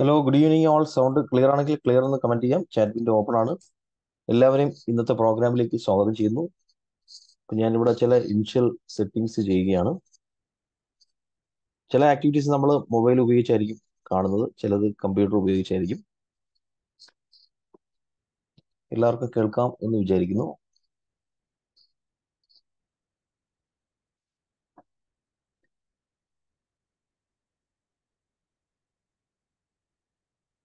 Hello good evening all sound clear ആണെങ്കിൽ clear എന്ന് comment ചെയ്യാം ചാറ്റ് വിൻഡോ ഓപ്പൺ ആണ് എല്ലാവരെയും ഇന്നത്തെ പ്രോഗ്രാമിലേക്ക് സ്വാഗതം ചെയ്യുന്നു ഞാനിവിടെ ചില ഇനിഷ്യൽ സെറ്റിങ്സ് ചെയ്യുകയാണ് ചില ആക്ടിവിറ്റീസ് നമ്മൾ മൊബൈൽ ഉപയോഗിച്ചായിരിക്കും കാണുന്നത് ചിലത് കമ്പ്യൂട്ടർ ഉപയോഗിച്ചായിരിക്കും എല്ലാവർക്കും കേൾക്കാം എന്ന് വിചാരിക്കുന്നു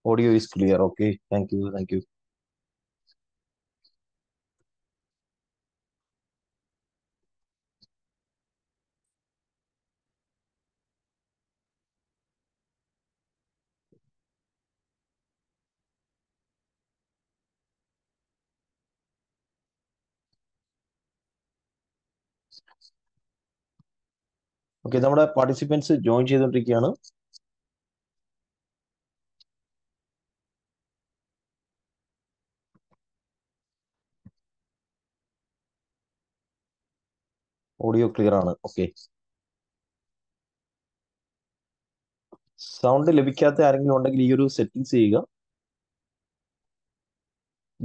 Audio is clear. Okay. Thank you. Thank you. Okay നമ്മുടെ പാർട്ടിസിപ്പൻസ് ജോയിൻ ചെയ്തുകൊണ്ടിരിക്കുകയാണ് ഓഡിയോ ക്ലിയർ ആണ് ഓക്കെ സൗണ്ട് ലഭിക്കാത്ത ആരെങ്കിലും ഉണ്ടെങ്കിൽ ഈ ഒരു സെറ്റിംഗ്സ് ചെയ്യുക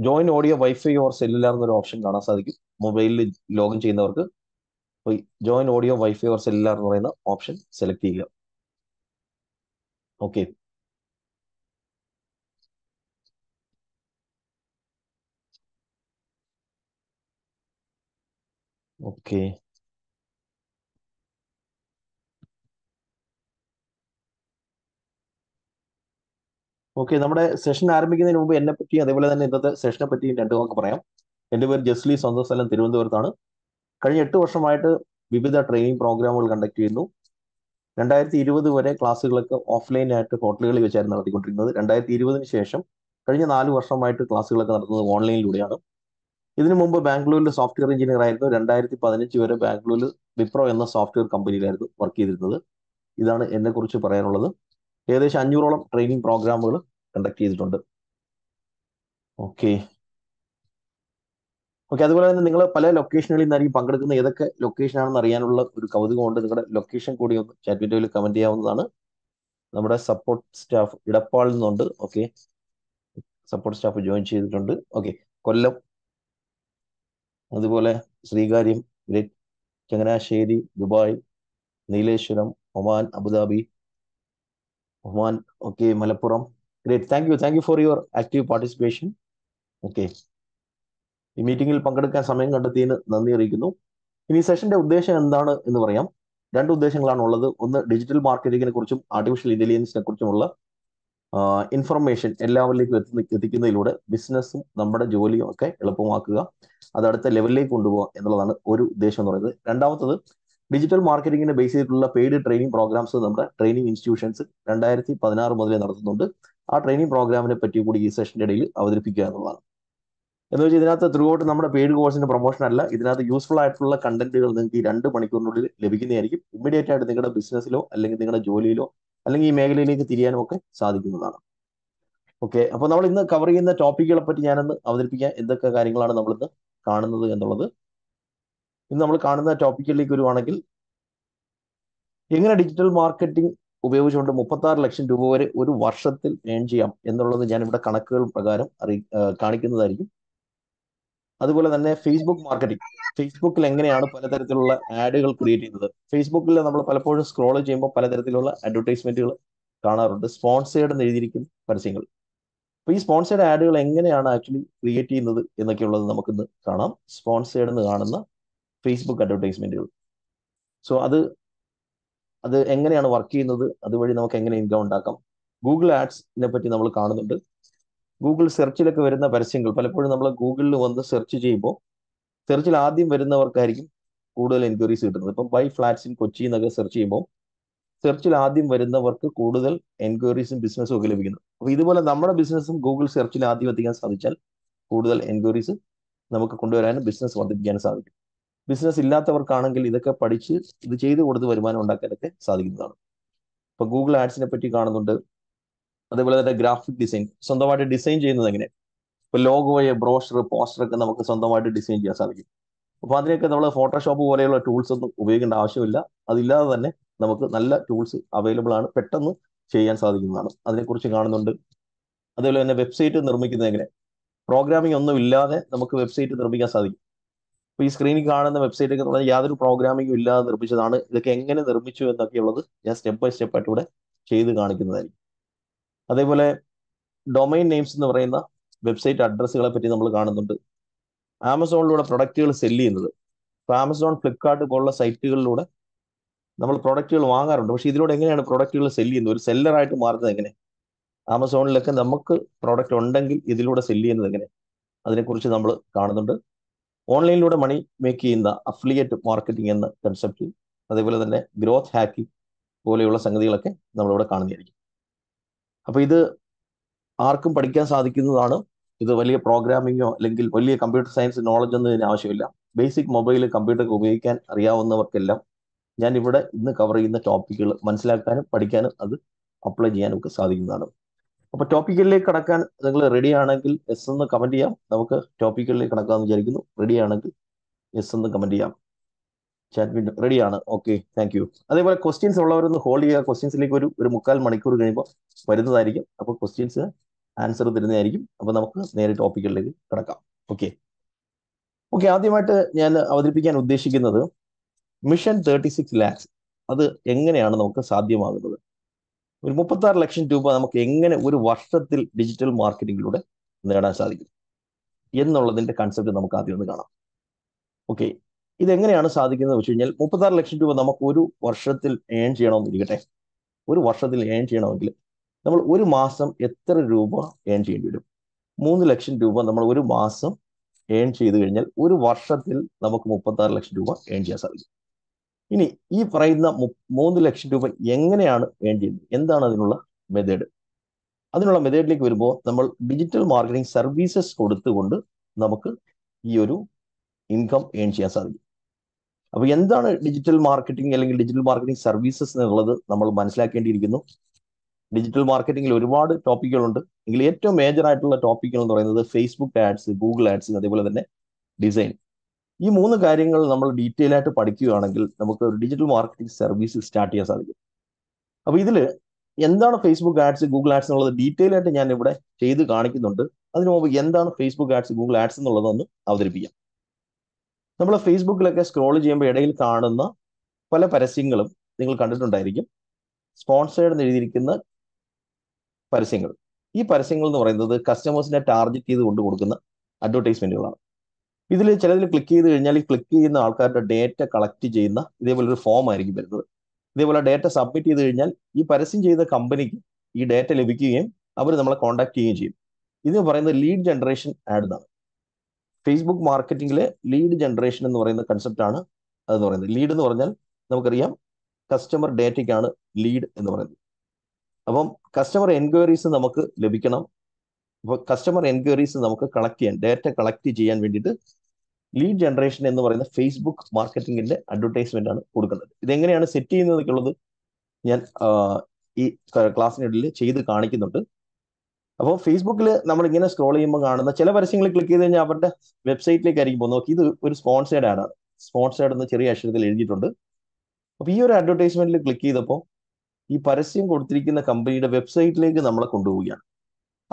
join audio wifi or cellular എന്നൊരു ഓപ്ഷൻ കാണാൻ സാധിക്കും മൊബൈലിൽ ലോഗിൻ ചെയ്യുന്നവർക്ക് join audio wifi or cellular എന്ന് പറയുന്ന ഓപ്ഷൻ സെലക്ട് ചെയ്യുക ഓക്കെ ഓക്കെ ഓക്കെ നമ്മുടെ സെഷൻ ആരംഭിക്കുന്നതിന് മുമ്പ് എന്നെ പറ്റി അതേപോലെ തന്നെ ഇന്നത്തെ സെഷനെ പറ്റിയും രണ്ടു വാക്ക് പറയാം എൻ്റെ പേര് ജസ്ലി സ്വന്തം സ്ഥലം തിരുവനന്തപുരത്താണ് കഴിഞ്ഞ എട്ട് വർഷമായിട്ട് വിവിധ ട്രെയിനിങ് പ്രോഗ്രാമുകൾ കണ്ടക്ട് ചെയ്യുന്നു രണ്ടായിരത്തി ഇരുപത് വരെ ക്ലാസ്സുകളൊക്കെ ഓഫ്ലൈൻ ആയിട്ട് ഹോട്ടലുകളിൽ വെച്ചായിരുന്നു നടത്തിക്കൊണ്ടിരുന്നത് രണ്ടായിരത്തി ഇരുപതിന് ശേഷം കഴിഞ്ഞ നാല് വർഷമായിട്ട് ക്ലാസ്സുകളൊക്കെ നടത്തുന്നത് ഓൺലൈനിലൂടെയാണ് ഇതിനു മുമ്പ് ബാംഗ്ലൂരിൽ സോഫ്റ്റ്വെയർ എഞ്ചിനീയർ ആയിരുന്നു രണ്ടായിരത്തി പതിനഞ്ച് വരെ ബാംഗ്ലൂരിൽ വിപ്രോ എന്ന സോഫ്റ്റ്വെയർ കമ്പനിയിലായിരുന്നു വർക്ക് ചെയ്തിരുന്നത് ഇതാണ് എന്നെക്കുറിച്ച് പറയാനുള്ളത് ഏകദേശം അഞ്ഞൂറോളം ട്രെയിനിങ് പ്രോഗ്രാമുകൾ കണ്ടക്ട് ചെയ്തിട്ടുണ്ട് ഓക്കെ ഓക്കെ അതുപോലെ തന്നെ നിങ്ങൾ പല ലൊക്കേഷനുകളിൽ നിന്നായിരിക്കും പങ്കെടുക്കുന്ന ഏതൊക്കെ ലൊക്കേഷൻ ആണെന്ന് അറിയാനുള്ള ഒരു കൗതുകം കൊണ്ട് നിങ്ങളുടെ ലൊക്കേഷൻ കൂടി ഒന്ന് ചാറ്റ് വിൻഡോയിൽ കമൻറ്റ് ചെയ്യാവുന്നതാണ് നമ്മുടെ സപ്പോർട്ട് സ്റ്റാഫ് ഇടപ്പാളിൽ നിന്നുണ്ട് ഓക്കെ സപ്പോർട്ട് സ്റ്റാഫ് ജോയിൻ ചെയ്തിട്ടുണ്ട് ഓക്കെ കൊല്ലം അതുപോലെ Sreekaryam Changanassery Dubai Nileshwaram Oman Abu Dhabi Oman, okay, Malappuram. Great, thank you, thank you for your active participation. Okay ഈ മീറ്റിംഗിൽ പങ്കെടുക്കാൻ സമയം കണ്ടെത്തിയതിന് നന്ദി അറിയിക്കുന്നു ഇനി സെഷന്റെ ഉദ്ദേശം എന്താണ് എന്ന് പറയാം രണ്ട് ഉദ്ദേശങ്ങളാണ് ഉള്ളത് ഒന്ന് ഡിജിറ്റൽ മാർക്കറ്റിങ്ങിനെ കുറിച്ചും ആർട്ടിഫിഷ്യൽ ഇന്റലിജൻസിനെ കുറിച്ചുമുള്ള ഇൻഫർമേഷൻ എല്ലാവരിലേക്കും എത്തി എത്തിക്കുന്നതിലൂടെ ബിസിനസ്സും നമ്മുടെ ജോലിയും ഒക്കെ എളുപ്പമാക്കുക അത് അടുത്ത ലെവലിലേക്ക് കൊണ്ടുപോകുക എന്നുള്ളതാണ് ഒരു ഉദ്ദേശം എന്ന് പറയുന്നത് രണ്ടാമത്തത് ഡിജിറ്റൽ മാർക്കറ്റിങ്ങിനെ ബേസ് ചെയ്തിട്ടുള്ള പെയ്ഡ് ട്രെയിനിങ് പ്രോഗ്രാംസ് നമ്മുടെ ട്രെയിനിങ് ഇൻസ്റ്റിറ്റ്യൂഷൻസ് രണ്ടായിരത്തി പതിനാറ് മുതലേ നടത്തുന്നുണ്ട് ആ ട്രെയിനിങ് പ്രോഗ്രാമിനെ പറ്റി കൂടി ഈ സെഷൻ്റെ ഇടയിൽ അവതരിപ്പിക്കുക എന്നുള്ളതാണ് എന്ന് വെച്ചാൽ ഇതിനകത്ത് ത്രൂ ഔട്ട് നമ്മുടെ പെയ്ഡ് കോഴ്സിന്റെ പ്രൊമോഷൻ അല്ല ഇതിനകത്ത് യൂസ്ഫുൾ ആയിട്ടുള്ള കണ്ടന്റുകൾ നിങ്ങൾക്ക് ഈ രണ്ട് മണിക്കൂറിനുള്ളിൽ ലഭിക്കുന്നതായിരിക്കും ഇമ്മീഡിയറ്റ് ആയിട്ട് നിങ്ങളുടെ ബിസിനസ്സിലോ അല്ലെങ്കിൽ നിങ്ങളുടെ ജോലിയിലോ അല്ലെങ്കിൽ ഈ മേഖലയിലേക്ക് തിരിയാനും ഒക്കെ സാധിക്കുന്നതാണ് ഓക്കെ അപ്പോൾ നമ്മൾ ഇന്ന് കവർ ചെയ്യുന്ന ടോപ്പിക്കുകളെ പറ്റി ഞാനൊന്ന് അവതരിപ്പിക്കാൻ എന്തൊക്കെ കാര്യങ്ങളാണ് നമ്മൾ ഇന്ന് കാണുന്നത് എന്നുള്ളത് ഇന്ന് നമ്മൾ കാണുന്ന ടോപ്പിക്കിലേക്ക് വരുവാണെങ്കിൽ എങ്ങനെ ഡിജിറ്റൽ മാർക്കറ്റിംഗ് ഉപയോഗിച്ചുകൊണ്ട് ആറ് ലക്ഷം രൂപ വരെ ഒരു വർഷത്തിൽ ഏൺ ചെയ്യാം എന്നുള്ളത് ഞാൻ ഇവിടെ കണക്കുകൾ പ്രകാരം അറി കാണിക്കുന്നതായിരിക്കും അതുപോലെ തന്നെ ഫേസ്ബുക്ക് മാർക്കറ്റിംഗ് ഫേസ്ബുക്കിൽ എങ്ങനെയാണ് പലതരത്തിലുള്ള ആഡുകൾ ക്രിയേറ്റ് ചെയ്യുന്നത് ഫേസ്ബുക്കിൽ നമ്മൾ പലപ്പോഴും സ്ക്രോൾ ചെയ്യുമ്പോൾ പലതരത്തിലുള്ള അഡ്വർടൈസ്മെന്റുകൾ കാണാറുണ്ട് സ്പോൺസേഡ് എന്ന് എഴുതിയിരിക്കുന്ന പരസ്യങ്ങൾ അപ്പൊ ഈ സ്പോൺസേഡ് ആഡുകൾ എങ്ങനെയാണ് ആക്ച്വലി ക്രിയേറ്റ് ചെയ്യുന്നത് എന്നൊക്കെയുള്ളത് നമുക്കിന്ന് കാണാം സ്പോൺസേഡ് എന്ന് കാണുന്ന ഫേസ്ബുക്ക് അഡ്വർടൈസ്മെന്റുകൾ സോ അത് അത് എങ്ങനെയാണ് വർക്ക് ചെയ്യുന്നത് അതുവഴി നമുക്ക് എങ്ങനെ ഇൻകം ഉണ്ടാക്കാം ഗൂഗിൾ ആഡ്സിനെ പറ്റി നമ്മൾ കാണുന്നുണ്ട് ഗൂഗിൾ സെർച്ചിലൊക്കെ വരുന്ന പരസ്യങ്ങൾ പലപ്പോഴും നമ്മൾ ഗൂഗിളിൽ വന്ന് സെർച്ച് ചെയ്യുമ്പോൾ സെർച്ചിൽ ആദ്യം വരുന്നവർക്കായിരിക്കും കൂടുതൽ എൻക്വയറീസ് കിട്ടുന്നത് ഇപ്പം ബൈ ഫ്ലാറ്റ്സ് ഇൻ കൊച്ചി എന്നൊക്കെ സെർച്ച് ചെയ്യുമ്പോൾ സെർച്ചിൽ ആദ്യം വരുന്നവർക്ക് കൂടുതൽ എൻക്വയറീസും ബിസിനസ്സും ഒക്കെ ലഭിക്കുന്നു അപ്പോൾ ഇതുപോലെ നമ്മുടെ ബിസിനസ്സും ഗൂഗിൾ സെർച്ചിൽ ആദ്യം എത്തിക്കാൻ സാധിച്ചാൽ കൂടുതൽ എൻക്വയറീസ് നമുക്ക് കൊണ്ടുവരാനും ബിസിനസ് വർദ്ധിപ്പിക്കാനും സാധിക്കും ബിസിനസ് ഇല്ലാത്തവർക്കാണെങ്കിൽ ഇതൊക്കെ പഠിച്ച് ഇത് ചെയ്തു കൊടുത്ത് വരുമാനം ഉണ്ടാക്കാനൊക്കെ സാധിക്കുന്നതാണ് ഇപ്പൊ ഗൂഗിൾ ആഡ്സിനെ പറ്റി കാണുന്നുണ്ട് അതേപോലെ തന്നെ ഗ്രാഫിക് ഡിസൈൻ സ്വന്തമായിട്ട് ഡിസൈൻ ചെയ്യുന്നത് എങ്ങനെ ഇപ്പൊ ലോഗോയെ ബ്രോഷർ പോസ്റ്റർ ഒക്കെ നമുക്ക് സ്വന്തമായിട്ട് ഡിസൈൻ ചെയ്യാൻ സാധിക്കും അപ്പോൾ അതിനൊക്കെ നമ്മൾ ഫോട്ടോഷോപ്പ് പോലെയുള്ള ടൂൾസ് ഒന്നും ഉപയോഗിക്കേണ്ട ആവശ്യമില്ല അതില്ലാതെ തന്നെ നമുക്ക് നല്ല ടൂൾസ് അവൈലബിൾ ആണ് പെട്ടെന്ന് ചെയ്യാൻ സാധിക്കുന്നതാണ് അതിനെക്കുറിച്ച് കാണുന്നുണ്ട് അതേപോലെ തന്നെ വെബ്സൈറ്റ് നിർമ്മിക്കുന്നത് എങ്ങനെ പ്രോഗ്രാമിംഗ് ഒന്നും ഇല്ലാതെ നമുക്ക് വെബ്സൈറ്റ് നിർമ്മിക്കാൻ സാധിക്കും ഈ സ്ക്രീനിൽ കാണുന്ന വെബ്സൈറ്റ് ഒക്കെ യാതൊരു പ്രോഗ്രാമിങ്ങും ഇല്ലാതെ നിർമ്മിച്ചതാണ് ഇതൊക്കെ എങ്ങനെ നിർമ്മിച്ചു എന്നൊക്കെയുള്ളത് ഞാൻ സ്റ്റെപ്പ് ബൈ സ്റ്റെപ്പ് ആയിട്ട് ഇവിടെ ചെയ്ത് കാണിക്കുന്നതായിരിക്കും അതേപോലെ ഡൊമൈൻ നെയിംസ് എന്ന് പറയുന്ന വെബ്സൈറ്റ് അഡ്രസ്സുകളെ പറ്റി നമ്മൾ കാണുന്നുണ്ട് ആമസോണിലൂടെ പ്രൊഡക്റ്റുകൾ സെല്ല് ചെയ്യുന്നത് ഇപ്പോൾ ആമസോൺ ഫ്ലിപ്കാർട്ട് പോലുള്ള സൈറ്റുകളിലൂടെ നമ്മൾ പ്രൊഡക്റ്റുകൾ വാങ്ങാറുണ്ട് പക്ഷേ ഇതിലൂടെ എങ്ങനെയാണ് പ്രൊഡക്റ്റുകൾ സെല്ല് ചെയ്യുന്നത് ഒരു സെല്ലറായിട്ട് മാറുന്നത് എങ്ങനെ ആമസോണിലൊക്കെ നമുക്ക് പ്രൊഡക്റ്റ് ഉണ്ടെങ്കിൽ ഇതിലൂടെ സെല്ല് ചെയ്യുന്നത് എങ്ങനെ അതിനെക്കുറിച്ച് നമ്മൾ കാണുന്നുണ്ട് ഓൺലൈനിലൂടെ മണി മേക്ക് ചെയ്യുന്ന അഫിലിയേറ്റ് മാർക്കറ്റിംഗ് എന്ന കൺസെപ്റ്റ് അതേപോലെ തന്നെ ഗ്രോത്ത് ഹാക്കിംഗ് പോലെയുള്ള സംഗതികളൊക്കെ നമ്മളിവിടെ കാണുന്നതായിരിക്കും അപ്പോൾ ഇത് ആർക്കും പഠിക്കാൻ സാധിക്കുന്നതാണ് ഇത് വലിയ പ്രോഗ്രാമിങ്ങോ അല്ലെങ്കിൽ വലിയ കമ്പ്യൂട്ടർ സയൻസ് നോളജ് ഒന്നും ഇതിന് ആവശ്യമില്ല ബേസിക് മൊബൈൽ കമ്പ്യൂട്ടറൊക്കെ ഉപയോഗിക്കാൻ അറിയാവുന്നവർക്കെല്ലാം ഞാൻ ഇവിടെ ഇന്ന് കവർ ചെയ്യുന്ന ടോപ്പിക്കുകൾ മനസ്സിലാക്കാനും പഠിക്കാനും അത് അപ്ലൈ ചെയ്യാനും ഒക്കെ സാധിക്കുന്നതാണ് അപ്പൊ ടോപ്പിക്കലിലേക്ക് കടക്കാൻ നിങ്ങൾ റെഡി ആണെങ്കിൽ എസ് എന്ന് കമന്റ് ചെയ്യാം നമുക്ക് ടോപ്പിക്കലിലേക്ക് കടക്കാമെന്ന് വിചാരിക്കുന്നു റെഡി ആണെങ്കിൽ എസ് എന്ന് കമന്റ് ചെയ്യാം ചാറ്റ് വിൻഡോ റെഡിയാണ് ഓക്കെ താങ്ക് യു അതേപോലെ ക്വസ്റ്റ്യൻസ് ഉള്ളവരൊന്ന് ഹോൾഡ് ചെയ്യുക ക്വസ്റ്റ്യൻസിലേക്ക് ഒരു ഒരു മുക്കാൽ മണിക്കൂർ കഴിയുമ്പോൾ വരുന്നതായിരിക്കും അപ്പോൾ ക്വസ്റ്റ്യൻസ് ആൻസർ തരുന്നതായിരിക്കും അപ്പോൾ നമുക്ക് നേരെ ടോപ്പിക്കലിലേക്ക് കിടക്കാം ഓക്കെ ഓക്കെ ആദ്യമായിട്ട് ഞാൻ അവതരിപ്പിക്കാൻ ഉദ്ദേശിക്കുന്നത് മിഷൻ തേർട്ടി സിക്സ് ലാക്സ് അത് എങ്ങനെയാണ് നമുക്ക് സാധ്യമാകുന്നത് ഒരു മുപ്പത്താറ് ലക്ഷം രൂപ നമുക്ക് എങ്ങനെ ഒരു വർഷത്തിൽ ഡിജിറ്റൽ മാർക്കറ്റിംഗിലൂടെ നേടാൻ സാധിക്കും എന്നുള്ളതിന്റെ കൺസെപ്റ്റ് നമുക്ക് ആദ്യം ഒന്ന് കാണാം ഓക്കെ ഇതെങ്ങനെയാണ് സാധിക്കുന്നത് വെച്ച് കഴിഞ്ഞാൽ മുപ്പത്താറ് ലക്ഷം രൂപ നമുക്ക് ഒരു വർഷത്തിൽ ഏൺ ഇരിക്കട്ടെ ഒരു വർഷത്തിൽ ഏൺ ചെയ്യണമെങ്കിൽ നമ്മൾ ഒരു മാസം എത്ര രൂപ ഏൺ ചെയ്യേണ്ടി വരും മൂന്ന് ലക്ഷം രൂപ നമ്മൾ ഒരു മാസം ഏൺ ചെയ്ത് കഴിഞ്ഞാൽ ഒരു വർഷത്തിൽ നമുക്ക് മുപ്പത്താറ് ലക്ഷം രൂപ ഏൺ ചെയ്യാൻ സാധിക്കും ഇനി ഈ പറയുന്ന മൂന്ന് ലക്ഷം രൂപ എങ്ങനെയാണ് വേണ്ടിയത് എന്താണ് അതിനുള്ള മെത്തേഡ് അതിനുള്ള മെത്തേഡിലേക്ക് വരുമ്പോൾ നമ്മൾ ഡിജിറ്റൽ മാർക്കറ്റിംഗ് സർവീസസ് കൊടുത്തുകൊണ്ട് നമുക്ക് ഈ ഒരു ഇൻകം ഏൺ ചെയ്യാൻ സാധിക്കും അപ്പോൾ എന്താണ് ഡിജിറ്റൽ മാർക്കറ്റിംഗ് അല്ലെങ്കിൽ ഡിജിറ്റൽ മാർക്കറ്റിംഗ് സർവീസസ് എന്നുള്ളത് നമ്മൾ മനസ്സിലാക്കേണ്ടിയിരിക്കുന്നു ഡിജിറ്റൽ മാർക്കറ്റിംഗിൽ ഒരുപാട് ടോപ്പിക്കുകളുണ്ട് എങ്കിൽ ഏറ്റവും മേജർ ആയിട്ടുള്ള ടോപ്പിക്കുകൾ എന്ന് പറയുന്നത് ഫേസ്ബുക്ക് ആഡ്സ് ഗൂഗിൾ ആഡ്സ് അതേപോലെ തന്നെ ഡിസൈൻ ഈ മൂന്ന് കാര്യങ്ങൾ നമ്മൾ ഡീറ്റെയിൽ ആയിട്ട് പഠിക്കുകയാണെങ്കിൽ നമുക്ക് ഒരു ഡിജിറ്റൽ മാർക്കറ്റിംഗ് സർവീസ് സ്റ്റാർട്ട് ചെയ്യാൻ സാധിക്കും അപ്പോൾ ഇതിൽ എന്താണ് ഫേസ്ബുക്ക് ആഡ്സ് ഗൂഗിൾ ആഡ്സ് എന്നുള്ളത് ഡീറ്റെയിൽ ആയിട്ട് ഞാൻ ഇവിടെ ചെയ്ത് കാണിക്കുന്നുണ്ട് അതിനു മുമ്പ് എന്താണ് ഫേസ്ബുക്ക് ആഡ്സ് ഗൂഗിൾ ആഡ്സ് എന്നുള്ളതൊന്ന് അവതരിപ്പിക്കാം നമ്മൾ ഫേസ്ബുക്കിലൊക്കെ സ്ക്രോൾ ചെയ്യുമ്പോൾ ഇടയിൽ കാണുന്ന പല പരസ്യങ്ങളും നിങ്ങൾ കണ്ടിട്ടുണ്ടായിരിക്കും സ്പോൺസേഡ് എന്ന് എഴുതിയിരിക്കുന്ന പരസ്യങ്ങൾ ഈ പരസ്യങ്ങൾ എന്ന് പറയുന്നത് കസ്റ്റമേഴ്സിനെ ടാർഗറ്റ് ചെയ്ത് കൊണ്ട് കൊടുക്കുന്ന അഡ്വർടൈസ്മെന്റുകളാണ് ഇതിൽ ചിലതിൽ ക്ലിക്ക് ചെയ്ത് കഴിഞ്ഞാൽ ഈ ക്ലിക്ക് ചെയ്യുന്ന ആൾക്കാരുടെ ഡേറ്റ കളക്ട് ചെയ്യുന്ന ഇതേപോലെ ഒരു ഫോം ആയിരിക്കും വരുന്നത് ഇതേപോലെ ഡേറ്റ സബ്മിറ്റ് ചെയ്ത് കഴിഞ്ഞാൽ ഈ പരസ്യം ചെയ്ത കമ്പനിക്ക് ഈ ഡേറ്റ ലഭിക്കുകയും അവർ നമ്മളെ കോൺടാക്ട് ചെയ്യുകയും ചെയ്യും ഇത് പറയുന്നത് ലീഡ് ജനറേഷൻ ആഡ് എന്നാണ് ഫേസ്ബുക്ക് മാർക്കറ്റിംഗിലെ ലീഡ് ജനറേഷൻ എന്ന് പറയുന്ന കൺസെപ്റ്റാണ് അതെന്ന് പറയുന്നത് ലീഡ് എന്ന് പറഞ്ഞാൽ നമുക്കറിയാം കസ്റ്റമർ ഡേറ്റയ്ക്കാണ് ലീഡ് എന്ന് പറയുന്നത് അപ്പം കസ്റ്റമർ എൻക്വയറീസ് നമുക്ക് ലഭിക്കണം കസ്റ്റമർ എൻക്വയറീസ് നമുക്ക് കളക്ട് ചെയ്യാൻ ഡാറ്റ കളക്ട് ചെയ്യാൻ വേണ്ടിയിട്ട് ലീഡ് ജനറേഷൻ എന്ന് പറയുന്ന ഫേസ്ബുക്ക് മാർക്കറ്റിംഗിന്റെ അഡ്വർടൈസ്മെന്റ് ആണ് കൊടുക്കുന്നത് ഇതെങ്ങനെയാണ് സെറ്റ് ചെയ്യുന്നതൊക്കെയുള്ളത് ഞാൻ ഈ ക്ലാസ്സിനിടയിൽ ചെയ്ത് കാണിക്കുന്നുണ്ട് അപ്പോൾ ഫേസ്ബുക്കിൽ നമ്മൾ ഇങ്ങനെ സ്ക്രോൾ ചെയ്യുമ്പോൾ കാണുന്ന ചില പരസ്യങ്ങൾ ക്ലിക്ക് ചെയ്ത് കഴിഞ്ഞാൽ അവരുടെ വെബ്സൈറ്റിലേക്ക് ആയിരിക്കും പോകുന്നത് നോക്കി ഇത് ഒരു സ്പോൺസേഡ് ആഡാണ് സ്പോൺസേഡ് എന്ന് ചെറിയ അക്ഷരത്തിൽ എഴുതിയിട്ടുണ്ട് അപ്പോൾ ഈ ഒരു അഡ്വർടൈസ്മെന്റിൽ ക്ലിക്ക് ചെയ്തപ്പോൾ ഈ പരസ്യം കൊടുത്തിരിക്കുന്ന കമ്പനിയുടെ വെബ്സൈറ്റിലേക്ക് നമ്മളെ കൊണ്ടുപോവുകയാണ്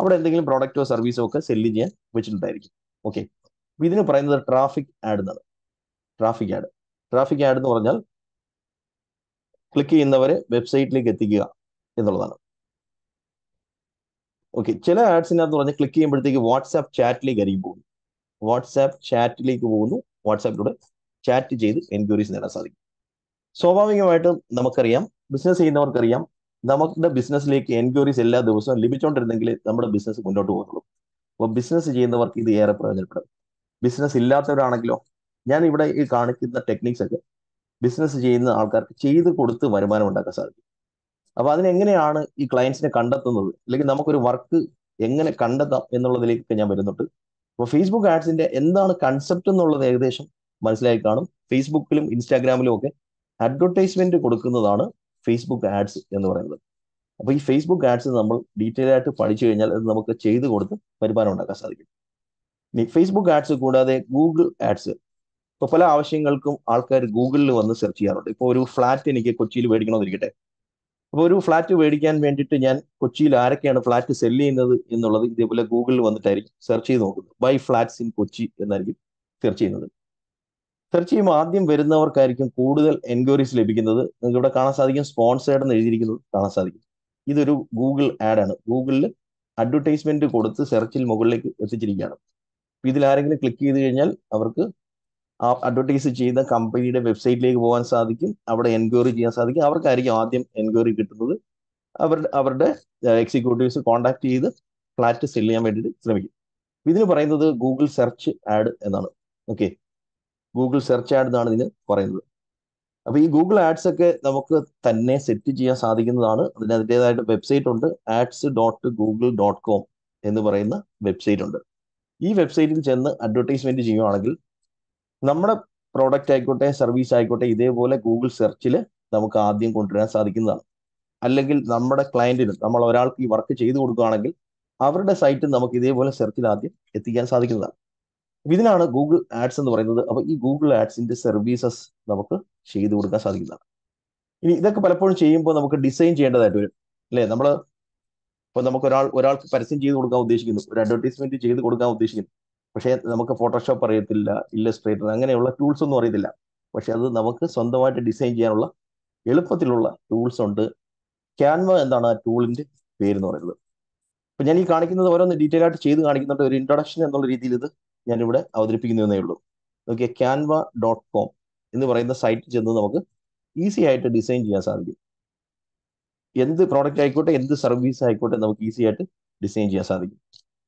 അവിടെ എന്തെങ്കിലും പ്രോഡക്റ്റോ സർവീസോ ഒക്കെ സെല്ല് ചെയ്യാൻ വെച്ചിട്ടുണ്ടായിരിക്കും ഓക്കെ ഇതിന് പറയുന്നത് ട്രാഫിക് ആഡ് എന്നാണ് ട്രാഫിക് ആഡ് ട്രാഫിക് ആഡ് എന്ന് പറഞ്ഞാൽ ക്ലിക്ക് ചെയ്യുന്നവരെ വെബ്സൈറ്റിലേക്ക് എത്തിക്കുക എന്നുള്ളതാണ് ഓക്കെ ചില ആഡ്സിനകത്ത് പറഞ്ഞാൽ ക്ലിക്ക് ചെയ്യുമ്പോഴത്തേക്ക് വാട്സാപ്പ് ചാറ്റിലേക്ക് ആയിരിക്കും പോകുന്നു വാട്സാപ്പ് ചാറ്റിലേക്ക് പോകുന്നു വാട്സാപ്പിലൂടെ ചാറ്റ് ചെയ്ത് എൻക്വയറീസ് നേടാൻ സാധിക്കും സ്വാഭാവികമായിട്ടും നമുക്കറിയാം ബിസിനസ് ചെയ്യുന്നവർക്കറിയാം നമ്മുടെ ബിസിനസ്സിലേക്ക് എൻക്വയറീസ് എല്ലാ ദിവസവും ലഭിച്ചുകൊണ്ടിരുന്നെങ്കിൽ നമ്മുടെ ബിസിനസ് മുന്നോട്ട് പോകുന്നുള്ളൂ അപ്പോൾ ബിസിനസ് ചെയ്യുന്നവർക്ക് ഇത് ഏറെ പ്രയോജനപ്പെടും ബിസിനസ് ഇല്ലാത്തവരാണെങ്കിലോ ഞാൻ ഇവിടെ ഈ കാണിക്കുന്ന ടെക്നിക്സ് ഒക്കെ ബിസിനസ് ചെയ്യുന്ന ആൾക്കാർക്ക് ചെയ്ത് കൊടുത്ത് വരുമാനം ഉണ്ടാക്കാൻ സാധിക്കും അപ്പോൾ അതിനെങ്ങനെയാണ് ഈ ക്ലയൻസിനെ കണ്ടെത്തുന്നത് അല്ലെങ്കിൽ നമുക്കൊരു വർക്ക് എങ്ങനെ കണ്ടെത്താം എന്നുള്ളതിലേക്ക് ഞാൻ വരുന്നുണ്ട് അപ്പോൾ ഫേസ്ബുക്ക് ആഡ്സിന്റെ എന്താണ് കൺസെപ്റ്റ് എന്നുള്ളത് ഏകദേശം മനസ്സിലായി കാണും ഫേസ്ബുക്കിലും ഇൻസ്റ്റാഗ്രാമിലും ഒക്കെ അഡ്വർടൈസ്മെന്റ് കൊടുക്കുന്നതാണ് ഫേസ്ബുക്ക് ആഡ്സ് എന്ന് പറയുന്നത് അപ്പോൾ ഈ ഫേസ്ബുക്ക് ആഡ്സ് നമ്മൾ ഡീറ്റെയിൽ ആയിട്ട് പഠിച്ചു കഴിഞ്ഞാൽ അത് നമുക്ക് ചെയ്തു കൊടുത്ത് വരുമാനം ഉണ്ടാക്കാൻ സാധിക്കും ഇനി ഫേസ്ബുക്ക് ആഡ്സ് കൂടാതെ ഗൂഗിൾ ആഡ്സ് ഇപ്പൊ പല ആവശ്യങ്ങൾക്കും ആൾക്കാർ ഗൂഗിളിൽ വന്ന് സെർച്ച് ചെയ്യാറുണ്ട് ഇപ്പോൾ ഒരു ഫ്ലാറ്റ് എനിക്ക് കൊച്ചിയിൽ മേടിക്കണമെന്നിരിക്കട്ടെ അപ്പോൾ ഒരു ഫ്ലാറ്റ് മേടിക്കാൻ വേണ്ടിയിട്ട് ഞാൻ കൊച്ചിയിൽ ആരൊക്കെയാണ് ഫ്ലാറ്റ് സെല്ല് ചെയ്യുന്നത് എന്നുള്ളത് ഇതേപോലെ ഗൂഗിളിൽ വന്നിട്ടായിരിക്കും സെർച്ച് ചെയ്ത് നോക്കുന്നത് ബൈ ഫ്ലാറ്റ്സ് ഇൻ കൊച്ചി എന്നായിരിക്കും സെർച്ച് ചെയ്യുന്നത് തീർച്ചയായും ആദ്യം വരുന്നവർക്കായിരിക്കും കൂടുതൽ എൻക്വയറീസ് ലഭിക്കുന്നത് നിങ്ങൾക്ക് ഇവിടെ കാണാൻ സാധിക്കും സ്പോൺസേഡ് എന്ന് എഴുതിയിരിക്കുന്നത് കാണാൻ സാധിക്കും ഇതൊരു ഗൂഗിൾ ആഡാണ് ഗൂഗിളിൽ അഡ്വർടൈസ്മെന്റ് കൊടുത്ത് സെർച്ചിൽ മുകളിലേക്ക് എത്തിച്ചിരിക്കുകയാണ് ഇതിൽ ആരെങ്കിലും ക്ലിക്ക് ചെയ്ത് കഴിഞ്ഞാൽ അവർക്ക് ആ അഡ്വർടൈസ് ചെയ്ത കമ്പനിയുടെ വെബ്സൈറ്റിലേക്ക് പോകാൻ സാധിക്കും അവിടെ എൻക്വയറി ചെയ്യാൻ സാധിക്കും അവർക്കായിരിക്കും ആദ്യം എൻക്വയറി കിട്ടുന്നത് അവരുടെ അവരുടെ എക്സിക്യൂട്ടീവ്സ് കോൺടാക്ട് ചെയ്ത് ഫ്ലാറ്റ് സെൽ ചെയ്യാൻ വേണ്ടിയിട്ട് ശ്രമിക്കും ഇതിന് പറയുന്നത് ഗൂഗിൾ സെർച്ച് ആഡ് എന്നാണ് ഓക്കെ ഗൂഗിൾ സെർച്ച് ആഡ് എന്നാണ് ഇതിന് പറയുന്നത് അപ്പൊ ഈ ഗൂഗിൾ ആഡ്സ് ഒക്കെ നമുക്ക് തന്നെ സെറ്റ് ചെയ്യാൻ സാധിക്കുന്നതാണ് അതിന് അതിൻ്റെതായിട്ട് വെബ്സൈറ്റ് ഉണ്ട് ads dot Google dot com എന്ന് പറയുന്ന വെബ്സൈറ്റ് ഉണ്ട് ഈ വെബ്സൈറ്റിൽ ചെന്ന് അഡ്വർടൈസ്മെന്റ് ചെയ്യുവാണെങ്കിൽ നമ്മുടെ പ്രോഡക്റ്റ് ആയിക്കോട്ടെ സർവീസ് ആയിക്കോട്ടെ ഇതേപോലെ ഗൂഗിൾ സെർച്ചിൽ നമുക്ക് ആദ്യം കൊണ്ടുവരാൻ സാധിക്കുന്നതാണ് അല്ലെങ്കിൽ നമ്മുടെ ക്ലയന്റിന് നമ്മൾ ഒരാൾക്ക് ഈ വർക്ക് ചെയ്തു കൊടുക്കുകയാണെങ്കിൽ അവരുടെ സൈറ്റ് നമുക്ക് ഇതേപോലെ സെർച്ചിൽ ആദ്യം എത്തിക്കാൻ സാധിക്കുന്നതാണ് അപ്പൊ ഇതിനാണ് ഗൂഗിൾ ആഡ്സ് എന്ന് പറയുന്നത് അപ്പൊ ഈ ഗൂഗിൾ ആഡ്സിന്റെ സർവീസസ് നമുക്ക് ചെയ്തു കൊടുക്കാൻ സാധിക്കുന്നതാണ് ഇനി ഇതൊക്കെ പലപ്പോഴും ചെയ്യുമ്പോൾ നമുക്ക് ഡിസൈൻ ചെയ്യേണ്ടതായിട്ട് വരും അല്ലേ നമ്മൾ ഇപ്പൊ നമുക്ക് ഒരാൾ ഒരാൾക്ക് പരസ്യം ചെയ്ത് കൊടുക്കാൻ ഉദ്ദേശിക്കുന്നു ഒരു അഡ്വർടൈസ്മെന്റ് ചെയ്ത് കൊടുക്കാൻ ഉദ്ദേശിക്കുന്നു പക്ഷേ നമുക്ക് ഫോട്ടോഷോപ്പ് അറിയത്തില്ല ഇല്ലസ്ട്രേറ്റർ അങ്ങനെയുള്ള ടൂൾസ് ഒന്നും അറിയത്തില്ല പക്ഷെ അത് നമുക്ക് സ്വന്തമായിട്ട് ഡിസൈൻ ചെയ്യാനുള്ള എളുപ്പത്തിലുള്ള ടൂൾസ് ഉണ്ട് ക്യാൻവ എന്താണ് ആ ടൂളിന്റെ പേര് എന്ന് പറയുന്നത് അപ്പൊ ഞാൻ ഈ കാണിക്കുന്നത് ഓരോന്ന് ഡീറ്റെയിൽ ആയിട്ട് ചെയ്ത് കാണിക്കുന്നുണ്ട് ഒരു ഇൻട്രൊഡക്ഷൻ എന്നുള്ള രീതിയിൽ ഇത് ഞാനിവിടെ അവതരിപ്പിക്കുന്നതേ ഉള്ളൂ നോക്കിയ ക്യാൻവ ഡോട്ട് കോം എന്ന് പറയുന്ന സൈറ്റ് ചെന്ന് നമുക്ക് ഈസി ആയിട്ട് ഡിസൈൻ ചെയ്യാൻ സാധിക്കും എന്ത് പ്രോഡക്റ്റ് ആയിക്കോട്ടെ എന്ത് സർവീസ് ആയിക്കോട്ടെ നമുക്ക് ഈസി ആയിട്ട് ഡിസൈൻ ചെയ്യാൻ സാധിക്കും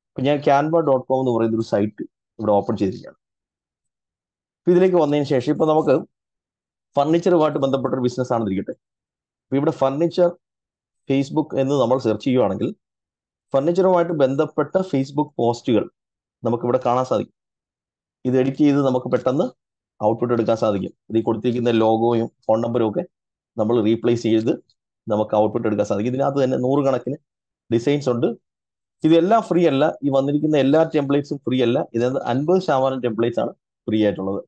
അപ്പം ഞാൻ ക്യാൻവ ഡോട്ട് കോം എന്ന് പറയുന്ന ഒരു സൈറ്റ് ഇവിടെ ഓപ്പൺ ചെയ്തിരിക്കുകയാണ് അപ്പം ഇതിലേക്ക് വന്നതിന് ശേഷം ഇപ്പം നമുക്ക് ഫർണിച്ചറുമായിട്ട് ബന്ധപ്പെട്ട ഒരു ബിസിനസ് ആണെന്നിരിക്കട്ടെ അപ്പം ഇവിടെ ഫർണിച്ചർ ഫേസ്ബുക്ക് എന്ന് നമ്മൾ സെർച്ച് ചെയ്യുകയാണെങ്കിൽ ഫർണിച്ചറുമായിട്ട് ബന്ധപ്പെട്ട ഫേസ്ബുക്ക് പോസ്റ്റുകൾ നമുക്കിവിടെ കാണാൻ സാധിക്കും ഇത് എഡിറ്റ് ചെയ്ത് നമുക്ക് പെട്ടെന്ന് ഔട്ട്പുട്ട് എടുക്കാൻ സാധിക്കും ഇതിൽ കൊടുത്തിരിക്കുന്ന ലോഗോയും ഫോൺ നമ്പറും ഒക്കെ നമ്മൾ റീപ്ലേസ് ചെയ്ത് നമുക്ക് ഔട്ട്പുട്ട് എടുക്കാൻ സാധിക്കും ഇതിനകത്ത് തന്നെ നൂറുകണക്കിന് ഡിസൈൻസ് ഉണ്ട് ഇതെല്ലാം ഫ്രീ അല്ല ഈ വന്നിരിക്കുന്ന എല്ലാ ടെംപ്ലേറ്റ്സും ഫ്രീ അല്ല ഇതായത് അൻപത് ശതമാനം ടെംപ്ലേറ്റ്സ് ആണ് ഫ്രീ ആയിട്ടുള്ളത്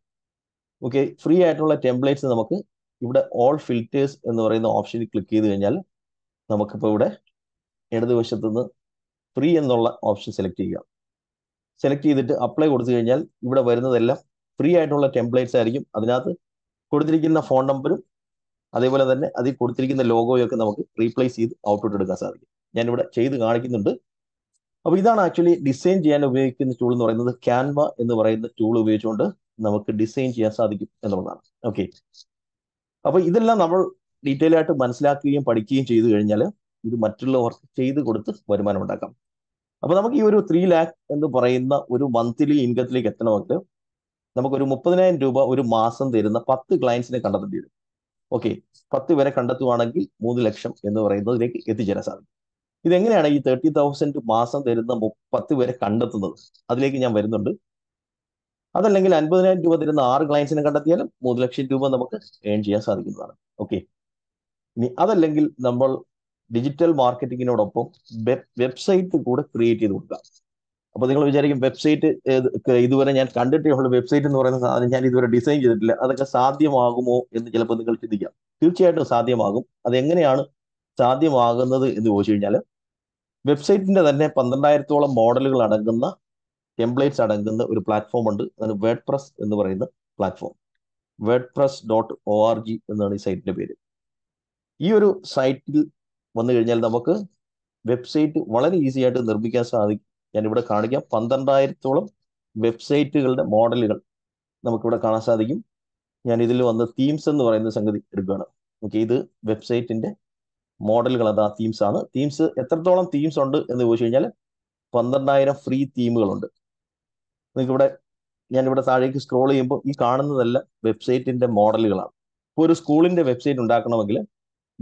ഓക്കെ ഫ്രീ ആയിട്ടുള്ള ടെംപ്ലേറ്റ്സ് നമുക്ക് ഇവിടെ ഓൾ ഫിൽറ്റേഴ്സ് എന്ന് പറയുന്ന ഓപ്ഷനിൽ ക്ലിക്ക് ചെയ്ത് കഴിഞ്ഞാൽ നമുക്കിപ്പോൾ ഇവിടെ ഇടതുവശത്തുനിന്ന് ഫ്രീ എന്നുള്ള ഓപ്ഷൻ സെലക്ട് ചെയ്യുക സെലക്ട് ചെയ്തിട്ട് അപ്ലൈ കൊടുത്തു കഴിഞ്ഞാൽ ഇവിടെ വരുന്നതെല്ലാം ഫ്രീ ആയിട്ടുള്ള ടെംപ്ലേറ്റ്സ് ആയിരിക്കും അതിനകത്ത് കൊടുത്തിരിക്കുന്ന ഫോൺ നമ്പറും അതേപോലെ തന്നെ അതിൽ കൊടുത്തിരിക്കുന്ന ലോഗോയൊക്കെ നമുക്ക് റീപ്ലേസ് ചെയ്ത് ഔട്ട്പുട്ട് എടുക്കാൻ സാധിക്കും ഞാനിവിടെ ചെയ്ത് കാണിക്കുന്നുണ്ട് അപ്പോൾ ഇതാണ് ആക്ച്വലി ഡിസൈൻ ചെയ്യാൻ ഉപയോഗിക്കുന്ന ടൂൾ എന്ന് പറയുന്നത് ക്യാൻവ എന്ന് പറയുന്ന ടൂൾ ഉപയോഗിച്ചുകൊണ്ട് നമുക്ക് ഡിസൈൻ ചെയ്യാൻ സാധിക്കും എന്നുള്ളതാണ് ഓക്കെ അപ്പോൾ ഇതെല്ലാം നമ്മൾ ഡീറ്റെയിൽ ആയിട്ട് മനസ്സിലാക്കുകയും പഠിക്കുകയും ചെയ്തു കഴിഞ്ഞാൽ ഇത് മറ്റുള്ളവർക്ക് ചെയ്തു കൊടുത്ത് വരുമാനം ഉണ്ടാക്കാം അപ്പൊ നമുക്ക് ഈ ഒരു ത്രീ ലാക്ക് എന്ന് പറയുന്ന ഒരു മന്ത്ലി ഇൻകത്തിലേക്ക് എത്തണമെങ്കിൽ ഒരു മുപ്പതിനായിരം രൂപ ഒരു മാസം തരുന്ന പത്ത് ക്ലയൻസിനെ കണ്ടെത്തേണ്ടി വരും ഓക്കെ പത്ത് പേരെ കണ്ടെത്തുവാണെങ്കിൽ മൂന്ന് ലക്ഷം എന്ന് പറയുന്നതിലേക്ക് എത്തിച്ചേരാൻ സാധിക്കും ഇതെങ്ങനെയാണ് ഈ തേർട്ടി തൗസൻഡ് മാസം തരുന്ന പത്ത് പേരെ കണ്ടെത്തുന്നത് അതിലേക്ക് ഞാൻ വരുന്നുണ്ട് അതല്ലെങ്കിൽ അൻപതിനായിരം രൂപ തരുന്ന ആറ് ക്ലയൻസിനെ കണ്ടെത്തിയാലും മൂന്ന് ലക്ഷം രൂപ നമുക്ക് ഏൺ ചെയ്യാൻ സാധിക്കുന്നതാണ് ഓക്കെ ഇനി അതല്ലെങ്കിൽ നമ്മൾ ഡിജിറ്റൽ മാർക്കറ്റിങ്ങിനോടൊപ്പം വെബ്സൈറ്റ് കൂടെ ക്രിയേറ്റ് ചെയ്ത് കൊടുക്കുക അപ്പോൾ നിങ്ങൾ വിചാരിക്കും വെബ്സൈറ്റ് ഇതുവരെ ഞാൻ കണ്ടിട്ടുള്ള വെബ്സൈറ്റ് എന്ന് പറയുന്ന സാധനം ഞാൻ ഇതുവരെ ഡിസൈൻ ചെയ്തിട്ടില്ല അതൊക്കെ സാധ്യമാകുമോ എന്ന് ചിലപ്പോൾ നിങ്ങൾ ചിന്തിക്കാം തീർച്ചയായിട്ടും സാധ്യമാകും അതെങ്ങനെയാണ് സാധ്യമാകുന്നത് എന്ന് ചോദിച്ചു കഴിഞ്ഞാൽ വെബ്സൈറ്റിന്റെ തന്നെ പന്ത്രണ്ടായിരത്തോളം മോഡലുകൾ അടങ്ങുന്ന ടെംപ്ലേറ്റ്സ് അടങ്ങുന്ന ഒരു പ്ലാറ്റ്ഫോം ഉണ്ട് അതിന് വേഡ് പ്രസ് എന്ന് പറയുന്ന platform WordPress dot O R G എന്നാണ് ഈ സൈറ്റിന്റെ പേര് ഈ ഒരു സൈറ്റിൽ വന്നു കഴിഞ്ഞാൽ നമുക്ക് വെബ്സൈറ്റ് വളരെ ഈസി ആയിട്ട് നിർമ്മിക്കാൻ സാധിക്കും ഞാൻ ഇവിടെ കാണിക്കാം പന്ത്രണ്ടായിരത്തോളം വെബ്സൈറ്റുകളുടെ മോഡലുകൾ നമുക്കിവിടെ കാണാൻ സാധിക്കും ഞാൻ ഇതിൽ വന്ന തീംസ് എന്ന് പറയുന്ന സംഗതി എടുക്കുകയാണ് ഓക്കെ ഇത് വെബ്സൈറ്റിന്റെ മോഡലുകൾ ആ തീംസ് ആണ് തീംസ് എത്രത്തോളം തീംസ് ഉണ്ട് എന്ന് ചോദിച്ചു കഴിഞ്ഞാൽ പന്ത്രണ്ടായിരം ഫ്രീ തീമുകളുണ്ട് നിങ്ങൾക്കിവിടെ ഞാനിവിടെ താഴേക്ക് സ്ക്രോൾ ചെയ്യുമ്പോൾ ഈ കാണുന്നതല്ല വെബ്സൈറ്റിന്റെ മോഡലുകളാണ് ഇപ്പോൾ ഒരു സ്കൂളിന്റെ വെബ്സൈറ്റ് ഉണ്ടാക്കണമെങ്കിൽ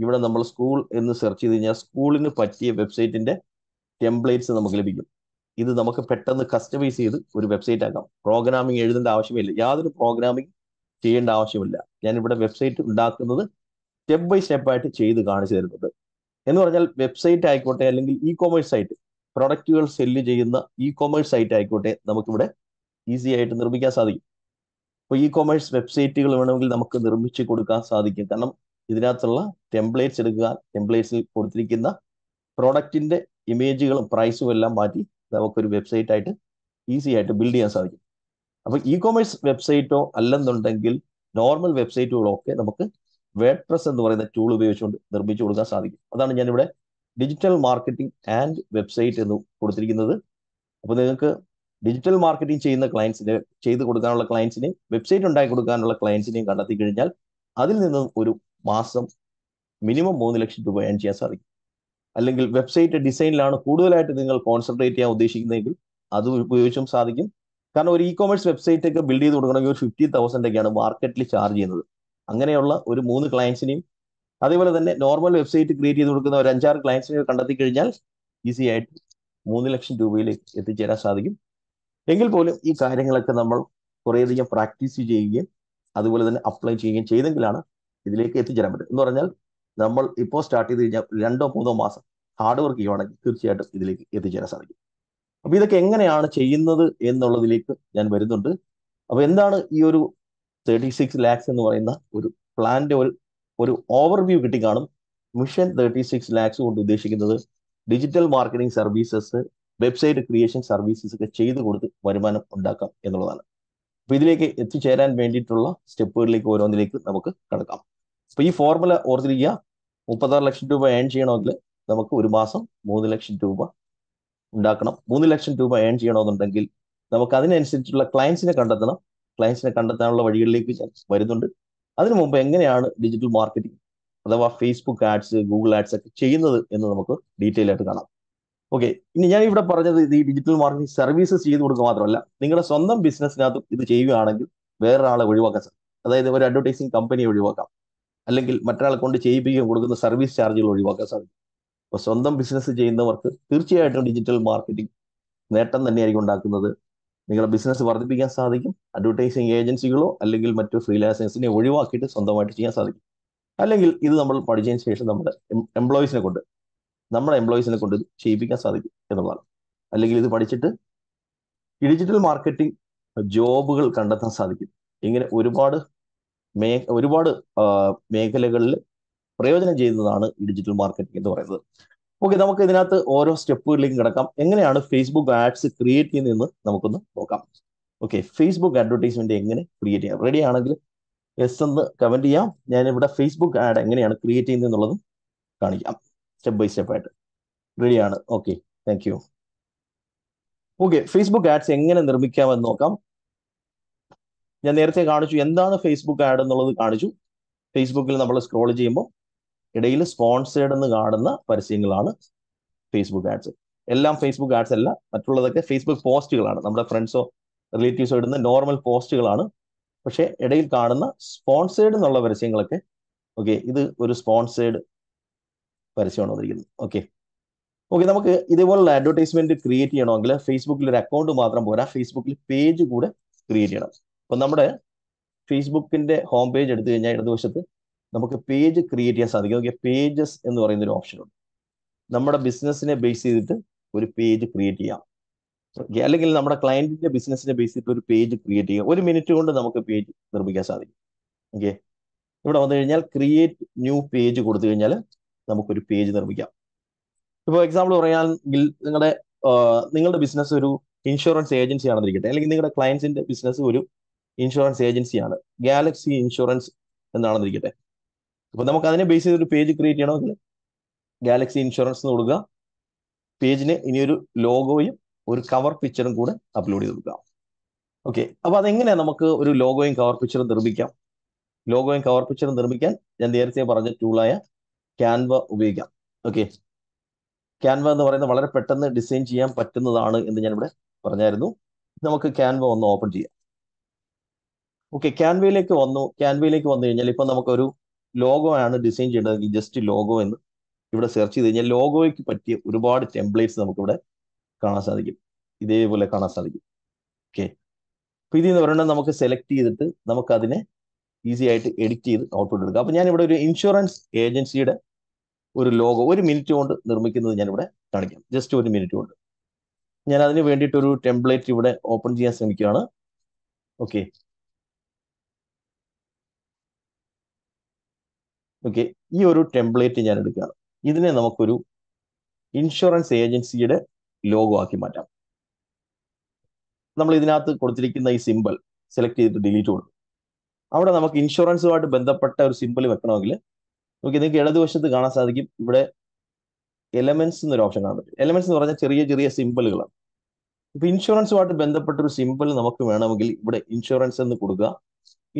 ഇവിടെ നമ്മൾ സ്കൂൾ എന്ന് സെർച്ച് ചെയ്ത് കഴിഞ്ഞാൽ സ്കൂളിന് പറ്റിയ വെബ്സൈറ്റിന്റെ ടെംപ്ലേറ്റ്സ് നമുക്ക് ലഭിക്കും ഇത് നമുക്ക് പെട്ടെന്ന് കസ്റ്റമൈസ് ചെയ്ത് ഒരു വെബ്സൈറ്റ് ആക്കാം പ്രോഗ്രാമിംഗ് എഴുതേണ്ട ആവശ്യമില്ല യാതൊരു പ്രോഗ്രാമിംഗ് ചെയ്യേണ്ട ആവശ്യമില്ല ഞാൻ ഇവിടെ വെബ്സൈറ്റ് ഉണ്ടാക്കുന്നത് സ്റ്റെപ്പ് ബൈ സ്റ്റെപ്പ് ആയിട്ട് ചെയ്ത് കാണിച്ചു തരുന്നുണ്ട് എന്ന് പറഞ്ഞാൽ വെബ്സൈറ്റ് ആയിക്കോട്ടെ അല്ലെങ്കിൽ ഇ കോമേഴ്സ് സൈറ്റ് പ്രൊഡക്റ്റുകൾ സെല്ല് ചെയ്യുന്ന ഇ കോമേഴ്സ് സൈറ്റ് ആയിക്കോട്ടെ നമുക്കിവിടെ ഈസി ആയിട്ട് നിർമ്മിക്കാൻ സാധിക്കും അപ്പോൾ ഇ കോമേഴ്സ് വെബ്സൈറ്റുകൾ വേണമെങ്കിൽ നമുക്ക് നിർമ്മിച്ചു കൊടുക്കാൻ സാധിക്കും കാരണം ഇതിനകത്തുള്ള ടെംപ്ലേറ്റ്സ് എടുക്കുക ടെംപ്ലേറ്റ്സിൽ കൊടുത്തിരിക്കുന്ന പ്രോഡക്റ്റിന്റെ ഇമേജുകളും പ്രൈസും എല്ലാം മാറ്റി നമുക്കൊരു വെബ്സൈറ്റ് ആയിട്ട് ഈസി ആയിട്ട് ബിൽഡ് ചെയ്യാൻ സാധിക്കും അപ്പോൾ ഇ കോമേഴ്സ് വെബ്സൈറ്റോ അല്ലെന്നുണ്ടെങ്കിൽ നോർമൽ വെബ്സൈറ്റുകളൊക്കെ നമുക്ക് വേഡ് പ്രസ് എന്ന് പറയുന്ന ടൂൾ ഉപയോഗിച്ചുകൊണ്ട് നിർമ്മിച്ചു കൊടുക്കാൻ സാധിക്കും അതാണ് ഞാനിവിടെ ഡിജിറ്റൽ മാർക്കറ്റിംഗ് ആൻഡ് വെബ്സൈറ്റ് എന്ന് കൊടുത്തിരിക്കുന്നത് അപ്പോൾ നിങ്ങൾക്ക് ഡിജിറ്റൽ മാർക്കറ്റിംഗ് ചെയ്യുന്ന ക്ലയൻസിന് ചെയ്ത് കൊടുക്കാനുള്ള ക്ലയൻസിനെയും വെബ്സൈറ്റ് ഉണ്ടാക്കി കൊടുക്കാനുള്ള ക്ലയൻസിനെയും കണ്ടെത്തി കഴിഞ്ഞാൽ അതിൽ നിന്നും ഒരു മാസം മിനിമം മൂന്ന് ലക്ഷം രൂപ ഏൺ ചെയ്യാൻ സാധിക്കും അല്ലെങ്കിൽ വെബ്സൈറ്റ് ഡിസൈനിലാണ് കൂടുതലായിട്ട് നിങ്ങൾ കോൺസെൻട്രേറ്റ് ചെയ്യാൻ ഉദ്ദേശിക്കുന്നതെങ്കിൽ അത് ഉപയോഗിച്ചും സാധിക്കും കാരണം ഒരു ഇ കോമേഴ്സ് വെബ്സൈറ്റ് ഒക്കെ ബിൽഡ് ചെയ്ത് കൊടുക്കണമെങ്കിൽ ഒരു ഫിഫ്റ്റി തൗസൻഡ് ഒക്കെയാണ് മാർക്കറ്റിൽ ചാർജ് ചെയ്യുന്നത് അങ്ങനെയുള്ള ഒരു മൂന്ന് ക്ലയൻസിനെയും അതേപോലെ തന്നെ നോർമൽ വെബ്സൈറ്റ് ക്രിയേറ്റ് ചെയ്ത് കൊടുക്കുന്ന ഒരു അഞ്ചാറ് ക്ലയൻസിനെ കണ്ടെത്തി കഴിഞ്ഞാൽ ഈസി ആയിട്ട് മൂന്ന് ലക്ഷം രൂപയിലേക്ക് എത്തിച്ചേരാൻ സാധിക്കും എങ്കിൽ പോലും ഈ കാര്യങ്ങളൊക്കെ നമ്മൾ കുറേയധികം പ്രാക്ടീസ് ചെയ്യുകയും അതുപോലെ തന്നെ അപ്ലൈ ചെയ്യുകയും ചെയ്തെങ്കിലാണ് ഇതിലേക്ക് എത്തിച്ചേരാൻ പറ്റും എന്ന് പറഞ്ഞാൽ നമ്മൾ ഇപ്പോൾ സ്റ്റാർട്ട് ചെയ്ത് കഴിഞ്ഞാൽ രണ്ടോ മൂന്നോ മാസം ഹാർഡ് വർക്ക് ചെയ്യുവാണെങ്കിൽ തീർച്ചയായിട്ടും ഇതിലേക്ക് എത്തിച്ചേരാൻ സാധിക്കും അപ്പോൾ ഇതൊക്കെ എങ്ങനെയാണ് ചെയ്യുന്നത് എന്നുള്ളതിലേക്ക് ഞാൻ വരുന്നുണ്ട് അപ്പോൾ എന്താണ് ഈ ഒരു തേർട്ടി സിക്സ് ലാക്സ് എന്ന് പറയുന്ന ഒരു പ്ലാന്റെ ഒരു ഒരു ഓവർവ്യൂ കിട്ടി കാണും മിഷൻ തേർട്ടി സിക്സ് ലാക്സ് കൊണ്ട് ഉദ്ദേശിക്കുന്നത് digital marketing services website creation services ഒക്കെ ചെയ്തു കൊടുത്ത് വരുമാനം ഉണ്ടാക്കാം എന്നുള്ളതാണ് അപ്പോൾ ഇതിലേക്ക് എത്തിച്ചേരാൻ വേണ്ടിയിട്ടുള്ള സ്റ്റെപ്പുകളിലേക്ക് ഓരോന്നിലേക്ക് നമുക്ക് കടക്കാം അപ്പൊ ഈ ഫോർമുല ഓർത്തിരിക്കുക മുപ്പത്താറ് ലക്ഷം രൂപ ഏൺ ചെയ്യണമെങ്കിൽ നമുക്ക് ഒരു മാസം മൂന്ന് ലക്ഷം രൂപ ഉണ്ടാക്കണം മൂന്ന് ലക്ഷം രൂപ ഏൺ ചെയ്യണമെന്നുണ്ടെങ്കിൽ നമുക്ക് അതിനനുസരിച്ചുള്ള ക്ലയൻസിനെ കണ്ടെത്തണം ക്ലയൻസിനെ കണ്ടെത്താനുള്ള വഴികളിലേക്ക് വരുന്നുണ്ട് അതിനു മുമ്പ് എങ്ങനെയാണ് ഡിജിറ്റൽ മാർക്കറ്റിംഗ് അഥവാ ഫേസ്ബുക്ക് ആഡ്സ് ഗൂഗിൾ ആഡ്സ് ഒക്കെ ചെയ്യുന്നത് എന്ന് നമുക്ക് ഡീറ്റെയിൽ ആയിട്ട് കാണാം ഓക്കെ ഇനി ഞാൻ ഇവിടെ പറഞ്ഞത് ഈ ഡിജിറ്റൽ മാർക്കറ്റിംഗ് സർവീസസ് ചെയ്ത് കൊടുക്കുക മാത്രമല്ല നിങ്ങളുടെ സ്വന്തം ബിസിനസ്സിനകത്തും ഇത് ചെയ്യുകയാണെങ്കിൽ വേറൊരാളെ ഒഴിവാക്കാൻ സാധിക്കും അതായത് ഒരു അഡ്വർടൈസിങ് കമ്പനിയെ ഒഴിവാക്കാം അല്ലെങ്കിൽ മറ്റൊരാളെ കൊണ്ട് ചെയ്യിപ്പിക്കുകയും കൊടുക്കുന്ന സർവീസ് ചാർജുകൾ ഒഴിവാക്കാൻ സാധിക്കും അപ്പൊ സ്വന്തം ബിസിനസ് ചെയ്യുന്നവർക്ക് തീർച്ചയായിട്ടും ഡിജിറ്റൽ മാർക്കറ്റിംഗ് നേട്ടം തന്നെയായിരിക്കും ഉണ്ടാക്കുന്നത് നിങ്ങളുടെ ബിസിനസ് വർദ്ധിപ്പിക്കാൻ സാധിക്കും അഡ്വർടൈസിങ് ഏജൻസികളോ അല്ലെങ്കിൽ മറ്റു ഫ്രീലാൻസേഴ്സിനെ ഒഴിവാക്കിയിട്ട് സ്വന്തമായിട്ട് ചെയ്യാൻ സാധിക്കും അല്ലെങ്കിൽ ഇത് നമ്മൾ പഠിച്ചതിന് ശേഷം നമ്മുടെ എംപ്ലോയീസിനെ കൊണ്ട് നമ്മുടെ എംപ്ലോയീസിനെ കൊണ്ട് ചെയ്യിപ്പിക്കാൻ സാധിക്കും എന്നുള്ളതാണ് അല്ലെങ്കിൽ ഇത് പഠിച്ചിട്ട് ഡിജിറ്റൽ മാർക്കറ്റിംഗ് ജോബുകൾ കണ്ടെത്താൻ സാധിക്കും ഇങ്ങനെ ഒരുപാട് മേ ഒരുപാട് മേഖലകളിൽ പ്രയോജനം ചെയ്യുന്നതാണ് ഈ ഡിജിറ്റൽ മാർക്കറ്റിംഗ് എന്ന് പറയുന്നത് ഓക്കെ നമുക്ക് ഇതിനകത്ത് ഓരോ സ്റ്റെപ്പുകളിലേക്ക് കിടക്കാം എങ്ങനെയാണ് ഫേസ്ബുക്ക് ആഡ്സ് ക്രിയേറ്റ് ചെയ്യുന്നതെന്ന് നമുക്കൊന്ന് നോക്കാം ഓക്കെ ഫേസ്ബുക്ക് അഡ്വർടൈസ്മെന്റ് എങ്ങനെ ക്രിയേറ്റ് ചെയ്യാം റെഡി ആണെങ്കിൽ എസ് എന്ന് കമന്റ് ചെയ്യാം ഞാൻ ഇവിടെ ഫേസ്ബുക്ക് ആഡ് എങ്ങനെയാണ് ക്രിയേറ്റ് ചെയ്യുന്നത് എന്നുള്ളതും കാണിക്കാം സ്റ്റെപ്പ് ബൈ സ്റ്റെപ്പ് ആയിട്ട് റെഡി ആണ് okay thank you okay Facebook ads എങ്ങനെ നിർമ്മിക്കാമെന്ന് നോക്കാം ഞാൻ നേരത്തെ കാണിച്ചു എന്താണ് ഫേസ്ബുക്ക് ആഡ് എന്നുള്ളത് കാണിച്ചു ഫേസ്ബുക്കിൽ നമ്മൾ സ്ക്രോൾ ചെയ്യുമ്പോൾ ഇടയിൽ സ്പോൺസേഡ് എന്ന് കാണുന്ന പരസ്യങ്ങളാണ് ഫേസ്ബുക്ക് ആഡ്സ് എല്ലാം ഫേസ്ബുക്ക് ആഡ്സ് അല്ല മറ്റുള്ളതൊക്കെ ഫേസ്ബുക്ക് പോസ്റ്റുകളാണ് നമ്മുടെ ഫ്രണ്ട്സോ റിലേറ്റീവ്സോ ഇടുന്ന നോർമൽ പോസ്റ്റുകളാണ് പക്ഷേ ഇടയിൽ കാണുന്ന സ്പോൺസേഡ് എന്നുള്ള പരസ്യങ്ങളൊക്കെ ഓക്കെ ഇത് ഒരു സ്പോൺസേഡ് പരസ്യമാണ് വന്നിരിക്കുന്നത് ഓക്കെ ഓക്കെ നമുക്ക് ഇതേപോലുള്ള അഡ്വർടൈസ്മെന്റ് ക്രിയേറ്റ് ചെയ്യണമെങ്കിൽ ഫേസ്ബുക്കിൽ ഒരു അക്കൗണ്ട് മാത്രം പോരാ ഫേസ്ബുക്കിൽ പേജ് കൂടെ ക്രിയേറ്റ് ചെയ്യണം അപ്പം നമ്മുടെ ഫേസ്ബുക്കിന്റെ ഹോം പേജ് എടുത്തു കഴിഞ്ഞാൽ ഇടതുവശത്ത് നമുക്ക് പേജ് ക്രിയേറ്റ് ചെയ്യാൻ സാധിക്കും നോക്കിയാൽ പേജസ് എന്ന് പറയുന്ന ഒരു ഓപ്ഷനുണ്ട് നമ്മുടെ ബിസിനസ്സിനെ ബേസ് ചെയ്തിട്ട് ഒരു പേജ് ക്രിയേറ്റ് ചെയ്യാം അല്ലെങ്കിൽ നമ്മുടെ ക്ലയന്റിന്റെ ബിസിനസ്സിനെ ബേസ് ചെയ്തിട്ട് ഒരു പേജ് ക്രിയേറ്റ് ചെയ്യാം ഒരു മിനിറ്റ് കൊണ്ട് നമുക്ക് പേജ് നിർമ്മിക്കാൻ സാധിക്കും ഓക്കെ ഇവിടെ വന്നു കഴിഞ്ഞാൽ ക്രിയേറ്റ് ന്യൂ പേജ് കൊടുത്തു കഴിഞ്ഞാൽ നമുക്കൊരു പേജ് നിർമ്മിക്കാം ഇപ്പോൾ എക്സാമ്പിൾ പറയുകയാണെങ്കിൽ നിങ്ങളുടെ നിങ്ങളുടെ ബിസിനസ് ഒരു ഇൻഷുറൻസ് ഏജൻസി ആണെന്നിരിക്കട്ടെ അല്ലെങ്കിൽ നിങ്ങളുടെ ക്ലയൻസിന്റെ ബിസിനസ് ഒരു ഇൻഷുറൻസ് ഏജൻസിയാണ് ഗാലക്സി ഇൻഷുറൻസ് എന്നാണെന്ന് ഇരിക്കട്ടെ അപ്പൊ നമുക്ക് അതിനെ ബേസ് ചെയ്ത് ഒരു പേജ് ക്രിയേറ്റ് ചെയ്യണമെങ്കിൽ ഗാലക്സി ഇൻഷുറൻസ് എന്ന് കൊടുക്കുക പേജിന് ഇനിയൊരു ലോഗോയും ഒരു കവർ പിക്ചറും കൂടെ അപ്ലോഡ് ചെയ്ത് കൊടുക്കാം ഓക്കെ അപ്പൊ അതെങ്ങനെ നമുക്ക് ഒരു ലോഗോയും കവർ പിക്ചറും നിർമ്മിക്കാം ലോഗോയും കവർ പിക്ചറും നിർമ്മിക്കാൻ ഞാൻ നേരത്തെ പറഞ്ഞ ടൂളായ ക്യാൻവ ഉപയോഗിക്കാം ഓക്കെ ക്യാൻവ എന്ന് പറയുന്നത് വളരെ പെട്ടെന്ന് ഡിസൈൻ ചെയ്യാൻ പറ്റുന്നതാണ് എന്ന് ഞാൻ ഇവിടെ പറഞ്ഞായിരുന്നു നമുക്ക് ക്യാൻവ ഒന്ന് ഓപ്പൺ ചെയ്യാം ഓക്കെ ക്യാൻവയിലേക്ക് വന്നു ക്യാൻവയിലേക്ക് വന്നു കഴിഞ്ഞാൽ ഇപ്പം നമുക്കൊരു ലോഗോ ആണ് ഡിസൈൻ ചെയ്യേണ്ടതെങ്കിൽ ജസ്റ്റ് ലോഗോ എന്ന് ഇവിടെ സെർച്ച് ചെയ്ത് കഴിഞ്ഞാൽ ലോഗോയ്ക്ക് പറ്റിയ ഒരുപാട് ടെംപ്ലേറ്റ്സ് നമുക്കിവിടെ കാണാൻ സാധിക്കും ഇതേപോലെ കാണാൻ സാധിക്കും ഓക്കെ അപ്പോൾ ഇതെന്ന് പറയുന്നത് നമുക്ക് സെലക്ട് ചെയ്തിട്ട് നമുക്ക് അതിനെ ഈസി ആയിട്ട് എഡിറ്റ് ചെയ്ത് ഔട്ട്പുട്ട് എടുക്കാം അപ്പോൾ ഞാനിവിടെ ഒരു ഇൻഷുറൻസ് ഏജൻസിയുടെ ഒരു ലോഗോ ഒരു മിനിറ്റ് കൊണ്ട് നിർമ്മിക്കുന്നത് ഞാനിവിടെ കാണിക്കാം ജസ്റ്റ് ഒരു മിനിറ്റ് കൊണ്ട് ഞാൻ അതിന് വേണ്ടിയിട്ടൊരു ഒരു ടെംപ്ലേറ്റ് ഇവിടെ ഓപ്പൺ ചെയ്യാൻ ശ്രമിക്കുകയാണ് ഓക്കെ ഓക്കെ ഈ ഒരു ടെംപ്ലേറ്റ് ഞാൻ എടുക്കുകയാണ് ഇതിനെ നമുക്കൊരു ഇൻഷുറൻസ് ഏജൻസിയുടെ ലോഗോ ആക്കി മാറ്റാം നമ്മൾ ഇതിനകത്ത് കൊടുത്തിരിക്കുന്ന ഈ സിമ്പിൾ സെലക്ട് ചെയ്തിട്ട് ഡിലീറ്റ് കൊടുക്കും അവിടെ നമുക്ക് ഇൻഷുറൻസുമായിട്ട് ബന്ധപ്പെട്ട ഒരു സിമ്പിൾ വെക്കണമെങ്കിൽ നമുക്ക് നിങ്ങൾക്ക് ഇടതുവശത്ത് കാണാൻ സാധിക്കും ഇവിടെ എലമെന്റ്സ് എന്നൊരു ഓപ്ഷൻ കാണാൻ പറ്റും എലമെന്റ്സ് എന്ന് പറഞ്ഞാൽ ചെറിയ ചെറിയ സിമ്പിളുകളാണ് ഇപ്പൊ ഇൻഷുറൻസുമായിട്ട് ബന്ധപ്പെട്ട ഒരു സിമ്പിൾ നമുക്ക് വേണമെങ്കിൽ ഇവിടെ ഇൻഷുറൻസ് എന്ന് കൊടുക്കുക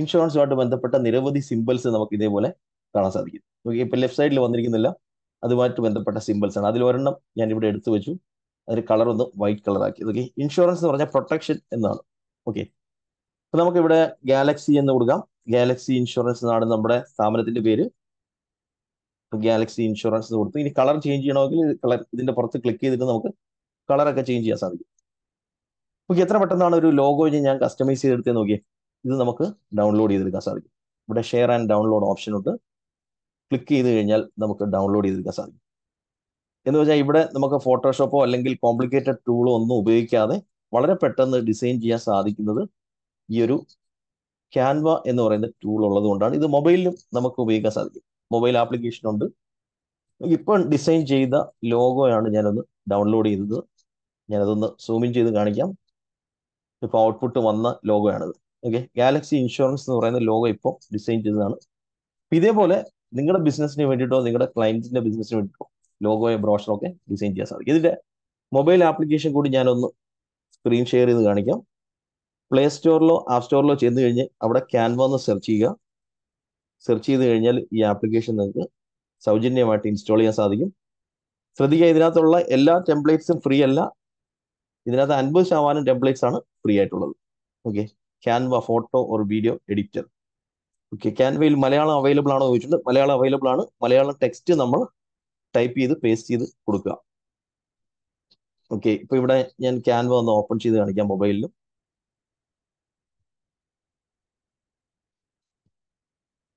ഇൻഷുറൻസുമായിട്ട് ബന്ധപ്പെട്ട നിരവധി സിമ്പിൾസ് നമുക്ക് ഇതേപോലെ കാണാൻ സാധിക്കും ഓക്കെ ഇപ്പൊ ലെഫ്റ്റ് സൈഡിൽ വന്നിരിക്കുന്നില്ല അതുമായിട്ട് ബന്ധപ്പെട്ട സിമ്പിൾസ് ആണ് അതിൽ ഒരെണ്ണം ഞാൻ ഇവിടെ എടുത്തു വെച്ചു അതിന് കളർ ഒന്ന് വൈറ്റ് ആക്കി ഓക്കെ ഇൻഷുറൻസ് എന്ന് പറഞ്ഞാൽ പ്രൊട്ടക്ഷൻ എന്നാണ് ഓക്കെ അപ്പൊ നമുക്ക് ഇവിടെ ഗാലക്സി എന്ന് കൊടുക്കാം ഗാലക്സി ഇൻഷുറൻസ് എന്നാണ് നമ്മുടെ സ്ഥാപനത്തിന്റെ പേര് ഗാലക്സി ഇൻഷുറൻസ് എന്ന് കൊടുത്ത് ഇനി കളർ ചേഞ്ച് ചെയ്യണമെങ്കിൽ കളർ ഇതിന്റെ പുറത്ത് ക്ലിക്ക് ചെയ്തിട്ട് നമുക്ക് കളറൊക്കെ ചേഞ്ച് ചെയ്യാൻ സാധിക്കും ഓക്കെ എത്ര പെട്ടെന്നാണ് ഒരു ലോഗോ ഞാൻ കസ്റ്റമൈസ് ചെയ്തെടുത്തേ നോക്കിയേ ഇത് നമുക്ക് ഡൗൺലോഡ് ചെയ്തെടുക്കാൻ സാധിക്കും ഇവിടെ ഷെയർ ആൻഡ് ഡൗൺലോഡ് ഓപ്ഷൻ ഉണ്ട് ക്ലിക്ക് ചെയ്ത് കഴിഞ്ഞാൽ നമുക്ക് ഡൗൺലോഡ് ചെയ്തെടുക്കാൻ സാധിക്കും എന്ന് വെച്ചാൽ ഇവിടെ നമുക്ക് ഫോട്ടോഷോപ്പോ അല്ലെങ്കിൽ കോംപ്ലിക്കേറ്റഡ് ടൂളോ ഒന്നും ഉപയോഗിക്കാതെ വളരെ പെട്ടെന്ന് ഡിസൈൻ ചെയ്യാൻ സാധിക്കുന്നത് ഈ ഒരു ക്യാൻവ എന്ന് പറയുന്ന ടൂൾ ഉള്ളത് കൊണ്ടാണ് ഇത് മൊബൈലിലും നമുക്ക് ഉപയോഗിക്കാൻ സാധിക്കും മൊബൈൽ ആപ്ലിക്കേഷൻ ഉണ്ട് ഇപ്പം ഡിസൈൻ ചെയ്ത ലോഗോയാണ് ഞാനൊന്ന് ഡൗൺലോഡ് ചെയ്തത് ഞാനതൊന്ന് സൂമിൻ ചെയ്ത് കാണിക്കാം ഇപ്പോൾ ഔട്ട്പുട്ട് വന്ന ആണിത് ഓക്കെ ഗാലക്സി ഇൻഷുറൻസ് എന്ന് പറയുന്ന ലോഗോ ഇപ്പോൾ ഡിസൈൻ ചെയ്തതാണ് ഇതേപോലെ നിങ്ങളുടെ ബിസിനസ്സിന് വേണ്ടിയിട്ടോ നിങ്ങളുടെ ക്ലയൻറ്റിന്റെ ബിസിനസ്സിന് വേണ്ടിയിട്ടോ ലോഗോയോ ബ്രോഷറോ ഒക്കെ ഡിസൈൻ ചെയ്യാൻ സാധിക്കും ഇതിന്റെ മൊബൈൽ ആപ്ലിക്കേഷൻ കൂടി ഞാനൊന്ന് സ്ക്രീൻ ഷെയർ ചെയ്ത് കാണിക്കാം പ്ലേ സ്റ്റോറിലോ ആപ്പ് സ്റ്റോറിലോ ചെന്ന് കഴിഞ്ഞ് അവിടെ ക്യാൻവ എന്ന് സെർച്ച് ചെയ്യുക സെർച്ച് ചെയ്ത് കഴിഞ്ഞാൽ ഈ ആപ്ലിക്കേഷൻ നിങ്ങൾക്ക് സൗജന്യമായിട്ട് ഇൻസ്റ്റാൾ ചെയ്യാൻ സാധിക്കും ശ്രദ്ധിക്കുക ഇതിനകത്തുള്ള എല്ലാ ടെംപ്ലേറ്റ്സും ഫ്രീ അല്ല ഇതിനകത്ത് അൻപത് ശതമാനം ടെംപ്ലേറ്റ്സ് ആണ് ഫ്രീ ആയിട്ടുള്ളത് okay Canva photo or video editor okay ക്യാൻവയിൽ മലയാളം അവൈലബിൾ ആണോ ചോദിച്ചിട്ടുണ്ട് മലയാളം അവൈലബിൾ ആണ് മലയാളം ടെക്സ്റ്റ് നമ്മൾ ടൈപ്പ് ചെയ്ത് പേസ്റ്റ് ചെയ്ത് കൊടുക്കുക ഓക്കെ ഇപ്പൊ ഇവിടെ ഞാൻ ക്യാൻവ ഒന്ന് ഓപ്പൺ ചെയ്ത് കാണിക്കാം മൊബൈലിലും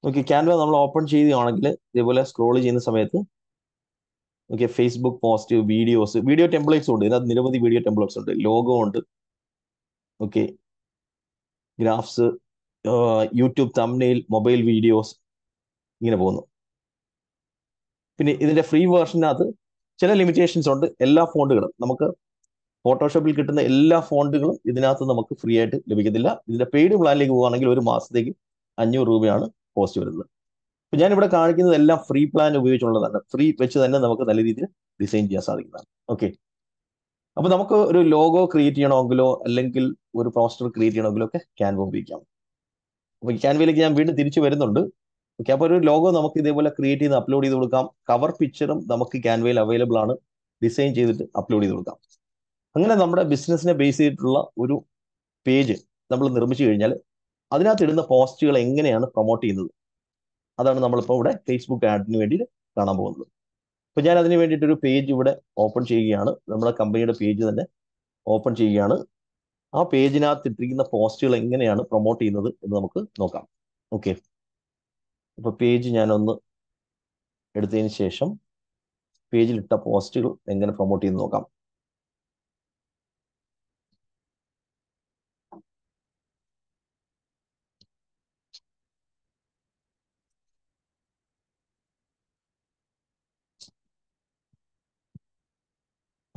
ഓക്കെ ക്യാൻവ നമ്മൾ ഓപ്പൺ ചെയ്യുകയാണെങ്കിൽ ഇതേപോലെ സ്ക്രോൾ ചെയ്യുന്ന സമയത്ത് okay Facebook post videos video templates ഉണ്ട് ഇതിനകത്ത് നിരവധി വീഡിയോ ടെംപ്ലേറ്റ്സ് ഉണ്ട് ലോഗോ ഉണ്ട് ഓക്കെ ഗ്രാഫ്സ് യൂട്യൂബ് തമ്മിൽ മൊബൈൽ വീഡിയോസ് ഇങ്ങനെ പോകുന്നു പിന്നെ ഇതിന്റെ ഫ്രീ വേർഷനകത്ത് ചില ലിമിറ്റേഷൻസ് ഉണ്ട് എല്ലാ ഫോണ്ടുകളും നമുക്ക് ഫോട്ടോഷോപ്പിൽ കിട്ടുന്ന എല്ലാ ഫോണ്ടുകളും ഇതിനകത്ത് നമുക്ക് ഫ്രീ ആയിട്ട് ലഭിക്കത്തില്ല ഇതിന്റെ പെയ്ഡ് പ്ലാനിലേക്ക് പോകുകയാണെങ്കിൽ ഒരു മാസത്തേക്ക് അഞ്ഞൂറ് രൂപയാണ് കോസ്റ്റ് വരുന്നത് അപ്പം ഞാനിവിടെ കാണിക്കുന്നത് എല്ലാം ഫ്രീ പ്ലാൻ ഉപയോഗിച്ചുള്ളതാണ് ഫ്രീ വെച്ച് തന്നെ നമുക്ക് നല്ല രീതിയിൽ ഡിസൈൻ ചെയ്യാൻ സാധിക്കുന്നതാണ് ഓക്കെ അപ്പോൾ നമുക്ക് ഒരു ലോഗോ ക്രിയേറ്റ് ചെയ്യണമെങ്കിലോ അല്ലെങ്കിൽ ഒരു പോസ്റ്റർ ക്രിയേറ്റ് ചെയ്യണമെങ്കിലോ ഒക്കെ ക്യാൻവ ഉപയോഗിക്കാം അപ്പൊ ക്യാൻവയിലേക്ക് ഞാൻ വീണ്ടും തിരിച്ചു വരുന്നുണ്ട് ഓക്കെ അപ്പോൾ ഒരു ലോഗോ നമുക്ക് ഇതേപോലെ ക്രിയേറ്റ് ചെയ്ത് അപ്ലോഡ് ചെയ്ത് കൊടുക്കാം കവർ പിക്ചറും നമുക്ക് ക്യാൻവയിൽ അവൈലബിൾ ആണ് ഡിസൈൻ ചെയ്തിട്ട് അപ്ലോഡ് ചെയ്ത് കൊടുക്കാം അങ്ങനെ നമ്മുടെ ബിസിനസ്സിനെ ബേസ് ചെയ്തിട്ടുള്ള ഒരു പേജ് നമ്മൾ നിർമ്മിച്ചു കഴിഞ്ഞാൽ അതിനകത്ത് ഇടുന്ന പോസ്റ്റുകൾ എങ്ങനെയാണ് പ്രൊമോട്ട് ചെയ്യുന്നത് അതാണ് നമ്മളിപ്പോൾ ഇവിടെ ഫേസ്ബുക്ക് ആഡിന് വേണ്ടി കാണാൻ പോകുന്നത് അപ്പൊ ഞാൻ അതിന് വേണ്ടിയിട്ടൊരു പേജ് ഇവിടെ ഓപ്പൺ ചെയ്യുകയാണ് നമ്മുടെ കമ്പനിയുടെ പേജ് തന്നെ ഓപ്പൺ ചെയ്യുകയാണ് ആ പേജിനകത്ത് ഇട്ടിരിക്കുന്ന പോസ്റ്റുകൾ എങ്ങനെയാണ് പ്രൊമോട്ട് ചെയ്യുന്നത് എന്ന് നമുക്ക് നോക്കാം ഓക്കെ അപ്പൊ പേജ് ഞാനൊന്ന് എടുത്തതിന് ശേഷം പേജിലിട്ട പോസ്റ്റുകൾ എങ്ങനെ പ്രൊമോട്ട് ചെയ്യുന്നു നോക്കാം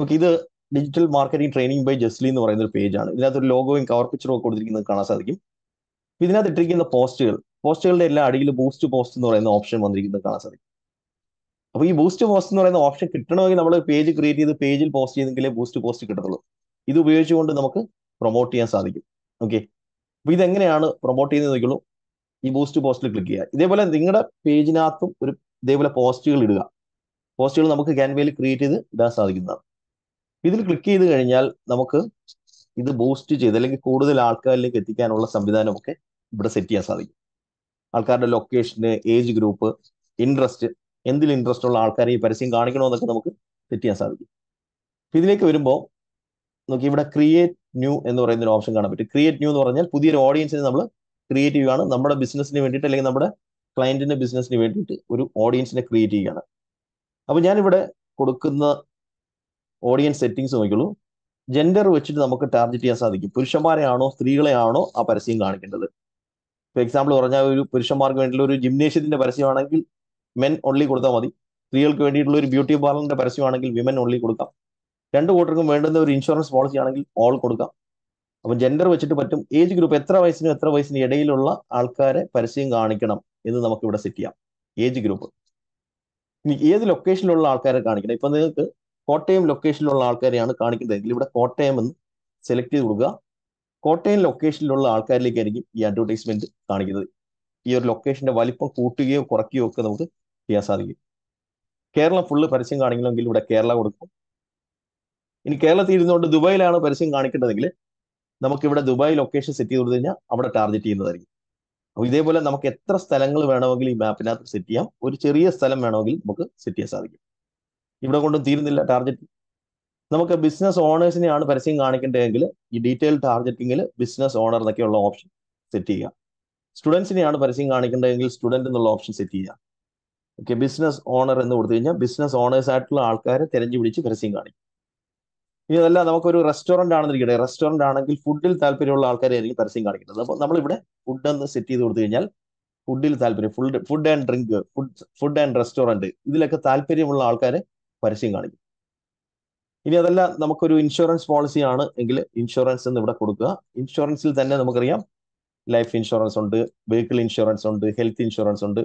ഓക്കെ ഇത് digital marketing training by Jasly എന്ന് പറയുന്ന ഒരു പേജാണ് ഇതിനകത്ത് ഒരു ലോഗോയും കവർ പിക്ചറും ഒക്കെ കൊടുത്തിരിക്കുന്നത് കാണാൻ സാധിക്കും ഇതിനകത്ത് ഇട്ടിരിക്കുന്ന പോസ്റ്റുകൾ പോസ്റ്റുകളുടെ എല്ലാ അടിയിൽ ബൂസ്റ്റ് പോസ്റ്റ് എന്ന് പറയുന്ന ഓപ്ഷൻ വന്നിരിക്കുന്നത് കാണാൻ സാധിക്കും അപ്പോൾ ഈ ബൂസ്റ്റ് പോസ്റ്റ് എന്ന് പറയുന്ന ഓപ്ഷൻ കിട്ടണമെങ്കിൽ നമ്മൾ പേജ് ക്രിയേറ്റ് ചെയ്ത് പേജിൽ പോസ്റ്റ് ചെയ്തെങ്കിലേ ബൂസ്റ്റ് പോസ്റ്റ് കിട്ടത്തുള്ളൂ ഇത് ഉപയോഗിച്ചുകൊണ്ട് നമുക്ക് പ്രൊമോട്ട് ചെയ്യാൻ സാധിക്കും ഓക്കെ അപ്പോൾ ഇതെങ്ങനെയാണ് പ്രൊമോട്ട് ചെയ്യുന്നത് നോക്കുള്ളൂ ഈ ബൂസ്റ്റ് പോസ്റ്റിൽ ക്ലിക്ക് ചെയ്യുക ഇതേപോലെ നിങ്ങളുടെ പേജിനകത്തും ഒരു ഇതേപോലെ പോസ്റ്റുകൾ ഇടുക പോസ്റ്റുകൾ നമുക്ക് ക്യാൻവയിൽ ക്രിയേറ്റ് ചെയ്ത് ഇടാൻ സാധിക്കുന്നതാണ് ഇതിൽ ക്ലിക്ക് ചെയ്ത് കഴിഞ്ഞാൽ നമുക്ക് ഇത് ബൂസ്റ്റ് ചെയ്ത് അല്ലെങ്കിൽ കൂടുതൽ ആൾക്കാരിലേക്ക് എത്തിക്കാനുള്ള സംവിധാനമൊക്കെ ഇവിടെ സെറ്റ് ചെയ്യാൻ സാധിക്കും ആൾക്കാരുടെ ലൊക്കേഷന് ഏജ് ഗ്രൂപ്പ് ഇൻട്രസ്റ്റ് എന്തിൽ ഇൻട്രസ്റ്റ് ഉള്ള ആൾക്കാരെ ഈ പരസ്യം കാണിക്കണമെന്നൊക്കെ നമുക്ക് സെറ്റ് ചെയ്യാൻ സാധിക്കും ഇതിലേക്ക് വരുമ്പോൾ നമുക്ക് ഇവിടെ ക്രിയേറ്റ് ന്യൂ എന്ന് പറയുന്ന ഒരു ഓപ്ഷൻ കാണാൻ പറ്റും ക്രിയേറ്റ് ന്യൂ എന്ന് പറഞ്ഞാൽ പുതിയൊരു ഓഡിയൻസിന് നമ്മൾ ക്രിയേറ്റ് ചെയ്യുകയാണ് നമ്മുടെ ബിസിനസ്സിന് വേണ്ടിയിട്ട് അല്ലെങ്കിൽ നമ്മുടെ ക്ലയന്റിന്റെ ബിസിനസ്സിന് വേണ്ടിയിട്ട് ഒരു ഓഡിയൻസിനെ ക്രിയേറ്റ് ചെയ്യുകയാണ് അപ്പോൾ ഞാനിവിടെ കൊടുക്കുന്ന ഓഡിയൻസ് സെറ്റിങ്സ് നോക്കിയുള്ളൂ ജെൻഡർ വെച്ചിട്ട് നമുക്ക് ടാർഗറ്റ് ചെയ്യാൻ സാധിക്കും പുരുഷന്മാരെ ആണോ സ്ത്രീകളെ ആണോ ആ പരസ്യം കാണിക്കേണ്ടത് ഇപ്പൊ എക്സാമ്പിൾ പറഞ്ഞാൽ ഒരു പുരുഷന്മാർക്ക് വേണ്ടിയുള്ള ഒരു ജിംനേഷ്യത്തിന്റെ പരസ്യമാണെങ്കിൽ മെൻ ഒള്ളി കൊടുത്താൽ മതി സ്ത്രീകൾക്ക് വേണ്ടിയിട്ടുള്ള ഒരു ബ്യൂട്ടി പാർലറിന്റെ പരസ്യമാണെങ്കിൽ വിമൻ ഒള്ളി കൊടുക്കാം രണ്ട് കൂട്ടർക്കും വേണ്ടുന്ന ഒരു ഇൻഷുറൻസ് പോളിസി ആണെങ്കിൽ ഓൾ കൊടുക്കാം അപ്പം ജെൻഡർ വെച്ചിട്ട് പറ്റും ഏജ് ഗ്രൂപ്പ് എത്ര വയസ്സിനും എത്ര വയസ്സിനും ഇടയിലുള്ള ആൾക്കാരെ പരസ്യം കാണിക്കണം എന്ന് നമുക്ക് ഇവിടെ സെറ്റ് ചെയ്യാം ഏജ് ഗ്രൂപ്പ് ഇനി ഏത് ലൊക്കേഷനിലുള്ള ആൾക്കാരെ കാണിക്കണം ഇപ്പൊ നിങ്ങൾക്ക് കോട്ടയം ലൊക്കേഷനിലുള്ള ആൾക്കാരെയാണ് എങ്കിൽ ഇവിടെ കോട്ടയം എന്ന് സെലക്ട് ചെയ്ത് കൊടുക്കുക കോട്ടയം ലൊക്കേഷനിലുള്ള ആൾക്കാരിലേക്കായിരിക്കും ഈ അഡ്വർടൈസ്മെന്റ് കാണിക്കുന്നത് ഈ ഒരു ലൊക്കേഷന്റെ വലിപ്പം കൂട്ടുകയോ കുറയ്ക്കുകയോ ഒക്കെ നമുക്ക് ചെയ്യാൻ സാധിക്കും കേരളം ഫുള്ള് പരസ്യം കാണിക്കണമെങ്കിൽ ഇവിടെ കേരള കൊടുക്കും ഇനി കേരളത്തിൽ ഇരുന്നുകൊണ്ട് ദുബായിലാണ് പരസ്യം കാണിക്കേണ്ടതെങ്കിൽ നമുക്ക് ഇവിടെ ദുബായ് ലൊക്കേഷൻ സെറ്റ് ചെയ്ത് കൊടുത്തു കഴിഞ്ഞാൽ അവിടെ ടാർഗറ്റ് ചെയ്യുന്നതായിരിക്കും അപ്പോൾ ഇതേപോലെ നമുക്ക് എത്ര സ്ഥലങ്ങൾ വേണമെങ്കിൽ ഈ മാപ്പിനകത്ത് സെറ്റ് ചെയ്യാം ഒരു ചെറിയ സ്ഥലം വേണമെങ്കിൽ നമുക്ക് സെറ്റ് ചെയ്യാൻ സാധിക്കും ഇവിടെ കൊണ്ടും തീരുന്നില്ല ടാർഗറ്റ് നമുക്ക് ബിസിനസ് ഓണേഴ്സിനെയാണ് പരസ്യം കാണിക്കേണ്ടതെങ്കിൽ ഈ ഡീറ്റെയിൽ ടാർഗറ്റിങ്ങിൽ ബിസിനസ് ഓണർ എന്നൊക്കെയുള്ള ഓപ്ഷൻ സെറ്റ് ചെയ്യുക സ്റ്റുഡൻസിനെയാണ് പരസ്യം കാണിക്കേണ്ടതെങ്കിൽ സ്റ്റുഡൻറ് എന്നുള്ള ഓപ്ഷൻ സെറ്റ് ചെയ്യുക ഓക്കെ ബിസിനസ് ഓണർ എന്ന് കൊടുത്തു കഴിഞ്ഞാൽ ബിസിനസ് ഓണേഴ്സ് ആയിട്ടുള്ള ആൾക്കാരെ തിരഞ്ഞു പിടിച്ച് പരസ്യം കാണിക്കും ഇനി അതല്ല നമുക്കൊരു റെസ്റ്റോറൻ്റ് ആണെന്നിരിക്കട്ടെ റെസ്റ്റോറൻ്റ് ആണെങ്കിൽ ഫുഡിൽ താല്പര്യമുള്ള ആൾക്കാരെയായിരിക്കും ആയിരിക്കും പരസ്യം കാണിക്കുന്നത് അപ്പോൾ നമ്മളിവിടെ ഫുഡ് എന്ന് സെറ്റ് ചെയ്ത് കൊടുത്തു കഴിഞ്ഞാൽ ഫുഡിൽ താല്പര്യം food food and drink food food and restaurant ഇതിലൊക്കെ താല്പര്യമുള്ള ആൾക്കാരെ പരസ്യം കാണിക്കും ഇനി അതല്ല നമുക്കൊരു ഇൻഷുറൻസ് പോളിസി ആണ് എങ്കിൽ ഇൻഷുറൻസ് എന്ന് ഇവിടെ കൊടുക്കുക ഇൻഷുറൻസിൽ തന്നെ നമുക്കറിയാം ലൈഫ് ഇൻഷുറൻസ് ഉണ്ട് വെഹിക്കിൾ ഇൻഷുറൻസ് ഉണ്ട് ഹെൽത്ത് ഇൻഷുറൻസ് ഉണ്ട്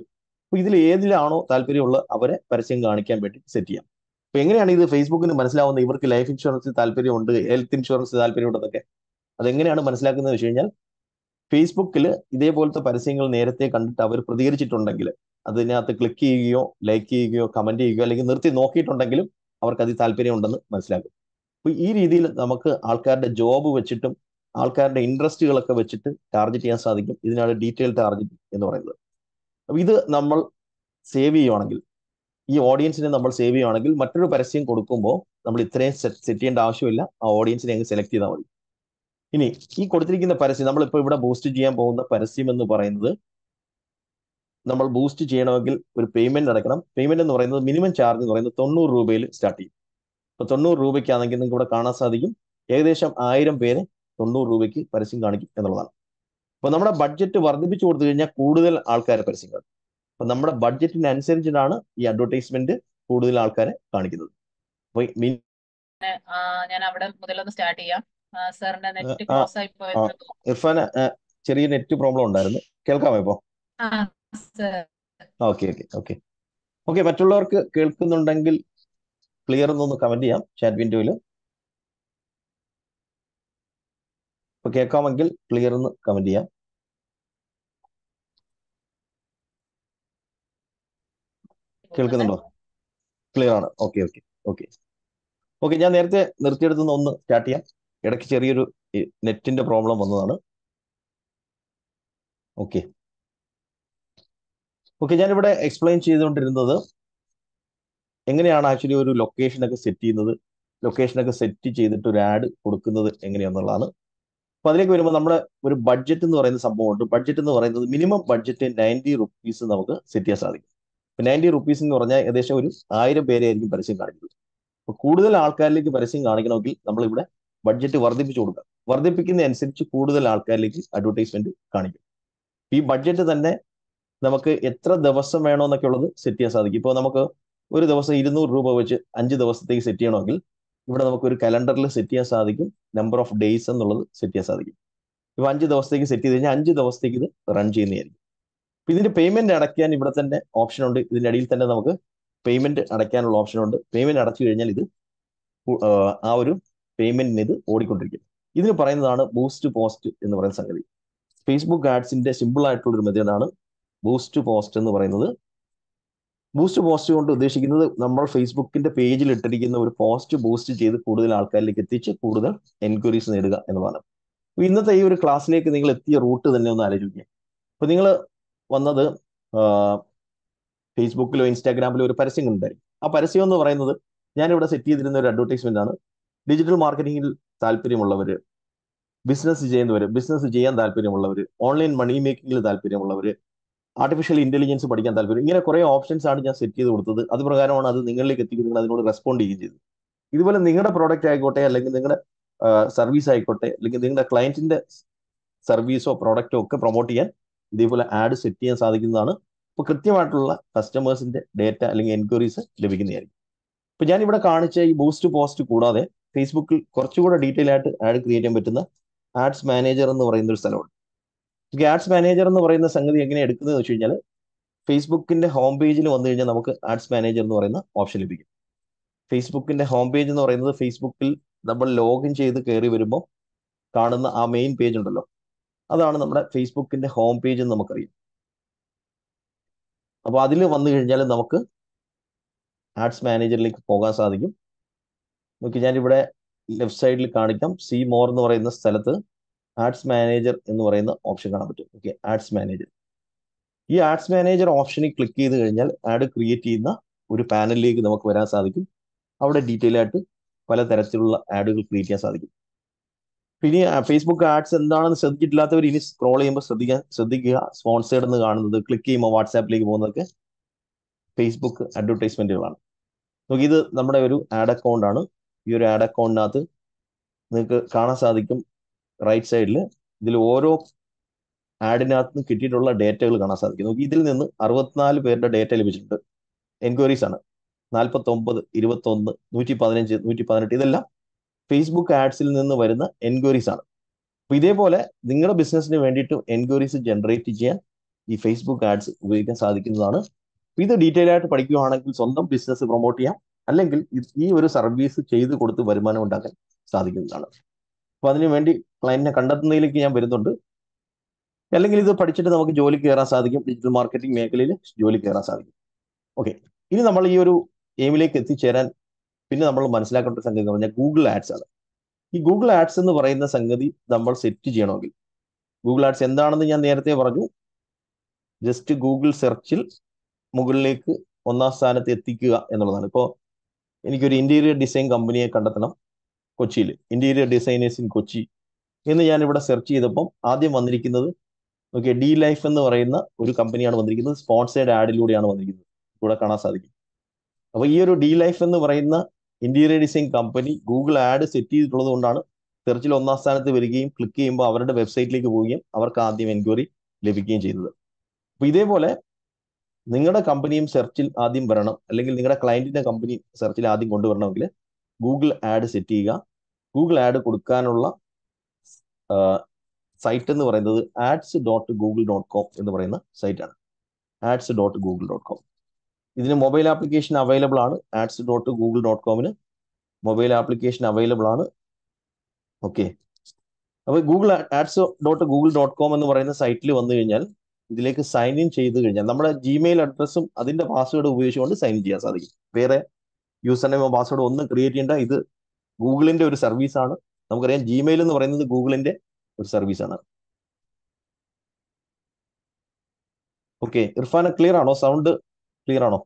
അപ്പോൾ ഇതിൽ ഏതിലാണോ താല്പര്യമുള്ള അവരെ പരസ്യം കാണിക്കാൻ വേണ്ടി സെറ്റ് ചെയ്യാം അപ്പോൾ എങ്ങനെയാണ് ഇത് ഫേസ്ബുക്കിന് മനസ്സിലാവുന്നത് ഇവർക്ക് ലൈഫ് ഇൻഷുറൻസിൽ താല്പര്യമുണ്ട് ഹെൽത്ത് ഇൻഷുറൻസ് താല്പര്യമുണ്ടെന്നൊക്കെ അതെങ്ങനെയാണ് മനസ്സിലാക്കുന്നത് വെച്ച് കഴിഞ്ഞാൽ ഫേസ്ബുക്കിൽ ഇതേപോലത്തെ പരസ്യങ്ങൾ നേരത്തെ കണ്ടിട്ട് അവർ പ്രതികരിച്ചിട്ടുണ്ടെങ്കിൽ അതിനകത്ത് ക്ലിക്ക് ചെയ്യുകയോ ലൈക്ക് ചെയ്യുകയോ കമന്റ് ചെയ്യുകയോ അല്ലെങ്കിൽ നിർത്തി നോക്കിയിട്ടുണ്ടെങ്കിലും അവർക്ക് അതിൽ താല്പര്യമുണ്ടെന്ന് മനസ്സിലാക്കും അപ്പോൾ ഈ രീതിയിൽ നമുക്ക് ആൾക്കാരുടെ ജോബ് വെച്ചിട്ടും ആൾക്കാരുടെ ഇൻട്രസ്റ്റുകളൊക്കെ വെച്ചിട്ട് ടാർഗറ്റ് ചെയ്യാൻ സാധിക്കും ഇതിനാണ് ഡീറ്റെയിൽ ടാർഗറ്റ് എന്ന് പറയുന്നത് അപ്പോൾ ഇത് നമ്മൾ സേവ് ചെയ്യുവാണെങ്കിൽ ഈ ഓഡിയൻസിനെ നമ്മൾ സേവ് ചെയ്യുവാണെങ്കിൽ മറ്റൊരു പരസ്യം കൊടുക്കുമ്പോൾ നമ്മൾ ഇത്രയും സെറ്റ് ചെയ്യേണ്ട ആവശ്യമില്ല ആ ഓഡിയൻസിനെ അങ്ങ് സെലക്ട് ചെയ്താൽ മതി ഇനി ഈ കൊടുത്തിരിക്കുന്ന പരസ്യം നമ്മളിപ്പോൾ ഇവിടെ ബൂസ്റ്റ് ചെയ്യാൻ പോകുന്ന പരസ്യം എന്ന് പറയുന്നത് നമ്മൾ ബൂസ്റ്റ് ചെയ്യണമെങ്കിൽ ഒരു പേയ്മെന്റ് അടക്കണം പേയ്മെന്റ് എന്ന് പറയുന്നത് മിനിമം ചാർജ് എന്ന് പറയുന്നത് തൊണ്ണൂറ് രൂപയിൽ സ്റ്റാർട്ട് ചെയ്യും അപ്പോൾ തൊണ്ണൂറ് രൂപയ്ക്കാണെങ്കിൽ നിങ്ങൾക്ക് ഇവിടെ കാണാൻ സാധിക്കും ഏകദേശം ആയിരം പേരെ തൊണ്ണൂറ് രൂപയ്ക്ക് പരസ്യം കാണിക്കും എന്നുള്ളതാണ് അപ്പോൾ നമ്മുടെ ബഡ്ജറ്റ് വർദ്ധിപ്പിച്ചു കൊടുത്തു കഴിഞ്ഞാൽ കൂടുതൽ ആൾക്കാരെ പരസ്യം കാണും അപ്പോൾ നമ്മുടെ ബഡ്ജറ്റിന് ഈ അഡ്വർടൈസ്മെന്റ് കൂടുതൽ ആൾക്കാരെ കാണിക്കുന്നത് അപ്പോൾ ഞാൻ അവിടെ മുതലൊന്ന് സ്റ്റാർട്ട് ചെയ്യാം സാറിന്റെ നെറ്റ് ചെറിയ നെറ്റ് പ്രോബ്ലം ഉണ്ടായിരുന്നു കേൾക്കാമോ ഇപ്പോ ഓക്കെ മറ്റുള്ളവർക്ക് കേൾക്കുന്നുണ്ടെങ്കിൽ ക്ലിയർ എന്നൊന്ന് കമന്റ് ചെയ്യാം ചാറ്റ് വിൻഡോയിൽ ഇപ്പൊ കേൾക്കാമെങ്കിൽ ക്ലിയർ എന്ന് കമന്റ് ചെയ്യാം കേൾക്കുന്നുണ്ടോ ക്ലിയർ ആണ് ഓക്കെ ഓക്കെ ഓക്കെ ഓക്കെ ഞാൻ നേരത്തെ നിർത്തിയെടുത്തുനിന്ന് ഒന്ന് സ്റ്റാർട്ട് ചെയ്യാം ഇടയ്ക്ക് ചെറിയൊരു നെറ്റിന്റെ പ്രോബ്ലം വന്നതാണ് ഓക്കെ ഓക്കെ ഞാനിവിടെ എക്സ്പ്ലെയിൻ ചെയ്തുകൊണ്ടിരുന്നത് എങ്ങനെയാണ് ആക്ച്വലി ഒരു ലൊക്കേഷനൊക്കെ സെറ്റ് ചെയ്യുന്നത് ലൊക്കേഷനൊക്കെ സെറ്റ് ചെയ്തിട്ട് ഒരു ആഡ് കൊടുക്കുന്നത് എങ്ങനെയാണെന്നുള്ളതാണ് അപ്പൊ അതിലേക്ക് വരുമ്പോൾ നമ്മുടെ ഒരു ബഡ്ജറ്റ് എന്ന് പറയുന്ന സംഭവമുണ്ട് ബഡ്ജറ്റ് എന്ന് പറയുന്നത് മിനിമം ബഡ്ജറ്റ് നയൻറ്റി റുപ്പീസ് നമുക്ക് സെറ്റ് ചെയ്യാൻ സാധിക്കും ഇപ്പൊ നയൻറ്റി റുപ്പീസ് എന്ന് പറഞ്ഞാൽ ഏകദേശം ഒരു ആയിരം പേരെയായിരിക്കും പരസ്യം കാണിക്കുന്നത് അപ്പോൾ കൂടുതൽ ആൾക്കാരിലേക്ക് പരസ്യം കാണിക്കണമെങ്കിൽ നമ്മളിവിടെ ബഡ്ജറ്റ് വർദ്ധിപ്പിച്ചു കൊടുക്കുക അനുസരിച്ച് കൂടുതൽ ആൾക്കാരിലേക്ക് അഡ്വർടൈസ്മെന്റ് കാണിക്കും ഈ ബഡ്ജറ്റ് തന്നെ നമുക്ക് എത്ര ദിവസം വേണമെന്നൊക്കെ ഉള്ളത് സെറ്റ് ചെയ്യാൻ സാധിക്കും ഇപ്പോൾ നമുക്ക് ഒരു ദിവസം ഇരുന്നൂറ് രൂപ വെച്ച് അഞ്ച് ദിവസത്തേക്ക് സെറ്റ് ചെയ്യണമെങ്കിൽ ഇവിടെ നമുക്ക് ഒരു കലണ്ടറിൽ സെറ്റ് ചെയ്യാൻ സാധിക്കും നമ്പർ ഓഫ് ഡേയ്സ് എന്നുള്ളത് സെറ്റ് ചെയ്യാൻ സാധിക്കും ഇപ്പോൾ അഞ്ച് ദിവസത്തേക്ക് സെറ്റ് ചെയ്ത് കഴിഞ്ഞാൽ അഞ്ച് ദിവസത്തേക്ക് ഇത് റൺ ചെയ്യുന്നതായിരിക്കും അപ്പം ഇതിൻ്റെ പേയ്മെൻറ്റ് അടയ്ക്കാൻ ഇവിടെ തന്നെ ഓപ്ഷൻ ഉണ്ട് ഇതിൻ്റെ അടിയിൽ തന്നെ നമുക്ക് പേയ്മെൻറ്റ് അടയ്ക്കാനുള്ള ഓപ്ഷൻ ഉണ്ട് പേയ്മെൻറ്റ് അടച്ചു കഴിഞ്ഞാൽ ഇത് ആ ഒരു പേയ്മെൻറ്റിന് ഇത് ഓടിക്കൊണ്ടിരിക്കും ഇതിന് പറയുന്നതാണ് ബൂസ്റ്റ് പോസ്റ്റ് എന്ന് പറയുന്ന സംഗതി ഫേസ്ബുക്ക് ആഡ്സിന്റെ സിമ്പിൾ ആയിട്ടുള്ള ഒരു മെത്തേഡാണ് ബൂസ്റ്റ് പോസ്റ്റ് എന്ന് പറയുന്നത് ബൂസ്റ്റ് പോസ്റ്റ് കൊണ്ട് ഉദ്ദേശിക്കുന്നത് നമ്മൾ ഫേസ്ബുക്കിന്റെ പേജിൽ ഇട്ടിരിക്കുന്ന ഒരു പോസ്റ്റ് ബൂസ്റ്റ് ചെയ്ത് കൂടുതൽ ആൾക്കാരിലേക്ക് എത്തിച്ച് കൂടുതൽ എൻക്വയറീസ് നേടുക എന്നതാണ് ഇന്നത്തെ ഈ ഒരു ക്ലാസ്സിലേക്ക് നിങ്ങൾ എത്തിയ റൂട്ട് തന്നെ ഒന്ന് ആലോചിക്കുക അപ്പോൾ നിങ്ങൾ വന്നത് ഫേസ്ബുക്കിലോ ഇൻസ്റ്റാഗ്രാമിലോ ഒരു പരസ്യം കണ്ടായിരിക്കും ആ പരസ്യം എന്ന് പറയുന്നത് ഞാൻ ഇവിടെ സെറ്റ് ചെയ്തിരുന്ന ഒരു അഡ്വർടൈസ്മെന്റ് ആണ് ഡിജിറ്റൽ മാർക്കറ്റിംഗിൽ താല്പര്യമുള്ളവർ ബിസിനസ് ചെയ്യുന്നവർ ബിസിനസ് ചെയ്യാൻ താല്പര്യമുള്ളവർ ഓൺലൈൻ മണി മേക്കിങ്ങിൽ താല്പര്യമുള്ളവർ ആർട്ടിഫിഷ്യൽ ഇന്റലിജൻസ് പഠിക്കാൻ താല്പര്യം ഇങ്ങനെ കുറേ ഓപ്ഷൻസ് ആണ് ഞാൻ സെറ്റ് ചെയ്ത് കൊടുത്തത് അത് പ്രകാരമാണ് അത് നിങ്ങളിലേക്ക് എത്തിക്കുന്നത് നിങ്ങൾ അതിനോട് റെസ്പോണ്ട് ചെയ്യുകയും ചെയ്തത് ഇതുപോലെ നിങ്ങളുടെ പ്രോഡക്റ്റ് ആയിക്കോട്ടെ അല്ലെങ്കിൽ നിങ്ങളുടെ സർവീസ് ആയിക്കോട്ടെ അല്ലെങ്കിൽ നിങ്ങളുടെ ക്ലയൻറ്റിന്റെ സർവീസോ പ്രോഡക്റ്റോ ഒക്കെ പ്രൊമോട്ട് ചെയ്യാൻ ഇതേപോലെ ആഡ് സെറ്റ് ചെയ്യാൻ സാധിക്കുന്നതാണ് അപ്പോൾ കൃത്യമായിട്ടുള്ള കസ്റ്റമേഴ്സിന്റെ ഡേറ്റ അല്ലെങ്കിൽ എൻക്വയറീസ് ലഭിക്കുന്നതായിരിക്കും ഇപ്പം ഞാൻ ഇവിടെ കാണിച്ച ഈ ബൂസ്റ്റ് പോസ്റ്റ് കൂടാതെ ഫേസ്ബുക്കിൽ കുറച്ചുകൂടെ ഡീറ്റെയിൽ ആയിട്ട് ആഡ് ക്രിയേറ്റ് ചെയ്യാൻ പറ്റുന്ന ആഡ്സ് മാനേജർ എന്ന് പറയുന്ന ഒരു സ്ഥലമുണ്ട് ആഡ്സ് മാനേജർ എന്ന് പറയുന്ന സംഗതി എങ്ങനെ എടുക്കുന്നത് വെച്ച് കഴിഞ്ഞാൽ ഫേസ്ബുക്കിന്റെ ഹോം പേജിൽ വന്നു കഴിഞ്ഞാൽ നമുക്ക് ആഡ്സ് മാനേജർ എന്ന് പറയുന്ന ഓപ്ഷൻ ലഭിക്കും ഫേസ്ബുക്കിന്റെ ഹോം പേജ് എന്ന് പറയുന്നത് ഫേസ്ബുക്കിൽ നമ്മൾ ലോഗിൻ ചെയ്ത് കയറി വരുമ്പോൾ കാണുന്ന ആ മെയിൻ പേജ് ഉണ്ടല്ലോ അതാണ് നമ്മുടെ ഫേസ്ബുക്കിന്റെ ഹോം പേജ് എന്ന് നമുക്കറിയാം അപ്പോൾ അതിൽ വന്നു കഴിഞ്ഞാൽ നമുക്ക് ആഡ്സ് മാനേജറിലേക്ക് പോകാൻ സാധിക്കും നോക്കി ഞാനിവിടെ ലെഫ്റ്റ് സൈഡിൽ കാണിക്കാം സി മോർ എന്ന് പറയുന്ന സ്ഥലത്ത് ആർട്സ് മാനേജർ എന്ന് പറയുന്ന ഓപ്ഷൻ കാണാൻ പറ്റും ഓക്കെ ആർട്സ് മാനേജർ ഈ ആർട്സ് മാനേജർ ഓപ്ഷനിൽ ക്ലിക്ക് ചെയ്ത് കഴിഞ്ഞാൽ ആഡ് ക്രിയേറ്റ് ചെയ്യുന്ന ഒരു പാനലിലേക്ക് നമുക്ക് വരാൻ സാധിക്കും അവിടെ ഡീറ്റെയിൽ ആയിട്ട് പല തരത്തിലുള്ള ആഡുകൾ ക്രിയേറ്റ് ചെയ്യാൻ സാധിക്കും പിന്നെ ഫേസ്ബുക്ക് ആഡ്സ് എന്താണെന്ന് ശ്രദ്ധിച്ചിട്ടില്ലാത്തവർ ഇനി സ്ക്രോൾ ചെയ്യുമ്പോൾ ശ്രദ്ധിക്കാൻ ശ്രദ്ധിക്കുക സ്പോൺസേഡ് എന്ന് കാണുന്നത് ക്ലിക്ക് ചെയ്യുമ്പോൾ വാട്സാപ്പിലേക്ക് പോകുന്നതൊക്കെ ഫേസ്ബുക്ക് അഡ്വർടൈസ്മെന്റുകളാണ് നോക്കി ഇത് നമ്മുടെ ഒരു ആഡ് അക്കൗണ്ട് ആണ് ഈ ഒരു ആഡ് അക്കൗണ്ടിനകത്ത് നിങ്ങൾക്ക് കാണാൻ സാധിക്കും റൈറ്റ് സൈഡിൽ ഇതിൽ ഓരോ ആഡിനകത്ത് നിന്ന് കിട്ടിയിട്ടുള്ള ഡേറ്റകൾ കാണാൻ സാധിക്കും നോക്കി ഇതിൽ നിന്ന് അറുപത്തിനാല് പേരുടെ ഡേറ്റ ലഭിച്ചിട്ടുണ്ട് എൻക്വയറീസ് ആണ് നാൽപ്പത്തൊമ്പത് ഇരുപത്തൊന്ന് നൂറ്റി പതിനഞ്ച് നൂറ്റി പതിനെട്ട് ഇതെല്ലാം ഫേസ്ബുക്ക് ആഡ്സിൽ നിന്ന് വരുന്ന എൻക്വയറീസ് ആണ് അപ്പൊ ഇതേപോലെ നിങ്ങളുടെ ബിസിനസ്സിന് വേണ്ടിയിട്ട് എൻക്വയറീസ് ജനറേറ്റ് ചെയ്യാൻ ഈ ഫേസ്ബുക്ക് ആഡ്സ് ഉപയോഗിക്കാൻ സാധിക്കുന്നതാണ് ഇത് ഡീറ്റെയിൽ ആയിട്ട് പഠിക്കുകയാണെങ്കിൽ സ്വന്തം ബിസിനസ് പ്രൊമോട്ട് ചെയ്യാം അല്ലെങ്കിൽ ഈ ഒരു സർവീസ് ചെയ്ത് കൊടുത്ത് വരുമാനം ഉണ്ടാക്കാൻ സാധിക്കുന്നതാണ് അപ്പൊ അതിനു വേണ്ടി ക്ലയന്റിനെ കണ്ടെത്തുന്നതിലേക്ക് ഞാൻ വരുന്നുണ്ട് അല്ലെങ്കിൽ ഇത് പഠിച്ചിട്ട് നമുക്ക് ജോലി കയറാൻ സാധിക്കും ഡിജിറ്റൽ മാർക്കറ്റിംഗ് മേഖലയിൽ ജോലി കയറാൻ സാധിക്കും ഓക്കെ ഇനി നമ്മൾ ഈ ഒരു എയിമിലേക്ക് എത്തിച്ചേരാൻ പിന്നെ നമ്മൾ മനസ്സിലാക്കേണ്ട ഒരു സംഗതി എന്ന് പറഞ്ഞാൽ ഗൂഗിൾ ആഡ്സ് ആണ് ഈ ഗൂഗിൾ ആഡ്സ് എന്ന് പറയുന്ന സംഗതി നമ്മൾ സെറ്റ് ചെയ്യണമെങ്കിൽ ഗൂഗിൾ ആഡ്സ് എന്താണെന്ന് ഞാൻ നേരത്തെ പറഞ്ഞു ജസ്റ്റ് ഗൂഗിൾ സെർച്ചിൽ മുകളിലേക്ക് ഒന്നാം സ്ഥാനത്ത് എത്തിക്കുക എന്നുള്ളതാണ് ഇപ്പോൾ എനിക്കൊരു ഇന്റീരിയർ ഡിസൈൻ കമ്പനിയെ കണ്ടെത്തണം കൊച്ചിയിൽ ഇന്റീരിയർ ഡിസൈനേഴ്സ് ഇൻ കൊച്ചി എന്ന് ഞാൻ ഇവിടെ സെർച്ച് ചെയ്തപ്പം ആദ്യം വന്നിരിക്കുന്നത് ഓക്കെ ഡി ലൈഫ് എന്ന് പറയുന്ന ഒരു കമ്പനിയാണ് വന്നിരിക്കുന്നത് സ്പോൺസേഡ് ആഡിലൂടെയാണ് വന്നിരിക്കുന്നത് ഇവിടെ കാണാൻ സാധിക്കും അപ്പോൾ ഈ ഒരു ഡി ലൈഫ് എന്ന് പറയുന്ന interior design company Google ad set ചെയ്തിട്ടുള്ളത് കൊണ്ടാണ് സെർച്ചിൽ ഒന്നാം സ്ഥാനത്ത് വരികയും ക്ലിക്ക് ചെയ്യുമ്പോൾ അവരുടെ വെബ്സൈറ്റിലേക്ക് പോവുകയും അവർക്ക് ആദ്യം എൻക്വയറി ലഭിക്കുകയും ചെയ്തത് അപ്പോൾ ഇതേപോലെ നിങ്ങളുടെ കമ്പനിയും സെർച്ചിൽ ആദ്യം വരണം അല്ലെങ്കിൽ നിങ്ങളുടെ ക്ലയന്റിന്റെ കമ്പനി സെർച്ചിൽ ആദ്യം കൊണ്ടുവരണമെങ്കിൽ ഗൂഗിൾ ആഡ് സെറ്റ് ചെയ്യുക ഗൂഗിൾ ആഡ് കൊടുക്കാനുള്ള സൈറ്റ് എന്ന് പറയുന്നത് ads dot Google dot com എന്ന് പറയുന്ന സൈറ്റാണ് ads dot Google dot com ഇതിന് മൊബൈൽ ആപ്ലിക്കേഷൻ അവൈലബിൾ ആണ് ആഡ്സ് ഡോട്ട് ഗൂഗിൾ ഡോട്ട് കോമിന് മൊബൈൽ ആപ്ലിക്കേഷൻ അവൈലബിൾ ആണ് ഓക്കെ അപ്പോൾ Google ads dot Google dot com എന്ന് പറയുന്ന സൈറ്റിൽ വന്നു കഴിഞ്ഞാൽ ഇതിലേക്ക് സൈൻ ഇൻ ചെയ്ത് കഴിഞ്ഞാൽ നമ്മുടെ ജിമെയിൽ അഡ്രസ്സും അതിന്റെ പാസ്വേഡ് ഉപയോഗിച്ചുകൊണ്ട് സൈൻ ചെയ്യാൻ സാധിക്കും വേറെ യൂസർ നെയിമോ പാസ്വേഡോ ഒന്നും ക്രിയേറ്റ് ചെയ്യേണ്ട ഇത് ഗൂഗിളിന്റെ ഒരു സർവീസ് ആണ് നമുക്കറിയാം ജിമെയിൽ എന്ന് പറയുന്നത് ഗൂഗിളിന്റെ ഒരു സർവീസ് ആണ് ഓക്കെ ഇർഫാൻ ക്ലിയർ ആണോ സൗണ്ട് ക്ലിയർ ആണോ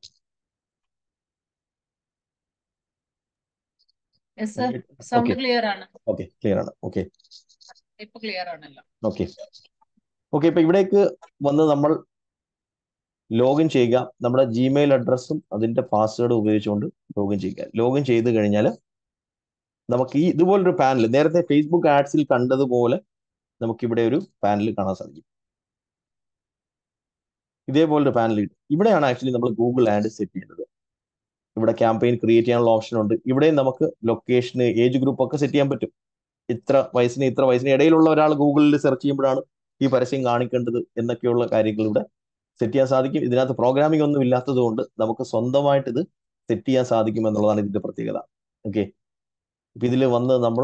ക്ലിയർ ആണ് ഓക്കെ ക്ലിയർ ആണ് ഓക്കെ ഇപ്പൊ ഇവിടേക്ക് വന്ന് നമ്മൾ ലോഗിൻ ചെയ്യുക നമ്മുടെ ജിമെയിൽ അഡ്രസ്സും അതിൻ്റെ പാസ്വേഡും ഉപയോഗിച്ചുകൊണ്ട് ലോഗിൻ ചെയ്യുക ലോഗിൻ ചെയ്ത് കഴിഞ്ഞാൽ നമുക്ക് ഈ ഇതുപോലൊരു പാനൽ നേരത്തെ ഫേസ്ബുക്ക് ആഡ്സിൽ കണ്ടതുപോലെ നമുക്കിവിടെ ഒരു പാനൽ കാണാൻ സാധിക്കും ഇതേപോലൊരു പാനൽ കിട്ടും ഇവിടെയാണ് ആക്ച്വലി നമ്മൾ ഗൂഗിൾ ആഡ് സെറ്റ് ചെയ്യേണ്ടത് ഇവിടെ ക്യാമ്പയിൻ ക്രിയേറ്റ് ചെയ്യാനുള്ള ഓപ്ഷൻ ഉണ്ട് ഇവിടെയും നമുക്ക് ലൊക്കേഷന് ഏജ് ഗ്രൂപ്പ് ഒക്കെ സെറ്റ് ചെയ്യാൻ പറ്റും ഇത്ര വയസ്സിന് ഇത്ര വയസ്സിന് ഇടയിലുള്ള ഒരാൾ ഗൂഗിളിൽ സെർച്ച് ചെയ്യുമ്പോഴാണ് ഈ പരസ്യം കാണിക്കേണ്ടത് എന്നൊക്കെയുള്ള കാര്യങ്ങൾ ഇവിടെ സെറ്റ് ചെയ്യാൻ സാധിക്കും ഇതിനകത്ത് പ്രോഗ്രാമിംഗ് ഒന്നും ഇല്ലാത്തത് കൊണ്ട് നമുക്ക് സ്വന്തമായിട്ട് ഇത് സെറ്റ് ചെയ്യാൻ സാധിക്കും എന്നുള്ളതാണ് ഇതിന്റെ പ്രത്യേകത ഓക്കെ ഇപ്പൊ ഇതിൽ വന്ന് നമ്മൾ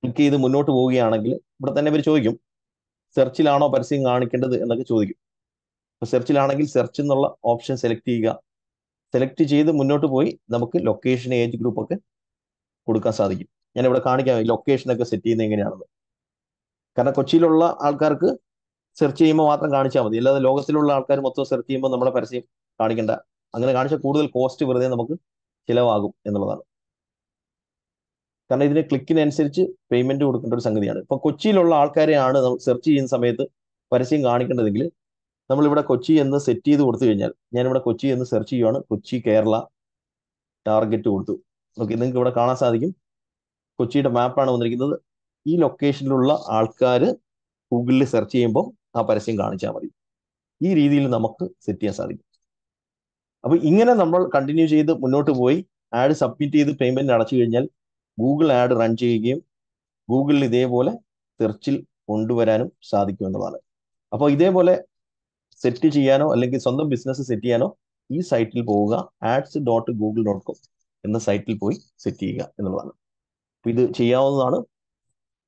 ക്ലിക്ക് ചെയ്ത് മുന്നോട്ട് പോവുകയാണെങ്കിൽ ഇവിടെ തന്നെ ഇവർ ചോദിക്കും സെർച്ചിലാണോ പരസ്യം കാണിക്കേണ്ടത് എന്നൊക്കെ ചോദിക്കും അപ്പോൾ സെർച്ചിലാണെങ്കിൽ സെർച്ച് എന്നുള്ള ഓപ്ഷൻ സെലക്ട് ചെയ്യുക സെലക്ട് ചെയ്ത് മുന്നോട്ട് പോയി നമുക്ക് ലൊക്കേഷൻ ഏജ് ഗ്രൂപ്പ് ഒക്കെ കൊടുക്കാൻ സാധിക്കും ഞാൻ ഇവിടെ കാണിക്കാം ലൊക്കേഷൻ ഒക്കെ സെറ്റ് ചെയ്യുന്നത് എങ്ങനെയാണെന്ന് കാരണം കൊച്ചിയിലുള്ള ആൾക്കാർക്ക് സെർച്ച് ചെയ്യുമ്പോൾ മാത്രം കാണിച്ചാൽ മതി അല്ലാതെ ലോകത്തിലുള്ള ആൾക്കാർ മൊത്തം സെർച്ച് ചെയ്യുമ്പോൾ നമ്മളെ പരസ്യം കാണിക്കേണ്ട അങ്ങനെ കാണിച്ച കൂടുതൽ കോസ്റ്റ് വെറുതെ നമുക്ക് ചിലവാകും എന്നുള്ളതാണ് കാരണം ഇതിന് ക്ലിക്കിനനുസരിച്ച് പേയ്മെന്റ് കൊടുക്കേണ്ട ഒരു സംഗതിയാണ് ഇപ്പൊ കൊച്ചിയിലുള്ള ആൾക്കാരെയാണ് സെർച്ച് ചെയ്യുന്ന സമയത്ത് പരസ്യം കാണിക്കേണ്ടതെങ്കിൽ നമ്മളിവിടെ കൊച്ചി എന്ന് സെറ്റ് ചെയ്ത് കൊടുത്തു കഴിഞ്ഞാൽ ഞാനിവിടെ കൊച്ചി എന്ന് സെർച്ച് ചെയ്യുവാണ് കൊച്ചി കേരള ടാർഗറ്റ് കൊടുത്തു ഓക്കെ നിങ്ങൾക്ക് ഇവിടെ കാണാൻ സാധിക്കും കൊച്ചിയുടെ മാപ്പാണ് വന്നിരിക്കുന്നത് ഈ ലൊക്കേഷനിലുള്ള ആൾക്കാർ ഗൂഗിളിൽ സെർച്ച് ചെയ്യുമ്പോൾ ആ പരസ്യം കാണിച്ചാൽ മതി ഈ രീതിയിൽ നമുക്ക് സെറ്റ് ചെയ്യാൻ സാധിക്കും അപ്പോൾ ഇങ്ങനെ നമ്മൾ കണ്ടിന്യൂ ചെയ്ത് മുന്നോട്ട് പോയി ആഡ് സബ്മിറ്റ് ചെയ്ത് പേയ്മെന്റ് അടച്ചു കഴിഞ്ഞാൽ ഗൂഗിൾ ആഡ് റൺ ചെയ്യുകയും ഗൂഗിളിൽ ഇതേപോലെ സെർച്ചിൽ കൊണ്ടുവരാനും സാധിക്കും എന്നുള്ളതാണ് അപ്പോൾ ഇതേപോലെ സെറ്റ് ചെയ്യാനോ അല്ലെങ്കിൽ സ്വന്തം ബിസിനസ് സെറ്റ് ചെയ്യാനോ ഈ സൈറ്റിൽ പോവുക ads dot Google dot com എന്ന സൈറ്റിൽ പോയി സെറ്റ് ചെയ്യുക എന്നുള്ളതാണ് അപ്പോൾ ഇത് ചെയ്യാവുന്നതാണ്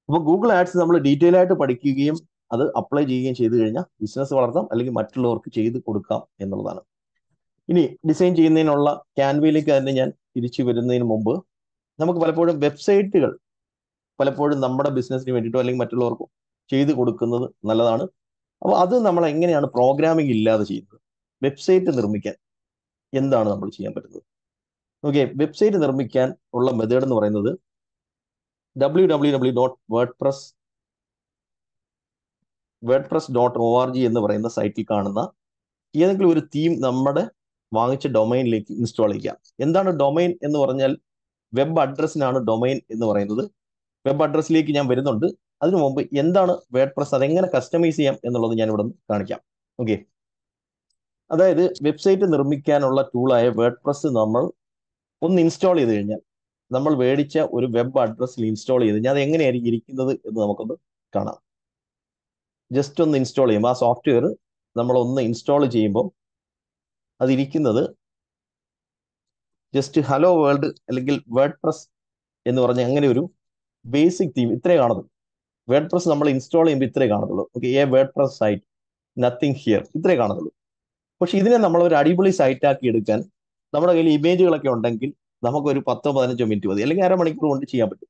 അപ്പോൾ ഗൂഗിൾ ആഡ്സ് നമ്മൾ ഡീറ്റെയിൽ ആയിട്ട് പഠിക്കുകയും അത് അപ്ലൈ ചെയ്യുകയും ചെയ്തു കഴിഞ്ഞാൽ ബിസിനസ് വളർത്താം അല്ലെങ്കിൽ മറ്റുള്ളവർക്ക് ചെയ്തു കൊടുക്കാം എന്നുള്ളതാണ് ഇനി ഡിസൈൻ ചെയ്യുന്നതിനുള്ള ക്യാൻവയിലേക്ക് തന്നെ ഞാൻ തിരിച്ചു വരുന്നതിന് മുമ്പ് നമുക്ക് പലപ്പോഴും വെബ്സൈറ്റുകൾ പലപ്പോഴും നമ്മുടെ ബിസിനസിന് വേണ്ടിയിട്ടോ അല്ലെങ്കിൽ മറ്റുള്ളവർക്കോ ചെയ്തു കൊടുക്കുന്നത് നല്ലതാണ് അപ്പോൾ അത് നമ്മൾ എങ്ങനെയാണ് പ്രോഗ്രാമിംഗ് ഇല്ലാതെ ചെയ്യുന്നത് വെബ്സൈറ്റ് നിർമ്മിക്കാൻ എന്താണ് നമ്മൾ ചെയ്യാൻ പറ്റുന്നത് ഓക്കെ വെബ്സൈറ്റ് നിർമ്മിക്കാൻ ഉള്ള മെത്തേഡ് എന്ന് പറയുന്നത് W W W dot word press word press dot O R G എന്ന് പറയുന്ന സൈറ്റിൽ കാണുന്ന ഏതെങ്കിലും ഒരു തീം നമ്മുടെ വാങ്ങിച്ച ഡൊമൈനിലേക്ക് ഇൻസ്റ്റാൾ ചെയ്യാം എന്താണ് ഡൊമൈൻ എന്ന് പറഞ്ഞാൽ വെബ് അഡ്രസ്സിനാണ് ഡൊമൈൻ എന്ന് പറയുന്നത് വെബ് അഡ്രസ്സിലേക്ക് ഞാൻ വരുന്നുണ്ട് അതിനു മുമ്പ് എന്താണ് വേഡ് പ്രസ് അതെങ്ങനെ കസ്റ്റമൈസ് ചെയ്യാം എന്നുള്ളത് ഞാൻ ഇവിടെ കാണിക്കാം ഓക്കെ അതായത് വെബ്സൈറ്റ് നിർമ്മിക്കാനുള്ള ടൂളായ വേഡ് പ്രസ് നമ്മൾ ഒന്ന് ഇൻസ്റ്റാൾ ചെയ്ത് കഴിഞ്ഞാൽ നമ്മൾ മേടിച്ച ഒരു വെബ് അഡ്രസ്സിൽ ഇൻസ്റ്റാൾ ചെയ്ത് കഴിഞ്ഞാൽ അത് എങ്ങനെയായിരിക്കും ഇരിക്കുന്നത് എന്ന് നമുക്കൊന്ന് കാണാം ജസ്റ്റ് ഒന്ന് ഇൻസ്റ്റാൾ ചെയ്യുമ്പോൾ ആ സോഫ്റ്റ്വെയർ നമ്മളൊന്ന് ഇൻസ്റ്റാൾ ചെയ്യുമ്പോൾ അതിരിക്കുന്നത് ജസ്റ്റ് ഹലോ വേൾഡ് അല്ലെങ്കിൽ വേർഡ് പ്രസ് എന്ന് പറഞ്ഞ അങ്ങനെ ഒരു ബേസിക് തീം ഇത്രേ കാണത്തുള്ളൂ വേർഡ് പ്രസ് നമ്മൾ ഇൻസ്റ്റാൾ ചെയ്യുമ്പോൾ ഇത്രേ കാണത്തുള്ളൂ okay A word press site nothing here ഇത്രേ കാണത്തുള്ളൂ പക്ഷെ ഇതിനെ നമ്മൾ ഒരു അടിപൊളി സൈറ്റാക്കി എടുക്കാൻ നമ്മുടെ കയ്യിൽ ഇമേജുകളൊക്കെ ഉണ്ടെങ്കിൽ നമുക്കൊരു പത്തോ പതിനഞ്ചോ മിനിറ്റ് മതി അല്ലെങ്കിൽ അരമണിക്കൂർ കൊണ്ട് ചെയ്യാൻ പറ്റും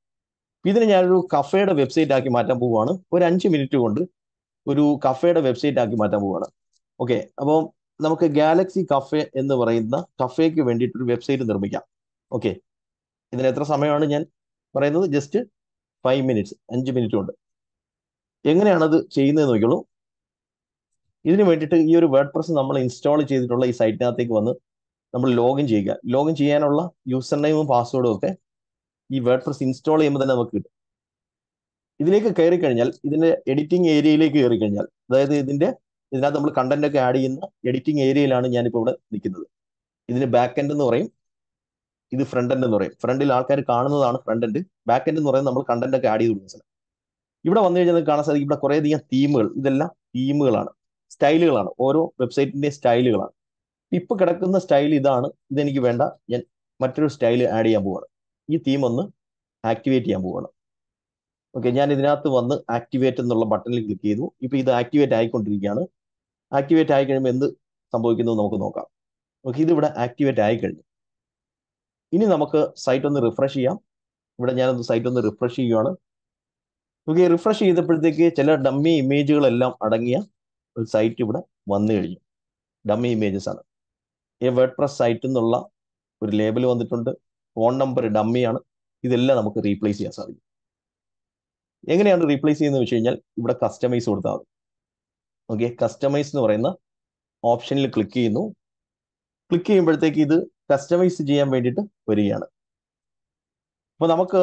ഇതിനെ ഞാനൊരു കഫേയുടെ വെബ്സൈറ്റ് ആക്കി മാറ്റാൻ പോവുകയാണ് ഒരു അഞ്ച് മിനിറ്റ് കൊണ്ട് ഒരു കഫേയുടെ വെബ്സൈറ്റ് ആക്കി മാറ്റാൻ പോവുകയാണ് ഓക്കെ അപ്പോൾ നമുക്ക് ഗാലക്സി കഫേ എന്ന് പറയുന്ന കഫേക്ക് വേണ്ടിയിട്ട് ഒരു വെബ്സൈറ്റ് നിർമ്മിക്കാം ഓക്കെ ഇതിന് എത്ര സമയമാണ് ഞാൻ പറയുന്നത് ജസ്റ്റ് ഫൈവ് മിനിറ്റ്സ് അഞ്ച് മിനിറ്റ് കൊണ്ട് എങ്ങനെയാണത് ചെയ്യുന്നത് നോക്കിയുള്ളൂ ഇതിന് വേണ്ടിയിട്ട് ഈ ഒരു വേർഡ് പ്രസ് നമ്മൾ ഇൻസ്റ്റാൾ ചെയ്തിട്ടുള്ള ഈ സൈറ്റിനകത്തേക്ക് വന്ന് നമ്മൾ ലോഗിൻ ചെയ്യുക ലോഗിൻ ചെയ്യാനുള്ള യൂസർ നെയിമും പാസ്വേഡും ഒക്കെ ഈ വേർഡ് പ്രസ് ഇൻസ്റ്റാൾ ചെയ്യുമ്പോൾ തന്നെ നമുക്ക് കിട്ടും ഇതിലേക്ക് കയറി കഴിഞ്ഞാൽ ഇതിന്റെ എഡിറ്റിംഗ് ഏരിയയിലേക്ക് കയറി കഴിഞ്ഞാൽ അതായത് ഇതിന്റെ ഇതിനകത്ത് നമ്മൾ കണ്ടന്റ് ഒക്കെ ആഡ് ചെയ്യുന്ന എഡിറ്റിംഗ് ഏരിയയിലാണ് ഞാനിപ്പോൾ ഇവിടെ നിൽക്കുന്നത് ഇതിന് ബാക്ക് എൻഡ് എന്ന് പറയും ഇത് ഫ്രണ്ട് എൻഡ് എന്ന് പറയും ഫ്രണ്ടിൽ ആൾക്കാർ കാണുന്നതാണ് ഫ്രണ്ട് എൻഡ് ബാക്ക് എൻഡ് എന്ന് പറയുന്നത് നമ്മൾ കണ്ടന്റ് ഒക്കെ ആഡ് ചെയ്ത് കൊടുക്കുന്ന സ്ഥലം ഇവിടെ വന്നു കഴിഞ്ഞാൽ കാണാൻ സാധിക്കും ഇവിടെ കുറേ അധികം തീമുകൾ ഇതെല്ലാം തീമുകളാണ് സ്റ്റൈലുകളാണ് ഓരോ വെബ്സൈറ്റിന്റെ സ്റ്റൈലുകളാണ് ഇപ്പൊ കിടക്കുന്ന സ്റ്റൈൽ ഇതാണ് ഇതെനിക്ക് വേണ്ട ഞാൻ മറ്റൊരു സ്റ്റൈൽ ആഡ് ചെയ്യാൻ പോവാണ് ഈ തീം ഒന്ന് ആക്ടിവേറ്റ് ചെയ്യാൻ പോവാണ് ഓക്കെ ഞാൻ ഇതിനകത്ത് വന്ന് ആക്ടിവേറ്റ് എന്നുള്ള ബട്ടണിൽ ക്ലിക്ക് ചെയ്തു ഇപ്പൊ ഇത് ആക്ടിവേറ്റ് ആയിക്കൊണ്ടിരിക്കുകയാണ് ആക്ടിവേറ്റ് ആയി കഴിയുമ്പോൾ എന്ത് സംഭവിക്കുന്നു നമുക്ക് നോക്കാം ഓക്കെ ഇതിവിടെ ആക്ടിവേറ്റ് ആയി കഴിഞ്ഞു ഇനി നമുക്ക് സൈറ്റ് ഒന്ന് റിഫ്രഷ് ചെയ്യാം ഇവിടെ ഞാനൊന്ന് സൈറ്റ് ഒന്ന് റിഫ്രഷ് ചെയ്യുകയാണ് ഓക്കെ റിഫ്രഷ് ചെയ്തപ്പോഴത്തേക്ക് ചില ഡമ്മി ഇമേജുകളെല്ലാം അടങ്ങിയ ഒരു സൈറ്റ് ഇവിടെ വന്നു കഴിഞ്ഞു ഡമ്മി ഇമേജസ് ആണ് ഈ വേർഡ് പ്രസ് സൈറ്റ് എന്നുള്ള ഒരു ലേബൽ വന്നിട്ടുണ്ട് ഫോൺ നമ്പർ ഡമ്മിയാണ് ഇതെല്ലാം നമുക്ക് റീപ്ലേസ് ചെയ്യാൻ സാധിക്കും എങ്ങനെയാണ് റീപ്ലേസ് ചെയ്യുന്നത് വെച്ച് കഴിഞ്ഞാൽ ഇവിടെ കസ്റ്റമൈസ് കൊടുത്താൽ മതി ഓക്കെ കസ്റ്റമൈസ് എന്ന് പറയുന്ന ഓപ്ഷനിൽ ക്ലിക്ക് ചെയ്യുന്നു ക്ലിക്ക് ചെയ്യുമ്പോഴത്തേക്ക് ഇത് കസ്റ്റമൈസ് ചെയ്യാൻ വേണ്ടിയിട്ട് വരികയാണ് അപ്പോൾ നമുക്ക്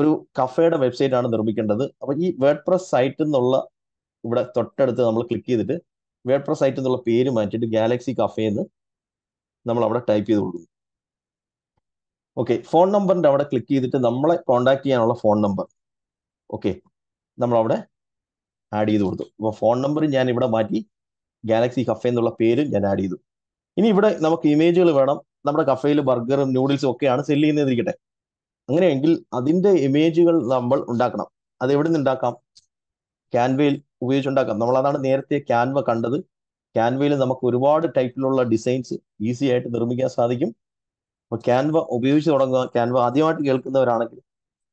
ഒരു കഫേയുടെ വെബ്സൈറ്റ് ആണ് നിർമ്മിക്കേണ്ടത് അപ്പോൾ ഈ വേർഡ് പ്രസ് സൈറ്റ് എന്നുള്ള ഇവിടെ തൊട്ടടുത്ത് നമ്മൾ ക്ലിക്ക് ചെയ്തിട്ട് വേർഡ് പ്രസ് സൈറ്റ് എന്നുള്ള പേര് മാറ്റിയിട്ട് ഗാലക്സി കഫേ എന്ന് നമ്മൾ അവിടെ ടൈപ്പ് ചെയ്ത് കൊടുക്കുന്നു ഓക്കെ ഫോൺ നമ്പറിൻ്റെ അവിടെ ക്ലിക്ക് ചെയ്തിട്ട് നമ്മളെ കോൺടാക്ട് ചെയ്യാനുള്ള ഫോൺ നമ്പർ ഓക്കെ അവിടെ ആഡ് ചെയ്ത് കൊടുത്തു അപ്പോൾ ഫോൺ നമ്പർ ഞാൻ ഇവിടെ മാറ്റി ഗാലക്സി കഫേ എന്നുള്ള പേരും ഞാൻ ആഡ് ചെയ്തു ഇനി ഇവിടെ നമുക്ക് ഇമേജുകൾ വേണം നമ്മുടെ കഫേയിൽ ബർഗറും നൂഡിൽസും ഒക്കെയാണ് സെല്ല് ചെയ്യുന്നതിരിക്കട്ടെ അങ്ങനെയെങ്കിൽ അതിൻ്റെ ഇമേജുകൾ നമ്മൾ ഉണ്ടാക്കണം അത് എവിടെ നിന്ന് ഉണ്ടാക്കാം ക്യാൻവയിൽ ഉപയോഗിച്ചുണ്ടാക്കാം നമ്മളതാണ് നേരത്തെ ക്യാൻവ കണ്ടത് ക്യാൻവയിൽ നമുക്ക് ഒരുപാട് ടൈപ്പിലുള്ള ഡിസൈൻസ് ഈസി ആയിട്ട് നിർമ്മിക്കാൻ സാധിക്കും അപ്പോൾ ക്യാൻവ ഉപയോഗിച്ച് തുടങ്ങുക ക്യാൻവ ആദ്യമായിട്ട് കേൾക്കുന്നവരാണെങ്കിൽ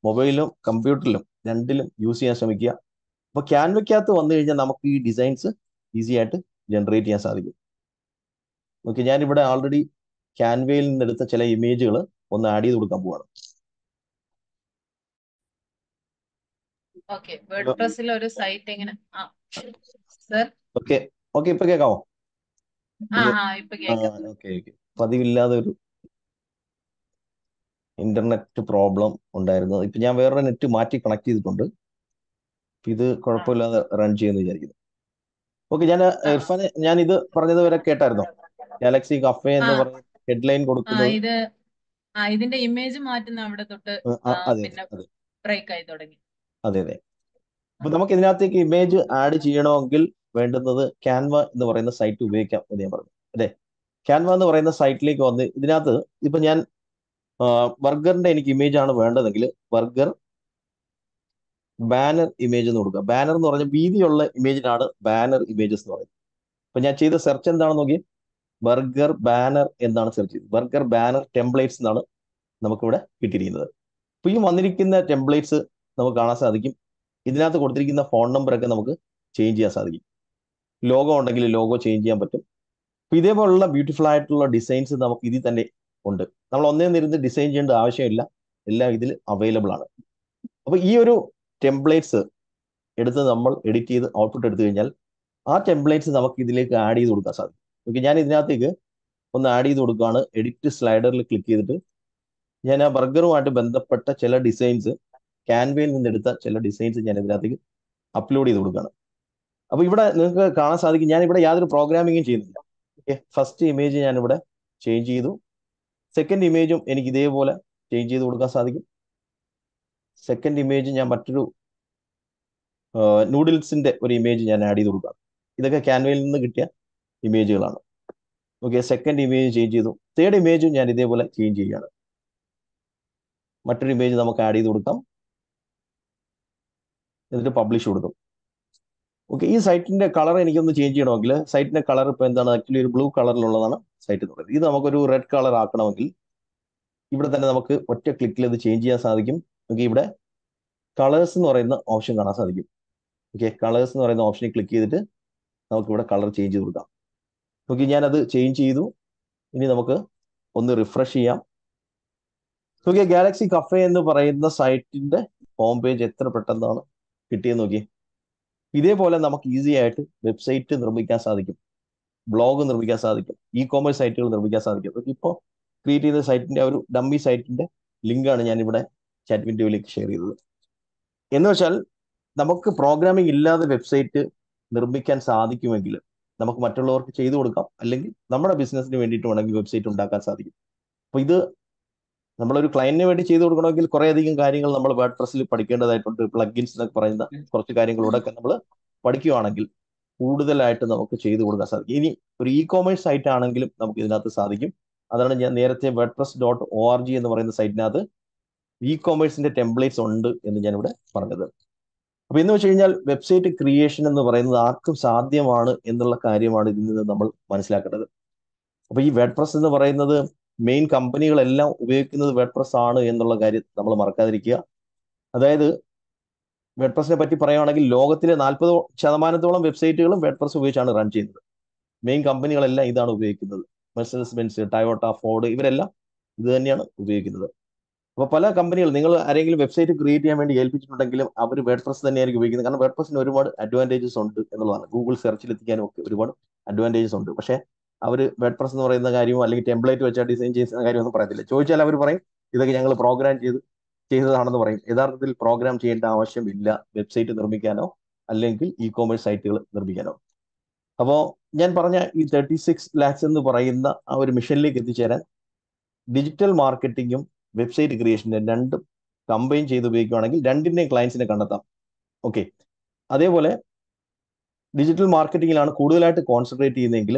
മൊബൈലിലും കമ്പ്യൂട്ടറിലും രണ്ടിലും യൂസ് ചെയ്യാൻ ശ്രമിക്കുക അപ്പോൾ ക്യാൻവയ്ക്കകത്ത് വന്നു കഴിഞ്ഞാൽ നമുക്ക് ഈ ഡിസൈൻസ് ഈസി ആയിട്ട് ജനറേറ്റ് ചെയ്യാൻ സാധിക്കും ഓക്കെ ഇവിടെ ആൾറെഡി ക്യാൻവയിൽ എടുത്ത ചില ഇമേജുകൾ ഒന്ന് ആഡ് ചെയ്ത് കൊടുക്കാൻ പോവാണ് ഒരു സൈറ്റ് എങ്ങനെ ഓക്കെ ഇപ്പൊ കേക്കാവോ പതിവില്ലാതെ ഒരു ഇന്റർനെറ്റ് പ്രോബ്ലം ഉണ്ടായിരുന്നു ഇപ്പൊ ഞാൻ വേറൊരു നെറ്റ് മാറ്റി കണക്ട് ചെയ്തിട്ടുണ്ട് ഇത് കുഴപ്പമില്ലാതെ റൺ ചെയ്യുമെന്ന് വിചാരിക്കുന്നു ഓക്കെ ഞാൻ ഇർഫാനെ ഞാൻ ഇത് പറഞ്ഞത് വരെ കേട്ടായിരുന്നോ ഗാലക്സി കഫേ എന്ന് പറഞ്ഞ ഹെഡ്ലൈൻ കൊടുക്കുന്നു ഇതിന്റെ ഇമേജ് അതെ അതെ അതെ അതെ അപ്പൊ നമുക്ക് ഇതിനകത്തേക്ക് ഇമേജ് ആഡ് ചെയ്യണമെങ്കിൽ വേണ്ടുന്നത് ക്യാൻവ എന്ന് പറയുന്ന സൈറ്റ് ഉപയോഗിക്കാം എന്ന് ഞാൻ പറഞ്ഞു അതെ ക്യാൻവ എന്ന് പറയുന്ന സൈറ്റിലേക്ക് വന്ന് ഇതിനകത്ത് ഇപ്പൊ ഞാൻ ബർഗറിന്റെ എനിക്ക് ഇമേജ് ആണ് വേണ്ടതെങ്കിൽ ബർഗർ ബാനർ ഇമേജ് എന്ന് കൊടുക്കുക ബാനർ എന്ന് പറഞ്ഞാൽ വീതിയുള്ള ഇമേജിനാണ് ബാനർ ഇമേജസ് എന്ന് പറയുന്നത് അപ്പൊ ഞാൻ ചെയ്ത സെർച്ച് എന്താണ് നോക്കി ബർഗർ ബാനർ എന്നാണ് സെർച്ച് ചെയ്തത് ബർഗർ ബാനർ ടെംപ്ലേറ്റ്സ് എന്നാണ് നമുക്കിവിടെ കിട്ടിയിരിക്കുന്നത് അപ്പൊ ഈ വന്നിരിക്കുന്ന ടെംപ്ലേറ്റ്സ് നമുക്ക് കാണാൻ സാധിക്കും ഇതിനകത്ത് കൊടുത്തിരിക്കുന്ന ഫോൺ നമ്പറൊക്കെ നമുക്ക് ചേഞ്ച് ചെയ്യാൻ സാധിക്കും ലോഗോ ഉണ്ടെങ്കിൽ ലോഗോ ചേഞ്ച് ചെയ്യാൻ പറ്റും അപ്പൊ ഇതേപോലുള്ള ബ്യൂട്ടിഫുൾ ആയിട്ടുള്ള ഡിസൈൻസ് നമുക്ക് ഇതിൽ തന്നെ ഉണ്ട് നമ്മൾ ഒന്നേ നിരുന്ന് ഡിസൈൻ ചെയ്യേണ്ട ആവശ്യമില്ല എല്ലാം ഇതിൽ അവൈലബിൾ ആണ് അപ്പോൾ ഈ ഒരു ടെംപ്ലേറ്റ്സ് എടുത്ത് നമ്മൾ എഡിറ്റ് ചെയ്ത് ഔട്ട്പുട്ട് എടുത്തു കഴിഞ്ഞാൽ ആ ടെംപ്ലേറ്റ്സ് നമുക്ക് ഇതിലേക്ക് ആഡ് ചെയ്ത് കൊടുക്കാൻ സാധിക്കും ഓക്കെ ഞാൻ ഇതിനകത്തേക്ക് ഒന്ന് ആഡ് ചെയ്ത് കൊടുക്കുകയാണ് എഡിറ്റ് സ്ലൈഡറിൽ ക്ലിക്ക് ചെയ്തിട്ട് ഞാൻ ആ ബർഗറുമായിട്ട് ബന്ധപ്പെട്ട ചില ഡിസൈൻസ് ക്യാൻവയിൽ നിന്നെടുത്ത ചില ഡിസൈൻസ് ഞാൻ ഇതിനകത്തേക്ക് അപ്ലോഡ് ചെയ്ത് കൊടുക്കുകയാണ് അപ്പോൾ ഇവിടെ നിങ്ങൾക്ക് കാണാൻ സാധിക്കും ഞാൻ ഇവിടെ യാതൊരു പ്രോഗ്രാമിങ്ങും ചെയ്യുന്നില്ല ഓക്കെ ഫസ്റ്റ് ഇമേജ് ഞാനിവിടെ ചേഞ്ച് ചെയ്തു സെക്കൻഡ് ഇമേജും എനിക്ക് ഇതേപോലെ ചേഞ്ച് ചെയ്ത് കൊടുക്കാൻ സാധിക്കും സെക്കൻഡ് ഇമേജ് ഞാൻ മറ്റൊരു നൂഡിൽസിന്റെ ഒരു ഇമേജ് ഞാൻ ആഡ് ചെയ്ത് കൊടുക്കാം ഇതൊക്കെ ക്യാൻവയിൽ നിന്ന് കിട്ടിയ ഇമേജുകളാണ് ഓക്കെ സെക്കൻഡ് ഇമേജ് ചേഞ്ച് ചെയ്തു തേർഡ് ഇമേജും ഞാൻ ഇതേപോലെ ചേഞ്ച് ചെയ്യുകയാണ് മറ്റൊരു ഇമേജ് നമുക്ക് ആഡ് ചെയ്ത് കൊടുക്കാം എന്നിട്ട് പബ്ലിഷ് കൊടുക്കും ഓക്കെ ഈ സൈറ്റിന്റെ കളർ എനിക്കൊന്ന് ചേഞ്ച് ചെയ്യണമെങ്കിൽ സൈറ്റിന്റെ കളർ ഇപ്പോൾ എന്താണ് ആക്ച്വലി ഒരു ബ്ലൂ കളറിലുള്ളതാണ് സൈറ്റ് എന്ന് പറയുന്നത് ഇത് നമുക്കൊരു റെഡ് കളർ ആക്കണമെങ്കിൽ ഇവിടെ തന്നെ നമുക്ക് ഒറ്റ ക്ലിക്കിൽ ഇത് ചേഞ്ച് ചെയ്യാൻ സാധിക്കും നമുക്ക് ഇവിടെ കളേഴ്സ് എന്ന് പറയുന്ന ഓപ്ഷൻ കാണാൻ സാധിക്കും ഓക്കെ കളേഴ്സ് എന്ന് പറയുന്ന ഓപ്ഷനിൽ ക്ലിക്ക് ചെയ്തിട്ട് നമുക്കിവിടെ കളർ ചേഞ്ച് ചെയ്ത് കൊടുക്കാം ഓക്കെ ഞാനത് ചേഞ്ച് ചെയ്തു ഇനി നമുക്ക് ഒന്ന് റിഫ്രഷ് ചെയ്യാം ഓക്കെ ഗാലക്സി കഫേ എന്ന് പറയുന്ന സൈറ്റിന്റെ ഹോം പേജ് എത്ര പെട്ടെന്നാണ് കിട്ടിയെന്ന് നോക്കി ഇതേപോലെ നമുക്ക് ഈസി ആയിട്ട് വെബ്സൈറ്റ് നിർമ്മിക്കാൻ സാധിക്കും ബ്ലോഗ് നിർമ്മിക്കാൻ സാധിക്കും ഇ കോമേഴ്സ് സൈറ്റുകൾ നിർമ്മിക്കാൻ സാധിക്കും ഇപ്പോൾ ക്രിയേറ്റ് ചെയ്ത സൈറ്റിന്റെ ഒരു ഡമ്മി സൈറ്റിന്റെ ലിങ്കാണ് ഞാൻ ഇവിടെ ചാറ്റ് വിൻഡോയിലേക്ക് ഷെയർ ചെയ്തത് എന്ന് വെച്ചാൽ നമുക്ക് പ്രോഗ്രാമിംഗ് ഇല്ലാതെ വെബ്സൈറ്റ് നിർമ്മിക്കാൻ സാധിക്കുമെങ്കിൽ നമുക്ക് മറ്റുള്ളവർക്ക് ചെയ്തു കൊടുക്കാം അല്ലെങ്കിൽ നമ്മുടെ ബിസിനസ്സിന് വേണ്ടിയിട്ട് വേണമെങ്കിൽ വെബ്സൈറ്റ് ഉണ്ടാക്കാൻ സാധിക്കും അപ്പോൾ ഇത് നമ്മളൊരു ക്ലയന്റിന് വേണ്ടി ചെയ്തു കൊടുക്കണമെങ്കിൽ അധികം കാര്യങ്ങൾ നമ്മൾ വേർഡ് പ്രസിൽ പഠിക്കേണ്ടതായിട്ടുണ്ട് പ്ലഗിൻസ് എന്നൊക്കെ പറയുന്ന കുറച്ച് കാര്യങ്ങളൂടെ ഒക്കെ നമ്മൾ പഠിക്കുകയാണെങ്കിൽ കൂടുതലായിട്ട് നമുക്ക് ചെയ്തു കൊടുക്കാൻ സാധിക്കും ഇനി ഒരു ഇ കോമേഴ്സ് സൈറ്റ് ആണെങ്കിലും നമുക്ക് ഇതിനകത്ത് സാധിക്കും അതാണ് ഞാൻ നേരത്തെ word press dot O R G എന്ന് പറയുന്ന സൈറ്റിനകത്ത് ഇ കോമേഴ്സിന്റെ ടെംപ്ലേറ്റ്സ് ഉണ്ട് എന്ന് ഞാനിവിടെ പറഞ്ഞത് അപ്പൊ എന്ന് വെച്ച് കഴിഞ്ഞാൽ വെബ്സൈറ്റ് ക്രിയേഷൻ എന്ന് പറയുന്നത് ആർക്കും സാധ്യമാണ് എന്നുള്ള കാര്യമാണ് ഇതിൽ നിന്ന് നമ്മൾ മനസ്സിലാക്കേണ്ടത് അപ്പൊ ഈ വേഡ് പ്രസ് എന്ന് പറയുന്നത് മെയിൻ കമ്പനികളെല്ലാം ഉപയോഗിക്കുന്നത് വെഡ്പ്രസ് ആണ് എന്നുള്ള കാര്യം നമ്മൾ മറക്കാതിരിക്കുക അതായത് വെഡ്പ്രസിനെ പറ്റി പറയുകയാണെങ്കിൽ ലോകത്തിലെ നാൽപ്പത് ശതമാനത്തോളം വെബ്സൈറ്റുകളും വെഡ്പ്രസ് ഉപയോഗിച്ചാണ് റൺ ചെയ്യുന്നത് മെയിൻ കമ്പനികളെല്ലാം ഇതാണ് ഉപയോഗിക്കുന്നത് മെസ്സൽസ് ബെൻസ് ടയോട്ട ഫോർഡ് ഇവരെല്ലാം ഇത് തന്നെയാണ് ഉപയോഗിക്കുന്നത് അപ്പോൾ പല കമ്പനികൾ നിങ്ങൾ ആരെങ്കിലും വെബ്സൈറ്റ് ക്രിയേറ്റ് ചെയ്യാൻ വേണ്ടി ഏൽപ്പിച്ചിട്ടുണ്ടെങ്കിലും അവർ വേഡ്പ്രസ് തന്നെയായിരിക്കും ഉപയോഗിക്കുന്നത് കാരണം വേഡ്പ്രസിന് ഒരുപാട് അഡ്വാൻറ്റേജസ് ഉണ്ട് എന്നുള്ളതാണ് ഗൂഗിൾ സെർച്ചിൽ ഒക്കെ ഒരുപാട് അഡ്വാൻറ്റേജസ് ഉണ്ട് പക്ഷേ അവർ വേഡ് പ്രസ് എന്ന് പറയുന്ന കാര്യമോ അല്ലെങ്കിൽ ടെംപ്ലേറ്റ് വെച്ചാൽ ഡിസൈൻ ചെയ്യുന്ന കാര്യമൊന്നും പറയത്തില്ല ചോദിച്ചാൽ അവർ പറയും ഇതൊക്കെ ഞങ്ങൾ പ്രോഗ്രാം ചെയ്ത് ചെയ്തതാണെന്ന് പറയും യഥാർത്ഥത്തിൽ പ്രോഗ്രാം ചെയ്യേണ്ട ആവശ്യമില്ല വെബ്സൈറ്റ് നിർമ്മിക്കാനോ അല്ലെങ്കിൽ ഇ കോമേഴ്സ് സൈറ്റുകൾ നിർമ്മിക്കാനോ അപ്പോൾ ഞാൻ പറഞ്ഞ ഈ തേർട്ടി സിക്സ് ലാക്സ് എന്ന് പറയുന്ന ആ ഒരു മിഷനിലേക്ക് എത്തിച്ചേരാൻ ഡിജിറ്റൽ മാർക്കറ്റിങ്ങും വെബ്സൈറ്റ് ക്രിയേഷനും രണ്ടും കമ്പൈൻ ചെയ്ത് ഉപയോഗിക്കുകയാണെങ്കിൽ രണ്ടിൻ്റെയും ക്ലയൻസിനെ കണ്ടെത്താം ഓക്കെ അതേപോലെ ഡിജിറ്റൽ മാർക്കറ്റിങ്ങിലാണ് കൂടുതലായിട്ട് കോൺസെൻട്രേറ്റ് ചെയ്യുന്നതെങ്കിൽ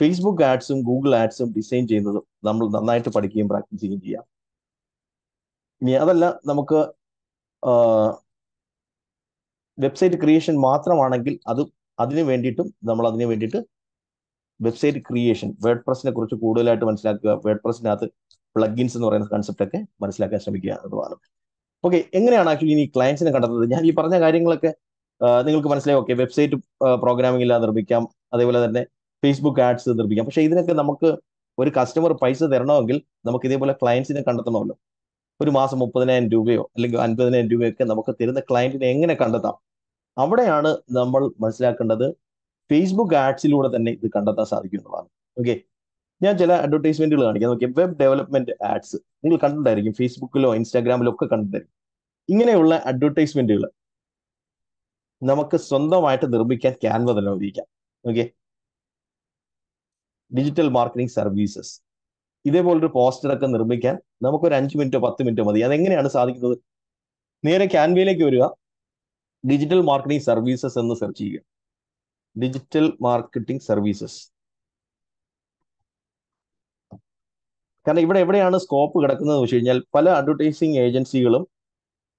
ഫേസ്ബുക്ക് ആഡ്സും ഗൂഗിൾ ആഡ്സും ഡിസൈൻ ചെയ്യുന്നത് നമ്മൾ നന്നായിട്ട് പഠിക്കുകയും പ്രാക്ടീസ് ചെയ്യുകയും ചെയ്യാം ഇനി അതല്ല നമുക്ക് വെബ്സൈറ്റ് ക്രിയേഷൻ മാത്രമാണെങ്കിൽ അത് അതിന് വേണ്ടിയിട്ടും നമ്മൾ അതിന് വേണ്ടിയിട്ട് വെബ്സൈറ്റ് ക്രിയേഷൻ വേർഡ് പ്രസിനെ കുറിച്ച് കൂടുതലായിട്ട് മനസ്സിലാക്കുക വേർഡ് പ്രസിനകത്ത് പ്ലഗിൻസ് എന്ന് പറയുന്ന കൺസെപ്റ്റ് ഒക്കെ മനസ്സിലാക്കാൻ ശ്രമിക്കുക എന്നുള്ളതാണ് ഓക്കെ എങ്ങനെയാണ് ആക്ച്വലി ഇനി ക്ലയൻസിനെ കണ്ടെത്തുന്നത് ഞാൻ ഈ പറഞ്ഞ കാര്യങ്ങളൊക്കെ നിങ്ങൾക്ക് മനസ്സിലായി ഓക്കെ വെബ്സൈറ്റ് പ്രോഗ്രാമിംഗ് ഇല്ലാതെ നിർമ്മിക്കാം അതേപോലെ തന്നെ ഫേസ്ബുക്ക് ആഡ്സ് നിർമ്മിക്കാം പക്ഷേ ഇതിനൊക്കെ നമുക്ക് ഒരു കസ്റ്റമർ പൈസ തരണമെങ്കിൽ നമുക്ക് ഇതേപോലെ ക്ലയൻസിനെ കണ്ടെത്തണമല്ലോ ഒരു മാസം മുപ്പതിനായിരം രൂപയോ അല്ലെങ്കിൽ അൻപതിനായിരം രൂപയൊക്കെ നമുക്ക് തരുന്ന ക്ലയൻറ്റിനെ എങ്ങനെ കണ്ടെത്താം അവിടെയാണ് നമ്മൾ മനസ്സിലാക്കേണ്ടത് ഫേസ്ബുക്ക് ആഡ്സിലൂടെ തന്നെ ഇത് കണ്ടെത്താൻ സാധിക്കും എന്നുള്ളതാണ് ഓക്കെ ഞാൻ ചില അഡ്വർടൈസ്മെന്റുകൾ കാണിക്കാം നോക്കിയാൽ വെബ് ഡെവലപ്മെന്റ് ആഡ്സ് നിങ്ങൾ കണ്ടിട്ടുണ്ടായിരിക്കും ഫേസ്ബുക്കിലോ ഇൻസ്റ്റാഗ്രാമിലോ ഒക്കെ കണ്ടിട്ടുണ്ടായിരിക്കും ഇങ്ങനെയുള്ള അഡ്വർടൈസ്മെന്റുകൾ നമുക്ക് സ്വന്തമായിട്ട് നിർമ്മിക്കാൻ ക്യാൻവ തന്നെ ഉപയോഗിക്കാം ഓക്കെ ഡിജിറ്റൽ മാർക്കറ്റിംഗ് സർവീസസ് ഇതേപോലൊരു പോസ്റ്ററൊക്കെ നിർമ്മിക്കാൻ നമുക്കൊരു അഞ്ച് മിനിറ്റോ പത്ത് മിനിറ്റോ മതി അതെങ്ങനെയാണ് സാധിക്കുന്നത് നേരെ ക്യാൻവയിലേക്ക് വരിക ഡിജിറ്റൽ മാർക്കറ്റിംഗ് സർവീസസ് എന്ന് സെർച്ച് ചെയ്യുക ഡിജിറ്റൽ മാർക്കറ്റിംഗ് സർവീസസ് കാരണം ഇവിടെ എവിടെയാണ് സ്കോപ്പ് കിടക്കുന്നത് വെച്ച് കഴിഞ്ഞാൽ പല അഡ്വർടൈസിങ് ഏജൻസികളും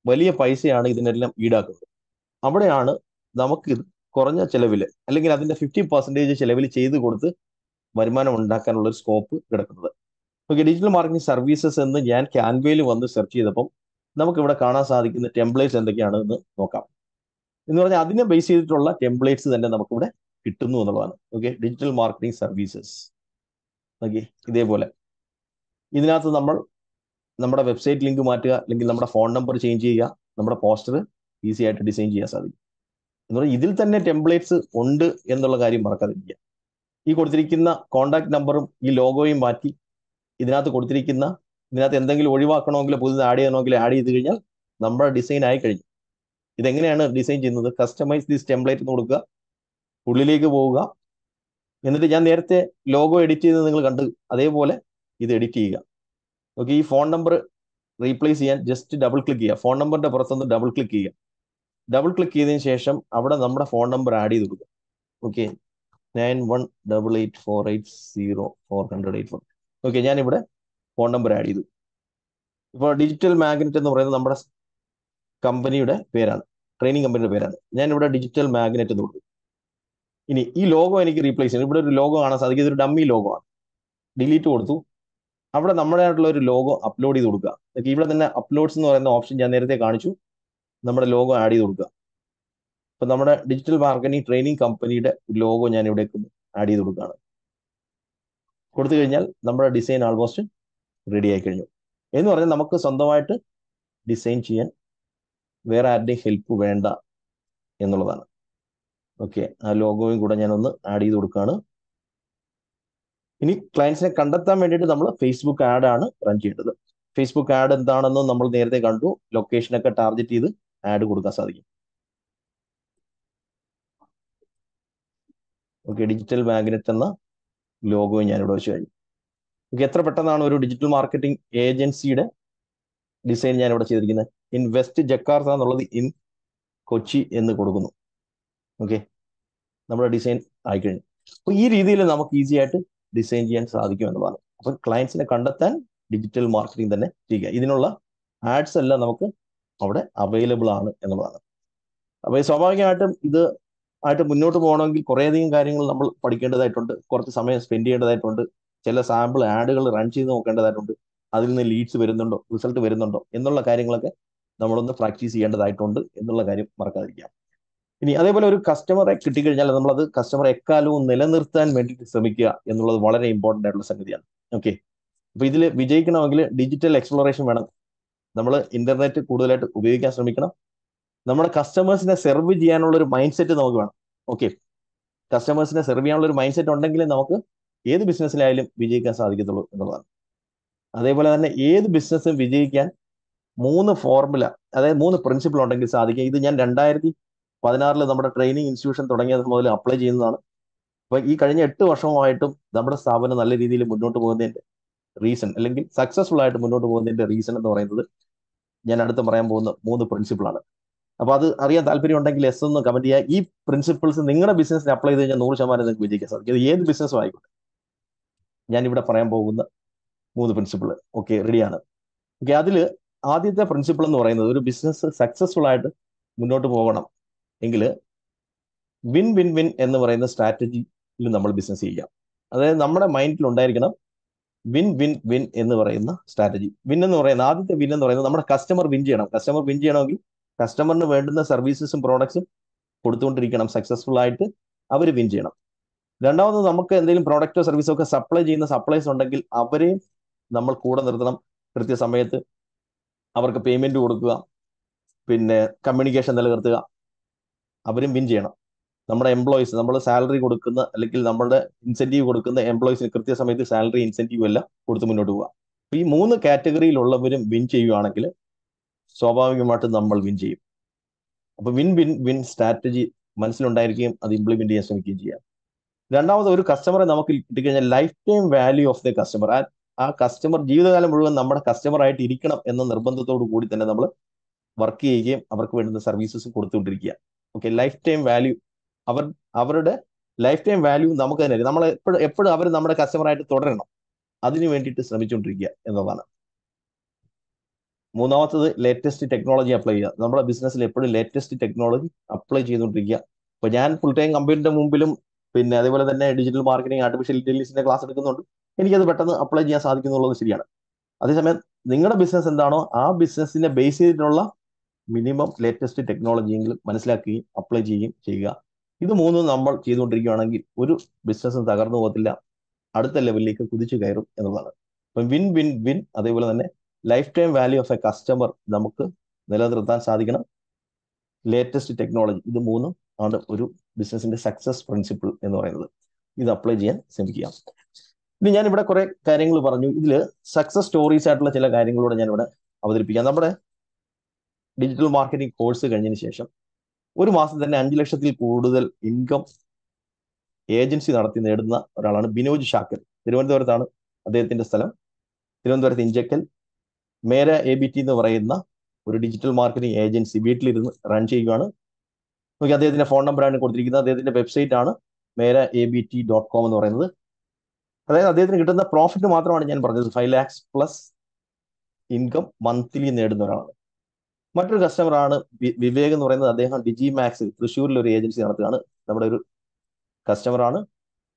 വലിയ പൈസയാണ് ഇതിനെല്ലാം ഈടാക്കുന്നത് അവിടെയാണ് നമുക്ക് കുറഞ്ഞ ചിലവിൽ അല്ലെങ്കിൽ അതിന്റെ ഫിഫ്റ്റി പെർസെൻറ്റേജ് ചിലവിൽ ചെയ്തു കൊടുത്ത് വരുമാനം ഉണ്ടാക്കാനുള്ള ഒരു സ്കോപ്പ് കിടക്കുന്നത് ഓക്കെ ഡിജിറ്റൽ മാർക്കറ്റിംഗ് സർവീസസ് എന്ന് ഞാൻ ക്യാൻവയിൽ വന്ന് സെർച്ച് ചെയ്തപ്പം നമുക്ക് ഇവിടെ കാണാൻ സാധിക്കുന്ന ടെംപ്ലേറ്റ്സ് എന്തൊക്കെയാണ് എന്ന് നോക്കാം എന്ന് പറഞ്ഞാൽ അതിനെ ബേസ് ചെയ്തിട്ടുള്ള ടെംപ്ലേറ്റ്സ് തന്നെ നമുക്കിവിടെ കിട്ടുന്നു എന്നുള്ളതാണ് okay digital marketing services okay ഇതേപോലെ ഇതിനകത്ത് നമ്മൾ നമ്മുടെ വെബ്സൈറ്റ് ലിങ്ക് മാറ്റുക അല്ലെങ്കിൽ നമ്മുടെ ഫോൺ നമ്പർ ചേഞ്ച് ചെയ്യുക നമ്മുടെ പോസ്റ്റർ ഈസി ആയിട്ട് ഡിസൈൻ ചെയ്യാൻ സാധിക്കും എന്ന് പറഞ്ഞാൽ ഇതിൽ തന്നെ ടെംപ്ലേറ്റ്സ് ഉണ്ട് എന്നുള്ള കാര്യം മറക്കാതിരിക്കുക ഈ കൊടുത്തിരിക്കുന്ന കോണ്ടാക്ട് നമ്പറും ഈ ലോഗോയും മാറ്റി ഇതിനകത്ത് കൊടുത്തിരിക്കുന്ന ഇതിനകത്ത് എന്തെങ്കിലും ഒഴിവാക്കണമെങ്കിൽ പുതിയത് ആഡ് ചെയ്യണമെങ്കിൽ ആഡ് ചെയ്ത് കഴിഞ്ഞാൽ നമ്മുടെ ഡിസൈൻ ആയി കഴിഞ്ഞു ഇതെങ്ങനെയാണ് ഡിസൈൻ ചെയ്യുന്നത് കസ്റ്റമൈസ് ദിസ് ടെംപ്ലേറ്റ് എന്ന് കൊടുക്കുക ഉള്ളിലേക്ക് പോവുക എന്നിട്ട് ഞാൻ നേരത്തെ ലോഗോ എഡിറ്റ് ചെയ്തത് നിങ്ങൾ കണ്ടു അതേപോലെ ഇത് എഡിറ്റ് ചെയ്യുക ഓക്കെ ഈ ഫോൺ നമ്പർ റീപ്ലേസ് ചെയ്യാൻ ജസ്റ്റ് ഡബിൾ ക്ലിക്ക് ചെയ്യുക ഫോൺ നമ്പറിന്റെ പുറത്തുനിന്ന് ഡബിൾ ക്ലിക്ക് ചെയ്യുക ഡബിൾ ക്ലിക്ക് ചെയ്തതിന് ശേഷം അവിടെ നമ്മുടെ ഫോൺ നമ്പർ ആഡ് ചെയ്ത് കൊടുക്കുക okay nine one double eight four eight zero four hundred eight four okay ഞാനിവിടെ ഫോൺ നമ്പർ ആഡ് ചെയ്തു ഇപ്പോൾ ഡിജിറ്റൽ മാഗ്നറ്റ് എന്ന് പറയുന്നത് നമ്മുടെ കമ്പനിയുടെ പേരാണ് ട്രെയിനിങ് കമ്പനിയുടെ പേരാണ് ഞാനിവിടെ ഡിജിറ്റൽ മാഗ്നറ്റ് എന്ന് കൊടുത്തു ഇനി ഈ ലോഗോ എനിക്ക് റീപ്ലേസ് ചെയ്യണം ഇവിടെ ഒരു ലോഗോ കാണാൻ സാധിക്കും ഇതൊരു ഡമ്മി ലോഗോ ആണ് ഡിലീറ്റ് കൊടുത്തു അവിടെ ആയിട്ടുള്ള ഒരു ലോഗോ അപ്ലോഡ് ചെയ്ത് കൊടുക്കുക ഇവിടെ തന്നെ അപ്ലോഡ്സ് എന്ന് പറയുന്ന ഓപ്ഷൻ ഞാൻ നേരത്തെ കാണിച്ചു നമ്മുടെ ലോഗോ ആഡ് ചെയ്ത് കൊടുക്കുക ഇപ്പൊ നമ്മുടെ ഡിജിറ്റൽ മാർക്കറ്റിംഗ് ട്രെയിനിങ് കമ്പനിയുടെ ലോഗോ ഞാൻ ഇവിടെ ആഡ് ചെയ്ത് കൊടുക്കുകയാണ് കൊടുത്തു കഴിഞ്ഞാൽ നമ്മുടെ ഡിസൈൻ ആൾമോസ്റ്റ് റെഡി ആയി കഴിഞ്ഞു എന്ന് പറഞ്ഞാൽ നമുക്ക് സ്വന്തമായിട്ട് ഡിസൈൻ ചെയ്യാൻ വേറെ ആരുടെയും ഹെൽപ്പ് വേണ്ട എന്നുള്ളതാണ് ഓക്കെ ആ ലോഗോയും കൂടെ ഒന്ന് ആഡ് ചെയ്ത് കൊടുക്കുകയാണ് ഇനി ക്ലയൻസിനെ കണ്ടെത്താൻ വേണ്ടിയിട്ട് നമ്മൾ ഫേസ്ബുക്ക് ആഡ് ആണ് റൺ ചെയ്യേണ്ടത് ഫേസ്ബുക്ക് ആഡ് എന്താണെന്ന് നമ്മൾ നേരത്തെ കണ്ടു ലൊക്കേഷനൊക്കെ ടാർഗറ്റ് ചെയ്ത് ആഡ് കൊടുക്കാൻ സാധിക്കും ഓക്കെ ഡിജിറ്റൽ മാഗ്നറ്റ് എന്ന ലോഗോയും ഞാനിവിടെ വെച്ച് കഴിഞ്ഞു ഓക്കെ എത്ര പെട്ടെന്നാണ് ഒരു ഡിജിറ്റൽ മാർക്കറ്റിംഗ് ഏജൻസിയുടെ ഡിസൈൻ ഞാൻ ഇവിടെ ചെയ്തിരിക്കുന്നത് ഇൻ വെസ്റ്റ് ജക്കാർത്ത എന്നുള്ളത് ഇൻ കൊച്ചി എന്ന് കൊടുക്കുന്നു ഓക്കെ നമ്മുടെ ഡിസൈൻ ആയിക്കഴിഞ്ഞു അപ്പോൾ ഈ രീതിയിൽ നമുക്ക് ഈസി ആയിട്ട് ഡിസൈൻ ചെയ്യാൻ സാധിക്കും പറഞ്ഞു അപ്പൊ ക്ലയൻസിനെ കണ്ടെത്താൻ ഡിജിറ്റൽ മാർക്കറ്റിംഗ് തന്നെ ചെയ്യുക ഇതിനുള്ള ആഡ്സ് എല്ലാം നമുക്ക് അവിടെ അവൈലബിൾ ആണ് എന്നുള്ളതാണ് അപ്പോൾ സ്വാഭാവികമായിട്ടും ഇത് ആയിട്ട് മുന്നോട്ട് പോകണമെങ്കിൽ കുറേയധികം കാര്യങ്ങൾ നമ്മൾ പഠിക്കേണ്ടതായിട്ടുണ്ട് കുറച്ച് സമയം സ്പെൻഡ് ചെയ്യേണ്ടതായിട്ടുണ്ട് ചില സാമ്പിൾ ആഡുകൾ റൺ ചെയ്ത് നോക്കേണ്ടതായിട്ടുണ്ട് അതിൽ നിന്ന് ലീഡ്സ് വരുന്നുണ്ടോ റിസൾട്ട് വരുന്നുണ്ടോ എന്നുള്ള കാര്യങ്ങളൊക്കെ നമ്മളൊന്ന് പ്രാക്ടീസ് ചെയ്യേണ്ടതായിട്ടുണ്ട് എന്നുള്ള കാര്യം മറക്കാതിരിക്കാം ഇനി അതേപോലെ ഒരു കസ്റ്റമറെ കിട്ടിക്കഴിഞ്ഞാൽ നമ്മളത് കസ്റ്റമറെ എക്കാലവും നിലനിർത്താൻ വേണ്ടിയിട്ട് ശ്രമിക്കുക എന്നുള്ളത് വളരെ ഇമ്പോർട്ടൻ്റ് ആയിട്ടുള്ള സംഗതിയാണ് ഓക്കെ അപ്പോൾ ഇതിൽ വിജയിക്കണമെങ്കിൽ ഡിജിറ്റൽ എക്സ്പ്ലോറേഷൻ വേണം നമ്മൾ ഇന്റർനെറ്റ് കൂടുതലായിട്ട് ഉപയോഗിക്കാൻ ശ്രമിക്കണം നമ്മുടെ കസ്റ്റമേഴ്സിനെ സെർവ് ചെയ്യാനുള്ള ഒരു മൈൻഡ് സെറ്റ് നമുക്ക് വേണം ഓക്കെ കസ്റ്റമേഴ്സിനെ സെർവ് ചെയ്യാനുള്ള ഒരു മൈൻഡ് സെറ്റ് ഉണ്ടെങ്കിൽ നമുക്ക് ഏത് ബിസിനസ്സിലായാലും വിജയിക്കാൻ സാധിക്കത്തുള്ളൂ എന്നുള്ളതാണ് അതേപോലെ തന്നെ ഏത് ബിസിനസ്സും വിജയിക്കാൻ മൂന്ന് ഫോർമുല അതായത് മൂന്ന് പ്രിൻസിപ്പിൾ ഉണ്ടെങ്കിൽ സാധിക്കും ഇത് ഞാൻ രണ്ടായിരത്തി പതിനാറിൽ നമ്മുടെ ട്രെയിനിങ് ഇൻസ്റ്റിറ്റ്യൂഷൻ തുടങ്ങിയത് മുതൽ അപ്ലൈ ചെയ്യുന്നതാണ് അപ്പൊ ഈ കഴിഞ്ഞ എട്ട് വർഷമായിട്ടും നമ്മുടെ സ്ഥാപനം നല്ല രീതിയിൽ മുന്നോട്ട് പോകുന്നതിന്റെ റീസൺ അല്ലെങ്കിൽ സക്സസ്ഫുൾ ആയിട്ട് മുന്നോട്ട് പോകുന്നതിന്റെ റീസൺ എന്ന് പറയുന്നത് ഞാൻ അടുത്ത് പറയാൻ പോകുന്ന മൂന്ന് പ്രിൻസിപ്പിൾ ആണ് അപ്പോൾ അത് അറിയാൻ താല്പര്യം ഉണ്ടെങ്കിൽ എസ് ഒന്ന് കമന്റ് ചെയ്യുക ഈ പ്രിൻസിപ്പിൾസ് നിങ്ങളുടെ ബിസിനസ്സിന് അപ്ലൈ ചെയ്ത് കഴിഞ്ഞാൽ നൂറ് ശതമാനം നിങ്ങൾക്ക് വിജയിക്കാൻ സാധിക്കും ഏത് ബിസിനസ്സും ആയിക്കോട്ടെ ഞാനിവിടെ പറയാൻ പോകുന്ന മൂന്ന് പ്രിൻസിപ്പിൾ ഓക്കെ റെഡിയാണ് ഓക്കെ അതിൽ ആദ്യത്തെ പ്രിൻസിപ്പിൾ എന്ന് പറയുന്നത് ഒരു ബിസിനസ് സക്സസ്ഫുൾ ആയിട്ട് മുന്നോട്ട് പോകണം എങ്കിൽ വിൻ വിൻ വിൻ എന്ന് പറയുന്ന സ്ട്രാറ്റജിയിൽ നമ്മൾ ബിസിനസ് ചെയ്യാം അതായത് നമ്മുടെ മൈൻഡിൽ ഉണ്ടായിരിക്കണം വിൻ വിൻ വിൻ എന്ന് പറയുന്ന സ്ട്രാറ്റജി വിൻ എന്ന് പറയുന്ന ആദ്യത്തെ വിൻ എന്ന് പറയുന്നത് നമ്മുടെ കസ്റ്റമർ വിൻ ചെയ്യണം കസ്റ്റമർ വിൻ ചെയ്യണമെങ്കിൽ കസ്റ്റമറിന് വേണ്ടുന്ന സർവീസസും പ്രോഡക്ട്സും കൊടുത്തുകൊണ്ടിരിക്കണം സക്സസ്ഫുൾ ആയിട്ട് അവർ വിൻ ചെയ്യണം രണ്ടാമത് നമുക്ക് എന്തെങ്കിലും പ്രോഡക്റ്റോ സർവീസോ ഒക്കെ സപ്ലൈ ചെയ്യുന്ന സപ്ലൈസ് ഉണ്ടെങ്കിൽ അവരെയും നമ്മൾ കൂടെ നിർത്തണം കൃത്യസമയത്ത് അവർക്ക് പേയ്മെന്റ് കൊടുക്കുക പിന്നെ കമ്മ്യൂണിക്കേഷൻ നിലനിർത്തുക അവരും വിൻ ചെയ്യണം നമ്മുടെ എംപ്ലോയീസ് നമ്മൾ സാലറി കൊടുക്കുന്ന അല്ലെങ്കിൽ നമ്മളുടെ ഇൻസെന്റീവ് കൊടുക്കുന്ന എംപ്ലോയീസിന് കൃത്യസമയത്ത് സാലറി ഇൻസെന്റീവ് എല്ലാം കൊടുത്ത് മുന്നോട്ട് പോവുക ഈ മൂന്ന് കാറ്റഗറിയിലുള്ളവരും വിൻ ചെയ്യുകയാണെങ്കിൽ സ്വാഭാവികമായിട്ടും നമ്മൾ വിൻ ചെയ്യും അപ്പൊ വിൻ വിൻ വിൻ സ്ട്രാറ്റജി മനസ്സിലുണ്ടായിരിക്കുകയും അത് ഇംപ്ലിമെന്റ് ചെയ്യാൻ ശ്രമിക്കുകയും ചെയ്യാം രണ്ടാമത് ഒരു കസ്റ്റമറെ നമുക്ക് കിട്ടിക്കഴിഞ്ഞാൽ life time value of the customer ആ ആ കസ്റ്റമർ ജീവിതകാലം മുഴുവൻ നമ്മുടെ കസ്റ്റമർ ആയിട്ട് ഇരിക്കണം എന്ന നിർബന്ധത്തോടു കൂടി തന്നെ നമ്മൾ വർക്ക് ചെയ്യുകയും അവർക്ക് വേണ്ടുന്ന സർവീസസ് കൊടുത്തുകൊണ്ടിരിക്കുക ഓക്കെ ലൈഫ് ടൈം വാല്യൂ അവർ അവരുടെ ലൈഫ് ടൈം വാല്യൂ നമുക്ക് തന്നെ നമ്മൾ എപ്പോഴും എപ്പോഴും അവർ നമ്മുടെ കസ്റ്റമർ ആയിട്ട് തുടരണം അതിനു വേണ്ടിയിട്ട് ശ്രമിച്ചുകൊണ്ടിരിക്കുക എന്നതാണ് മൂന്നാമത്തത് ലേറ്റസ്റ്റ് ടെക്നോളജി അപ്ലൈ ചെയ്യുക നമ്മുടെ ബിസിനസ്സിൽ എപ്പോഴും ലേറ്റസ്റ്റ് ടെക്നോളജി അപ്ലൈ ചെയ്തുകൊണ്ടിരിക്കുക അപ്പോൾ ഞാൻ ഫുൾ ടൈം കമ്പ്യൂട്ടറിന്റെ മുമ്പിലും പിന്നെ അതേപോലെ തന്നെ ഡിജിറ്റൽ മാർക്കറ്റിംഗ് ആർട്ടിഫിഷ്യൽ ഇന്റലിജൻസിന്റെ ക്ലാസ് എടുക്കുന്നുണ്ട് എനിക്കത് പെട്ടെന്ന് അപ്ലൈ ചെയ്യാൻ സാധിക്കുന്നുള്ളത് ശരിയാണ് അതേസമയം നിങ്ങളുടെ ബിസിനസ് എന്താണോ ആ ബിസിനസിന്റെ ബേസ് ചെയ്തിട്ടുള്ള മിനിമം ലേറ്റസ്റ്റ് ടെക്നോളജിയെങ്കിലും മനസ്സിലാക്കുകയും അപ്ലൈ ചെയ്യുകയും ചെയ്യുക ഇത് മൂന്നും നമ്മൾ ചെയ്തുകൊണ്ടിരിക്കുകയാണെങ്കിൽ ഒരു ബിസിനസ്സും തകർന്നു പോകത്തില്ല അടുത്ത ലെവലിലേക്ക് കുതിച്ചു കയറും എന്നുള്ളതാണ് അപ്പം വിൻ വിൻ വിൻ അതേപോലെ തന്നെ life time value of a customer നമുക്ക് നിലനിർത്താൻ സാധിക്കണം ലേറ്റസ്റ്റ് ടെക്നോളജി ഇത് മൂന്നും ആണ് ഒരു ബിസിനസിന്റെ സക്സസ് പ്രിൻസിപ്പിൾ എന്ന് പറയുന്നത് ഇത് അപ്ലൈ ചെയ്യാൻ ശ്രമിക്കുക ഇനി ഞാൻ ഇവിടെ കുറെ കാര്യങ്ങൾ പറഞ്ഞു ഇതിൽ സക്സസ് സ്റ്റോറീസ് ആയിട്ടുള്ള ചില കാര്യങ്ങളൂടെ ഞാൻ ഇവിടെ അവതരിപ്പിക്കാം നമ്മുടെ ഡിജിറ്റൽ മാർക്കറ്റിംഗ് കോഴ്സ് കഴിഞ്ഞതിന് ശേഷം ഒരു മാസം തന്നെ അഞ്ച് ലക്ഷത്തിൽ കൂടുതൽ ഇൻകം ഏജൻസി നടത്തി നേടുന്ന ഒരാളാണ് ബിനോജ് ഷാക്കൽ തിരുവനന്തപുരത്താണ് അദ്ദേഹത്തിന്റെ സ്ഥലം തിരുവനന്തപുരത്ത് Enchakkal Mera A B T എന്ന് പറയുന്ന ഒരു ഡിജിറ്റൽ മാർക്കറ്റിംഗ് ഏജൻസി വീട്ടിലിരുന്ന് റൺ ചെയ്യുകയാണ് നോക്കി അദ്ദേഹത്തിന്റെ ഫോൺ നമ്പറാണ് കൊടുത്തിരിക്കുന്നത് അദ്ദേഹത്തിന്റെ വെബ്സൈറ്റ് ആണ് Mera A B T dot com എന്ന് പറയുന്നത് അതായത് അദ്ദേഹത്തിന് കിട്ടുന്ന പ്രോഫിറ്റ് മാത്രമാണ് ഞാൻ പറഞ്ഞത് five lakhs plus income monthly നേടുന്ന ഒരാളാണ് മറ്റൊരു കസ്റ്റമറാണ് വിവേക് എന്ന് പറയുന്നത് അദ്ദേഹം ഡിജി മാക്സ് തൃശ്ശൂരിൽ ഒരു ഏജൻസി നടത്തുകയാണ് നമ്മുടെ ഒരു കസ്റ്റമറാണ്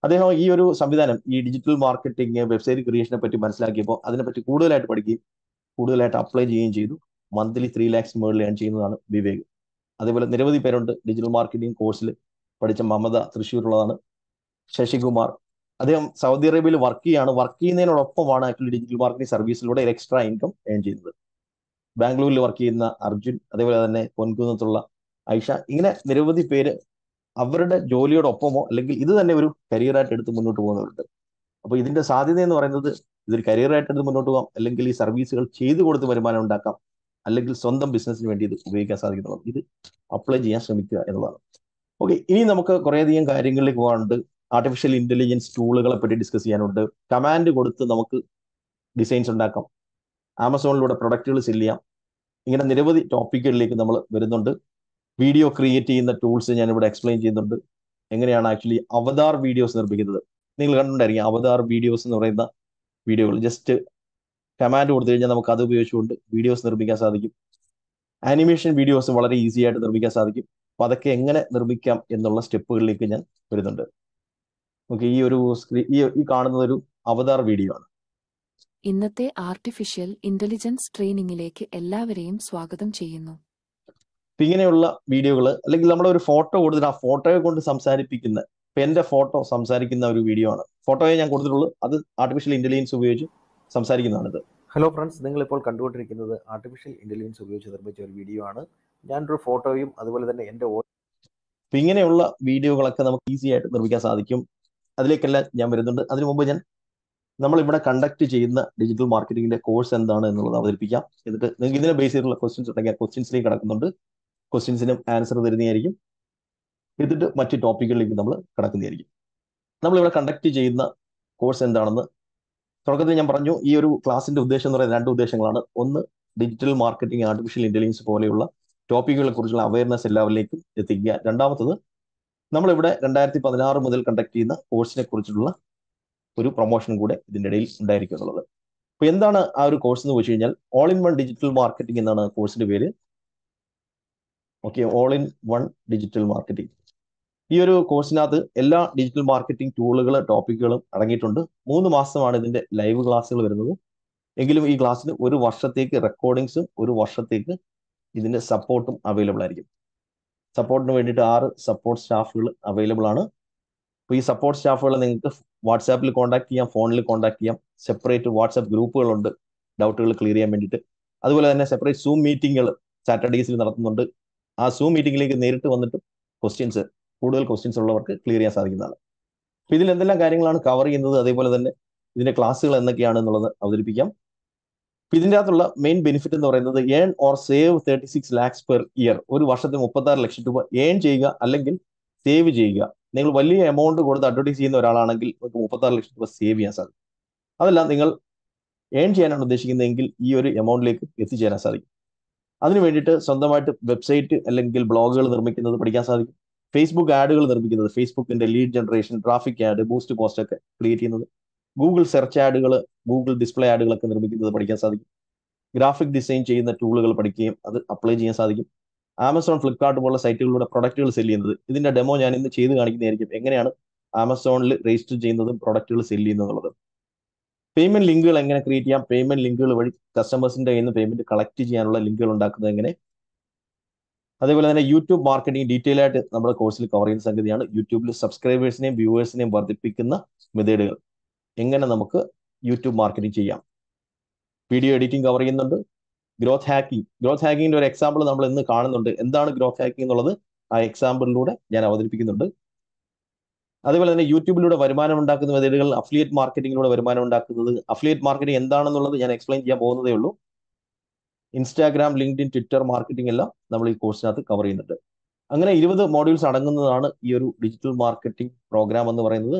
അദ്ദേഹം ഈ ഒരു സംവിധാനം ഈ ഡിജിറ്റൽ മാർക്കറ്റിംഗ് വെബ്സൈറ്റ് ക്രിയേഷനെ പറ്റി മനസ്സിലാക്കിയപ്പോൾ അതിനെപ്പറ്റി കൂടുതലായിട്ട് പഠിക്കുകയും കൂടുതലായിട്ട് അപ്ലൈ ചെയ്യുകയും ചെയ്തു മന്ത്ലി ത്രീ ലാക്സ് മുകളിൽ ഏൺ ചെയ്യുന്നതാണ് വിവേക് അതേപോലെ നിരവധി പേരുണ്ട് ഡിജിറ്റൽ മാർക്കറ്റിംഗ് കോഴ്സിൽ പഠിച്ച മമത തൃശ്ശൂരുള്ളതാണ് ശശികുമാർ അദ്ദേഹം സൗദി അറേബ്യയിൽ വർക്ക് ചെയ്യാണ് വർക്ക് ചെയ്യുന്നതിനോടൊപ്പമാണ് ആക്ച്വലി ഡിജിറ്റൽ മാർക്കറ്റിംഗ് സർവീസിലൂടെ ഒരു എക്സ്ട്രാ ഇൻകം ഏൺ ചെയ്യുന്നത് ബാംഗ്ലൂരിൽ വർക്ക് ചെയ്യുന്ന അർജുൻ അതേപോലെ തന്നെ പൊൻകുന്നത്തുള്ള ഐഷ ഇങ്ങനെ നിരവധി പേര് അവരുടെ ജോലിയോടൊപ്പമോ അല്ലെങ്കിൽ ഇത് തന്നെ ഒരു കരിയറായിട്ട് എടുത്ത് മുന്നോട്ട് പോകുന്നവരുണ്ട് അപ്പോൾ ഇതിന്റെ സാധ്യത എന്ന് പറയുന്നത് ഇതൊരു ആയിട്ട് എടുത്ത് മുന്നോട്ട് പോകാം അല്ലെങ്കിൽ ഈ സർവീസുകൾ ചെയ്തു കൊടുത്ത് വരുമാനം ഉണ്ടാക്കാം അല്ലെങ്കിൽ സ്വന്തം ബിസിനസ്സിന് വേണ്ടി ഇത് ഉപയോഗിക്കാൻ സാധിക്കുന്നതാണ് ഇത് അപ്ലൈ ചെയ്യാൻ ശ്രമിക്കുക എന്നുള്ളതാണ് ഓക്കെ ഇനി നമുക്ക് കുറേയധികം കാര്യങ്ങളിലേക്ക് പോകാനുണ്ട് ആർട്ടിഫിഷ്യൽ ഇന്റലിജൻസ് ടൂളുകളെ പറ്റി ഡിസ്കസ് ചെയ്യാനുണ്ട് കമാൻഡ് കൊടുത്ത് നമുക്ക് ഡിസൈൻസ് ഉണ്ടാക്കാം ആമസോണിലൂടെ പ്രൊഡക്റ്റുകൾ സെൽ ചെയ്യാം ഇങ്ങനെ നിരവധി ടോപ്പിക്കുകളിലേക്ക് നമ്മൾ വരുന്നുണ്ട് വീഡിയോ ക്രിയേറ്റ് ചെയ്യുന്ന ടൂൾസ് ഞാൻ ഇവിടെ എക്സ്പ്ലെയിൻ ചെയ്യുന്നുണ്ട് എങ്ങനെയാണ് ആക്ച്വലി അവതാർ വീഡിയോസ് നിർമ്മിക്കുന്നത് നിങ്ങൾ കണ്ടിട്ടുണ്ടായിരിക്കും അവതാർ വീഡിയോസ് എന്ന് പറയുന്ന വീഡിയോകൾ ജസ്റ്റ് കമാൻഡ് കൊടുത്തു കഴിഞ്ഞാൽ നമുക്ക് അത് ഉപയോഗിച്ചുകൊണ്ട് വീഡിയോസ് നിർമ്മിക്കാൻ സാധിക്കും ആനിമേഷൻ വീഡിയോസ് വളരെ ഈസി ആയിട്ട് നിർമ്മിക്കാൻ സാധിക്കും അപ്പൊ അതൊക്കെ എങ്ങനെ നിർമ്മിക്കാം എന്നുള്ള സ്റ്റെപ്പുകളിലേക്ക് ഞാൻ വരുന്നുണ്ട് നമുക്ക് ഈ ഒരു സ്ക്രീൻ ഈ കാണുന്നത് ഒരു അവതാർ വീഡിയോ ആണ് ഇന്നത്തെ ആർട്ടിഫിഷ്യൽ ഇന്റലിജൻസ് ട്രെയിനിങ്ങിലേക്ക് എല്ലാവരെയും സ്വാഗതം ചെയ്യുന്നു ഇങ്ങനെയുള്ള വീഡിയോകൾ അല്ലെങ്കിൽ നമ്മൾ ഒരു ഫോട്ടോ കൊടുത്തിട്ട് ആ ഫോട്ടോയെ കൊണ്ട് സംസാരിപ്പിക്കുന്ന എന്റെ ഫോട്ടോ സംസാരിക്കുന്ന ഒരു വീഡിയോ ആണ് ഫോട്ടോയെ ഞാൻ കൊടുത്തിട്ടുള്ളൂ അത് ആർട്ടിഫിഷ്യൽ ഇന്റലിജൻസ് ഉപയോഗിച്ച് സംസാരിക്കുന്നതാണിത് ഹലോ ഫ്രണ്ട്സ് നിങ്ങൾ ഇപ്പോൾ കണ്ടുകൊണ്ടിരിക്കുന്നത് ആർട്ടിഫിഷ്യൽ ഇന്റലിജൻസ് ഉപയോഗിച്ച് നിർമ്മിച്ച ഒരു വീഡിയോ ആണ് ഞാനൊരു ഫോട്ടോയും അതുപോലെ തന്നെ എൻ്റെ അപ്പം ഇങ്ങനെയുള്ള വീഡിയോകളൊക്കെ നമുക്ക് ഈസി ആയിട്ട് നിർമ്മിക്കാൻ സാധിക്കും അതിലേക്കെല്ലാം ഞാൻ വരുന്നുണ്ട് അതിനു മുമ്പ് ഞാൻ ഇവിടെ കണ്ടക്ട് ചെയ്യുന്ന ഡിജിറ്റൽ മാർക്കറ്റിംഗിന്റെ കോഴ്സ് എന്താണ് എന്നുള്ളത് അവതരിപ്പിക്കാം എന്നിട്ട് നിങ്ങൾക്ക് ഇതിനെ ബേസ് ചെയ്തിട്ടുള്ള ക്വസ്റ്റ്യൻസ് ഉണ്ടെങ്കിൽ ആ ക്വസ്റ്റ്യൻസിലേക്ക് കടക്കുന്നുണ്ട് ക്വസ്റ്റ്യൻസിനും ആൻസർ തരുന്നതായിരിക്കും എന്നിട്ട് മറ്റ് ടോപ്പിക്കുകളിലേക്ക് നമ്മൾ കിടക്കുന്നതായിരിക്കും നമ്മളിവിടെ കണ്ടക്ട് ചെയ്യുന്ന കോഴ്സ് എന്താണെന്ന് തുടക്കത്തിൽ ഞാൻ പറഞ്ഞു ഈ ഒരു ക്ലാസ്സിന്റെ ഉദ്ദേശം എന്ന് പറയുന്നത് രണ്ട് ഉദ്ദേശങ്ങളാണ് ഒന്ന് ഡിജിറ്റൽ മാർക്കറ്റിംഗ് ആർട്ടിഫിഷ്യൽ ഇന്റലിജൻസ് പോലെയുള്ള ടോപ്പിക്കുകളെ കുറിച്ചുള്ള അവയർനെസ് എല്ലാവരിലേക്കും എത്തിക്കുക രണ്ടാമത്തത് നമ്മളിവിടെ രണ്ടായിരത്തി പതിനാറ് മുതൽ കണ്ടക്ട് ചെയ്യുന്ന കോഴ്സിനെ കുറിച്ചിട്ടുള്ള ഒരു പ്രൊമോഷൻ കൂടെ ഇതിൻ്റെ ഇടയിൽ ഉണ്ടായിരിക്കും എന്നുള്ളത് അപ്പോൾ എന്താണ് ആ ഒരു കോഴ്സ് എന്ന് ചോദിച്ചു കഴിഞ്ഞാൽ all in one digital marketing എന്നാണ് കോഴ്സിന്റെ പേര് okay all in one digital marketing ഈ ഒരു കോഴ്സിനകത്ത് എല്ലാ ഡിജിറ്റൽ മാർക്കറ്റിംഗ് ടൂളുകൾ ടോപ്പിക്കുകളും അടങ്ങിയിട്ടുണ്ട് മൂന്ന് മാസമാണ് ഇതിന്റെ ലൈവ് ക്ലാസ്സുകൾ വരുന്നത് എങ്കിലും ഈ ക്ലാസ്സിന് ഒരു വർഷത്തേക്ക് റെക്കോർഡിങ്സും ഒരു വർഷത്തേക്ക് ഇതിന്റെ സപ്പോർട്ടും അവൈലബിൾ ആയിരിക്കും സപ്പോർട്ടിന് വേണ്ടിയിട്ട് ആറ് സപ്പോർട്ട് സ്റ്റാഫുകൾ അവൈലബിൾ ആണ് അപ്പോൾ ഈ സപ്പോർട്ട് സ്റ്റാഫുകളെ നിങ്ങൾക്ക് വാട്സാപ്പിൽ കോൺടാക്ട് ചെയ്യാം ഫോണിൽ കോൺടാക്ട് ചെയ്യാം സെപ്പറേറ്റ് വാട്സാപ്പ് ഗ്രൂപ്പുകളുണ്ട് ഡൗട്ടുകൾ ക്ലിയർ ചെയ്യാൻ വേണ്ടിയിട്ട് അതുപോലെ തന്നെ സെപ്പറേറ്റ് സൂം മീറ്റിങ്ങുകൾ സാറ്റർഡേസിൽ നടത്തുന്നുണ്ട് ആ സൂം മീറ്റിങ്ങിലേക്ക് നേരിട്ട് വന്നിട്ട് ക്വസ്റ്റ്യൻസ് കൂടുതൽ ക്വസ്റ്റ്യൻസ് ഉള്ളവർക്ക് ക്ലിയർ ചെയ്യാൻ സാധിക്കുന്നതാണ് അപ്പൊ ഇതിൽ എന്തെല്ലാം കാര്യങ്ങളാണ് കവർ ചെയ്യുന്നത് അതേപോലെ തന്നെ ഇതിന്റെ ക്ലാസ്സുകൾ എന്തൊക്കെയാണ് എന്നുള്ളത് അവതരിപ്പിക്കാം ഇതിൻ്റെ അകത്തുള്ള മെയിൻ ബെനിഫിറ്റ് എന്ന് പറയുന്നത് earn or save thirty six lakhs per year ഒരു വർഷത്തിൽ മുപ്പത്താറ് ലക്ഷം രൂപ ഏൺ ചെയ്യുക അല്ലെങ്കിൽ സേവ് ചെയ്യുക നിങ്ങൾ വലിയ എമൗണ്ട് കൊടുത്ത് അഡ്വർട്ടൈസ് ചെയ്യുന്ന ഒരാളാണെങ്കിൽ മുപ്പത്താറ് ലക്ഷം രൂപ സേവ് ചെയ്യാൻ സാധിക്കും അതല്ല നിങ്ങൾ ഏൺ ചെയ്യാനാണ് ഉദ്ദേശിക്കുന്നതെങ്കിൽ ഈ ഒരു എമൗണ്ടിലേക്ക് എത്തിച്ചേരാൻ സാധിക്കും അതിനു വേണ്ടിയിട്ട് സ്വന്തമായിട്ട് വെബ്സൈറ്റ് അല്ലെങ്കിൽ ബ്ലോഗുകൾ നിർമ്മിക്കുന്നത് പഠിക്കാൻ സാധിക്കും ഫേസ്ബുക്ക് ആഡുകൾ നിർമ്മിക്കുന്നത് ഫേസ്ബുക്കിന്റെ lead generation traffic ad boost post ഒക്കെ ക്രിയേറ്റ് ചെയ്യുന്നത് ഗൂഗിൾ സെർച്ച് ആഡുകൾ ഗൂഗിൾ ഡിസ്പ്ലേ ആഡുകളൊക്കെ നിർമ്മിക്കുന്നത് പഠിക്കാൻ സാധിക്കും ഗ്രാഫിക് ഡിസൈൻ ചെയ്യുന്ന ടൂളുകൾ പഠിക്കുകയും അത് അപ്ലൈ ചെയ്യാൻ സാധിക്കും ആമസോൺ ഫ്ലിപ്കാർട്ട് പോലുള്ള സൈറ്റുകളിലൂടെ പ്രൊഡക്റ്റുകൾ സെല് ചെയ്യുന്നത് ഇതിന്റെ ഡെമോ ഞാൻ ഇന്ന് ചെയ്ത് കാണിക്കുന്നതായിരിക്കും എങ്ങനെയാണ് ആമസോണിൽ രജിസ്റ്റർ ചെയ്യുന്നതും പ്രൊഡക്റ്റുകൾ സെല് എന്നുള്ളത് പേയ്മെന്റ് ലിങ്കുകൾ എങ്ങനെ ക്രിയേറ്റ് ചെയ്യാം പേയ്മെന്റ് ലിങ്കുകൾ വഴി കസ്റ്റമേഴ്സിന്റെ കയ്യിൽ നിന്ന് പേയ്മെന്റ് കളക്ട് ചെയ്യാനുള്ള ലിങ്കുകൾ ഉണ്ടാക്കുന്നത് എങ്ങനെ അതേപോലെ തന്നെ യൂട്യൂബ് മാർക്കറ്റിംഗ് ഡീറ്റെയിൽ ആയിട്ട് നമ്മുടെ കോഴ്സിൽ കവർ ചെയ്യുന്ന സംഗതിയാണ് യൂട്യൂബിൽ സബ്സ്ക്രൈബേഴ്സിനെയും വ്യൂവേഴ്സിനെയും വർദ്ധിപ്പിക്കുന്ന മെതേഡുകൾ എങ്ങനെ നമുക്ക് യൂട്യൂബ് മാർക്കറ്റിംഗ് ചെയ്യാം വീഡിയോ എഡിറ്റിംഗ് കവർ ചെയ്യുന്നുണ്ട് ഗ്രോത്ത് ഹാക്കിംഗ് ഗ്രോത്ത് ഹാക്കിങ്ങിന്റെ ഒരു എക്സാമ്പിൾ നമ്മൾ ഇന്ന് കാണുന്നുണ്ട് എന്താണ് ഗ്രോത്ത് ഹാക്കിംഗ് എന്നുള്ളത് ആ എക്സാമ്പിളിലൂടെ ഞാൻ അവതരിപ്പിക്കുന്നുണ്ട് അതുപോലെ തന്നെ യൂട്യൂബിലൂടെ വരുമാനം ഉണ്ടാക്കുന്ന മെതേഡുകൾ അഫിലിയേറ്റ് മാർക്കറ്റിംഗിലൂടെ വരുമാനം ഉണ്ടാക്കുന്നത് അഫിലിയേറ്റ് മാർക്കറ്റിംഗ് എന്താണെന്നുള്ളത് ഞാൻ എക്സ്പ്ലെയിൻ ചെയ്യാൻ പോകുന്നതേ ഉള്ളൂ ഇൻസ്റ്റാഗ്രാം ലിങ്ക്ഡിൻ ട്വിറ്റർ മാർക്കറ്റിംഗ് എല്ലാം നമ്മൾ ഈ കോഴ്സിനകത്ത് കവർ ചെയ്യുന്നുണ്ട് അങ്ങനെ ഇരുപത് മോഡ്യൂൾസ് അടങ്ങുന്നതാണ് ഈ ഒരു ഡിജിറ്റൽ മാർക്കറ്റിംഗ് പ്രോഗ്രാം എന്ന് പറയുന്നത്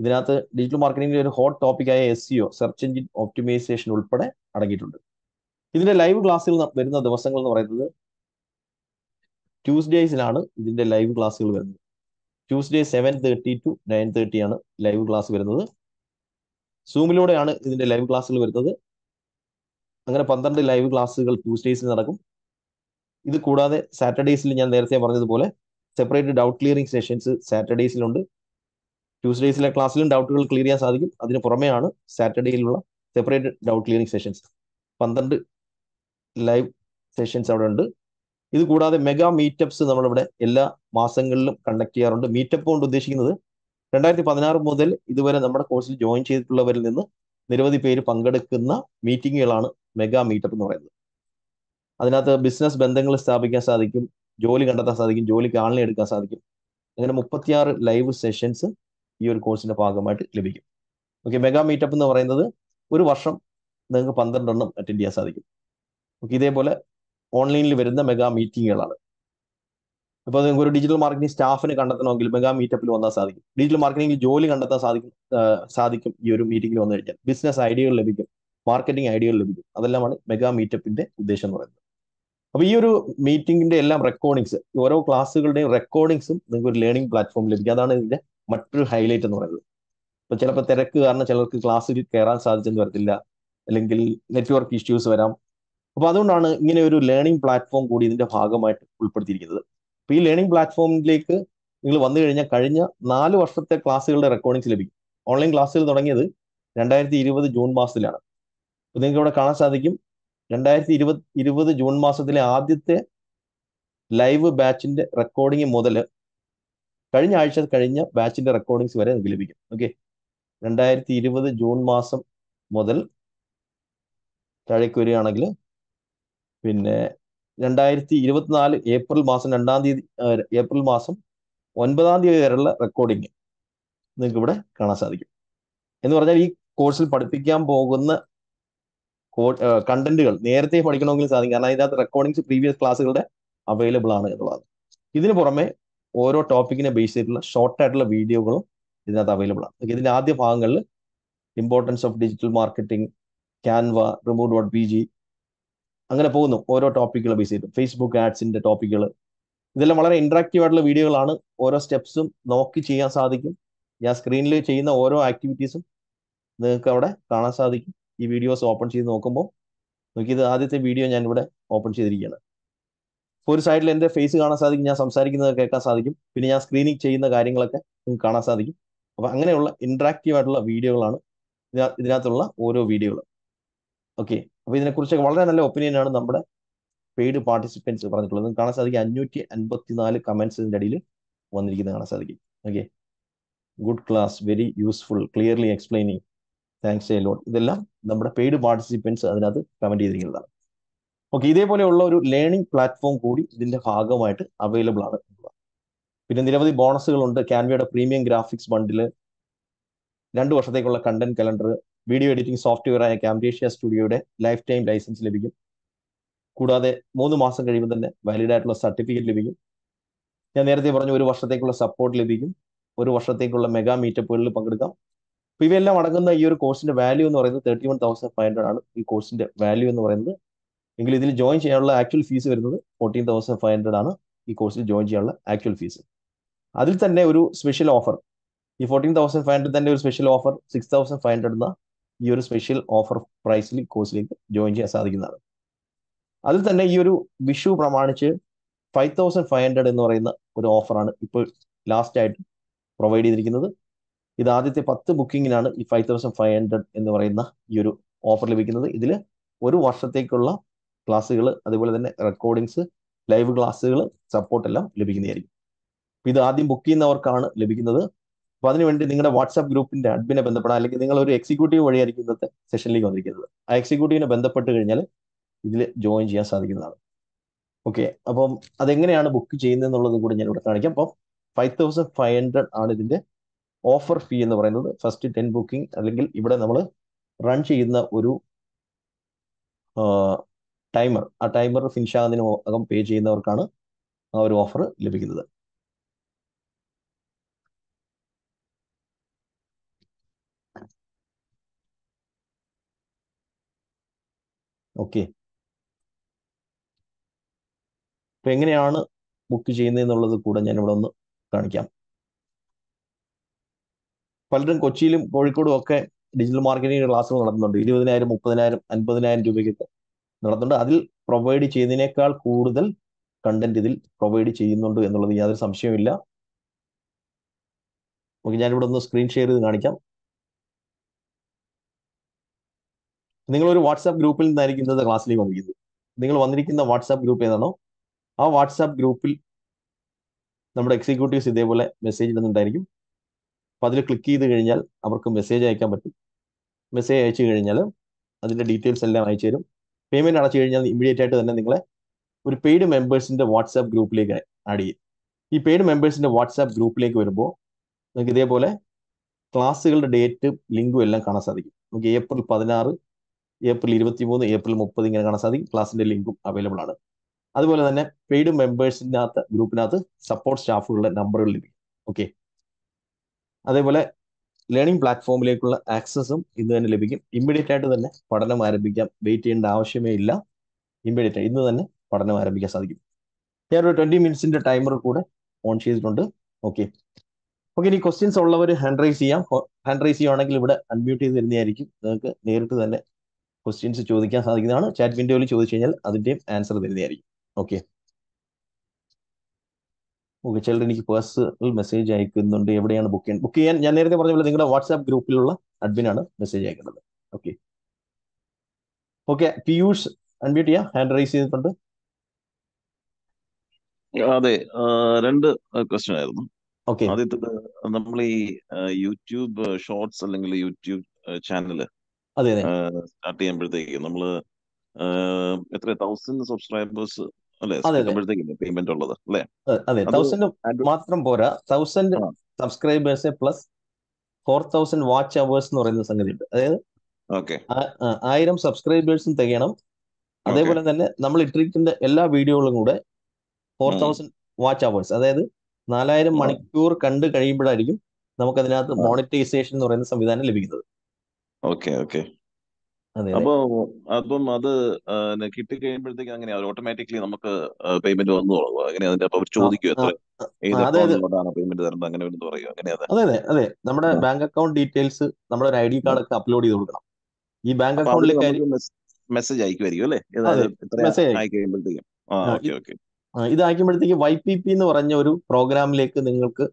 ഇതിനകത്ത് ഡിജിറ്റൽ മാർക്കറ്റിംഗിലെ ഒരു ഹോട്ട് ടോപ്പിക്കായ S E O search engine optimisation ഉൾപ്പെടെ അടങ്ങിയിട്ടുണ്ട് ഇതിന്റെ ലൈവ് ക്ലാസ്സിൽ വരുന്ന ദിവസങ്ങൾ എന്ന് പറയുന്നത് ട്യൂസ്ഡേയ്സിലാണ് ഇതിന്റെ ലൈവ് ക്ലാസ്സുകൾ വരുന്നത് Tuesday seven thirty to nine thirty ആണ് ലൈവ് ക്ലാസ് വരുന്നത് സൂമിലൂടെയാണ് ഇതിന്റെ ലൈവ് ക്ലാസ്സുകൾ വരുന്നത് അങ്ങനെ പന്ത്രണ്ട് ലൈവ് ക്ലാസ്സുകൾ ട്യൂസ്ഡേയ്സിൽ നടക്കും ഇത് കൂടാതെ സാറ്റർഡേയ്സിൽ ഞാൻ നേരത്തെ പറഞ്ഞതുപോലെ സെപ്പറേറ്റ് ഡൗട്ട് ക്ലിയറിംഗ് സെഷൻസ് സാറ്റർഡേയ്സിലുണ്ട് ട്യൂസ്ഡേയ്സിലെ ക്ലാസ്സിലും ഡൗട്ടുകൾ ക്ലിയർ ചെയ്യാൻ സാധിക്കും അതിന് പുറമെയാണ് സാറ്റർഡേയിലുള്ള സെപ്പറേറ്റ് ഡൗട്ട് ക്ലിയറിംഗ് സെഷൻസ് പന്ത്രണ്ട് ലൈവ് സെഷൻസ് അവിടെ ഉണ്ട് ഇത് കൂടാതെ മെഗാ മീറ്റപ്സ് നമ്മളിവിടെ എല്ലാ മാസങ്ങളിലും കണ്ടക്ട് ചെയ്യാറുണ്ട് മീറ്റപ്പ് കൊണ്ട് ഉദ്ദേശിക്കുന്നത് രണ്ടായിരത്തി പതിനാറ് മുതൽ ഇതുവരെ നമ്മുടെ കോഴ്സിൽ ജോയിൻ ചെയ്തിട്ടുള്ളവരിൽ നിന്ന് നിരവധി പേര് പങ്കെടുക്കുന്ന മീറ്റിങ്ങുകളാണ് മെഗാ മീറ്റപ്പ് എന്ന് പറയുന്നത് അതിനകത്ത് ബിസിനസ് ബന്ധങ്ങൾ സ്ഥാപിക്കാൻ സാധിക്കും ജോലി കണ്ടെത്താൻ സാധിക്കും ജോലിക്ക് ആളിനെ എടുക്കാൻ സാധിക്കും അങ്ങനെ മുപ്പത്തിയാറ് ലൈവ് സെഷൻസ് ഈ ഒരു കോഴ്സിന്റെ ഭാഗമായിട്ട് ലഭിക്കും ഓക്കെ മെഗാ മീറ്റപ്പ് എന്ന് പറയുന്നത് ഒരു വർഷം നിങ്ങൾക്ക് പന്ത്രണ്ടെണ്ണം അറ്റൻഡ് ചെയ്യാൻ സാധിക്കും ഓക്കെ ഇതേപോലെ ഓൺലൈനിൽ വരുന്ന മെഗാ മീറ്റിങ്ങുകളാണ് അപ്പോൾ നിങ്ങൾക്ക് ഒരു ഡിജിറ്റൽ മാർക്കറ്റിംഗ് സ്റ്റാഫിനെ കണ്ടെത്തണമെങ്കിൽ മെഗാ മീറ്റപ്പിൽ വന്നാൽ സാധിക്കും ഡിജിറ്റൽ മാർക്കറ്റിംഗിൽ ജോലി കണ്ടെത്താൻ സാധിക്കും സാധിക്കും ഈ ഒരു മീറ്റിംഗിൽ വന്നു കഴിഞ്ഞാൽ ബിസിനസ് ഐഡിയകൾ ലഭിക്കും മാർക്കറ്റിംഗ് ഐഡിയകൾ ലഭിക്കും അതെല്ലാമാണ് മെഗാ മീറ്റപ്പിന്റെ ഉദ്ദേശം എന്ന് പറയുന്നത് അപ്പൊ ഈ ഒരു മീറ്റിംഗിന്റെ എല്ലാം റെക്കോർഡിങ്സ് ഓരോ ക്ലാസ്സുകളുടെയും റെക്കോർഡിങ്സും നിങ്ങൾക്ക് ഒരു ലേണിംഗ് പ്ലാറ്റ്ഫോം ലഭിക്കും അതാണ് ഇതിന്റെ മറ്റൊരു ഹൈലൈറ്റ് എന്ന് പറയുന്നത് ഇപ്പൊ ചിലപ്പോൾ തിരക്ക് കാരണം ചിലർക്ക് ക്ലാസ്സിൽ കയറാൻ സാധിച്ചെന്ന് വരത്തില്ല അല്ലെങ്കിൽ നെറ്റ്വർക്ക് ഇഷ്യൂസ് വരാം അപ്പൊ അതുകൊണ്ടാണ് ഇങ്ങനെ ഒരു ലേണിംഗ് പ്ലാറ്റ്ഫോം കൂടി ഇതിന്റെ ഭാഗമായിട്ട് ഉൾപ്പെടുത്തിയിരിക്കുന്നത് അപ്പൊ ഈ ലേണിംഗ് പ്ലാറ്റ്ഫോമിലേക്ക് നിങ്ങൾ വന്നു കഴിഞ്ഞാൽ കഴിഞ്ഞ നാല് വർഷത്തെ ക്ലാസ്സുകളുടെ റെക്കോർഡിങ്സ് ലഭിക്കും ഓൺലൈൻ ക്ലാസ്സുകൾ തുടങ്ങിയത് രണ്ടായിരത്തി ഇരുപത് ജൂൺ മാസത്തിലാണ് അപ്പൊ നിങ്ങൾക്ക് ഇവിടെ കാണാൻ സാധിക്കും രണ്ടായിരത്തി ഇരുപത് ഇരുപത് ജൂൺ മാസത്തിലെ ആദ്യത്തെ ലൈവ് ബാച്ചിന്റെ റെക്കോർഡിംഗ് മുതൽ കഴിഞ്ഞ ആഴ്ച കഴിഞ്ഞ ബാച്ചിന്റെ റെക്കോർഡിങ്സ് വരെ നിങ്ങൾക്ക് ലഭിക്കും ഓക്കെ രണ്ടായിരത്തി ഇരുപത് ജൂൺ മാസം മുതൽ താഴേക്ക് വരികയാണെങ്കിൽ പിന്നെ രണ്ടായിരത്തി ഇരുപത്തിനാല് ഏപ്രിൽ മാസം രണ്ടാം തീയതി ഏപ്രിൽ മാസം ഒൻപതാം തീയതി വരെയുള്ള റെക്കോർഡിങ് നിങ്ങൾക്ക് ഇവിടെ കാണാൻ സാധിക്കും എന്ന് പറഞ്ഞാൽ ഈ കോഴ്സിൽ പഠിപ്പിക്കാൻ പോകുന്ന കണ്ടന്റുകൾ നേരത്തെ പഠിക്കണമെങ്കിൽ സാധിക്കും കാരണം അതിനകത്ത് റെക്കോർഡിങ്സ് പ്രീവിയസ് ക്ലാസ്സുകളുടെ അവൈലബിൾ ആണ് എന്നുള്ളത് ഇതിന് പുറമെ ഓരോ ടോപ്പിക്കിനെ ബേസ് ചെയ്തിട്ടുള്ള ഷോർട്ട് ആയിട്ടുള്ള വീഡിയോകളും ഇതിനകത്ത് അവൈലബിൾ ആണ് ഇതിന്റെ ആദ്യ ഭാഗങ്ങളിൽ importance of digital marketing Canva remove dot B G അങ്ങനെ പോകുന്നു ഓരോ ടോപ്പിക്കുകൾ ബേസ് ചെയ്ത് ഫേസ്ബുക്ക് ആഡ്സിന്റെ ടോപ്പിക്കുകൾ ഇതെല്ലാം വളരെ ഇൻട്രാക്റ്റീവ് ആയിട്ടുള്ള വീഡിയോകളാണ് ഓരോ സ്റ്റെപ്സും നോക്കി ചെയ്യാൻ സാധിക്കും ഞാൻ സ്ക്രീനിൽ ചെയ്യുന്ന ഓരോ ആക്ടിവിറ്റീസും നിങ്ങൾക്ക് അവിടെ കാണാൻ സാധിക്കും ഈ വീഡിയോസ് ഓപ്പൺ ചെയ്ത് നോക്കുമ്പോൾ നോക്കിയത് ആദ്യത്തെ വീഡിയോ ഞാൻ ഇവിടെ ഓപ്പൺ ചെയ്തിരിക്കുകയാണ് ഒരു സൈഡിൽ എൻ്റെ ഫേസ് കാണാൻ സാധിക്കും ഞാൻ സംസാരിക്കുന്നത് കേൾക്കാൻ സാധിക്കും പിന്നെ ഞാൻ സ്ക്രീനിങ് ചെയ്യുന്ന കാര്യങ്ങളൊക്കെ നിങ്ങൾക്ക് കാണാൻ സാധിക്കും അപ്പം അങ്ങനെയുള്ള ഇൻട്രാക്റ്റീവ് ആയിട്ടുള്ള വീഡിയോകളാണ് ഇതിനകത്തുള്ള ഓരോ വീഡിയോകൾ ഓക്കെ അപ്പോൾ ഇതിനെക്കുറിച്ചൊക്കെ വളരെ നല്ല ഒപ്പീനിയനാണ് നമ്മുടെ പെയ്ഡ് പാർട്ടിസിപ്പൻസ് പറഞ്ഞിട്ടുള്ളത് കാണാൻ സാധിക്കും അഞ്ഞൂറ്റി അൻപത്തിനാല് കമൻസ് ഇതിൻ്റെ അടിയിൽ വന്നിരിക്കുന്നത് കാണാൻ സാധിക്കും okay good class very useful clearly explaining thanks a lot ഇതെല്ലാം നമ്മുടെ പെയ്ഡ് പാർട്ടിസിപ്പൻസ് അതിനകത്ത് കമൻറ്റ് ചെയ്തിരിക്കുന്നതാണ് ഓക്കെ ഇതേപോലെയുള്ള ഒരു ലേണിംഗ് പ്ലാറ്റ്ഫോം കൂടി ഇതിന്റെ ഭാഗമായിട്ട് അവൈലബിൾ ആണ് പിന്നെ നിരവധി ബോണസുകളുണ്ട് ക്യാൻവയുടെ പ്രീമിയം ഗ്രാഫിക്സ് ബണ്ടില് രണ്ട് വർഷത്തേക്കുള്ള കണ്ടന്റ് കലണ്ടർ വീഡിയോ എഡിറ്റിംഗ് സോഫ്റ്റ്വെയറായ കാംബ്രീഷ്യ സ്റ്റുഡിയോയുടെ ലൈഫ് ടൈം ലൈസൻസ് ലഭിക്കും കൂടാതെ മൂന്ന് മാസം കഴിയുമ്പോൾ തന്നെ വാലിഡ് ആയിട്ടുള്ള സർട്ടിഫിക്കറ്റ് ലഭിക്കും ഞാൻ നേരത്തെ പറഞ്ഞു ഒരു വർഷത്തേക്കുള്ള സപ്പോർട്ട് ലഭിക്കും ഒരു വർഷത്തേക്കുള്ള മെഗാ മീറ്റപ്പുകളിൽ പങ്കെടുക്കാം അപ്പൊ ഇവയെല്ലാം അടങ്ങുന്ന ഈ ഒരു കോഴ്സിന്റെ വാല്യൂ എന്ന് പറയുന്നത് thirty one thousand five hundred ആണ് ഈ കോഴ്സിന്റെ വാല്യൂ എന്ന് പറയുന്നത് എങ്കിൽ ഇതിൽ ജോയിൻ ചെയ്യാനുള്ള ആക്ച്വൽ ഫീസ് വരുന്നത് ഫോർട്ടീൻ തൗസൻഡ് ഫൈവ് ഹൺഡ്രഡ് ആണ് ഈ കോഴ്സിൽ ജോയിൻ ചെയ്യാനുള്ള ആക്ച്വൽ ഫീസ് അതിൽ തന്നെ ഒരു സ്പെഷ്യൽ ഓഫർ ഈ ഫോർട്ടീൻ തൗസൻഡ് ഫൈവ് ഹൺഡ്രഡ് തന്നെ ഒരു special offer six thousand five hundred എന്ന ഈ ഒരു സ്പെഷ്യൽ ഓഫർ പ്രൈസിൽ കോഴ്സിലേക്ക് ജോയിൻ ചെയ്യാൻ സാധിക്കുന്നതാണ് അതിൽ തന്നെ ഈ ഒരു വിഷു പ്രമാണിച്ച് ഫൈവ് തൗസൻഡ് ഫൈവ് ഹൺഡ്രഡ് എന്ന് പറയുന്ന ഒരു ഓഫറാണ് ഇപ്പോൾ ലാസ്റ്റ് ആയിട്ട് പ്രൊവൈഡ് ചെയ്തിരിക്കുന്നത് ഇത് ആദ്യത്തെ പത്ത് ബുക്കിങ്ങിനാണ് ഈ ഫൈവ് തൗസൻഡ് ഫൈവ് ഹൺഡ്രഡ് എന്ന് പറയുന്ന ഈ ഒരു ഓഫർ ലഭിക്കുന്നത് ഇതിൽ ഒരു വർഷത്തേക്കുള്ള ക്ലാസ്സുകൾ അതുപോലെ തന്നെ റെക്കോർഡിങ്സ് ലൈവ് ക്ലാസ്സുകൾ സപ്പോർട്ട് എല്ലാം ലഭിക്കുന്നതായിരിക്കും ഇത് ആദ്യം ബുക്ക് ചെയ്യുന്നവർക്കാണ് ലഭിക്കുന്നത് അപ്പൊ അതിനുവേണ്ടി നിങ്ങളുടെ വാട്സ്ആപ്പ് ഗ്രൂപ്പിന്റെ അഡ്മിനെ ബന്ധപ്പെടാം അല്ലെങ്കിൽ നിങ്ങൾ ഒരു എക്സിക്യൂട്ടീവ് വഴിയായിരിക്കും ഇന്നത്തെ സെഷനിലേക്ക് വന്നിരിക്കുന്നത് ആ എക്സിക്യൂട്ടീവിനെ ബന്ധപ്പെട്ട് കഴിഞ്ഞാൽ ഇതിൽ ജോയിൻ ചെയ്യാൻ സാധിക്കുന്നതാണ് ഓക്കെ അപ്പം അതെങ്ങനെയാണ് ബുക്ക് ചെയ്യുന്നത് എന്നുള്ളതും കൂടി ഞാൻ ഇവിടെ കാണിക്കാം അപ്പം ഫൈവ് തൗസൻഡ് ഫൈവ് ഹൺഡ്രഡ് ആണ് ഇതിന്റെ ഓഫർ ഫീ എന്ന് പറയുന്നത് ഫസ്റ്റ് ടെൻ ബുക്കിംഗ് അല്ലെങ്കിൽ ഇവിടെ നമ്മൾ റൺ ചെയ്യുന്ന ഒരു ടൈമർ ആ ടൈമർ ഫിനിഷ് ആകുന്നതിന് അകം പേ ചെയ്യുന്നവർക്കാണ് ആ ഒരു ഓഫർ ലഭിക്കുന്നത് ഓക്കെ അപ്പൊ എങ്ങനെയാണ് ബുക്ക് ചെയ്യുന്നത് എന്നുള്ളത് കൂടെ ഞാൻ ഇവിടെ ഒന്ന് കാണിക്കാം പലരും കൊച്ചിയിലും കോഴിക്കോടും ഒക്കെ ഡിജിറ്റൽ മാർക്കറ്റിംഗ് ക്ലാസ്സുകൾ നടത്തുന്നുണ്ട് ഇരുപതിനായിരം മുപ്പതിനായിരം അൻപതിനായിരം രൂപയ്ക്കൊക്കെ നടത്തുന്നുണ്ട് അതിൽ പ്രൊവൈഡ് ചെയ്യുന്നതിനേക്കാൾ കൂടുതൽ കണ്ടന്റ് ഇതിൽ പ്രൊവൈഡ് ചെയ്യുന്നുണ്ട് എന്നുള്ളത് യാതൊരു സംശയമില്ല ഓക്കെ ഞാനിവിടെ ഒന്ന് സ്ക്രീൻ ഷെയർ ചെയ്ത് കാണിക്കാം നിങ്ങൾ ഒരു വാട്സാപ്പ് ഗ്രൂപ്പിൽ നിന്നായിരിക്കും ഇന്നത്തെ ക്ലാസ്സിലേക്ക് വന്നിരിക്കുന്നത് നിങ്ങൾ വന്നിരിക്കുന്ന വാട്സാപ്പ് ഗ്രൂപ്പ് ഏതാണോ ആ വാട്സാപ്പ് ഗ്രൂപ്പിൽ നമ്മുടെ എക്സിക്യൂട്ടീവ്സ് ഇതേപോലെ മെസ്സേജ് ഇടുന്നുണ്ടായിരിക്കും അപ്പോൾ അതിൽ ക്ലിക്ക് ചെയ്ത് കഴിഞ്ഞാൽ അവർക്ക് മെസ്സേജ് അയക്കാൻ പറ്റും മെസ്സേജ് അയച്ചു കഴിഞ്ഞാൽ അതിൻ്റെ ഡീറ്റെയിൽസ് എല്ലാം അയച്ചു തരും പേയ്മെൻറ്റ് അടച്ചു കഴിഞ്ഞാൽ ഇമ്മീഡിയറ്റ് ആയിട്ട് തന്നെ നിങ്ങളെ ഒരു പെയ്ഡ് മെമ്പേഴ്സിൻ്റെ വാട്സാപ്പ് ഗ്രൂപ്പിലേക്ക് ആഡ് ചെയ്യും ഈ പെയ്ഡ് മെമ്പേഴ്സിൻ്റെ വാട്സാപ്പ് ഗ്രൂപ്പിലേക്ക് വരുമ്പോൾ നിങ്ങൾക്ക് ഇതേപോലെ ക്ലാസ്സുകളുടെ ഡേറ്റും ലിങ്കും എല്ലാം കാണാൻ സാധിക്കും നമുക്ക് ഏപ്രിൽ പതിനാറ് ഏപ്രിൽ ഇരുപത്തി മൂന്ന് ഏപ്രിൽ മുപ്പത് ഇങ്ങനെ കാണാൻ സാധിക്കും ക്ലാസ്സിന്റെ ലിങ്കും അവൈലബിൾ ആണ് അതുപോലെ തന്നെ പെയ്ഡ് മെമ്പേഴ്സിനകത്ത് ഗ്രൂപ്പിനകത്ത് സപ്പോർട്ട് സ്റ്റാഫുകളുടെ നമ്പറുകൾ ലഭിക്കും ഓക്കെ അതേപോലെ ലേണിംഗ് പ്ലാറ്റ്ഫോമിലേക്കുള്ള ആക്സസും ഇന്ന് തന്നെ ലഭിക്കും ഇമ്മീഡിയറ്റ് ആയിട്ട് തന്നെ പഠനം ആരംഭിക്കാം വെയിറ്റ് ചെയ്യേണ്ട ആവശ്യമേ ഇല്ല ഇമ്മീഡിയറ്റ് ഇന്ന് തന്നെ പഠനം ആരംഭിക്കാൻ സാധിക്കും ഒരു ട്വന്റി മിനിറ്റ്സിന്റെ ടൈമർ കൂടെ ഓൺ ചെയ്തിട്ടുണ്ട് ഓക്കെ ഓക്കെ ഇനി ക്വസ്റ്റ്യൻസ് ഉള്ളവർ ഹാൻഡ് റൈസ് ചെയ്യാം ഹാൻഡ് റൈസ് ചെയ്യുകയാണെങ്കിൽ ഇവിടെ അൺമ്യൂട്ട് ചെയ്ത് തരുന്നതായിരിക്കും നിങ്ങൾക്ക് നേരിട്ട് തന്നെ ക്വസ്റ്റ്യൻസ് ചോദിക്കാൻ സാധിക്കുന്നതാണ് ചാറ്റ് വിൻഡോയിൽ ചോദിച്ചു കഴിഞ്ഞാൽ അതിൻ്റെയും ആൻസർ വരുന്നതായിരിക്കും ഓക്കെ ഓക്കെ ചിലർ എനിക്ക് പേഴ്സണൽ മെസ്സേജ് അയക്കുന്നുണ്ട് എവിടെയാണ് ബുക്ക് ചെയ്യാൻ ബുക്ക് ചെയ്യാൻ ഞാൻ നേരത്തെ പറഞ്ഞ പോലെ നിങ്ങളുടെ വാട്സാപ്പ് ഗ്രൂപ്പിലുള്ള അഡ്മിനാണ് മെസ്സേജ് അയക്കുന്നത് ഓക്കെ ഓക്കെ പിയൂഷ് അൺമ്യൂട്ട് ചെയ്യാം ഹാൻഡ് റൈസ് ചെയ്തിട്ടുണ്ട് അതെ രണ്ട് ക്വസ്റ്റ്യൻ ആയിരുന്നു ആദ്യത്തത് നമ്മൾ ഈ യൂട്യൂബ് ഷോർട്സ് അല്ലെങ്കിൽ യൂട്യൂബ് ചാനല് സ്റ്റാർട്ട് ചെയ്യുമ്പോഴത്തേക്ക് നമ്മൾ എത്ര തൗസൻഡ് സബ്സ്ക്രൈബേഴ്സ് പേയ്മെന്റ് ഉള്ളത് അല്ലേ അതെ തൗസൻഡ് മാത്രം പോരാ thousand subscribers plus four thousand watch hours എന്ന് പറയുന്ന സംഗതി ഉണ്ട് അതായത് ആയിരം സബ്സ്ക്രൈബേഴ്സും തികയണം അതേപോലെ തന്നെ നമ്മൾ ഇട്ടിരിക്കുന്ന എല്ലാ വീഡിയോകളും കൂടെ ഫോർ തൗസൻഡ് വാച്ച് അവേഴ്സ് അതായത് നാലായിരം മണിക്കൂർ കണ്ടു കഴിയുമ്പോഴായിരിക്കും അതിനകത്ത് മോണിറ്റൈസേഷൻ എന്ന് പറയുന്ന സംവിധാനം ലഭിക്കുന്നത് ഓക്കെ ഓക്കെ അതെ അപ്പൊ അപ്പം അത് കിട്ടി കഴിയുമ്പോഴത്തേക്ക് അങ്ങനെയാ ഓട്ടോമാറ്റിക്കലി നമുക്ക് പേയ്മെന്റ് വന്നു തുടങ്ങും അങ്ങനെ അപ്പൊ അവർ ചോദിക്കും എത്ര അതെ പേയ്മെന്റ് അങ്ങനെ അങ്ങനെ അതെ അതെ അതെ നമ്മുടെ ബാങ്ക് അക്കൗണ്ട് ഡീറ്റെയിൽസ് നമ്മുടെ ഒരു ഐ ഡി കാർഡ് ഒക്കെ അപ്ലോഡ് ചെയ്ത് കൊടുക്കണം ഈ ബാങ്ക് അക്കൗണ്ടിലേക്കായി മെസ്സേജ് അയക്കുമായിരിക്കും അതെ മെസ്സേജ് ആയി ആ വൈ പി പി എന്ന് പറഞ്ഞ ഒരു പ്രോഗ്രാമിലേക്ക് നിങ്ങൾക്ക്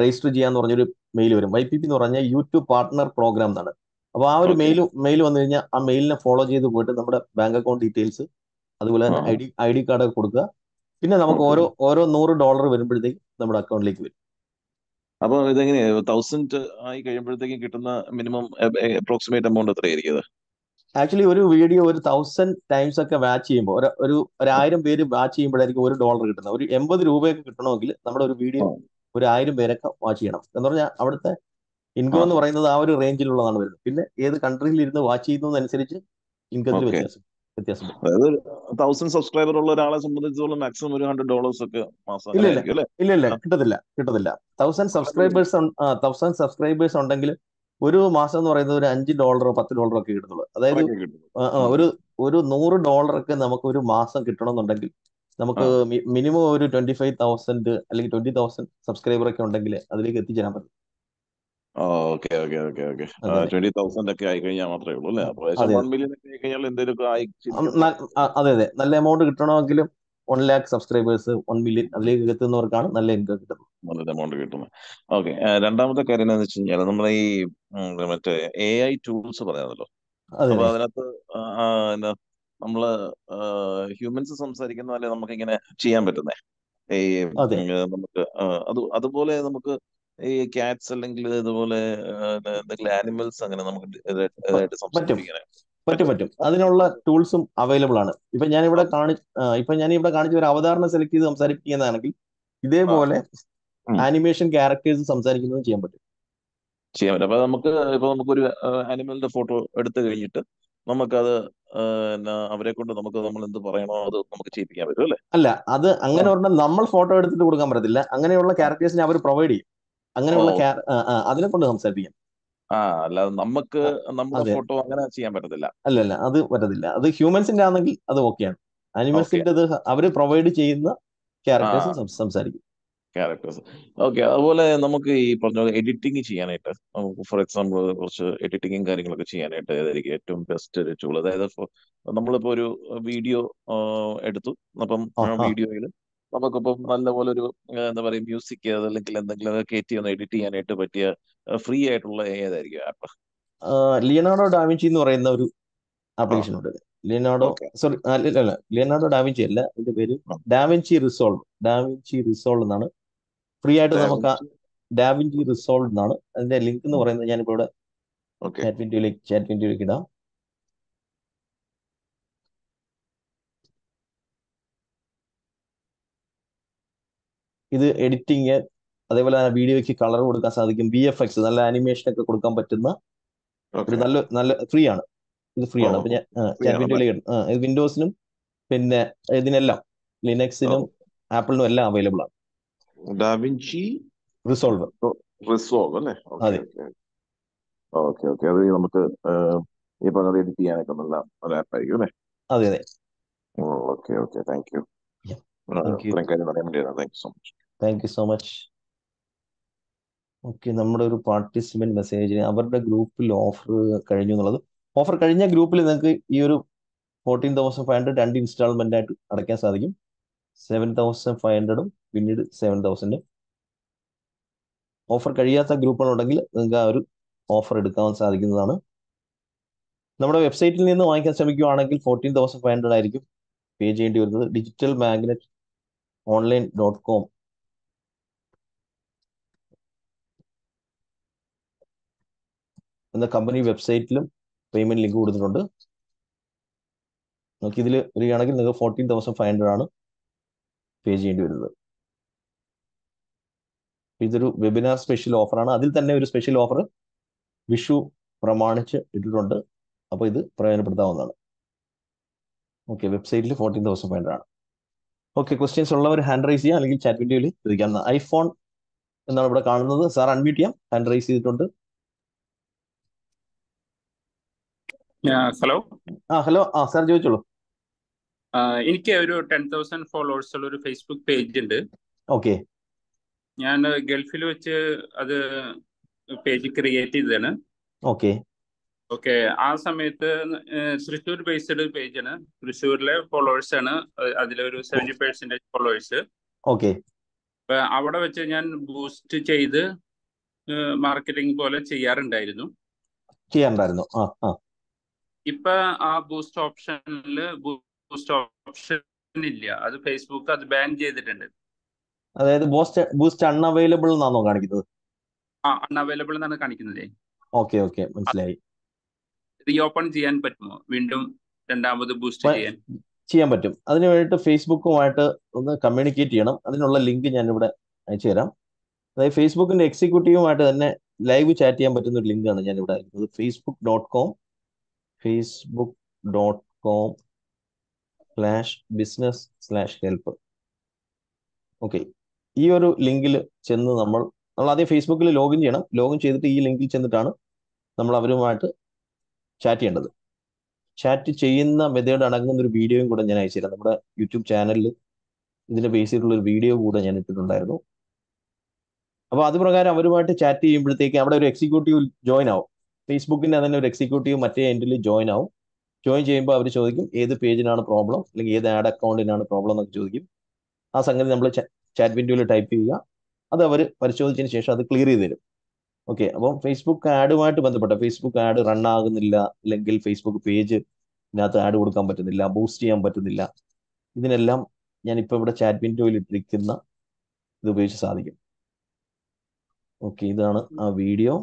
രജിസ്റ്റർ ചെയ്യാന്ന് പറഞ്ഞൊരു മെയിൽ വരും വൈ പി പി എന്ന് പറഞ്ഞ യൂട്യൂബ് പാർട്ട്ണർ പ്രോഗ്രാം എന്നാണ് അപ്പൊ ആ ഒരു മെയിൽ മെയിൽ വന്നു കഴിഞ്ഞാൽ ആ മെയിലിനെ ഫോളോ ചെയ്ത് പോയിട്ട് നമ്മുടെ ബാങ്ക് അക്കൗണ്ട് ഡീറ്റെയിൽസ് അതുപോലെ തന്നെ I D I D card ഒക്കെ കൊടുക്കുക പിന്നെ നമുക്ക് ഓരോ ഓരോ നൂറ് ഡോളർ വരുമ്പോഴത്തേക്കും നമ്മുടെ അക്കൗണ്ടിലേക്ക് വരും അപ്പൊ ഇതെങ്ങനെ ആയി കഴിയുമ്പോഴത്തേക്കും കിട്ടുന്ന മിനിമം അപ്രോക്സിമേറ്റ് എമൗണ്ട് എത്രയായിരിക്കും ആക്ച്വലി ഒരു വീഡിയോ ഒരു തൗസൻഡ് ടൈംസ് ഒക്കെ വാച്ച് ചെയ്യുമ്പോൾ ഒരു ഒരു ഒരായിരം പേര് വാച്ച് ചെയ്യുമ്പോഴായിരിക്കും ഒരു ഡോളർ കിട്ടുന്നത് ഒരു എൺപത് രൂപയൊക്കെ കിട്ടണമെങ്കിൽ നമ്മുടെ ഒരു വീഡിയോ ഒരു ആയിരം പേരൊക്കെ വാച്ച് ചെയ്യണം എന്ന് പറഞ്ഞാൽ അവിടുത്തെ ഇൻകം എന്ന് പറയുന്നത് ആ ഒരു റേഞ്ചിലുള്ളതാണ് വരുന്നത് പിന്നെ ഏത് കൺട്രിയിൽ ഇരുന്ന് വാച്ച് ചെയ്യുന്നതനുസരിച്ച് ഇൻകത്തിൽ വ്യത്യാസം വ്യത്യാസം അതായത് തൗസൻഡ് സബ്സ്ക്രൈബർ ഉള്ള ഒരാളെ സംബന്ധിച്ചോളം മാക്സിമം ഒരു ഹൺഡ്രഡ് ഡോളേഴ്സ് ഒക്കെ മാസം ഇല്ല ഇല്ല ഇല്ല കിട്ടത്തില്ല കിട്ടത്തില്ല തൗസൻഡ് സബ്സ്ക്രൈബേഴ്സ് തൗസൻഡ് സബ്സ്ക്രൈബേഴ്സ് ഉണ്ടെങ്കിൽ ഒരു മാസം എന്ന് പറയുന്നത് ഒരു അഞ്ച് ഡോളറോ പത്ത് ഡോളറോ ഒക്കെ കിട്ടത്തുള്ളൂ അതായത് ഒരു ഒരു നൂറ് ഡോളറൊക്കെ നമുക്ക് ഒരു മാസം കിട്ടണമെന്നുണ്ടെങ്കിൽ നമുക്ക് മിനിമം ഒരു ട്വന്റി ഫൈവ് തൗസൻഡ് അല്ലെങ്കിൽ ട്വന്റി തൗസൻഡ് സബ്സ്ക്രൈബർ ഒക്കെ ഉണ്ടെങ്കിൽ അതിലേക്ക് എത്തിച്ചേരാൻ പറ്റും okay okay okay okay twenty thousand ഒക്കെ ആയി കഴിഞ്ഞാൽ മാത്രമേ ഉള്ളൂ അല്ലേ അപ്പൊ വൺ മില്യൺ ഒക്കെ ആയി കഴിഞ്ഞാൽ എന്തെങ്കിലും ആയി അതെ അതെ നല്ല എമൗണ്ട് കിട്ടണമെങ്കിലും one lakh subscribers one million അതിലേക്ക് എത്തുന്നവർക്കാണ് നല്ല ഇൻകം കിട്ടുന്നത് നല്ല എമൗണ്ട് കിട്ടുന്നത് ഓക്കെ രണ്ടാമത്തെ കാര്യം എന്താണെന്ന് വെച്ച് കഴിഞ്ഞാൽ നമ്മുടെ ഈ മറ്റേ എ ഐ ടൂൾസ് പറയാമല്ലോ അപ്പൊ അതിനകത്ത് നമ്മള് ഹ്യൂമൻസ് സംസാരിക്കുന്ന പോലെ നമുക്ക് ഇങ്ങനെ ചെയ്യാൻ പറ്റുന്നേ ഈ നമുക്ക് അത് അതുപോലെ നമുക്ക് ഈ ക്യാറ്റ്സ് അല്ലെങ്കിൽ ഇതുപോലെ എന്തെങ്കിലും ആനിമൽസ് അങ്ങനെ നമുക്ക് പറ്റും പറ്റും അതിനുള്ള ടൂൾസും അവൈലബിൾ ആണ് ഇപ്പൊ ഞാൻ ഇവിടെ കാണി ഇപ്പൊ ഞാൻ ഇവിടെ കാണിച്ച ഒരു അവതാരണ സെലക്ട് ചെയ്ത് സംസാരിപ്പിക്കുന്നതാണെങ്കിൽ ഇതേപോലെ ആനിമേഷൻ ക്യാരക്ടേഴ്സ് സംസാരിക്കുന്നതും ചെയ്യാൻ പറ്റും ചെയ്യാൻ പറ്റും അപ്പൊ നമുക്ക് ഇപ്പൊ നമുക്കൊരു ആനിമലിന്റെ ഫോട്ടോ എടുത്തു കഴിഞ്ഞിട്ട് നമുക്കത് അവരെ കൊണ്ട് നമുക്ക് നമ്മൾ എന്ത് പറയണോ അത് നമുക്ക് ചെയ്യിപ്പിക്കാൻ പറ്റും അല്ലേ അല്ല അത് അങ്ങനെ പറഞ്ഞാൽ നമ്മൾ ഫോട്ടോ എടുത്തിട്ട് കൊടുക്കാൻ പറ്റത്തില്ല അങ്ങനെയുള്ള ക്യാരക്ടേഴ്സിനെ അവർ പ്രൊവൈഡ് ചെയ്യും അങ്ങനെയുള്ള അതിനെ കൊണ്ട് സംസാരിപ്പിക്കാം ആ അല്ലാതെ നമുക്ക് നമ്മുടെ ഫോട്ടോ അങ്ങനെ ചെയ്യാൻ പറ്റത്തില്ല അല്ലല്ല അത് പറ്റത്തില്ല അത് ഹ്യൂമൻസിന്റെ ആണെങ്കിൽ അത് ഓക്കെയാണ് അനിമൽസിന്റെ അത് അവര് പ്രൊവൈഡ് ചെയ്യുന്ന ക്യാരക്ടേഴ്സ് സംസാരിക്കും ക്യാരക്ടേഴ്സ് ഓക്കെ അതുപോലെ നമുക്ക് ഈ പറഞ്ഞ എഡിറ്റിംഗ് ചെയ്യാനായിട്ട് നമുക്ക് ഫോർ എക്സാമ്പിൾ കുറച്ച് എഡിറ്റിങ്ങും കാര്യങ്ങളൊക്കെ ചെയ്യാനായിട്ട് ഏതായിരിക്കും ഏറ്റവും ബെസ്റ്റ് ടൂൾ അതായത് നമ്മളിപ്പോ ഒരു വീഡിയോ എടുത്തു അപ്പം ആ വീഡിയോയിൽ നമുക്കിപ്പം നല്ലപോലെ ഒരു എന്താ പറയുക മ്യൂസിക് അതല്ലെങ്കിൽ എന്തെങ്കിലും കയറ്റി ഒന്ന് എഡിറ്റ് ചെയ്യാനായിട്ട് പറ്റിയ ഫ്രീ ആയിട്ടുള്ള ഏതായിരിക്കും ആപ്പ് ലിയനാർഡോ ഡാവിഞ്ചി എന്ന് പറയുന്ന ഒരു ആപ്ലിക്കേഷൻ ഉണ്ട് ലിയനാർഡോ സോറി അല്ല ലിയനാർഡോ ഡാവിഞ്ചി അല്ല അതിന്റെ പേര് ഡാവിഞ്ചി റിസോൾവ് ഡാവിഞ്ചി റിസോൾവ് എന്നാണ് ഫ്രീ ആയിട്ട് നമുക്ക് ഡാവിഞ്ചി റിസോൾവ് എന്നാണ് അതിന്റെ ലിങ്ക് എന്ന് പറയുന്നത് ഞാനിപ്പോ ഇവിടെ ചാറ്റ് വിൻഡോയിലേക്ക് ചാറ്റ് വിൻഡോയിലേക്ക് ഇടാം ഇത് എഡിറ്റിങ് അതേപോലെ തന്നെ വീഡിയോയ്ക്ക് കളർ കൊടുക്കാൻ സാധിക്കും വി എഫ് എക്സ് നല്ല അനിമേഷൻ ഒക്കെ കൊടുക്കാൻ പറ്റുന്ന ഒരു നല്ല നല്ല ഫ്രീ ആണ് ഇത് ഫ്രീ ആണ് oh, അപ്പൊ ഞാൻ ഇത് വിൻഡോസിനും പിന്നെ ഇതിനെല്ലാം ലിനക്സിനും ആപ്പിളിനും oh. എല്ലാം അവൈലബിൾ ആണ് ഡാവിൻചി റിസോൾവ് റിസോൾവ് അല്ലേ അതെ ഓക്കെ ഓക്കെ അത് നമുക്ക് ഈ പറഞ്ഞത് എഡിറ്റ് ചെയ്യാനൊക്കെ നല്ല ഒരു ആപ്പായിരിക്കും അല്ലേ അതെ അതെ ഓക്കെ ഓക്കെ താങ്ക് യു ഇത്രയും കാര്യം പറയാൻ വേണ്ടിയാണ് thank you so much thank you so much okay നമ്മുടെ ഒരു പാർട്ടിസിപ്പൻറ്റ് മെസ്സേജിന് അവരുടെ ഗ്രൂപ്പിൽ ഓഫർ കഴിഞ്ഞു എന്നുള്ളത് ഓഫർ കഴിഞ്ഞ ഗ്രൂപ്പിൽ നിങ്ങൾക്ക് ഈ ഒരു ഫോർട്ടീൻ തൗസൻഡ് ഫൈവ് ഹൺഡ്രഡ് രണ്ട് ഇൻസ്റ്റാൾമെൻ്റ് ആയിട്ട് അടയ്ക്കാൻ സാധിക്കും സെവൻ തൗസൻഡ് ഫൈവ് ഹൺഡ്രഡും പിന്നീട് സെവൻ തൗസൻഡ് ഓഫർ കഴിയാത്ത ഗ്രൂപ്പുകളുണ്ടെങ്കിൽ നിങ്ങൾക്ക് ആ ഒരു ഓഫർ എടുക്കാൻ സാധിക്കുന്നതാണ് നമ്മുടെ വെബ്സൈറ്റിൽ നിന്ന് വാങ്ങിക്കാൻ ശ്രമിക്കുകയാണെങ്കിൽ ഫോർട്ടീൻ തൗസൻഡ് ഫൈവ് ഹൺഡ്രഡ് ആയിരിക്കും പേ ചെയ്യേണ്ടി വരുന്നത് digital magnet online dot com എന്ന കമ്പനി വെബ്സൈറ്റിലും പേയ്മെന്റ് ലിങ്ക് കൊടുത്തിട്ടുണ്ട് നിങ്ങൾക്ക് ഇതിൽ വരികയാണെങ്കിൽ നിങ്ങൾക്ക് ഫോർട്ടീൻ തൗസൻഡ് ഫൈവ് ഹൺഡ്രഡ് ആണ് പേ ചെയ്യേണ്ടി വരുന്നത് ഇതൊരു വെബിനാർ സ്പെഷ്യൽ ഓഫറാണ് അതിൽ തന്നെ ഒരു സ്പെഷ്യൽ ഓഫർ വിഷു പ്രമാണിച്ച് ഇട്ടിട്ടുണ്ട് അപ്പോൾ ഇത് പ്രയോജനപ്പെടുത്താവുന്നതാണ് ഓക്കെ വെബ്സൈറ്റിൽ ഫോർട്ടീൻ തൗസൻഡ് ഫൈവ് ഹൺഡ്രഡ് ആണ് ഓക്കെ ക്വസ്റ്റ്യൻസ് ഉള്ളവർ ഹാൻഡ് റൈസ് ചെയ്യാം അല്ലെങ്കിൽ ചാറ്റ് വീഡിയോയിൽ ചോദിക്കാം ഐഫോൺ എന്നാണ് ഇവിടെ കാണുന്നത് സാർ അൺമ്യൂട്ട് ചെയ്യാം ഹാൻഡ് റൈസ് ചെയ്തിട്ടുണ്ട് ഹലോ ആ ഹലോ ആ സാർ ചോദിച്ചോളൂ എനിക്ക് ഒരു ടെൻ തൗസൻഡ് ഫോളോവേഴ്സ് ഉള്ള ഒരു ഫേസ്ബുക്ക് പേജ് ഉണ്ട് ഓക്കെ ഞാൻ ഗൾഫിൽ വെച്ച് അത് പേജ് ക്രിയേറ്റ് ചെയ്തതാണ് ഓക്കെ ഓക്കെ ആ സമയത്ത് തൃശ്ശൂർ ബേസ്ഡ് ആണ് തൃശ്ശൂരിലെ ഫോളോവേഴ്സ് ആണ് അതിലൊരു സെവൻറ്റി പെർസെന്റേജ് ഫോളോവേഴ്സ് ഓക്കെ അവിടെ വെച്ച് ഞാൻ ബൂസ്റ്റ് ചെയ്ത് മാർക്കറ്റിംഗ് പോലെ ചെയ്യാറുണ്ടായിരുന്നു ചെയ്യാറുണ്ടായിരുന്നു ആ ആ ഇപ്പൊ ആ ബൂസ്റ്റ് ഓപ്ഷനിൽ ബൂസ്റ്റ് ഓപ്ഷൻ ഇല്ല അത് ഫേസ്ബുക്ക് അത് ബാൻ ചെയ്തിട്ടുണ്ട് അതായത് ബൂസ്റ്റ് ബൂസ്റ്റ് അൺഅവൈലബിൾ എന്നാണോ കാണിക്കുന്നത് ആ അൺഅവൈലബിൾ എന്നാണ് കാണിക്കുന്നത് ഓക്കെ ഓക്കെ മനസ്സിലായി റീഓപ്പൺ ചെയ്യാൻ പറ്റുമോ വീണ്ടും രണ്ടാമത് ബൂസ്റ്റ് ചെയ്യാൻ ചെയ്യാൻ പറ്റും അതിന് വേണ്ടിയിട്ട് ഫേസ്ബുക്കുമായിട്ട് ഒന്ന് കമ്മ്യൂണിക്കേറ്റ് ചെയ്യണം അതിനുള്ള ലിങ്ക് ഞാൻ ഇവിടെ അയച്ചു തരാം അതായത് ഫേസ്ബുക്കിന്റെ എക്സിക്യൂട്ടീവുമായിട്ട് തന്നെ ലൈവ് ചാറ്റ് ചെയ്യാൻ പറ്റുന്ന ഒരു ലിങ്കാണ് ഞാൻ ഇവിടെ അയക്കുന്നത് Facebook dot com Facebook dot com slash business slash help okay ഈ ഒരു ലിങ്കിൽ ചെന്ന് നമ്മൾ നമ്മൾ ആദ്യം ഫേസ്ബുക്കിൽ ലോഗിൻ ചെയ്യണം ലോഗിൻ ചെയ്തിട്ട് ഈ ലിങ്കിൽ ചെന്നിട്ടാണ് നമ്മൾ അവരുമായിട്ട് ചാറ്റ് ചെയ്യേണ്ടത് ചാറ്റ് ചെയ്യുന്ന മെതേഡ് അടങ്ങുന്ന ഒരു വീഡിയോയും കൂടെ ഞാൻ തരാം നമ്മുടെ യൂട്യൂബ് ചാനലിൽ ഇതിനെ ബേസ് ചെയ്തിട്ടുള്ള ഒരു വീഡിയോ കൂടെ ഞാൻ ഇട്ടിട്ടുണ്ടായിരുന്നു അപ്പോൾ അത് പ്രകാരം അവരുമായിട്ട് ചാറ്റ് ചെയ്യുമ്പോഴത്തേക്ക് അവിടെ ഒരു എക്സിക്യൂട്ടീവ് ജോയിൻ ആവും ഫേസ്ബുക്കിന്റെ തന്നെ ഒരു എക്സിക്യൂട്ടീവ് മറ്റേ എൻഡിൽ ജോയിൻ ആവും ജോയിൻ ചെയ്യുമ്പോൾ അവർ ചോദിക്കും ഏത് പേജിനാണ് പ്രോബ്ലം അല്ലെങ്കിൽ ഏത് ആഡ് അക്കൗണ്ടിനാണ് പ്രോബ്ലം എന്നൊക്കെ ചോദിക്കും ആ സംഗതി നമ്മൾ ചാറ്റ് വിൻഡോയിൽ ടൈപ്പ് ചെയ്യുക അത് അവർ പരിശോധിച്ചതിന് ശേഷം അത് ക്ലിയർ ചെയ്ത് തരും ഓക്കെ അപ്പം ഫേസ്ബുക്ക് ആഡുമായിട്ട് ബന്ധപ്പെട്ട ഫേസ്ബുക്ക് ആഡ് റൺ ആകുന്നില്ല അല്ലെങ്കിൽ ഫേസ്ബുക്ക് പേജ് ഇതിനകത്ത് ആഡ് കൊടുക്കാൻ പറ്റുന്നില്ല ബൂസ്റ്റ് ചെയ്യാൻ പറ്റുന്നില്ല ഇതിനെല്ലാം ഞാൻ ഇപ്പോൾ ഇവിടെ ചാറ്റ് വിൻഡോയിൽ ഇട്ടിരിക്കുന്ന ഇത് ഉപയോഗിച്ച് സാധിക്കും ഓക്കെ ഇതാണ് ആ വീഡിയോ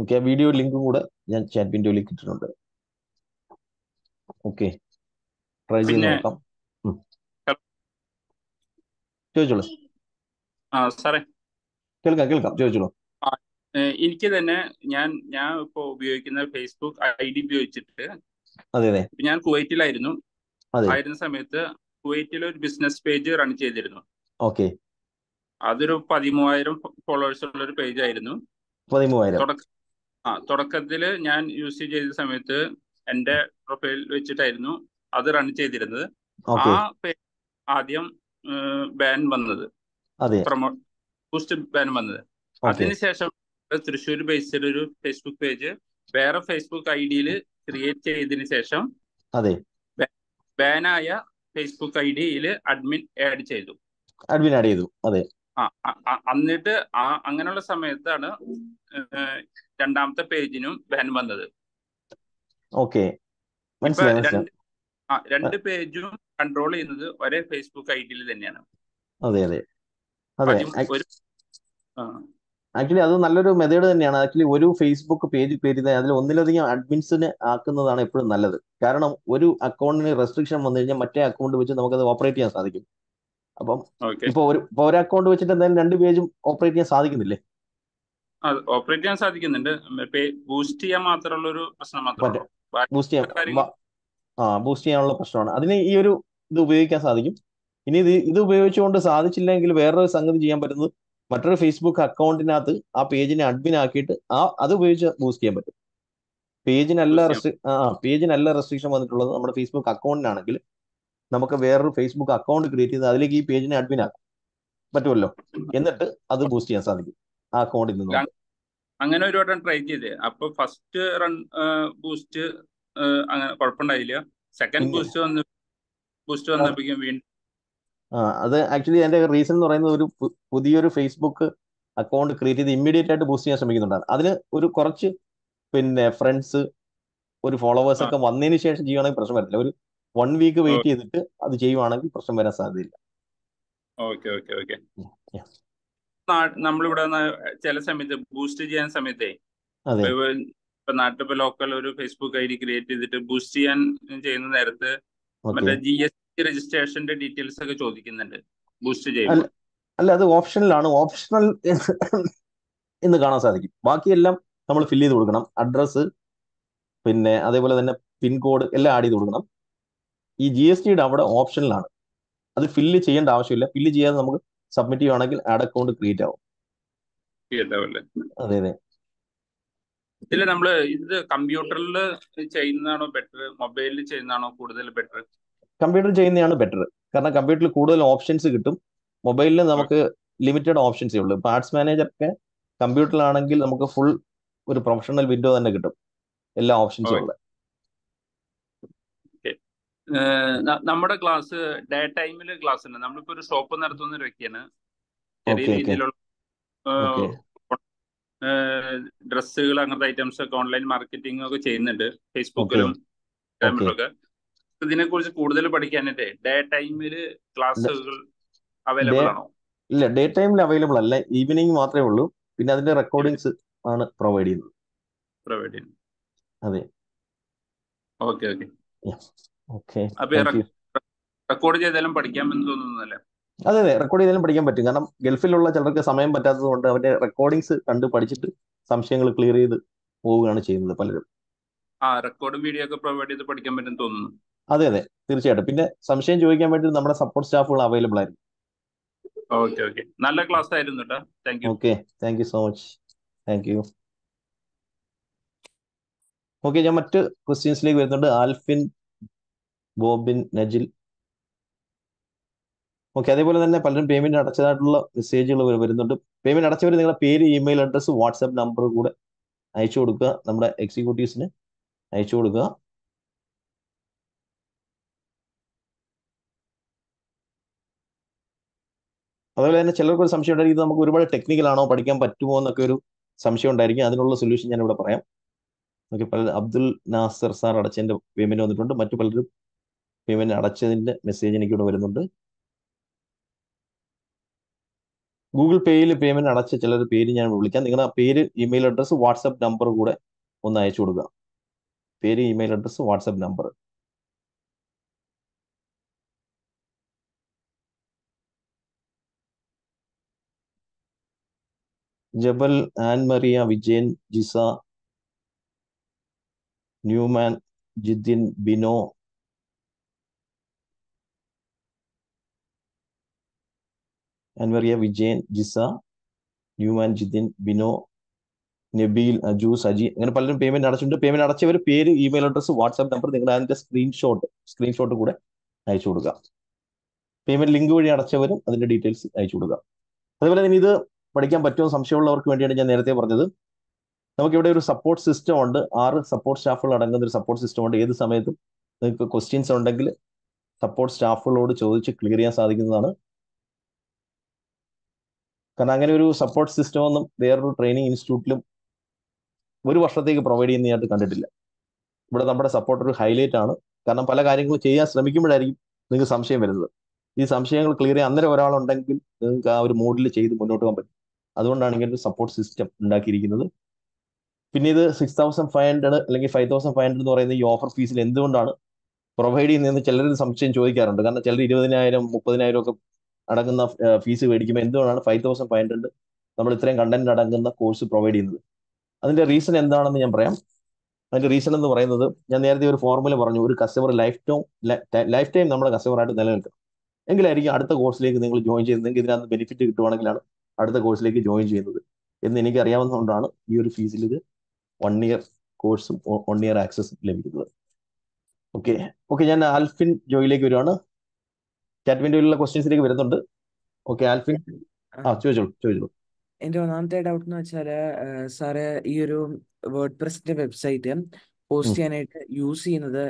ഓക്കെ ആ വീഡിയോ ലിങ്കും കൂടെ ഞാൻ ചാറ്റ് വിൻഡോയിൽ ഇട്ടിട്ടുണ്ട് ഓക്കെ ട്രൈ ചെയ്ത് നോക്കാം ചോദിച്ചോളൂ സാറേ കേൾക്കാം കേൾക്കാം ചോദിച്ചോളൂ എനിക്ക് തന്നെ ഞാൻ ഞാൻ ഇപ്പോ ഉപയോഗിക്കുന്ന ഫേസ്ബുക്ക് ഐ ഡി ഉപയോഗിച്ചിട്ട് ഞാൻ കുവൈറ്റിലായിരുന്നു ആയിരുന്ന സമയത്ത് കുവൈറ്റിൽ ഒരു ബിസിനസ് പേജ് റൺ ചെയ്തിരുന്നു ഓക്കെ അതൊരു പതിമൂവായിരം ഫോളോവേഴ്സ് ഉള്ള ഒരു പേജ് ആയിരുന്നു പതിമൂവായിരം ആ തുടക്കത്തിൽ ഞാൻ യൂസ് ചെയ്ത സമയത്ത് എന്റെ പ്രൊഫൈൽ വെച്ചിട്ടായിരുന്നു അത് റൺ ചെയ്തിരുന്നത് ആ പേജ് ആദ്യം ബാൻ വന്നത് ബൂസ്റ്റ് ബാൻ വന്നത് അതിനുശേഷം തൃശ്ശൂർ ബേസ്ഡ് ഒരു ഫേസ്ബുക്ക് പേജ് വേറെ ഫേസ്ബുക്ക് ഐ ഡിയിൽ ക്രിയേറ്റ് ചെയ്തതിനു ശേഷം ബാനായ ഫേസ്ബുക്ക് ഐ ഡിയിൽ അഡ്മിൻ ആഡ് ചെയ്തു അഡ്മിൻ ആഡ് ചെയ്തു അതെ എന്നിട്ട് ആ അങ്ങനെയുള്ള സമയത്താണ് രണ്ടാമത്തെ പേജിനും ബാൻ വന്നത് ഓക്കെ രണ്ട് പേജും കൺട്രോൾ ചെയ്യുന്നത് ഒരേ ഫേസ്ബുക്ക് ഐ ഡിയിൽ തന്നെയാണ് അതെ അതെ അതെ ആക്ച്വലി അത് നല്ലൊരു മെത്തേഡ് തന്നെയാണ് ആക്ച്വലി ഒരു ഫേസ്ബുക്ക് പേജ് ക്രിയേറ്റ് അതിൽ ഒന്നിലധികം അഡ്മിൻസിനെ ആക്കുന്നതാണ് എപ്പോഴും നല്ലത് കാരണം ഒരു അക്കൗണ്ടിന് റെസ്ട്രിക്ഷൻ വന്നു കഴിഞ്ഞാൽ മറ്റേ അക്കൗണ്ട് വെച്ച് നമുക്കത് ഓപ്പറേറ്റ് ചെയ്യാൻ സാധിക്കും അപ്പം ഇപ്പൊ ഒരു ഒരു അക്കൗണ്ട് വെച്ചിട്ട് എന്തായാലും രണ്ട് പേജും ഓപ്പറേറ്റ് ചെയ്യാൻ സാധിക്കുന്നില്ലേ ഓപ്പറേറ്റ് ചെയ്യാൻ സാധിക്കുന്നുണ്ട് ബൂസ്റ്റ് ചെയ്യാൻ മാത്രമുള്ള ഒരു പ്രശ്നം മാത്രമേ ബൂസ്റ്റ് ചെയ്യാൻ ആ ബൂസ്റ്റ് ചെയ്യാനുള്ള പ്രശ്നമാണ് അതിന് ഈ ഒരു ഇത് ഉപയോഗിക്കാൻ സാധിക്കും ഇനി ഇത് ഇത് ഉപയോഗിച്ചുകൊണ്ട് സാധിച്ചില്ലെങ്കിൽ വേറൊരു സംഗതി ചെയ്യാൻ പറ്റുന്നത് മറ്റൊരു ഫേസ്ബുക്ക് അക്കൗണ്ടിനകത്ത് ആ പേജിനെ അഡ്മിൻ ആക്കിയിട്ട് ആ അത് ഉപയോഗിച്ച് ബൂസ്റ്റ് ചെയ്യാൻ പറ്റും പേജിനല്ല റെസ്ട്രി ആ പേജിനല്ല റെസ്ട്രിക്ഷൻ വന്നിട്ടുള്ളത് നമ്മുടെ ഫേസ്ബുക്ക് അക്കൗണ്ടിനാണെങ്കിൽ നമുക്ക് വേറൊരു ഫേസ്ബുക്ക് അക്കൗണ്ട് ക്രിയേറ്റ് ചെയ്ത് അതിലേക്ക് ഈ പേജിനെ അഡ്മിൻ ആക്കും പറ്റുമല്ലോ എന്നിട്ട് അത് ബൂസ്റ്റ് ചെയ്യാൻ സാധിക്കും ആ അക്കൗണ്ടിൽ നിന്ന് അങ്ങനെ ഒരു വട്ടം ട്രൈ ചെയ്തേ അപ്പൊ ഫസ്റ്റ് റൺ ബൂസ്റ്റ് അങ്ങനെ കുഴപ്പമുണ്ടായില്ല സെക്കൻഡ് ബൂസ്റ്റ് വന്ന് ബൂസ്റ്റ് വന്നപ്പോഴേക്കും വീണ്ടും അത് ആക്ച്വലി എന്റെ റീസൺ എന്ന് പറയുന്നത് ഒരു പുതിയൊരു ഫേസ്ബുക്ക് അക്കൗണ്ട് ക്രിയേറ്റ് ചെയ്ത് ഇമ്മീഡിയറ്റ് ആയിട്ട് ബൂസ്റ്റ് ചെയ്യാൻ ശ്രമിക്കുന്നുണ്ടായിരുന്നു അതിന് ഒരു കുറച്ച് പിന്നെ ഫ്രണ്ട്സ് ഒരു ഫോളോവേഴ്സ് ഒക്കെ വന്നതിന് ശേഷം ചെയ്യുകയാണെങ്കിൽ പ്രശ്നം വരില്ല ഒരു വൺ വീക്ക് വെയിറ്റ് ചെയ്തിട്ട് അത് ചെയ്യുവാണെങ്കിൽ പ്രശ്നം വരാൻ സാധ്യതയില്ല ഓക്കെ ഓക്കെ ഓക്കെ നമ്മളിവിടെ ചില സമയത്ത് ബൂസ്റ്റ് ചെയ്യാൻ സമയത്തേ ഇപ്പൊ നാട്ടിൽ ലോക്കൽ ഒരു ഫേസ്ബുക്ക് ഐ ഡി ക്രിയേറ്റ് ചെയ്തിട്ട് ബൂസ്റ്റ് ചെയ്യാൻ ചെയ്യുന്ന നേരത്ത് മറ്റേ ജി എസ് ടി രജിസ്ട്രേഷന്റെ ഡീറ്റെയിൽസ് ഒക്കെ ചോദിക്കുന്നുണ്ട് ബൂസ്റ്റ് ചെയ്യാൻ അല്ല അത് ഓപ്ഷനിലാണ് ഓപ്ഷണൽ എന്ന് കാണാൻ സാധിക്കും ബാക്കിയെല്ലാം നമ്മൾ ഫില്ല് ചെയ്ത് കൊടുക്കണം അഡ്രസ്സ് പിന്നെ അതേപോലെ തന്നെ പിൻകോഡ് എല്ലാം ആഡ് ചെയ്ത് കൊടുക്കണം ഈ ജി എസ് ടിയുടെ അവിടെ ഓപ്ഷനിലാണ് അത് ഫില്ല് ചെയ്യേണ്ട ആവശ്യമില്ല ഫില്ല് ചെയ്യാതെ നമുക്ക് സബ്മിറ്റ് ചെയ്യുവാണെങ്കിൽ ആഡ് അക്കൗണ്ട് ക്രിയേറ്റ് ആവും അതെ അതെ ഇതില് നമ്മൾ ഇത് കമ്പ്യൂട്ടറിൽ ചെയ്യുന്നതാണോ ബെറ്റർ മൊബൈലിൽ ചെയ്യുന്നതാണോ കൂടുതൽ ബെറ്റർ കമ്പ്യൂട്ടർ ചെയ്യുന്നതാണ് ബെറ്റർ കാരണം കമ്പ്യൂട്ടറിൽ കൂടുതൽ ഓപ്ഷൻസ് കിട്ടും മൊബൈലിൽ നമുക്ക് ലിമിറ്റഡ് ഓപ്ഷൻസേ ഉള്ളൂ പാർട്സ് മാനേജർ ഒക്കെ കമ്പ്യൂട്ടറിലാണെങ്കിൽ നമുക്ക് ഫുൾ ഒരു പ്രൊഫഷണൽ വിൻഡോ തന്നെ കിട്ടും എല്ലാ ഓപ്ഷൻസും ഉള്ളത് നമ്മുടെ ക്ലാസ് ഡേ ടൈമിൽ ക്ലാസ് ഉണ്ട് നമ്മളിപ്പോ ഒരു ഷോപ്പ് നടത്തുന്ന ഒരു വ്യക്തിയാണ് ചെറിയ രീതിയിലുള്ള ഡ്രസ്സുകൾ അങ്ങനത്തെ ഐറ്റംസ് ഒക്കെ ഓൺലൈൻ മാർക്കറ്റിംഗ് ഒക്കെ ചെയ്യുന്നുണ്ട് ഫേസ്ബുക്കിലും ഇൻസ്റ്റാഗ്രാമിലൊക്കെ ഇതിനെ കുറിച്ച് കൂടുതൽ പഠിക്കാനായിട്ട് ഡേ ടൈമിൽ ക്ലാസ്സുകൾ അവൈലബിൾ ആണോ ഇല്ല ഡേ ടൈമിൽ അവൈലബിൾ അല്ല ഈവനിങ് മാത്രമേ ഉള്ളൂ പിന്നെ അതിന്റെ റെക്കോർഡിങ്സ് ആണ് പ്രൊവൈഡ് ചെയ്യുന്നത് പ്രൊവൈഡ് ചെയ്യുന്നത് അതെ ഓക്കെ ഓക്കെ അപ്പൊ റെക്കോർഡ് ചെയ്താലും പഠിക്കാമെന്ന് തോന്നുന്നല്ലേ അതെ അതെ റെക്കോർഡ് ചെയ്താലും പഠിക്കാൻ പറ്റും കാരണം ഗൾഫിലുള്ള ചിലർക്ക് സമയം പറ്റാത്തത് കൊണ്ട് അവരുടെ റെക്കോർഡിങ്സ് കണ്ട് പഠിച്ചിട്ട് സംശയങ്ങൾ ക്ലിയർ ചെയ്ത് പോവുകയാണ് ചെയ്യുന്നത് പലരും ആ റെക്കോർഡും വീഡിയോ ഒക്കെ പ്രൊവൈഡ് ചെയ്ത് പഠിക്കാൻ പറ്റും തോന്നുന്നു അതെ അതെ തീർച്ചയായിട്ടും പിന്നെ സംശയം ചോദിക്കാൻ വേണ്ടി നമ്മുടെ സപ്പോർട്ട് സ്റ്റാഫുകൾ അവൈലബിൾ ആയിരുന്നു ഓക്കെ ഓക്കെ നല്ല ക്ലാസ് ആയിരുന്നു കേട്ടോ thank you okay thank you so much thank you okay ഞാൻ മറ്റ് ക്വസ്റ്റ്യൻസിലേക്ക് വരുന്നുണ്ട് ആൽഫിൻ ബോബിൻ നജിൽ ഓക്കെ അതേപോലെ തന്നെ പലരും പേയ്മെന്റ് അടച്ചതായിട്ടുള്ള മെസ്സേജുകൾ വരുന്നുണ്ട് പേയ്മെന്റ് അടച്ചവർ നിങ്ങളുടെ പേര് ഇമെയിൽ അഡ്രസ്സ് വാട്സാപ്പ് നമ്പർ കൂടെ അയച്ചു കൊടുക്കുക നമ്മുടെ എക്സിക്യൂട്ടീവ്സിന് അയച്ചു കൊടുക്കുക അതുപോലെ തന്നെ ചിലർക്ക് ഒരു സംശയം ഉണ്ടായിരിക്കും നമുക്ക് ഒരുപാട് ടെക്നിക്കൽ ആണോ പഠിക്കാൻ പറ്റുമോ എന്നൊക്കെ ഒരു സംശയം ഉണ്ടായിരിക്കും അതിനുള്ള സൊല്യൂഷൻ ഞാൻ ഇവിടെ പറയാം ഓക്കെ പല അബ്ദുൽ നാസർ സാർ അടച്ചതിന്റെ പേയ്മെന്റ് വന്നിട്ടുണ്ട് മറ്റു പലരും പേയ്മെന്റ് അടച്ചതിന്റെ മെസ്സേജ് എനിക്കിവിടെ വരുന്നുണ്ട് ഗൂഗിൾ പേയിൽ പേയ്മെന്റ് അടച്ച ചില പേര് ഞാൻ വിളിക്കാം നിങ്ങളുടെ പേര് ഇമെയിൽ അഡ്രസ് വാട്സപ്പ് നമ്പർ കൂടെ ഒന്ന് അയച്ചു കൊടുക്കുക പേര് email address WhatsApp number Jabal Ann Maria Vijayan Jisa Numan ജിദ്ദീൻ ബിനോ അൻവറിയ വിജയൻ ജിസ ന്യൂമാൻ ജിതിൻ ബിനോ നബീൽ അജു സജി അങ്ങനെ പലരും പേയ്മെന്റ് അടച്ചിട്ടുണ്ട് പേയ്മെന്റ് അടച്ചവർ പേര് ഇമെയിൽ അഡ്രസ് വാട്സ്ആപ്പ് നമ്പർ നിങ്ങൾ അതിന്റെ സ്ക്രീൻഷോട്ട് സ്ക്രീൻഷോട്ട് കൂടെ അയച്ചു കൊടുക്കുക പേയ്മെന്റ് ലിങ്ക് വഴി അടച്ചവരും അതിന്റെ ഡീറ്റെയിൽസ് അയച്ചു കൊടുക്കുക അതുപോലെ തന്നെ ഇത് പഠിക്കാൻ പറ്റുമോ സംശയമുള്ളവർക്ക് വേണ്ടിയാണ് ഞാൻ നേരത്തെ പറഞ്ഞത് നമുക്കിവിടെ ഒരു സപ്പോർട്ട് സിസ്റ്റം ഉണ്ട് ആറ് സപ്പോർട്ട് സ്റ്റാഫുകൾ അടങ്ങുന്ന ഒരു സപ്പോർട്ട് സിസ്റ്റം ഉണ്ട് ഏത് സമയത്തും നിങ്ങൾക്ക് ക്വസ്റ്റ്യൻസ് ഉണ്ടെങ്കിൽ സപ്പോർട്ട് സ്റ്റാഫുകളോട് ചോദിച്ച് ക്ലിയർ ചെയ്യാൻ സാധിക്കുന്നതാണ് കാരണം അങ്ങനെ ഒരു സപ്പോർട്ട് സിസ്റ്റം ഒന്നും വേറൊരു ട്രെയിനിങ് ഇൻസ്റ്റിറ്റ്യൂട്ടിലും ഒരു വർഷത്തേക്ക് പ്രൊവൈഡ് ചെയ്യുന്നതായിട്ട് കണ്ടിട്ടില്ല ഇവിടെ നമ്മുടെ സപ്പോർട്ട് ഒരു ഹൈലൈറ്റ് ആണ് കാരണം പല കാര്യങ്ങളും ചെയ്യാൻ ശ്രമിക്കുമ്പോഴായിരിക്കും നിങ്ങൾക്ക് സംശയം വരുന്നത് ഈ സംശയങ്ങൾ ക്ലിയർ ചെയ്യാൻ അന്നേരം ഒരാളുണ്ടെങ്കിൽ നിങ്ങൾക്ക് ആ ഒരു മോഡിൽ ചെയ്ത് മുന്നോട്ട് പോകാൻ പറ്റും അതുകൊണ്ടാണ് ഇങ്ങനെ ഒരു സപ്പോർട്ട് സിസ്റ്റം ഉണ്ടാക്കിയിരിക്കുന്നത് പിന്നെ ഇത് സിക്സ് തൗസൻഡ് ഫൈവ് ഹൺഡ്രഡ് അല്ലെങ്കിൽ ഫൈവ് തൗസൻഡ് ഫൈവ് ഹൺഡ്രഡ് എന്ന് പറയുന്ന ഈ ഓഫർ ഫീസിൽ എന്തുകൊണ്ടാണ് പ്രൊവൈഡ് ചെയ്യുന്നതെന്ന് ചിലർ സംശയം ചോദിക്കാറുണ്ട് കാരണം ചിലർ ഇരുപതിനായിരം മുപ്പതിനായിരം ഒക്കെ അടങ്ങുന്ന ഫീസ് മേടിക്കുമ്പോൾ എന്തുകൊണ്ടാണ് ഫൈവ് തൗസൻഡ് ഫൈവ് ഹൺഡ്രഡ് നമ്മൾ ഇത്രയും കണ്ടന്റ് അടങ്ങുന്ന കോഴ്സ് പ്രൊവൈഡ് ചെയ്യുന്നത് അതിന്റെ റീസൺ എന്താണെന്ന് ഞാൻ പറയാം അതിന്റെ റീസൺ എന്ന് പറയുന്നത് ഞാൻ നേരത്തെ ഒരു ഫോർമുല പറഞ്ഞു ഒരു customer lifetime lifetime നമ്മുടെ കസ്റ്റമറായിട്ട് നിലനിൽക്കണം എങ്കിലായിരിക്കും അടുത്ത കോഴ്സിലേക്ക് നിങ്ങൾ ജോയിൻ ചെയ്യുന്നതെങ്കിൽ ഇതിനകത്ത് ബെനിഫിറ്റ് കിട്ടുവാണെങ്കിലാണ് അടുത്ത കോഴ്സിലേക്ക് ജോയിൻ ചെയ്യുന്നത് എന്ന് എനിക്ക് അറിയാവുന്നതുകൊണ്ടാണ് ഈ ഒരു ഫീസിൽ ഇത് വൺ ഇയർ കോഴ്സും വൺ ഇയർ ആക്സസ് ലഭിക്കുന്നത് ഓക്കെ ഓക്കെ ഞാൻ ആൽഫിൻ ജോയിലേക്ക് വരുവാണ് ചാറ്റ് ക്വസ്റ്റ്യൻസിലേക്ക് വരുന്നുണ്ട് ഓക്കെ ആൽഫിൻ ആ ചോദിച്ചോളൂ ചോദിച്ചോളൂ എന്റെ ഒന്നാമത്തെ ഡൗട്ട് എന്ന് വെച്ചാല് സാറ് ഈ ഒരു വേർഡ് പ്രസിന്റെ വെബ്സൈറ്റ് ഹോസ്റ്റ് ചെയ്യാനായിട്ട് യൂസ് ചെയ്യുന്നത്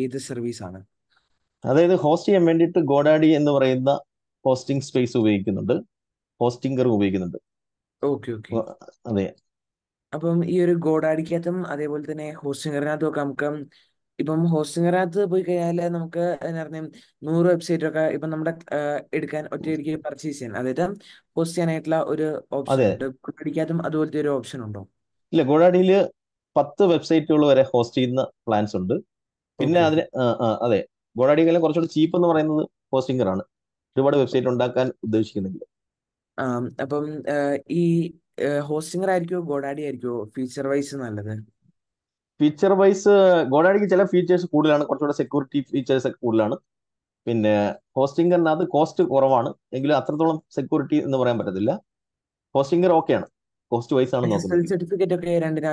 ഏത് സർവീസ് ആണ് അതായത് ഹോസ്റ്റ് ചെയ്യാൻ വേണ്ടിയിട്ട് ഗോഡാഡി എന്ന് പറയുന്ന ഹോസ്റ്റിംഗ് സ്പേസ് ഉപയോഗിക്കുന്നുണ്ട് ഹോസ്റ്റിംഗർ ഉപയോഗിക്കുന്നുണ്ട് ഓക്കെ ഓക്കെ അതെ അപ്പം ഈ ഒരു ഗോഡാഡിക്കകത്തും അതേപോലെ തന്നെ ഹോസ്റ്റിംഗറിനകത്തും ഒക്കെ നമുക്ക് ഇപ്പം ഹോസ്റ്റിംഗിനകത്ത് പോയി കഴിഞ്ഞാൽ നമുക്ക് എന്താ പറയുക നൂറ് വെബ്സൈറ്റ് ഒക്കെ ഇപ്പം നമ്മുടെ എടുക്കാൻ ഒറ്റയടിക്ക് പർച്ചേസ് ചെയ്യാൻ അതായത് ഹോസ്റ്റ് ചെയ്യാനായിട്ടുള്ള ഒരു ഓപ്ഷൻ അതെ ഉണ്ട് അടിക്കാതും അതുപോലത്തെ ഒരു ഓപ്ഷൻ ഉണ്ടോ ഇല്ല ഗോഡാഡിയിൽ പത്ത് വെബ്സൈറ്റുകൾ വരെ ഹോസ്റ്റ് ചെയ്യുന്ന പ്ലാൻസ് ഉണ്ട് പിന്നെ അതിന് അതെ ഗോഡാഡി അതെ കുറച്ചുകൂടി ചീപ്പ് എന്ന് പറയുന്നത് ഹോസ്റ്റിംഗറാണ് ഒരുപാട് വെബ്സൈറ്റ് ഉണ്ടാക്കാൻ ഉദ്ദേശിക്കുന്നില്ല അപ്പം ഈ ഹോസ്റ്റിംഗർ ആയിരിക്കുമോ ഗോഡാഡി ആയിരിക്കുമോ ഫീച്ചർ വൈസ് നല്ലത് ഫീച്ചർ വൈസ് ഗോഡാഡിക്ക് ചില ഫീച്ചേഴ്സ് കൂടുതലാണ് കുറച്ചുകൂടെ സെക്യൂരിറ്റി ഫീച്ചേഴ്സ് ഒക്കെ കൂടുതലാണ് പിന്നെ അത് കോസ്റ്റ് കുറവാണ് എങ്കിലും അത്രത്തോളം സെക്യൂരിറ്റി എന്ന് പറയാൻ പറ്റത്തില്ല ഹോസ്റ്റിംഗർ ഓക്കെയാണ് കോസ്റ്റ് വൈസ് ആണ് ഒക്കെ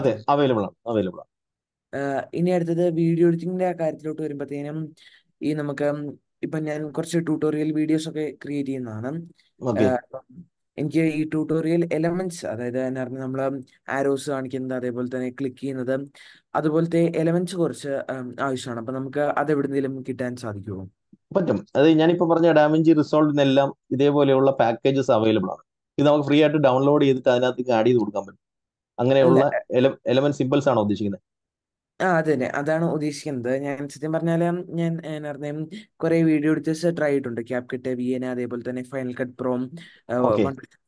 അതെ അവൈലബിൾ ആണ് അവൈലബിൾ ആണ് ഇനി അടുത്തത് വീഡിയോ എഡിറ്റിംഗിന്റെ കാര്യത്തിലോട്ട് വരുമ്പോഴത്തേനും ഈ നമുക്ക് ഇപ്പൊ ഞാൻ കുറച്ച് ട്യൂട്ടോറിയൽ വീഡിയോസ് ഒക്കെ ക്രിയേറ്റ് ചെയ്യുന്നതാണ് എനിക്ക് ഈ ട്യൂട്ടോറിയൽ എലമെന്റ്സ് അതായത് എന്നറിഞ്ഞ നമ്മൾ ആരോസ് കാണിക്കുന്നത് അതേപോലെ തന്നെ ക്ലിക്ക് ചെയ്യുന്നത് അതുപോലത്തെ എലമെന്റ്സ് കുറച്ച് ആവശ്യമാണ് അപ്പൊ നമുക്ക് അത് എവിടെന്നെങ്കിലും കിട്ടാൻ സാധിക്കുമോ പറ്റും അത് ഞാനിപ്പോൾ പറഞ്ഞ ഡാമിഞ്ചി റിസോൾട്ടിനെല്ലാം ഇതേപോലെയുള്ള പാക്കേജസ് അവൈലബിൾ ആണ് ഇത് നമുക്ക് ഫ്രീ ആയിട്ട് ഡൗൺലോഡ് ചെയ്തിട്ട് അതിനകത്ത് ആഡ് ചെയ്ത് കൊടുക്കാൻ പറ്റും അങ്ങനെയുള്ള എലമെന്റ് സിമ്പിൾസ് ആണോ ഉദ്ദേശിക്കുന്നത് ആ അതെ തന്നെ അതാണ് ഉദ്ദേശിക്കുന്നത് ഞാൻ സത്യം പറഞ്ഞാല് ഞാൻ നേരം കുറെ വീഡിയോ എഡിറ്റേഴ്സ് ട്രൈ ചെയ്തിട്ടുണ്ട് ക്യാപ് കട്ട് വിയന അതേപോലെ തന്നെ ഫൈനൽ കട്ട് പ്രോം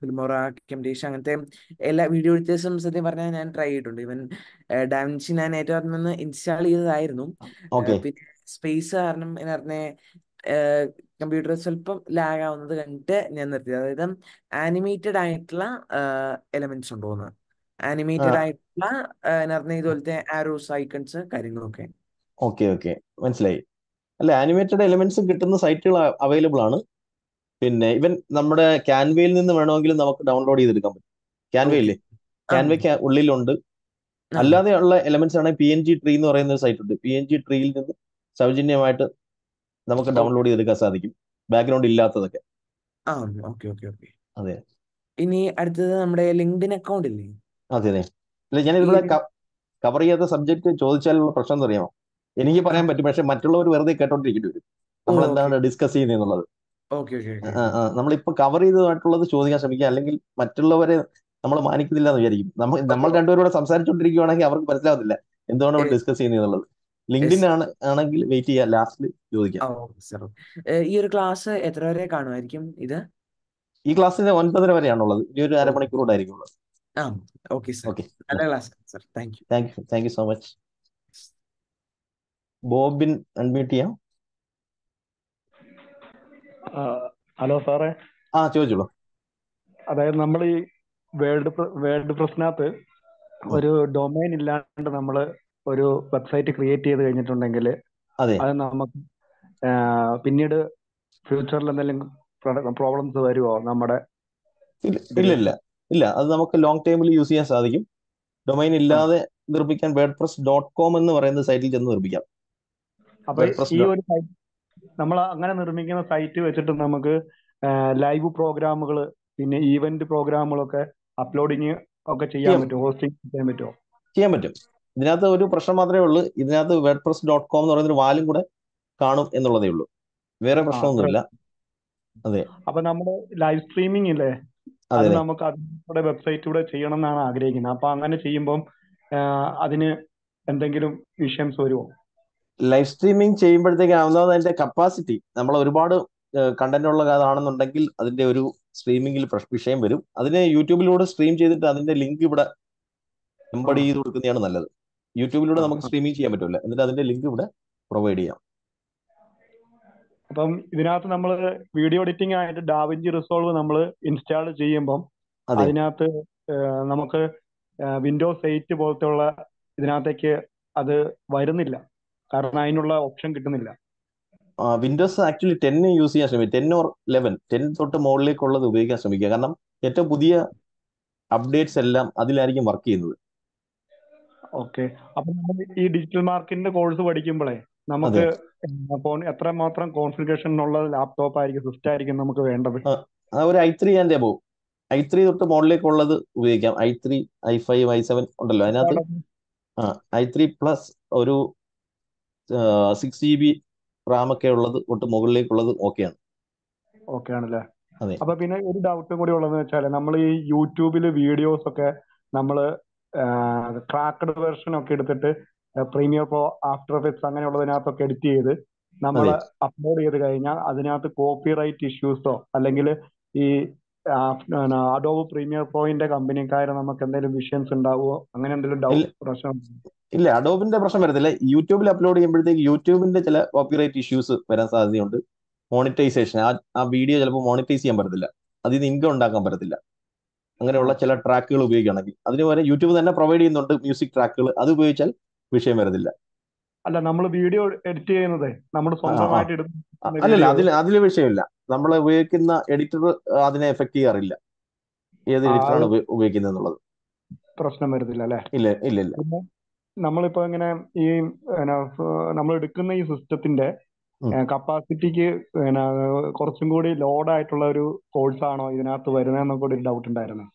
ഫിൽമോറ കെംഡേഷ് അങ്ങനത്തെ എല്ലാ വീഡിയോ എഡിറ്റേഴ്സും സത്യം പറഞ്ഞാൽ ഞാൻ ട്രൈ ചെയ്തിട്ടുണ്ട് ഇവൻ ഡാൻസി ഞാൻ ഏറ്റവും ആദ്യം ഒന്ന് ഇൻസ്റ്റാൾ ചെയ്തതായിരുന്നു പിന്നെ സ്പേസ് കാരണം എന്നെ കമ്പ്യൂട്ടർ സ്വല്പം ലാഗ് ആവുന്നത് കണ്ടിട്ട് ഞാൻ നിർത്തി അതായത് ആനിമേറ്റഡ് ആയിട്ടുള്ള എലമെന്റ്സ് ഉണ്ടോന്ന് ആനിമേറ്റഡ് ആയിട്ടുള്ള നർനെ ഇതുപോലത്തെ ആരോസ് ഐക്കൺസ് കാര്യങ്ങളൊക്കെ ഓക്കെ ഓക്കെ മനസ്സിലായി അല്ല ആനിമേറ്റഡ് എലിമെന്റ്സ് കിട്ടുന്ന സൈറ്റുകൾ അവൈലബിൾ ആണ് പിന്നെ ഇവൻ നമ്മുടെ ക്യാൻവയിൽ നിന്ന് വേണമെങ്കിൽ നമുക്ക് ഡൗൺലോഡ് ചെയ്തെടുക്കാൻ പറ്റും ക്യാൻവ ഇല്ലേ ക്യാൻവയ്ക്ക് ഉള്ളിലുണ്ട് ഉള്ള എലമെന്റ്സ് ആണെങ്കിൽ പി എൻ ജി ട്രീ എന്ന് പറയുന്ന ഒരു സൈറ്റ് ഉണ്ട് പി എൻ ജി ട്രീയിൽ നിന്ന് സൗജന്യമായിട്ട് നമുക്ക് ഡൗൺലോഡ് ചെയ്തെടുക്കാൻ സാധിക്കും ബാക്ക്ഗ്രൗണ്ട് ഇല്ലാത്തതൊക്കെ ആ അതെ ഇനി അടുത്തത് നമ്മുടെ ലിങ്ക്ഡിൻ അക്കൗണ്ട് ഇല്ലേ അതെ അല്ല ഞാൻ ക കവർ ചെയ്യാത്ത സബ്ജക്ട് ചോദിച്ചാലുള്ള പ്രശ്നം എന്തറിയാമോ? എനിക്ക് പറയാൻ പറ്റും. പക്ഷെ മറ്റുള്ളവർ വെറുതെ കേട്ടോണ്ടിരിക്കേണ്ടി വരും. ഓഹ്! നമ്മളെന്താണ് ഡിസ്കസ് ചെയ്യുന്നത് നമ്മളിപ്പോ കവർ ചെയ്തതായിട്ടുള്ളത് ചോദിക്കാൻ ശ്രമിക്കുക. അല്ലെങ്കിൽ മറ്റുള്ളവരെ നമ്മൾ മാനിക്കുന്നില്ല എന്ന് വിചാരിക്കും. നമ്മൾ രണ്ടുപേരോട് രണ്ടുപേരും സംസാരിച്ചുകൊണ്ടിരിക്കുകയാണെങ്കിൽ അവർക്ക് മനസ്സിലാവത്തില്ല. എന്തുകൊണ്ടാണ് ഡിസ്കസ് ചെയ്യുന്നത് ലിങ്ക്ഡിൻ ആണ് ആണെങ്കിൽ വെയിറ്റ് ചെയ്യാം ലാസ്റ്റിൽ ചോദിക്കാം. ഈ ഒരു ക്ലാസ് എത്ര വരെ കാണുമായിരിക്കും ഇത്? ഈ ക്ലാസ്സിന്റെ ഒൻപതര വരെയാണുള്ളത്. ഇനി ഒരു ഓ അരമണിക്കൂർ കൂടെ ആയിരിക്കും ഉള്ളത്. ആ ഓക്കെ സാർ ഓക്കെ നല്ല class sir thank you thank you thank you so much Bobin unmute ചെയ്യാം ഹലോ സാറേ ആ ചോദിച്ചോളൂ അതായത് നമ്മൾ ഈ വേൾഡ് വേൾഡ് പ്രശ്നത്ത് ഒരു ഡൊമൈൻ ഇല്ലാണ്ട് നമ്മൾ ഒരു വെബ്സൈറ്റ് ക്രിയേറ്റ് ചെയ്ത് കഴിഞ്ഞിട്ടുണ്ടെങ്കിൽ അത് നമുക്ക് പിന്നീട് ഫ്യൂച്ചറിൽ എന്തെങ്കിലും പ്രോബ്ലംസ് വരുമോ നമ്മുടെ ഇല്ല ഇല്ല ഇല്ല അത് നമുക്ക് ലോങ് ടൈമിൽ യൂസ് ചെയ്യാൻ സാധിക്കും ഡൊമൈൻ ഇല്ലാതെ നിർമ്മിക്കാൻ വേർഡ് പ്രസ് ഡോട്ട് കോം എന്ന് പറയുന്ന സൈറ്റിൽ ചെന്ന് നിർമ്മിക്കാം ഈ ഒരു നമ്മൾ അങ്ങനെ നിർമ്മിക്കുന്ന സൈറ്റ് വെച്ചിട്ട് നമുക്ക് ലൈവ് പ്രോഗ്രാമുകൾ പിന്നെ ഈവന്റ് പ്രോഗ്രാമുകളൊക്കെ അപ്ലോഡിങ് ഒക്കെ ചെയ്യാൻ പറ്റും ഹോസ്റ്റിംഗ് ചെയ്യാൻ പറ്റുമോ ചെയ്യാൻ പറ്റും ഇതിനകത്ത് ഒരു പ്രശ്നം മാത്രമേ ഉള്ളൂ ഇതിനകത്ത് വേർഡ് പ്രസ് ഡോട്ട് കോം എന്ന് പറയുന്ന വാലും കൂടെ കാണും എന്നുള്ളതേ ഉള്ളൂ വേറെ പ്രശ്നമൊന്നുമില്ല അതെ അപ്പൊ നമ്മുടെ ലൈവ് സ്ട്രീമിംഗ് ഇല്ലേ അത് നമുക്ക് അതിലൂടെ വെബ്സൈറ്റിലൂടെ ചെയ്യണം എന്നാണ് ആഗ്രഹിക്കുന്നത്. അപ്പൊ അങ്ങനെ ചെയ്യുമ്പോൾ അതിന് എന്തെങ്കിലും വിഷയംസ് വരുമോ? ലൈവ് സ്ട്രീമിംഗ് ചെയ്യുമ്പോഴത്തേക്ക് ആവുന്നത് അതിന്റെ കപ്പാസിറ്റി നമ്മൾ ഒരുപാട് കണ്ടന്റ് ഉള്ള കാതാണെന്നുണ്ടെങ്കിൽ അതിന്റെ ഒരു സ്ട്രീമിംഗിൽ വിഷയം വരും അതിനെ യൂട്യൂബിലൂടെ സ്ട്രീം ചെയ്തിട്ട് അതിന്റെ ലിങ്ക് ഇവിടെ എംബഡി ചെയ്ത് കൊടുക്കുന്നതാണ് നല്ലത് യൂട്യൂബിലൂടെ നമുക്ക് സ്ട്രീമിംഗ് ചെയ്യാൻ പറ്റില്ല എന്നിട്ട് അതിന്റെ ലിങ്ക് ഇവിടെ പ്രൊവൈഡ് ചെയ്യാം അപ്പം ഇതിനകത്ത് നമ്മൾ വീഡിയോ എഡിറ്റിംഗ് ആയിട്ട് ഡാവിഞ്ചി റിസോൾവ് നമ്മൾ ഇൻസ്റ്റാൾ ചെയ്യുമ്പം അതിനകത്ത് നമുക്ക് വിൻഡോസ് എയ്റ്റ് പോലത്തെയുള്ള ഇതിനകത്തേക്ക് അത് വരുന്നില്ല കാരണം അതിനുള്ള ഓപ്ഷൻ കിട്ടുന്നില്ല വിൻഡോസ് ആക്ച്വലി ടെൻ യൂസ് ചെയ്യാൻ ശ്രമിക്കും ടെൻ ഓർ ലെവൻ ടെൻ തൊട്ട് മുകളിലേക്കുള്ളത് ഉപയോഗിക്കാൻ ശ്രമിക്കുക കാരണം ഏറ്റവും പുതിയ അപ്ഡേറ്റ്സ് എല്ലാം അതിലായിരിക്കും വർക്ക് ചെയ്യുന്നത് ഓക്കെ അപ്പൊ നമ്മൾ ഈ ഡിജിറ്റൽ മാർക്കറ്റിന്റെ കോഴ്സ് പഠിക്കുമ്പോഴേ നമുക്ക് എത്ര മാത്രം ഉള്ള ലാപ്ടോപ്പ് ആയിരിക്കും സ്വിഫ്റ്റ് ആയിരിക്കും നമുക്ക് വേണ്ടത് ഒരു ഐ ത്രീ ആൻഡ് പോകും ഐ ത്രീ തൊട്ട് മോഡലിലേക്ക് ഉള്ളത് ഉപയോഗിക്കാം I three I five I seven ഉണ്ടല്ലോ അതിനകത്ത് ആ ഐ ത്രീ പ്ലസ് ഒരു സിക്സ് ജി ബി റാം ഒക്കെ ഉള്ളത് തൊട്ട് മുകളിലേക്കുള്ളത് ആണ് ഓക്കെ ആണല്ലേ അപ്പൊ പിന്നെ ഒരു ഡൗട്ടും കൂടി ഉള്ളതെന്ന് വെച്ചാൽ നമ്മൾ ഈ യൂട്യൂബിൽ വീഡിയോസ് ഒക്കെ നമ്മൾ ക്രാക്കഡ് വെർഷൻ ഒക്കെ എടുത്തിട്ട് പ്രീമിയർ പ്രോ ആഫ്റ്റർ എഫക്ട്സ് അങ്ങനെയുള്ളതിനകത്തൊക്കെ എഡിറ്റ് ചെയ്ത് നമ്മൾ അപ്ലോഡ് ചെയ്ത് കഴിഞ്ഞാൽ അതിനകത്ത് കോപ്പിറൈറ്റ് ഇഷ്യൂസോ അല്ലെങ്കിൽ ഈ അഡോബ് പ്രീമിയർ പ്രോയിന്റെ കമ്പനിക്കാരെ നമുക്ക് എന്തെങ്കിലും വിഷയൻസ് ഉണ്ടാവുമോ അങ്ങനെ എന്തെങ്കിലും ഡൗട്ട് പ്രശ്നം ഇല്ല അഡോബിന്റെ പ്രശ്നം വരത്തില്ല യൂട്യൂബിൽ അപ്ലോഡ് ചെയ്യുമ്പോഴത്തേക്ക് യൂട്യൂബിന്റെ ചില കോപ്പിറൈറ്റ് ഇഷ്യൂസ് വരാൻ സാധ്യതയുണ്ട് മോണിറ്റൈസേഷൻ ആ ആ വീഡിയോ ചിലപ്പോൾ മോണിറ്റൈസ് ചെയ്യാൻ പറ്റത്തില്ല അതിൽ നിന്ന് ഇൻകം ഉണ്ടാക്കാൻ പറ്റത്തില്ല അങ്ങനെയുള്ള ചില ട്രാക്കുകൾ ഉപയോഗിക്കുകയാണെങ്കിൽ അതിന് പകരം യൂട്യൂബ് തന്നെ പ്രൊവൈഡ് ചെയ്യുന്നുണ്ട് മ്യൂസിക് ട്രാക്കുകൾ അത് ഉപയോഗിച്ചാൽ വിഷയം വരുന്നില്ല അല്ല നമ്മൾ വീഡിയോ എഡിറ്റ് ചെയ്യുന്നത് നമ്മൾ സ്വന്തമായിട്ട് ഇടുന്ന അല്ലല്ല അതിൽ അതിൽ വിഷയമില്ല നമ്മൾ ഉപയോഗിക്കുന്ന എഡിറ്റർ അതിനെ എഫക്ട് ചെയ്യാറില്ല ഏത് എഡിറ്ററാണ് ഉപയോഗിക്കുന്നത് എന്നുള്ളത് പ്രശ്നം വരുന്നില്ല അല്ലെ ഇല്ല ഇല്ല ഇല്ല നമ്മളിപ്പോ ഇങ്ങനെ ഈ നമ്മൾ എടുക്കുന്ന ഈ സിസ്റ്റത്തിന്റെ കപ്പാസിറ്റിക്ക് പിന്നെ കുറച്ചും കൂടി ലോഡ് ആയിട്ടുള്ള ഒരു കോഴ്സ് ആണോ ഇതിനകത്ത് വരുന്നതെന്നൊക്കെ ഒരു ഡൗട്ട് ഉണ്ടായിരുന്നു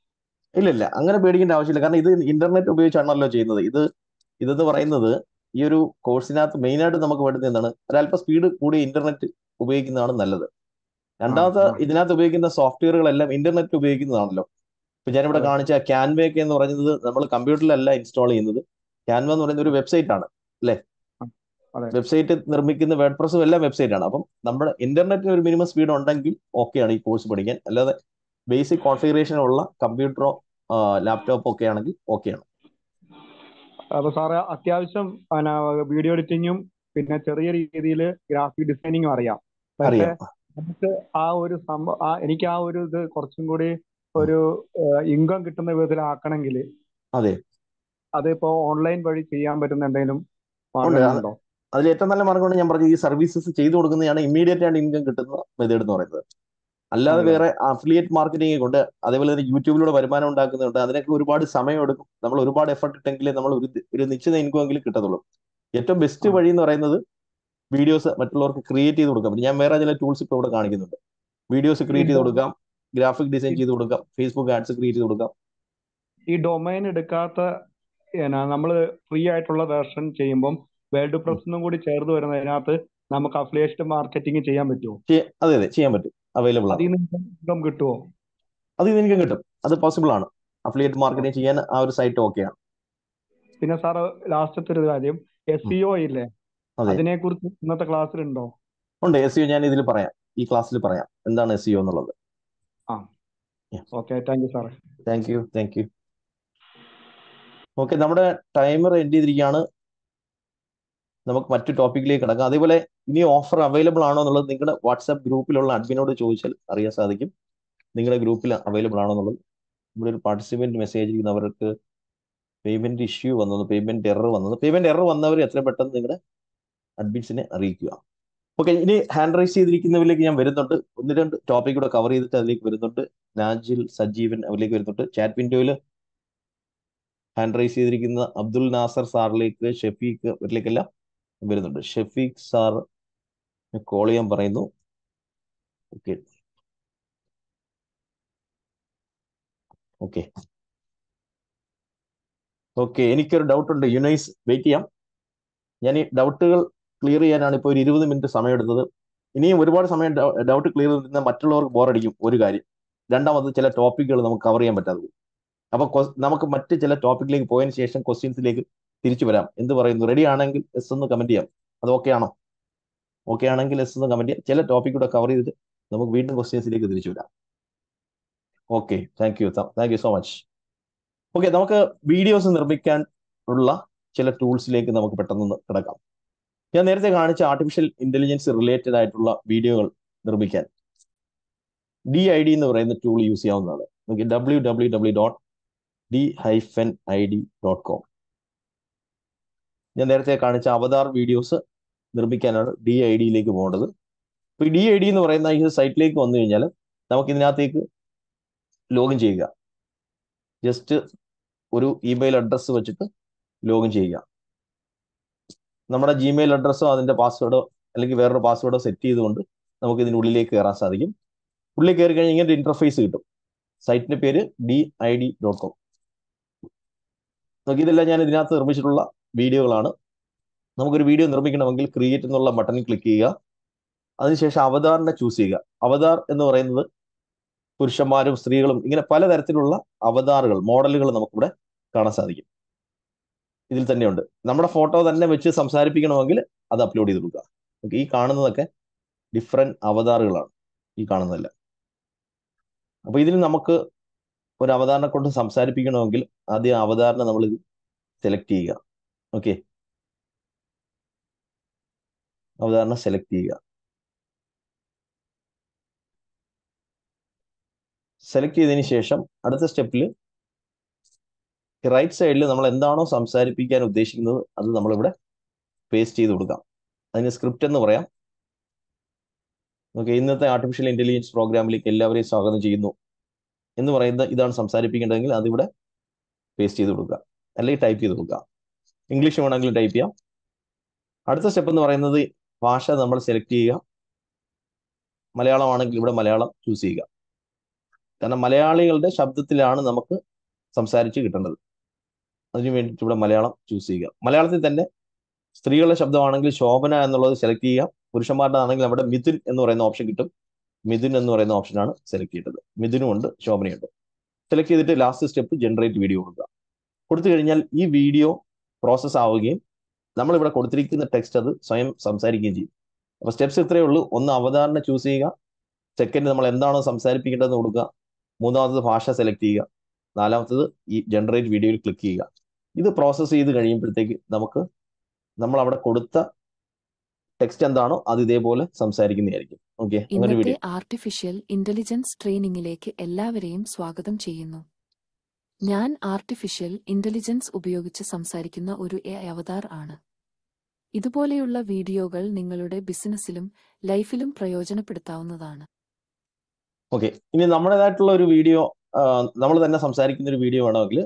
ഇല്ല ഇല്ല അങ്ങനെ പേടിക്കേണ്ട ആവശ്യമില്ല കാരണം ഇത് ഇന്റർനെറ്റ് ഉപയോഗിച്ചാണല്ലോ ചെയ്യുന്നത് ഇത് ഇതെന്ന് പറയുന്നത് ഈ ഒരു കോഴ്സിനകത്ത് മെയിനായിട്ട് നമുക്ക് വേണ്ടത് എന്താണ് ഒരല്പ സ്പീഡ് കൂടി ഇന്റർനെറ്റ് ഉപയോഗിക്കുന്നതാണ് നല്ലത് രണ്ടാമത്തെ ഇതിനകത്ത് ഉപയോഗിക്കുന്ന സോഫ്റ്റ്വെയറുകളെല്ലാം ഇന്റർനെറ്റ് ഉപയോഗിക്കുന്നതാണല്ലോ ഇപ്പൊ ഞാനിവിടെ കാണിച്ച ക്യാൻവേക്ക് എന്ന് പറയുന്നത് നമ്മൾ കമ്പ്യൂട്ടറിലല്ല ഇൻസ്റ്റാൾ ചെയ്യുന്നത് ക്യാൻവ എന്ന് പറയുന്ന ഒരു വെബ്സൈറ്റ് ആണ് അല്ലേ വെബ്സൈറ്റ് നിർമ്മിക്കുന്ന വേർഡ് പ്രസും എല്ലാം വെബ്സൈറ്റ് ആണ് അപ്പം നമ്മുടെ ഇന്റർനെറ്റിന് ഒരു മിനിമം സ്പീഡ് ഉണ്ടെങ്കിൽ ഓക്കെയാണ് ഈ കോഴ്സ് പഠിക്കാൻ അല്ലാതെ ബേസിക് കോൺഫിഗറേഷൻ ഉള്ള കമ്പ്യൂട്ടറോ ലാപ്ടോപ്പോ ഒക്കെ ആണെങ്കിൽ ഓക്കെയാണ് അപ്പൊ സാറ് അത്യാവശ്യം പിന്നെ വീഡിയോ എഡിറ്റിംഗും പിന്നെ ചെറിയ രീതിയിൽ ഗ്രാഫിക് ഡിസൈനിങ്ങും അറിയാം. പക്ഷെ നമുക്ക് ആ ഒരു സംഭവം ആ എനിക്ക് ആ ഒരു ഇത് കുറച്ചും കൂടി ഒരു ഇൻകം കിട്ടുന്ന ആക്കണമെങ്കിൽ അതിപ്പോ ഓൺലൈൻ വഴി ചെയ്യാൻ പറ്റുന്ന എന്തെങ്കിലും അതിൽ ഏറ്റവും നല്ല മാർഗമാണ് ഞാൻ പറഞ്ഞു ഈ സർവീസസ് ചെയ്തു കൊടുക്കുന്നതാണ് ഇമ്മീഡിയറ്റ് ആയിട്ട് ഇൻകം കിട്ടുന്ന മെതേഡ് എന്ന് പറയുന്നത്. അല്ലാതെ വേറെ അഫിലിയേറ്റ് മാർക്കറ്റിംഗ് കൊണ്ട് അതേപോലെ തന്നെ യൂട്യൂബിലൂടെ വരുമാനം ഉണ്ടാക്കുന്നുണ്ട് അതിനൊക്കെ ഒരുപാട് സമയം എടുക്കും നമ്മൾ ഒരുപാട് എഫർട്ട് ഇട്ടെങ്കിലേ നമ്മൾ ഒരു ഒരു നിശ്ചിത ഇൻകമെങ്കിൽ കിട്ടത്തുള്ളൂ ഏറ്റവും ബെസ്റ്റ് വഴി എന്ന് പറയുന്നത് വീഡിയോസ് മറ്റുള്ളവർക്ക് ക്രിയേറ്റ് ചെയ്ത് കൊടുക്കാം ഞാൻ വേറെ ചില ടൂൾസ് ഇപ്പോൾ ഇവിടെ കാണിക്കുന്നുണ്ട് വീഡിയോസ് ക്രിയേറ്റ് ചെയ്ത് കൊടുക്കാം ഗ്രാഫിക് ഡിസൈൻ ചെയ്ത് കൊടുക്കാം ഫേസ്ബുക്ക് ആഡ്സ് ക്രിയേറ്റ് ചെയ്ത് കൊടുക്കാം ഈ ഡൊമൈൻ എടുക്കാത്ത നമ്മൾ ഫ്രീ ആയിട്ടുള്ള വേർഷൻ ചെയ്യുമ്പോൾ വേൾഡ് പ്രസ് കൂടി ചേർന്ന് വരുന്നതിനകത്ത് നമുക്ക് അഫിലിയേറ്റ് മാർക്കറ്റിംഗ് ചെയ്യാൻ പറ്റുമോ അതെ അതെ ചെയ്യാൻ പറ്റും അവൈലബിൾ ആണ് കിട്ടുമോ അത് നിന്ന് ഇൻകം കിട്ടും അത് പോസിബിൾ ആണ് അഫിലിയേറ്റ് മാർക്കറ്റിംഗ് ചെയ്യാൻ ആ ഒരു സൈറ്റ് ആണ് പിന്നെ സാർ ലാസ്റ്റത്തെ ഒരു കാര്യം എസ് e ഇല്ലേ അതിനെ കുറിച്ച് ഇന്നത്തെ ക്ലാസ്സിൽ ഉണ്ടോ ഉണ്ട് എസ് സിഒ e ഞാൻ ഇതിൽ പറയാം ഈ ക്ലാസ്സിൽ പറയാം എന്താണ് എസ് സിഒ e എന്നുള്ളത് okay thank you sir thank you thank you okay നമ്മുടെ ടൈമർ എൻഡ് ചെയ്തിരിക്കുകയാണ് നമുക്ക് മറ്റു ടോപ്പിക്കിലേക്ക് കിടക്കാം അതേപോലെ ഇനി ഓഫർ അവൈലബിൾ ആണോ എന്നുള്ളത് നിങ്ങളുടെ വാട്സാപ്പ് ഗ്രൂപ്പിലുള്ള അഡ്മിനോട് ചോദിച്ചാൽ അറിയാൻ സാധിക്കും നിങ്ങളുടെ ഗ്രൂപ്പിൽ അവൈലബിൾ ആണോ എന്നുള്ളത് നമ്മുടെ ഒരു പാർട്ടിസിപ്പൻറ്റ് മെസ്സേജ് ചെയ്യുന്നവർക്ക് പേയ്മെന്റ് ഇഷ്യൂ വന്നത് പേയ്മെന്റ് എറർ വന്നത് പേയ്മെന്റ് എറർ വന്നവർ എത്ര പെട്ടെന്ന് നിങ്ങളുടെ അഡ്മിൻസിനെ അറിയിക്കുക ഓക്കെ ഇനി ഹാൻഡ് റൈസ് ചെയ്തിരിക്കുന്നവരിലേക്ക് ഞാൻ വരുന്നുണ്ട് ഒന്ന് രണ്ട് ടോപ്പിക് കൂടെ കവർ ചെയ്തിട്ട് അതിലേക്ക് വരുന്നുണ്ട് നാജിൽ സജീവൻ അവരിലേക്ക് വരുന്നുണ്ട് ചാറ്റ് വിൻഡോയിൽ ഹാൻഡ് റൈസ് ചെയ്തിരിക്കുന്ന അബ്ദുൽ നാസർ സാറിലേക്ക് ഷെഫീഖ് ഇവരിലേക്കെല്ലാം വരുന്നുണ്ട് ഷെഫീഖ് സാർ കോൾ ചെയ്യാൻ പറയുന്നു ഓക്കെ ഓക്കെ ഓക്കെ എനിക്കൊരു ഡൗട്ട് ഉണ്ട് യുനൈസ് വെയിറ്റ് ചെയ്യാം ഞാൻ ഈ ഡൗട്ടുകൾ ക്ലിയർ ചെയ്യാനാണ് ഇപ്പോൾ ഒരു ഇരുപത് മിനിറ്റ് സമയം എടുത്തത് ഇനിയും ഒരുപാട് സമയം ഡൗട്ട് ക്ലിയർ ചെയ്തിരുന്ന മറ്റുള്ളവർക്ക് ബോറടിക്കും ഒരു കാര്യം രണ്ടാമത് ചില ടോപ്പിക്കുകൾ നമുക്ക് കവർ ചെയ്യാൻ പറ്റാതെ അപ്പോൾ നമുക്ക് മറ്റ് ചില ടോപ്പിക്കിലേക്ക് പോയതിനു ശേഷം ക്വസ്റ്റ്യൻസിലേക്ക് തിരിച്ചു വരാം എന്ത് പറയുന്നു റെഡി ആണെങ്കിൽ എസ് ഒന്ന് കമന്റ് ചെയ്യാം അത് ഓക്കെ ആണോ ഓക്കെ ആണെങ്കിൽ എസ് എന്ന് കമന്റ് ചെയ്യാം ചില ടോപ്പിക് കൂടെ കവർ ചെയ്തിട്ട് നമുക്ക് വീണ്ടും ക്വസ്റ്റ്യൻസിലേക്ക് തിരിച്ചു വരാം okay thank you thank you so much okay നമുക്ക് വീഡിയോസ് നിർമ്മിക്കാൻ ഉള്ള ചില ടൂൾസിലേക്ക് നമുക്ക് പെട്ടെന്ന് കിടക്കാം ഞാൻ നേരത്തെ കാണിച്ച ആർട്ടിഫിഷ്യൽ ഇന്റലിജൻസ് റിലേറ്റഡ് ആയിട്ടുള്ള വീഡിയോകൾ നിർമ്മിക്കാൻ ഡി ഐ ഡി എന്ന് പറയുന്ന ടൂൾ യൂസ് ചെയ്യാവുന്നതാണ് നമുക്ക് W W W dot D hyphen I D dot com ഞാൻ നേരത്തെ കാണിച്ച അവതാർ വീഡിയോസ് നിർമ്മിക്കാനാണ് ഡി ഐ ഡിയിലേക്ക് പോകേണ്ടത് ഇപ്പോൾ ഈ ഡി ഐ ഡി എന്ന് പറയുന്ന ഈ സൈറ്റിലേക്ക് വന്നു കഴിഞ്ഞാൽ നമുക്ക് ഇതിനകത്തേക്ക് ലോഗിൻ ചെയ്യുക ജസ്റ്റ് ഒരു ഇമെയിൽ അഡ്രസ്സ് വെച്ചിട്ട് ലോഗിൻ ചെയ്യുക നമ്മുടെ ജിമെയിൽ അഡ്രസ്സോ അതിൻ്റെ പാസ്വേഡോ അല്ലെങ്കിൽ വേറൊരു പാസ്വേഡോ സെറ്റ് ചെയ്തുകൊണ്ട് നമുക്ക് ഇതിനുള്ളിലേക്ക് കയറാൻ സാധിക്കും ഉള്ളിൽ കയറി കഴിഞ്ഞാൽ ഇങ്ങനെ ഇൻ്റർഫേസ് കിട്ടും സൈറ്റിൻ്റെ പേര് D I D dot com നോക്കി ഇതെല്ലാം ഞാൻ ഇതിനകത്ത് നിർമ്മിച്ചിട്ടുള്ള വീഡിയോകളാണ് നമുക്കൊരു വീഡിയോ നിർമ്മിക്കണമെങ്കിൽ ക്രിയേറ്റ് എന്നുള്ള ബട്ടൺ ക്ലിക്ക് ചെയ്യുക അതിനുശേഷം അവതാറിനെ ചൂസ് ചെയ്യുക അവതാർ എന്ന് പറയുന്നത് പുരുഷന്മാരും സ്ത്രീകളും ഇങ്ങനെ പലതരത്തിലുള്ള അവതാറുകൾ മോഡലുകൾ നമുക്കിവിടെ കാണാൻ സാധിക്കും ഇതിൽ തന്നെയുണ്ട് നമ്മുടെ ഫോട്ടോ തന്നെ വെച്ച് സംസാരിപ്പിക്കണമെങ്കിൽ അത് അപ്ലോഡ് ചെയ്ത് കൊടുക്കുക ഈ കാണുന്നതൊക്കെ ഡിഫറെൻറ്റ് അവതാറുകളാണ് ഈ കാണുന്നതല്ല അപ്പോൾ ഇതിൽ നമുക്ക് ഒരു അവതാറിനെ കൊണ്ട് സംസാരിപ്പിക്കണമെങ്കിൽ ആദ്യം അവതാറിനെ നമ്മൾ സെലക്ട് ചെയ്യുക ഓക്കെ അവതാരണ സെലക്ട് ചെയ്യുക സെലക്ട് ചെയ്തതിന് ശേഷം അടുത്ത സ്റ്റെപ്പിൽ റൈറ്റ് സൈഡിൽ നമ്മൾ എന്താണോ സംസാരിപ്പിക്കാൻ ഉദ്ദേശിക്കുന്നത് അത് നമ്മളിവിടെ പേസ്റ്റ് ചെയ്ത് കൊടുക്കാം അതിന് സ്ക്രിപ്റ്റ് എന്ന് പറയാം ഓക്കെ ഇന്നത്തെ ആർട്ടിഫിഷ്യൽ ഇൻ്റലിജൻസ് പ്രോഗ്രാമിലേക്ക് എല്ലാവരെയും സ്വാഗതം ചെയ്യുന്നു എന്ന് പറയുന്ന ഇതാണ് സംസാരിപ്പിക്കേണ്ടതെങ്കിൽ അതിവിടെ പേസ്റ്റ് ചെയ്ത് കൊടുക്കുക അല്ലെങ്കിൽ ടൈപ്പ് ചെയ്ത് കൊടുക്കുക ഇംഗ്ലീഷ് വേണമെങ്കിലും ടൈപ്പ് ചെയ്യാം അടുത്ത സ്റ്റെപ്പ് എന്ന് പറയുന്നത് ഭാഷ നമ്മൾ സെലക്ട് ചെയ്യുക മലയാളമാണെങ്കിൽ ഇവിടെ മലയാളം ചൂസ് ചെയ്യുക കാരണം മലയാളികളുടെ ശബ്ദത്തിലാണ് നമുക്ക് സംസാരിച്ച് കിട്ടേണ്ടത് അതിനു വേണ്ടിയിട്ട് ഇവിടെ മലയാളം ചൂസ് ചെയ്യുക മലയാളത്തിൽ തന്നെ സ്ത്രീകളുടെ ശബ്ദമാണെങ്കിൽ ശോഭന എന്നുള്ളത് സെലക്ട് ചെയ്യുക പുരുഷന്മാരുടെ ആണെങ്കിൽ നമ്മുടെ മിഥുൻ എന്ന് പറയുന്ന ഓപ്ഷൻ കിട്ടും മിഥുൻ എന്ന് പറയുന്ന ഓപ്ഷനാണ് സെലക്ട് ചെയ്തത് മിഥുനും ഉണ്ട് ശോഭനയുണ്ട് സെലക്ട് ചെയ്തിട്ട് ലാസ്റ്റ് സ്റ്റെപ്പ് ജനറേറ്റ് വീഡിയോ കൊടുക്കുക കൊടുത്തു കഴിഞ്ഞാൽ ഈ വീഡിയോ പ്രോസസ്സ് ആവുകയും നമ്മൾ ഇവിടെ കൊടുത്തിരിക്കുന്ന ടെക്സ്റ്റ് അത് സ്വയം സംസാരിക്കുകയും ചെയ്യും അപ്പൊ സ്റ്റെപ്സ് ഇത്രയേ ഉള്ളൂ ഒന്ന് അവതാരണ ചൂസ് ചെയ്യുക സെക്കൻഡ് നമ്മൾ എന്താണോ സംസാരിപ്പിക്കേണ്ടതെന്ന് കൊടുക്കുക മൂന്നാമത്തത് ഭാഷ സെലക്ട് ചെയ്യുക നാലാമത്തത് ഈ ജനറേറ്റ് വീഡിയോയിൽ ക്ലിക്ക് ചെയ്യുക ഇത് പ്രോസസ്സ് ചെയ്ത് കഴിയുമ്പോഴത്തേക്ക് നമുക്ക് നമ്മൾ അവിടെ കൊടുത്ത ടെക്സ്റ്റ് എന്താണോ അത് ഇതേപോലെ സംസാരിക്കുന്നതായിരിക്കും ഓക്കെ ആർട്ടിഫിഷ്യൽ ഇന്റലിജൻസ് ട്രെയിനിങ്ങിലേക്ക് എല്ലാവരെയും സ്വാഗതം ചെയ്യുന്നു ഞാൻ ആർട്ടിഫിഷ്യൽ ഇന്റലിജൻസ് ഉപയോഗിച്ച് സംസാരിക്കുന്ന ഒരു എ അവതാർ ആണ് ഇതുപോലെയുള്ള വീഡിയോകൾ നിങ്ങളുടെ ബിസിനസ്സിലും ലൈഫിലും പ്രയോജനപ്പെടുത്താവുന്നതാണ് ഓക്കെ ഇനി നമ്മുടേതായിട്ടുള്ള ഒരു വീഡിയോ നമ്മൾ തന്നെ സംസാരിക്കുന്ന ഒരു വീഡിയോ വേണമെങ്കിൽ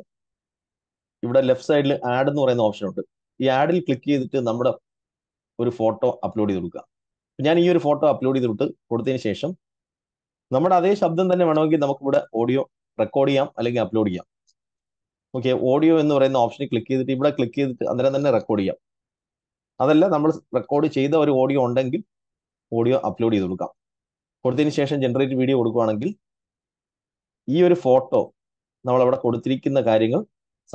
ഇവിടെ ലെഫ്റ്റ് സൈഡിൽ ആഡ് എന്ന് പറയുന്ന ഓപ്ഷൻ ഉണ്ട് ഈ ആഡിൽ ക്ലിക്ക് ചെയ്തിട്ട് നമ്മുടെ ഒരു ഫോട്ടോ അപ്ലോഡ് ചെയ്ത് കൊടുക്കുക ഞാൻ ഈ ഒരു ഫോട്ടോ അപ്ലോഡ് ചെയ്തിട്ട് കൊടുത്തതിന് ശേഷം നമ്മുടെ അതേ ശബ്ദം തന്നെ വേണമെങ്കിൽ നമുക്കിവിടെ ഓഡിയോ റെക്കോർഡ് ചെയ്യാം അല്ലെങ്കിൽ അപ്ലോഡ് ചെയ്യാം ഓക്കെ ഓഡിയോ എന്ന് പറയുന്ന ഓപ്ഷനിൽ ക്ലിക്ക് ചെയ്തിട്ട് ഇവിടെ ക്ലിക്ക് ചെയ്തിട്ട് അന്നേരം തന്നെ റെക്കോർഡ് ചെയ്യാം അതല്ല നമ്മൾ റെക്കോർഡ് ചെയ്ത ഒരു ഓഡിയോ ഉണ്ടെങ്കിൽ ഓഡിയോ അപ്ലോഡ് ചെയ്ത് കൊടുക്കാം കൊടുത്തതിന് ശേഷം ജനറേറ്റ് വീഡിയോ കൊടുക്കുകയാണെങ്കിൽ ഈ ഒരു ഫോട്ടോ നമ്മൾ അവിടെ കൊടുത്തിരിക്കുന്ന കാര്യങ്ങൾ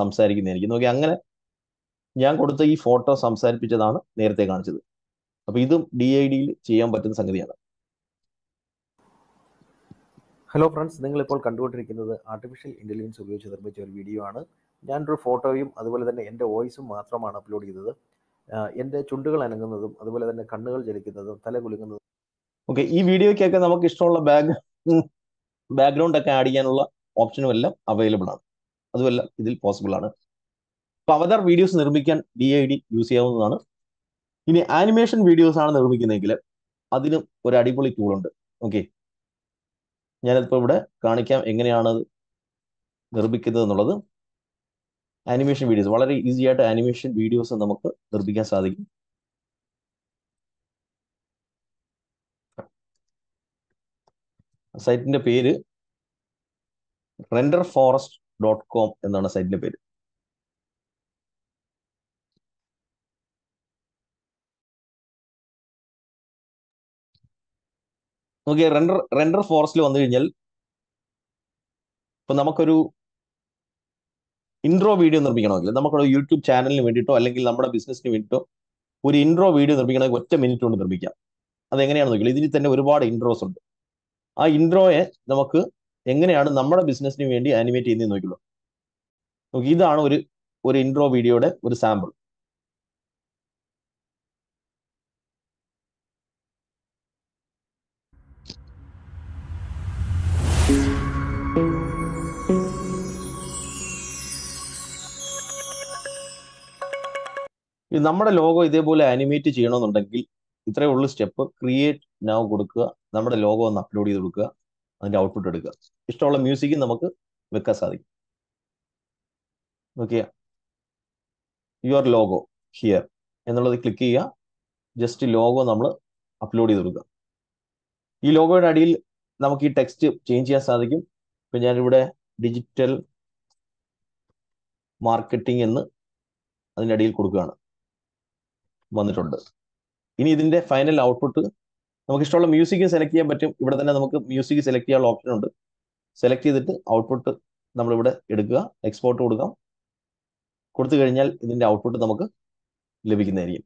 സംസാരിക്കുന്നതായിരിക്കും നോക്കി അങ്ങനെ ഞാൻ കൊടുത്ത ഈ ഫോട്ടോ സംസാരിപ്പിച്ചതാണ് നേരത്തെ കാണിച്ചത് അപ്പോൾ ഇതും ഡി ഐ ഡിയിൽ ചെയ്യാൻ പറ്റുന്ന സംഗതിയാണ് ഹലോ ഫ്രണ്ട്സ് നിങ്ങളിപ്പോൾ കണ്ടുകൊണ്ടിരിക്കുന്നത് ആർട്ടിഫിഷ്യൽ ഇൻ്റലിജൻസ് ഉപയോഗിച്ച് നിർമ്മിച്ച ഒരു വീഡിയോ ആണ് ഞാനൊരു ഫോട്ടോയും അതുപോലെ തന്നെ എൻ്റെ വോയിസും മാത്രമാണ് അപ്ലോഡ് ചെയ്തത് എൻ്റെ ചുണ്ടുകൾ അനങ്ങുന്നതും അതുപോലെ തന്നെ കണ്ണുകൾ ജലിക്കുന്നതും തല കുലുങ്ങുന്നതും ഓക്കെ ഈ വീഡിയോയ്ക്കൊക്കെ നമുക്ക് ഇഷ്ടമുള്ള ബാഗ് ബാക്ക്ഗ്രൗണ്ട് ഒക്കെ ആഡ് ചെയ്യാനുള്ള ഓപ്ഷനും എല്ലാം അവൈലബിൾ ആണ് അതുമല്ല ഇതിൽ പോസിബിൾ ആണ് അവതർ വീഡിയോസ് നിർമ്മിക്കാൻ ഡി ഐ ഡി യൂസ് ചെയ്യാവുന്നതാണ് ഇനി ആനിമേഷൻ വീഡിയോസ് ആണ് നിർമ്മിക്കുന്നതെങ്കിൽ അതിനും ഒരു അടിപൊളി ടൂളുണ്ട് ഓക്കെ ഞാനിപ്പോൾ ഇവിടെ കാണിക്കാം എങ്ങനെയാണ് നിർമ്മിക്കുന്നത് എന്നുള്ളത് ആനിമേഷൻ വീഡിയോസ് വളരെ ഈസി ആയിട്ട് ആനിമേഷൻ വീഡിയോസ് നമുക്ക് നിർമ്മിക്കാൻ സാധിക്കും സൈറ്റിന്റെ പേര് റെൻഡർ ഫോറസ്റ്റ് ഡോട്ട് കോം എന്നാണ് സൈറ്റിന്റെ പേര് നോക്കിയ റെൻഡർ റെൻഡർ ഫോറസ്റ്റിൽ വന്നു കഴിഞ്ഞാൽ ഇപ്പൊ നമുക്കൊരു ഇൻട്രോ വീഡിയോ നിർമ്മിക്കണമെങ്കിൽ നമുക്കൊരു യൂട്യൂബ് ചാനലിന് വേണ്ടിയിട്ടോ അല്ലെങ്കിൽ നമ്മുടെ ബിസിനസ്സിന് വേണ്ടിയിട്ടോ ഒരു ഇൻട്രോ വീഡിയോ നിർമ്മിക്കണമെങ്കിൽ ഒറ്റ മിനിറ്റ് കൊണ്ട് നിർമ്മിക്കാം അതെങ്ങനെയാണെന്ന് നോക്കിയാൽ ഇതിൽ തന്നെ ഒരുപാട് ഇൻട്രോസ് ഉണ്ട് ആ ഇൻട്രോയെ നമുക്ക് എങ്ങനെയാണ് നമ്മുടെ ബിസിനസ്സിന് വേണ്ടി ആനിമേറ്റ് ചെയ്യുന്നതെന്ന് നോക്കിയുള്ളൂ നോക്കി ഇതാണ് ഒരു ഒരു ഇൻട്രോ വീഡിയോയുടെ ഒരു സാമ്പിൾ നമ്മുടെ ലോഗോ ഇതേപോലെ അനിമേറ്റ് ചെയ്യണമെന്നുണ്ടെങ്കിൽ ഇത്രയേ ഉള്ളൂ സ്റ്റെപ്പ് ക്രിയേറ്റ് നൗ കൊടുക്കുക നമ്മുടെ ലോഗോ ഒന്ന് അപ്ലോഡ് ചെയ്ത് കൊടുക്കുക അതിൻ്റെ ഔട്ട്പുട്ട് എടുക്കുക ഇഷ്ടമുള്ള മ്യൂസിക്കും നമുക്ക് വെക്കാൻ സാധിക്കും നോക്കിയ യുവർ ലോഗോ ഹിയർ എന്നുള്ളത് ക്ലിക്ക് ചെയ്യുക ജസ്റ്റ് ലോഗോ നമ്മൾ അപ്ലോഡ് ചെയ്ത് കൊടുക്കുക ഈ ലോഗോയുടെ അടിയിൽ നമുക്ക് ഈ ടെക്സ്റ്റ് ചേഞ്ച് ചെയ്യാൻ സാധിക്കും ഇപ്പൊ ഞാനിവിടെ ഡിജിറ്റൽ മാർക്കറ്റിംഗ് എന്ന് അതിൻ്റെ അടിയിൽ കൊടുക്കുകയാണ് വന്നിട്ടുണ്ട് ഇനി ഇതിന്റെ ഫൈനൽ ഔട്ട്പുട്ട് നമുക്ക് ഇഷ്ടമുള്ള മ്യൂസിക് സെലക്ട് ചെയ്യാൻ പറ്റും ഇവിടെ തന്നെ നമുക്ക് മ്യൂസിക് സെലക്ട് ചെയ്യാനുള്ള ഓപ്ഷൻ ഉണ്ട് സെലക്ട് ചെയ്തിട്ട് ഔട്ട്പുട്ട് നമ്മളിവിടെ എടുക്കുക എക്സ്പോർട്ട് കൊടുക്കാം കൊടുത്തു കഴിഞ്ഞാൽ ഇതിന്റെ ഔട്ട്പുട്ട് നമുക്ക് ലഭിക്കുന്നതായിരിക്കും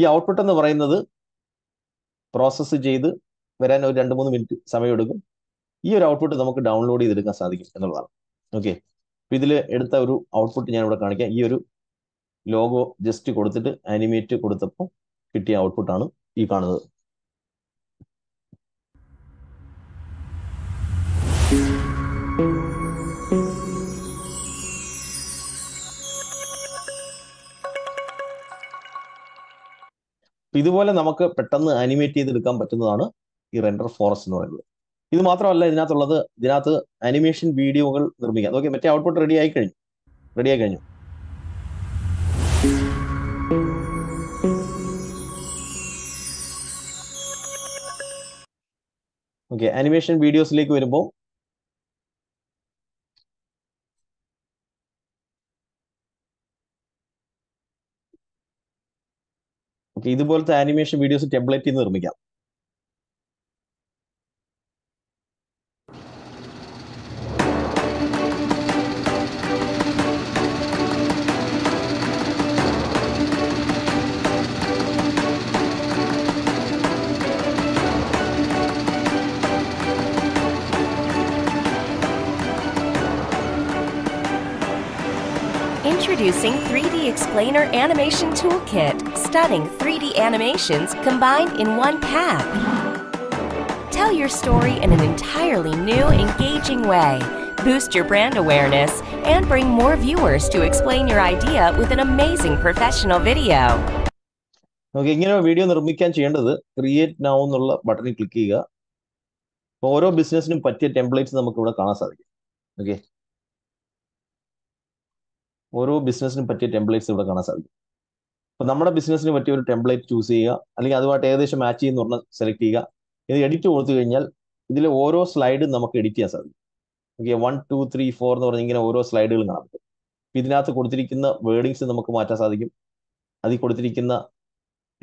ഈ ഔട്ട്പുട്ട് എന്ന് പറയുന്നത് പ്രോസസ്സ് ചെയ്ത് വരാൻ ഒരു രണ്ട് മൂന്ന് മിനിറ്റ് സമയമെടുക്കും ഈ ഒരു ഔട്ട്പുട്ട് നമുക്ക് ഡൗൺലോഡ് ചെയ്തെടുക്കാൻ സാധിക്കും എന്നുള്ളതാണ് ഓക്കെ ഇതിൽ എടുത്ത ഒരു ഔട്ട്പുട്ട് ഞാൻ ഇവിടെ കാണിക്കാം ഈ ഒരു ലോഗോ ജസ്റ്റ് കൊടുത്തിട്ട് അനിമേറ്റ് കൊടുത്തപ്പോൾ കിട്ടിയ ഔട്ട്പുട്ടാണ് ഈ കാണുന്നത് ഇതുപോലെ നമുക്ക് പെട്ടെന്ന് അനിമേറ്റ് ചെയ്തെടുക്കാൻ പറ്റുന്നതാണ് ഈ റെൻഡർ ഫോറസ്റ്റ് എന്ന് പറയുന്നത് ഇത് മാത്രമല്ല ഇതിനകത്തുള്ളത് ഇതിനകത്ത് ആനിമേഷൻ വീഡിയോകൾ നിർമ്മിക്കാം ഓക്കെ മറ്റേ ഔട്ട്പുട്ട് റെഡി ആയി കഴിഞ്ഞു റെഡി ആയി കഴിഞ്ഞു ഓക്കെ അനിമേഷൻ വീഡിയോസിലേക്ക് വരുമ്പോൾ ഓക്കെ ഇതുപോലത്തെ ആനിമേഷൻ വീഡിയോസ് ടെംപ്ലേറ്റ് ചെയ്ത് നിർമ്മിക്കാം Introducing 3D Explainer Animation Toolkit, stunning 3D animations combined in one pack. Tell your story in an entirely new, engaging way. Boost your brand awareness and bring more viewers to explain your idea with an amazing professional video. Okay, നമുക്ക് ഇങ്ങനെ video നിർമ്മിക്കാൻ Create create now എന്നുള്ള ബട്ടണിൽ click ചെയ്യുക അപ്പോൾ ഓരോ ബിസിനസ്സിനും പറ്റിയ templates നമുക്ക് ഇവിടെ കാണാൻ സാധിക്കും Okay. ഓരോ ബിസിനസ്സിനും പറ്റിയ ടെംപ്ലേറ്റ്സ് ഇവിടെ കാണാൻ സാധിക്കും അപ്പോൾ നമ്മുടെ ബിസിനസ്സിന് പറ്റിയ ഒരു ടെംപ്ലേറ്റ് ചൂസ് ചെയ്യുക അല്ലെങ്കിൽ അതുമായിട്ട് ഏകദേശം മാച്ച് ചെയ്യുന്ന ഒരെണ്ണം സെലക്ട് ചെയ്യുക ഇത് എഡിറ്റ് കൊടുത്തു കഴിഞ്ഞാൽ ഇതിലെ ഓരോ സ്ലൈഡും നമുക്ക് എഡിറ്റ് ചെയ്യാൻ സാധിക്കും okay one two three four എന്ന് പറഞ്ഞ ഇങ്ങനെ ഓരോ സ്ലൈഡുകൾ കാണാൻ പറ്റും ഇതിനകത്ത് കൊടുത്തിരിക്കുന്ന വേർഡിങ്സ് നമുക്ക് മാറ്റാൻ സാധിക്കും അതിൽ കൊടുത്തിരിക്കുന്ന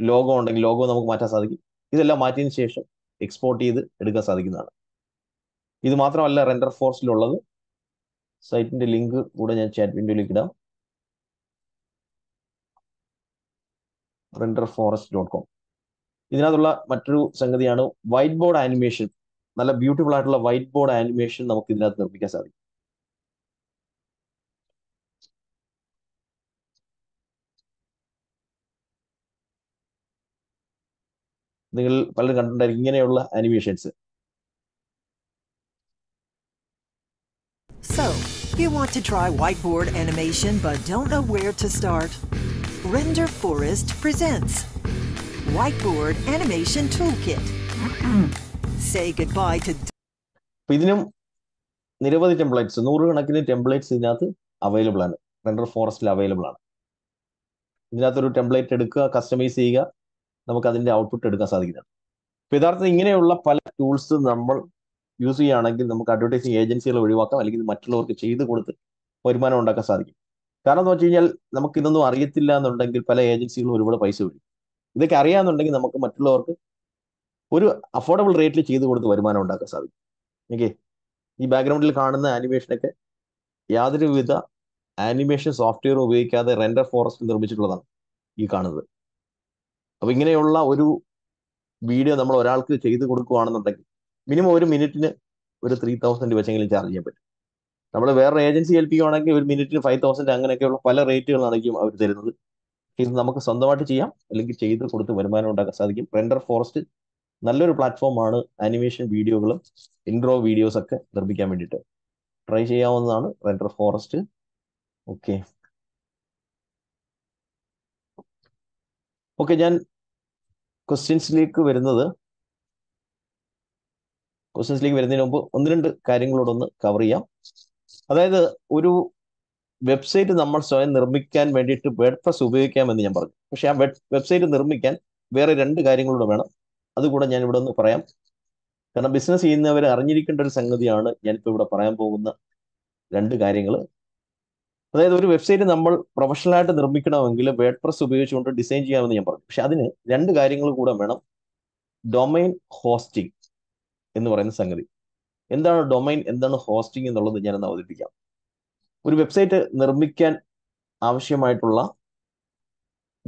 ലോഗോ ഉണ്ടെങ്കിൽ ലോഗോ നമുക്ക് മാറ്റാൻ സാധിക്കും ഇതെല്ലാം മാറ്റിയതിന് ശേഷം എക്സ്പോർട്ട് ചെയ്ത് എടുക്കാൻ സാധിക്കുന്നതാണ് ഇത് മാത്രമല്ല റെൻഡർ ഫോർസിലുള്ളത് സൈറ്റിന്റെ ലിങ്ക് കൂടെ ഞാൻ ചാറ്റ് വിൻഡോയിലേക്ക് ഇടാം റെൻഡർ ഫോറസ്റ്റ് ഡോട്ട് കോം ഇതിനകത്തുള്ള മറ്റൊരു സംഗതിയാണ് വൈറ്റ് ബോർഡ് ആനിമേഷൻ നല്ല ബ്യൂട്ടിഫുൾ ആയിട്ടുള്ള വൈറ്റ് ബോർഡ് ആനിമേഷൻ നമുക്ക് ഇതിനകത്ത് നിർമ്മിക്കാൻ സാധിക്കും നിങ്ങൾ പലരും കണ്ടിട്ടുണ്ടായിരിക്കും ഇങ്ങനെയുള്ള animations So, You want to try whiteboard animation but don't know where to start? Render Forest presents Whiteboard Animation Toolkit. Say goodbye to ഇതിനും നിരവധി ടെംപ്ലേറ്റ്സ് നൂറുകണക്കിന് ടെംപ്ലേറ്റ്സ് ഇതിനകത്ത് അവൈലബിൾ ആണ് റെൻഡർ ഫോറസ്റ്റിൽ അവൈലബിൾ ആണ് ഇതിനകത്തൊരു ടെംപ്ലേറ്റ് എടുക്കുക കസ്റ്റമൈസ് ചെയ്യുക നമുക്ക് അതിൻ്റെ ഔട്ട്പുട്ട് എടുക്കാൻ സാധിക്കുന്നതാണ് യഥാർത്ഥത്തിൽ ഇങ്ങനെയുള്ള പല ടൂൾസ് നമ്മൾ യൂസ് ചെയ്യുകയാണെങ്കിൽ നമുക്ക് അഡ്വർടൈസിങ് ഏജൻസികളെ ഒഴിവാക്കാം അല്ലെങ്കിൽ മറ്റുള്ളവർക്ക് ചെയ്തു കൊടുത്ത് വരുമാനം ഉണ്ടാക്കാൻ സാധിക്കും കാരണം എന്ന് വെച്ച് കഴിഞ്ഞാൽ നമുക്ക് ഇതൊന്നും അറിയത്തില്ല എന്നുണ്ടെങ്കിൽ പല ഏജൻസികളും ഒരുപാട് പൈസ ഒഴിക്കും ഇതൊക്കെ അറിയാമെന്നുണ്ടെങ്കിൽ നമുക്ക് മറ്റുള്ളവർക്ക് ഒരു അഫോർഡബിൾ റേറ്റിൽ ചെയ്തു കൊടുത്ത് വരുമാനം ഉണ്ടാക്കാൻ സാധിക്കും ഓക്കെ ഈ ബാക്ക്ഗ്രൗണ്ടിൽ കാണുന്ന ആനിമേഷനൊക്കെ യാതൊരു വിധ ആനിമേഷൻ സോഫ്റ്റ്വെയർ ഉപയോഗിക്കാതെ റെൻഡർ ഫോറസ്റ്റ് നിർമ്മിച്ചിട്ടുള്ളതാണ് ഈ കാണുന്നത് അപ്പൊ ഇങ്ങനെയുള്ള ഒരു വീഡിയോ നമ്മൾ ഒരാൾക്ക് ചെയ്തു കൊടുക്കുകയാണെന്നുണ്ടെങ്കിൽ മിനിമം ഒരു മിനിറ്റിന് ഒരു ത്രീ തൗസൻഡ് വെച്ചെങ്കിലും ചാർജ് ചെയ്യാൻ പറ്റും നമ്മൾ വേറെ ഏജൻസി ഏൽപ്പിക്കുകയാണെങ്കിൽ ഒരു മിനിറ്റിന് ഫൈവ് തൗസൻഡ് അങ്ങനെയൊക്കെയുള്ള പല റേറ്റുകളാണെങ്കിലും അവർ തരുന്നത് ഇത് നമുക്ക് സ്വന്തമായിട്ട് ചെയ്യാം അല്ലെങ്കിൽ ചെയ്ത് കൊടുത്ത് വരുമാനം ഉണ്ടാക്കാൻ സാധിക്കും റെൻഡർ ഫോറസ്റ്റ് നല്ലൊരു പ്ലാറ്റ്ഫോമാണ് ആനിമേഷൻ വീഡിയോകളും ഇൻട്രോ വീഡിയോസ് ഒക്കെ നിർമ്മിക്കാൻ വേണ്ടിയിട്ട് ട്രൈ ചെയ്യാവുന്നതാണ് റെൻഡർ ഫോറസ്റ്റ് ഓക്കെ ഓക്കെ ഞാൻ ക്വസ്റ്റ്യൻസിലേക്ക് വരുന്നത് ക്വസ്റ്റ്യൻസിലേക്ക് വരുന്നതിന് മുമ്പ് ഒന്ന് രണ്ട് കാര്യങ്ങളോടൊന്ന് കവർ ചെയ്യാം അതായത് ഒരു വെബ്സൈറ്റ് നമ്മൾ സ്വയം നിർമ്മിക്കാൻ വേണ്ടിയിട്ട് വേഡ് പ്രസ് ഉപയോഗിക്കാമെന്ന് ഞാൻ പറഞ്ഞു പക്ഷെ ആ വെബ്സൈറ്റ് നിർമ്മിക്കാൻ വേറെ രണ്ട് കാര്യങ്ങളോട് വേണം അതുകൂടെ ഞാൻ ഇവിടെ ഒന്ന് പറയാം കാരണം ബിസിനസ് ചെയ്യുന്നവർ അറിഞ്ഞിരിക്കേണ്ട ഒരു സംഗതിയാണ് ഞാനിപ്പോൾ ഇവിടെ പറയാൻ പോകുന്ന രണ്ട് കാര്യങ്ങൾ അതായത് ഒരു വെബ്സൈറ്റ് നമ്മൾ പ്രൊഫഷണലായിട്ട് നിർമ്മിക്കണമെങ്കിൽ വേഡ് പ്രസ് ഉപയോഗിച്ചുകൊണ്ട് ഡിസൈൻ ചെയ്യാമെന്ന് ഞാൻ പറഞ്ഞു പക്ഷെ അതിന് രണ്ട് കാര്യങ്ങൾ കൂടെ വേണം ഡൊമൈൻ ഹോസ്റ്റിംഗ് എന്ന് പറയുന്ന സംഗതി എന്താണ് ഡൊമൈൻ എന്താണ് ഹോസ്റ്റിംഗ് എന്നുള്ളത് ഞാനൊന്ന് അവതരിപ്പിക്കാം ഒരു വെബ്സൈറ്റ് നിർമ്മിക്കാൻ ആവശ്യമായിട്ടുള്ള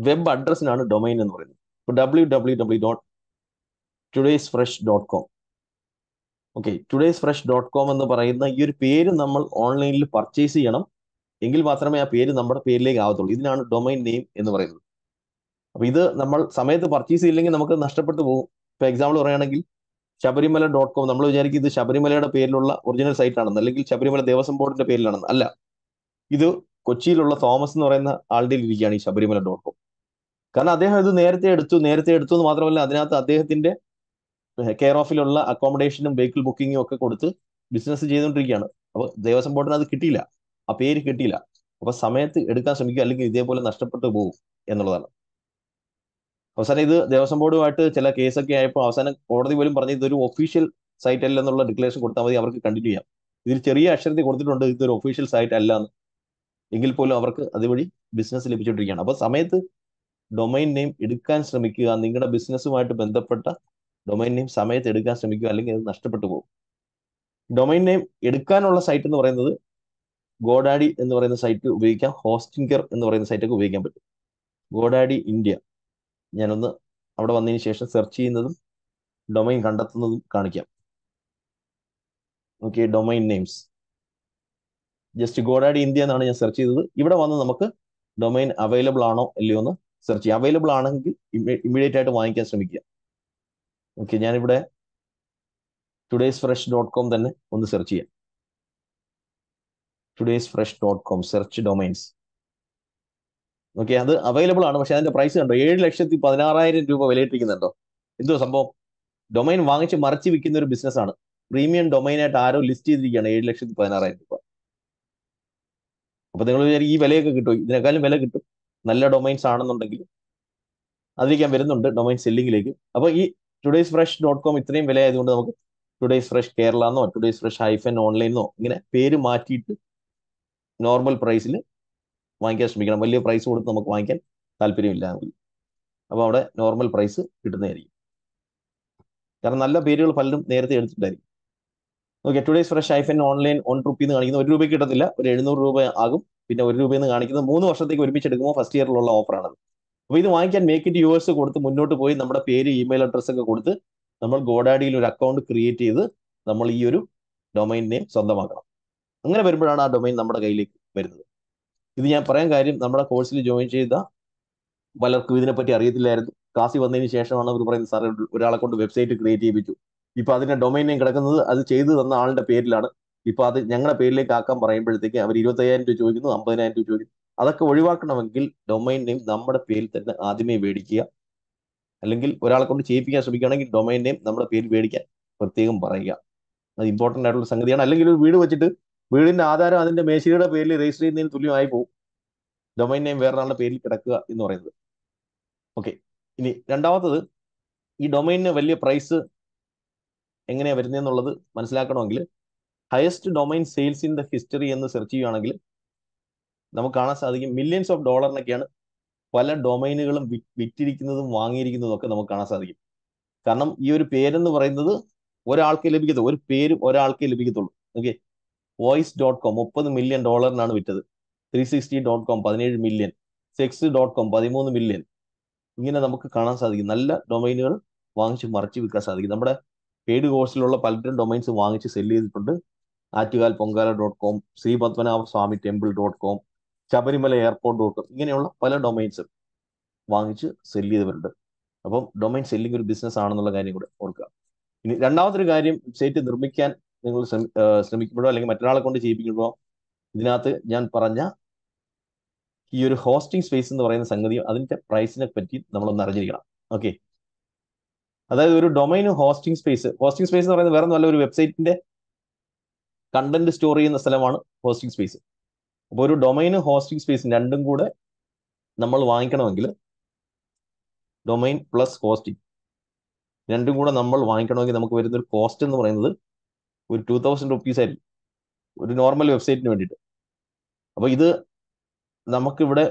വെബ് അഡ്രസ്സിനാണ് ഡൊമൈൻ എന്ന് പറയുന്നത് ഇപ്പൊ W W W dot today's fresh dot com okay today's fresh dot com എന്ന് പറയുന്ന ഈ ഒരു പേര് നമ്മൾ ഓൺലൈനിൽ പർച്ചേസ് ചെയ്യണം എങ്കിൽ മാത്രമേ ആ പേര് നമ്മുടെ പേരിലേക്ക് ആവത്തുള്ളൂ ഇതിനാണ് ഡൊമൈൻ നെയിം എന്ന് പറയുന്നത് അപ്പോൾ ഇത് നമ്മൾ സമയത്ത് പർച്ചേസ് ചെയ്യില്ലെങ്കിൽ നമുക്ക് നഷ്ടപ്പെട്ടു പോകും ഇപ്പൊ എക്സാമ്പിൾ പറയുകയാണെങ്കിൽ ശബരിമല ഡോട്ട് കോം നമ്മൾ വിചാരിക്കും ഇത് ശബരിമലയുടെ പേരിലുള്ള ഒറിജിനൽ സൈറ്റ് ആണെന്ന് അല്ലെങ്കിൽ ശബരിമല ദേവസ്വം ബോർഡിന്റെ പേരിലാണെന്ന് അല്ല ഇത് കൊച്ചിയിലുള്ള തോമസ് എന്ന് പറയുന്ന ആളുടെ ഇരിക്കുകയാണ് ഈ ശബരിമല ഡോട്ട് കോം കാരണം അദ്ദേഹം ഇത് നേരത്തെ എടുത്തു നേരത്തെ എടുത്തു എന്ന് മാത്രമല്ല അതിനകത്ത് അദ്ദേഹത്തിന്റെ കെയർ ഓഫിലുള്ള അക്കോമഡേഷനും വെഹിക്കിൾ ബുക്കിങ്ങും ഒക്കെ കൊടുത്ത് ബിസിനസ് ചെയ്തുകൊണ്ടിരിക്കുകയാണ് അപ്പൊ ദേവസ്വം ബോർഡിന് അത് കിട്ടിയില്ല ആ പേര് കിട്ടിയില്ല അപ്പൊ സമയത്ത് എടുക്കാൻ ശ്രമിക്കുക അല്ലെങ്കിൽ ഇതേപോലെ നഷ്ടപ്പെട്ടു പോകും എന്നുള്ളതാണ് അവസാനം ഇത് ദേവസ്വം ബോർഡുമായിട്ട് ചില കേസൊക്കെ ആയപ്പോൾ അവസാനം കോടതി പോലും പറഞ്ഞ ഇതൊരു ഒഫീഷ്യൽ സൈറ്റ് അല്ല എന്നുള്ള ഡിക്ലറേഷൻ കൊടുത്താൽ മതി അവർക്ക് കണ്ടിന്യൂ ചെയ്യാം ഇതിൽ ചെറിയ അക്ഷരത്തിൽ കൊടുത്തിട്ടുണ്ട് ഇതൊരു ഒഫീഷ്യൽ സൈറ്റ് അല്ല എന്ന് എങ്കിൽ പോലും അവർക്ക് അതുവഴി ബിസിനസ് ലഭിച്ചുകൊണ്ടിരിക്കുകയാണ് അപ്പോൾ സമയത്ത് ഡൊമൈൻ നെയിം എടുക്കാൻ ശ്രമിക്കുക നിങ്ങളുടെ ബിസിനസ്സുമായിട്ട് ബന്ധപ്പെട്ട ഡൊമൈൻ നെയിം സമയത്ത് എടുക്കാൻ ശ്രമിക്കുക അല്ലെങ്കിൽ അത് നഷ്ടപ്പെട്ടു പോകും ഡൊമൈൻ നെയിം എടുക്കാനുള്ള സൈറ്റ് എന്ന് പറയുന്നത് ഗോഡാഡി എന്ന് പറയുന്ന സൈറ്റ് ഉപയോഗിക്കാം ഹോസ്റ്റിംഗർ എന്ന് പറയുന്ന സൈറ്റൊക്കെ ഉപയോഗിക്കാൻ പറ്റും ഗോഡാഡി ഇന്ത്യ ഞാനൊന്ന് അവിടെ വന്നതിന് ശേഷം സെർച്ച് ചെയ്യുന്നതും ഡൊമൈൻ കണ്ടെത്തുന്നതും കാണിക്കാം ഓക്കെ domain names just GoDaddy India എന്നാണ് ഞാൻ സെർച്ച് ചെയ്തത് ഇവിടെ വന്ന് നമുക്ക് ഡൊമൈൻ അവൈലബിൾ ആണോ അല്ലയോ എന്ന് സെർച്ച് ചെയ്യാം അവൈലബിൾ ആണെങ്കിൽ ഇമ്മീഡിയറ്റ് ആയിട്ട് വാങ്ങിക്കാൻ ശ്രമിക്കുക ഓക്കെ ഞാനിവിടെ ടുഡേസ് ഫ്രഷ് ഡോട്ട് കോം തന്നെ ഒന്ന് സെർച്ച് ചെയ്യാം today's fresh dot com search domains okay അത് അവൈലബിൾ ആണ് പക്ഷെ അതിന്റെ പ്രൈസ് കണ്ടോ ഏഴ് ലക്ഷത്തി പതിനാറായിരം രൂപ വിലയിട്ടിരിക്കുന്നുണ്ടോ എന്തോ സംഭവം ഡൊമൈൻ വാങ്ങിച്ച് മറച്ചു വിൽക്കുന്ന ഒരു ബിസിനസ് ആണ് പ്രീമിയം ഡൊമൈനായിട്ട് ആരോ ലിസ്റ്റ് ചെയ്തിരിക്കുകയാണ് ഏഴ് ലക്ഷത്തി പതിനാറായിരം രൂപ അപ്പൊ നിങ്ങൾ വിചാരിക്കും ഈ വിലയൊക്കെ കിട്ടും ഇതിനേക്കാളും വില കിട്ടും നല്ല ഡൊമൈൻസ് ആണെന്നുണ്ടെങ്കിൽ അതിലേക്ക് ഞാൻ വരുന്നുണ്ട് ഡൊമൈൻ സെല്ലിങ്ങിലേക്ക് അപ്പോൾ ഈ ടുഡേസ് ഫ്രഷ് ഡോട്ട് കോം ഇത്രയും വില ആയതുകൊണ്ട് നമുക്ക് ടുഡേസ് ഫ്രഷ് കേരള എന്നോ ടുഡേസ് ഫ്രഷ് ഹൈഫൻ ഓൺലൈൻ എന്നോ ഇങ്ങനെ പേര് മാറ്റിയിട്ട് നോർമൽ പ്രൈസിൽ വാങ്ങിക്കാൻ ശ്രമിക്കണം വലിയ പ്രൈസ് കൊടുത്ത് നമുക്ക് വാങ്ങിക്കാൻ താല്പര്യമില്ല അപ്പോൾ അവിടെ നോർമൽ പ്രൈസ് കിട്ടുന്നതായിരിക്കും കാരണം നല്ല പേരുകൾ പലരും നേരത്തെ നമുക്ക് okay today's fresh hyphen online one റുപ്പിന്ന് കാണിക്കുന്നത് ഒരു രൂപയ്ക്ക് കിട്ടത്തില്ല ഒരു എഴുന്നൂറ് രൂപ ആകും പിന്നെ ഒരു രൂപയിൽ നിന്ന് കാണിക്കുന്നത് മൂന്ന് വർഷത്തേക്ക് ഒരുമിച്ച് എടുക്കുമ്പോൾ ഫസ്റ്റ് ഇയറിലുള്ള ഓഫറാണത് അപ്പോൾ ഇത് വാങ്ങിക്കാൻ മേക്ക് ഇറ്റ് എസ് കൊടുത്ത് മുന്നോട്ട് പോയി നമ്മുടെ പേര് ഇമെയിൽ അഡ്രസ്സ് ഒക്കെ കൊടുത്ത് നമ്മൾ ഗോഡാഡിയിൽ ഒരു അക്കൗണ്ട് ക്രിയേറ്റ് ചെയ്ത് നമ്മൾ ഈ ഒരു ഡൊമൈൻ നെയിം സ്വന്തമാക്കണം അങ്ങനെ വരുമ്പോഴാണ് ആ ഡൊമൈൻ നമ്മുടെ കയ്യിലേക്ക് വരുന്നത് ഇത് ഞാൻ പറയാൻ കാര്യം നമ്മുടെ കോഴ്സിൽ ജോയിൻ ചെയ്ത പലർക്കും ഇതിനെപ്പറ്റി അറിയത്തില്ലായിരുന്നു കാസി വന്നതിന് ശേഷമാണ് അവർ പറയുന്നത് സാറേ ഒരാളെ കൊണ്ട് വെബ്സൈറ്റ് ക്രിയേറ്റ് ചെയ്യിപ്പിച്ചു ഇപ്പൊ അതിന്റെ ഡൊമൈൻ നെയിം കിടക്കുന്നത് അത് ചെയ്തു തന്ന ആളുടെ പേരിലാണ് ഇപ്പൊ അത് ഞങ്ങളുടെ പേരിലേക്ക് ആക്കാൻ പറയുമ്പോഴത്തേക്ക് അവർ ഇരുപത്തയ്യായിരം രൂപ ചോദിക്കുന്നു അമ്പതിനായിരം രൂപ ചോദിക്കുന്നു അതൊക്കെ ഒഴിവാക്കണമെങ്കിൽ ഡൊമൈൻ നെയിം നമ്മുടെ പേരിൽ തന്നെ ആദ്യമേ മേടിക്കുക അല്ലെങ്കിൽ ഒരാളെ കൊണ്ട് ചെയ്യിപ്പിക്കാൻ ശ്രമിക്കുകയാണെങ്കിൽ ഡൊമൈൻ നെയിം നമ്മുടെ പേരിൽ മേടിക്കാൻ പ്രത്യേകം പറയുക അത് ഇമ്പോർട്ടൻ്റ് ആയിട്ടുള്ള സംഗതിയാണ് അല്ലെങ്കിൽ ഒരു വീട് വെച്ചിട്ട് വീടിന്റെ ആധാരം അതിന്റെ മേശയുടെ പേരിൽ രജിസ്റ്റർ ചെയ്യുന്നതിന് തുല്യമായി പോകും ഡൊമൈൻ നെയിം വേറൊരാളുടെ പേരിൽ കിടക്കുക എന്ന് പറയുന്നത് ഓക്കെ ഇനി രണ്ടാമത്തത് ഈ ഡൊമൈനിന് വലിയ പ്രൈസ് എങ്ങനെയാണ് വരുന്നതെന്നുള്ളത് മനസ്സിലാക്കണമെങ്കിൽ highest domain sales in the history എന്ന് സെർച്ച് ചെയ്യുകയാണെങ്കിൽ നമുക്ക് കാണാൻ സാധിക്കും മില്യൻസ് ഓഫ് ഡോളറിനൊക്കെയാണ് പല ഡൊമൈനുകളും വിറ്റിരിക്കുന്നതും വാങ്ങിയിരിക്കുന്നതും ഒക്കെ നമുക്ക് കാണാൻ സാധിക്കും കാരണം ഈ ഒരു പേരെന്ന് പറയുന്നത് ഒരാൾക്കേ ലഭിക്കത്തുള്ളൂ ഒരു പേരും ഒരാൾക്കേ ലഭിക്കത്തുള്ളൂ ഓക്കെ വോയിസ് ഡോട്ട് കോം മുപ്പത് മില്യൺ ഡോളറിനാണ് വിറ്റത് ത്രീ സിക്സ്റ്റി ഡോട്ട് കോം പതിനേഴ് മില്യൺ സെക്സ് ഡോട്ട് കോം പതിമൂന്ന് മില്യൺ ഇങ്ങനെ നമുക്ക് കാണാൻ സാധിക്കും നല്ല ഡൊമൈനുകൾ വാങ്ങിച്ച് മറിച്ച് വിൽക്കാൻ സാധിക്കും നമ്മുടെ പെയ്ഡ് കോഴ്സിലുള്ള പലരും ഡൊമൈൻസ് വാങ്ങിച്ച് സെല്ല് ചെയ്തിട്ടുണ്ട് Attukal Pongala dot com Sri Padmanabha Swamy temple dot com Sabarimala airport dot com ഇങ്ങനെയുള്ള പല ഡൊമൈൻസ് വാങ്ങിച്ച് സെല്ല് ചെയ്തവരുണ്ട് അപ്പം ഡൊമൈൻ സെല്ലിംഗ് ഒരു ബിസിനസ് ആണെന്നുള്ള കാര്യം കൂടെ ഓർക്കുക ഇനി രണ്ടാമത്തെ ഒരു കാര്യം വെബ്സൈറ്റ് നിർമ്മിക്കാൻ നിങ്ങൾ ശ്രമിക്കുമ്പോഴോ അല്ലെങ്കിൽ മറ്റൊരാളെ കൊണ്ട് ചെയ്യിപ്പിക്കുമ്പോൾ ഇതിനകത്ത് ഞാൻ പറഞ്ഞ ഈ ഒരു ഹോസ്റ്റിംഗ് സ്പേസ് എന്ന് പറയുന്ന സംഗതി അതിന്റെ പ്രൈസിനെ പറ്റി നമ്മളൊന്ന് അറിഞ്ഞിരിക്കണം ഓക്കെ അതായത് ഒരു domain hosting space hosting space എന്ന് പറയുന്നത് വേറെ നല്ല ഒരു വെബ്സൈറ്റിന്റെ കണ്ടന്റ് സ്റ്റോർ ചെയ്യുന്ന സ്ഥലമാണ് ഹോസ്റ്റിംഗ് സ്പേസ് അപ്പോൾ ഒരു ഡൊമൈനും ഹോസ്റ്റിംഗ് സ്പേസും രണ്ടും കൂടെ നമ്മൾ വാങ്ങിക്കണമെങ്കിൽ ഡൊമൈൻ പ്ലസ് ഹോസ്റ്റിംഗ് രണ്ടും കൂടെ നമ്മൾ വാങ്ങിക്കണമെങ്കിൽ നമുക്ക് വരുന്ന ഒരു കോസ്റ്റ് എന്ന് പറയുന്നത് ഒരു ടു തൗസൻഡ് റുപ്പീസ് ആയിരിക്കും ഒരു നോർമൽ വെബ്സൈറ്റിന് വേണ്ടിയിട്ട് അപ്പോൾ ഇത് നമുക്കിവിടെ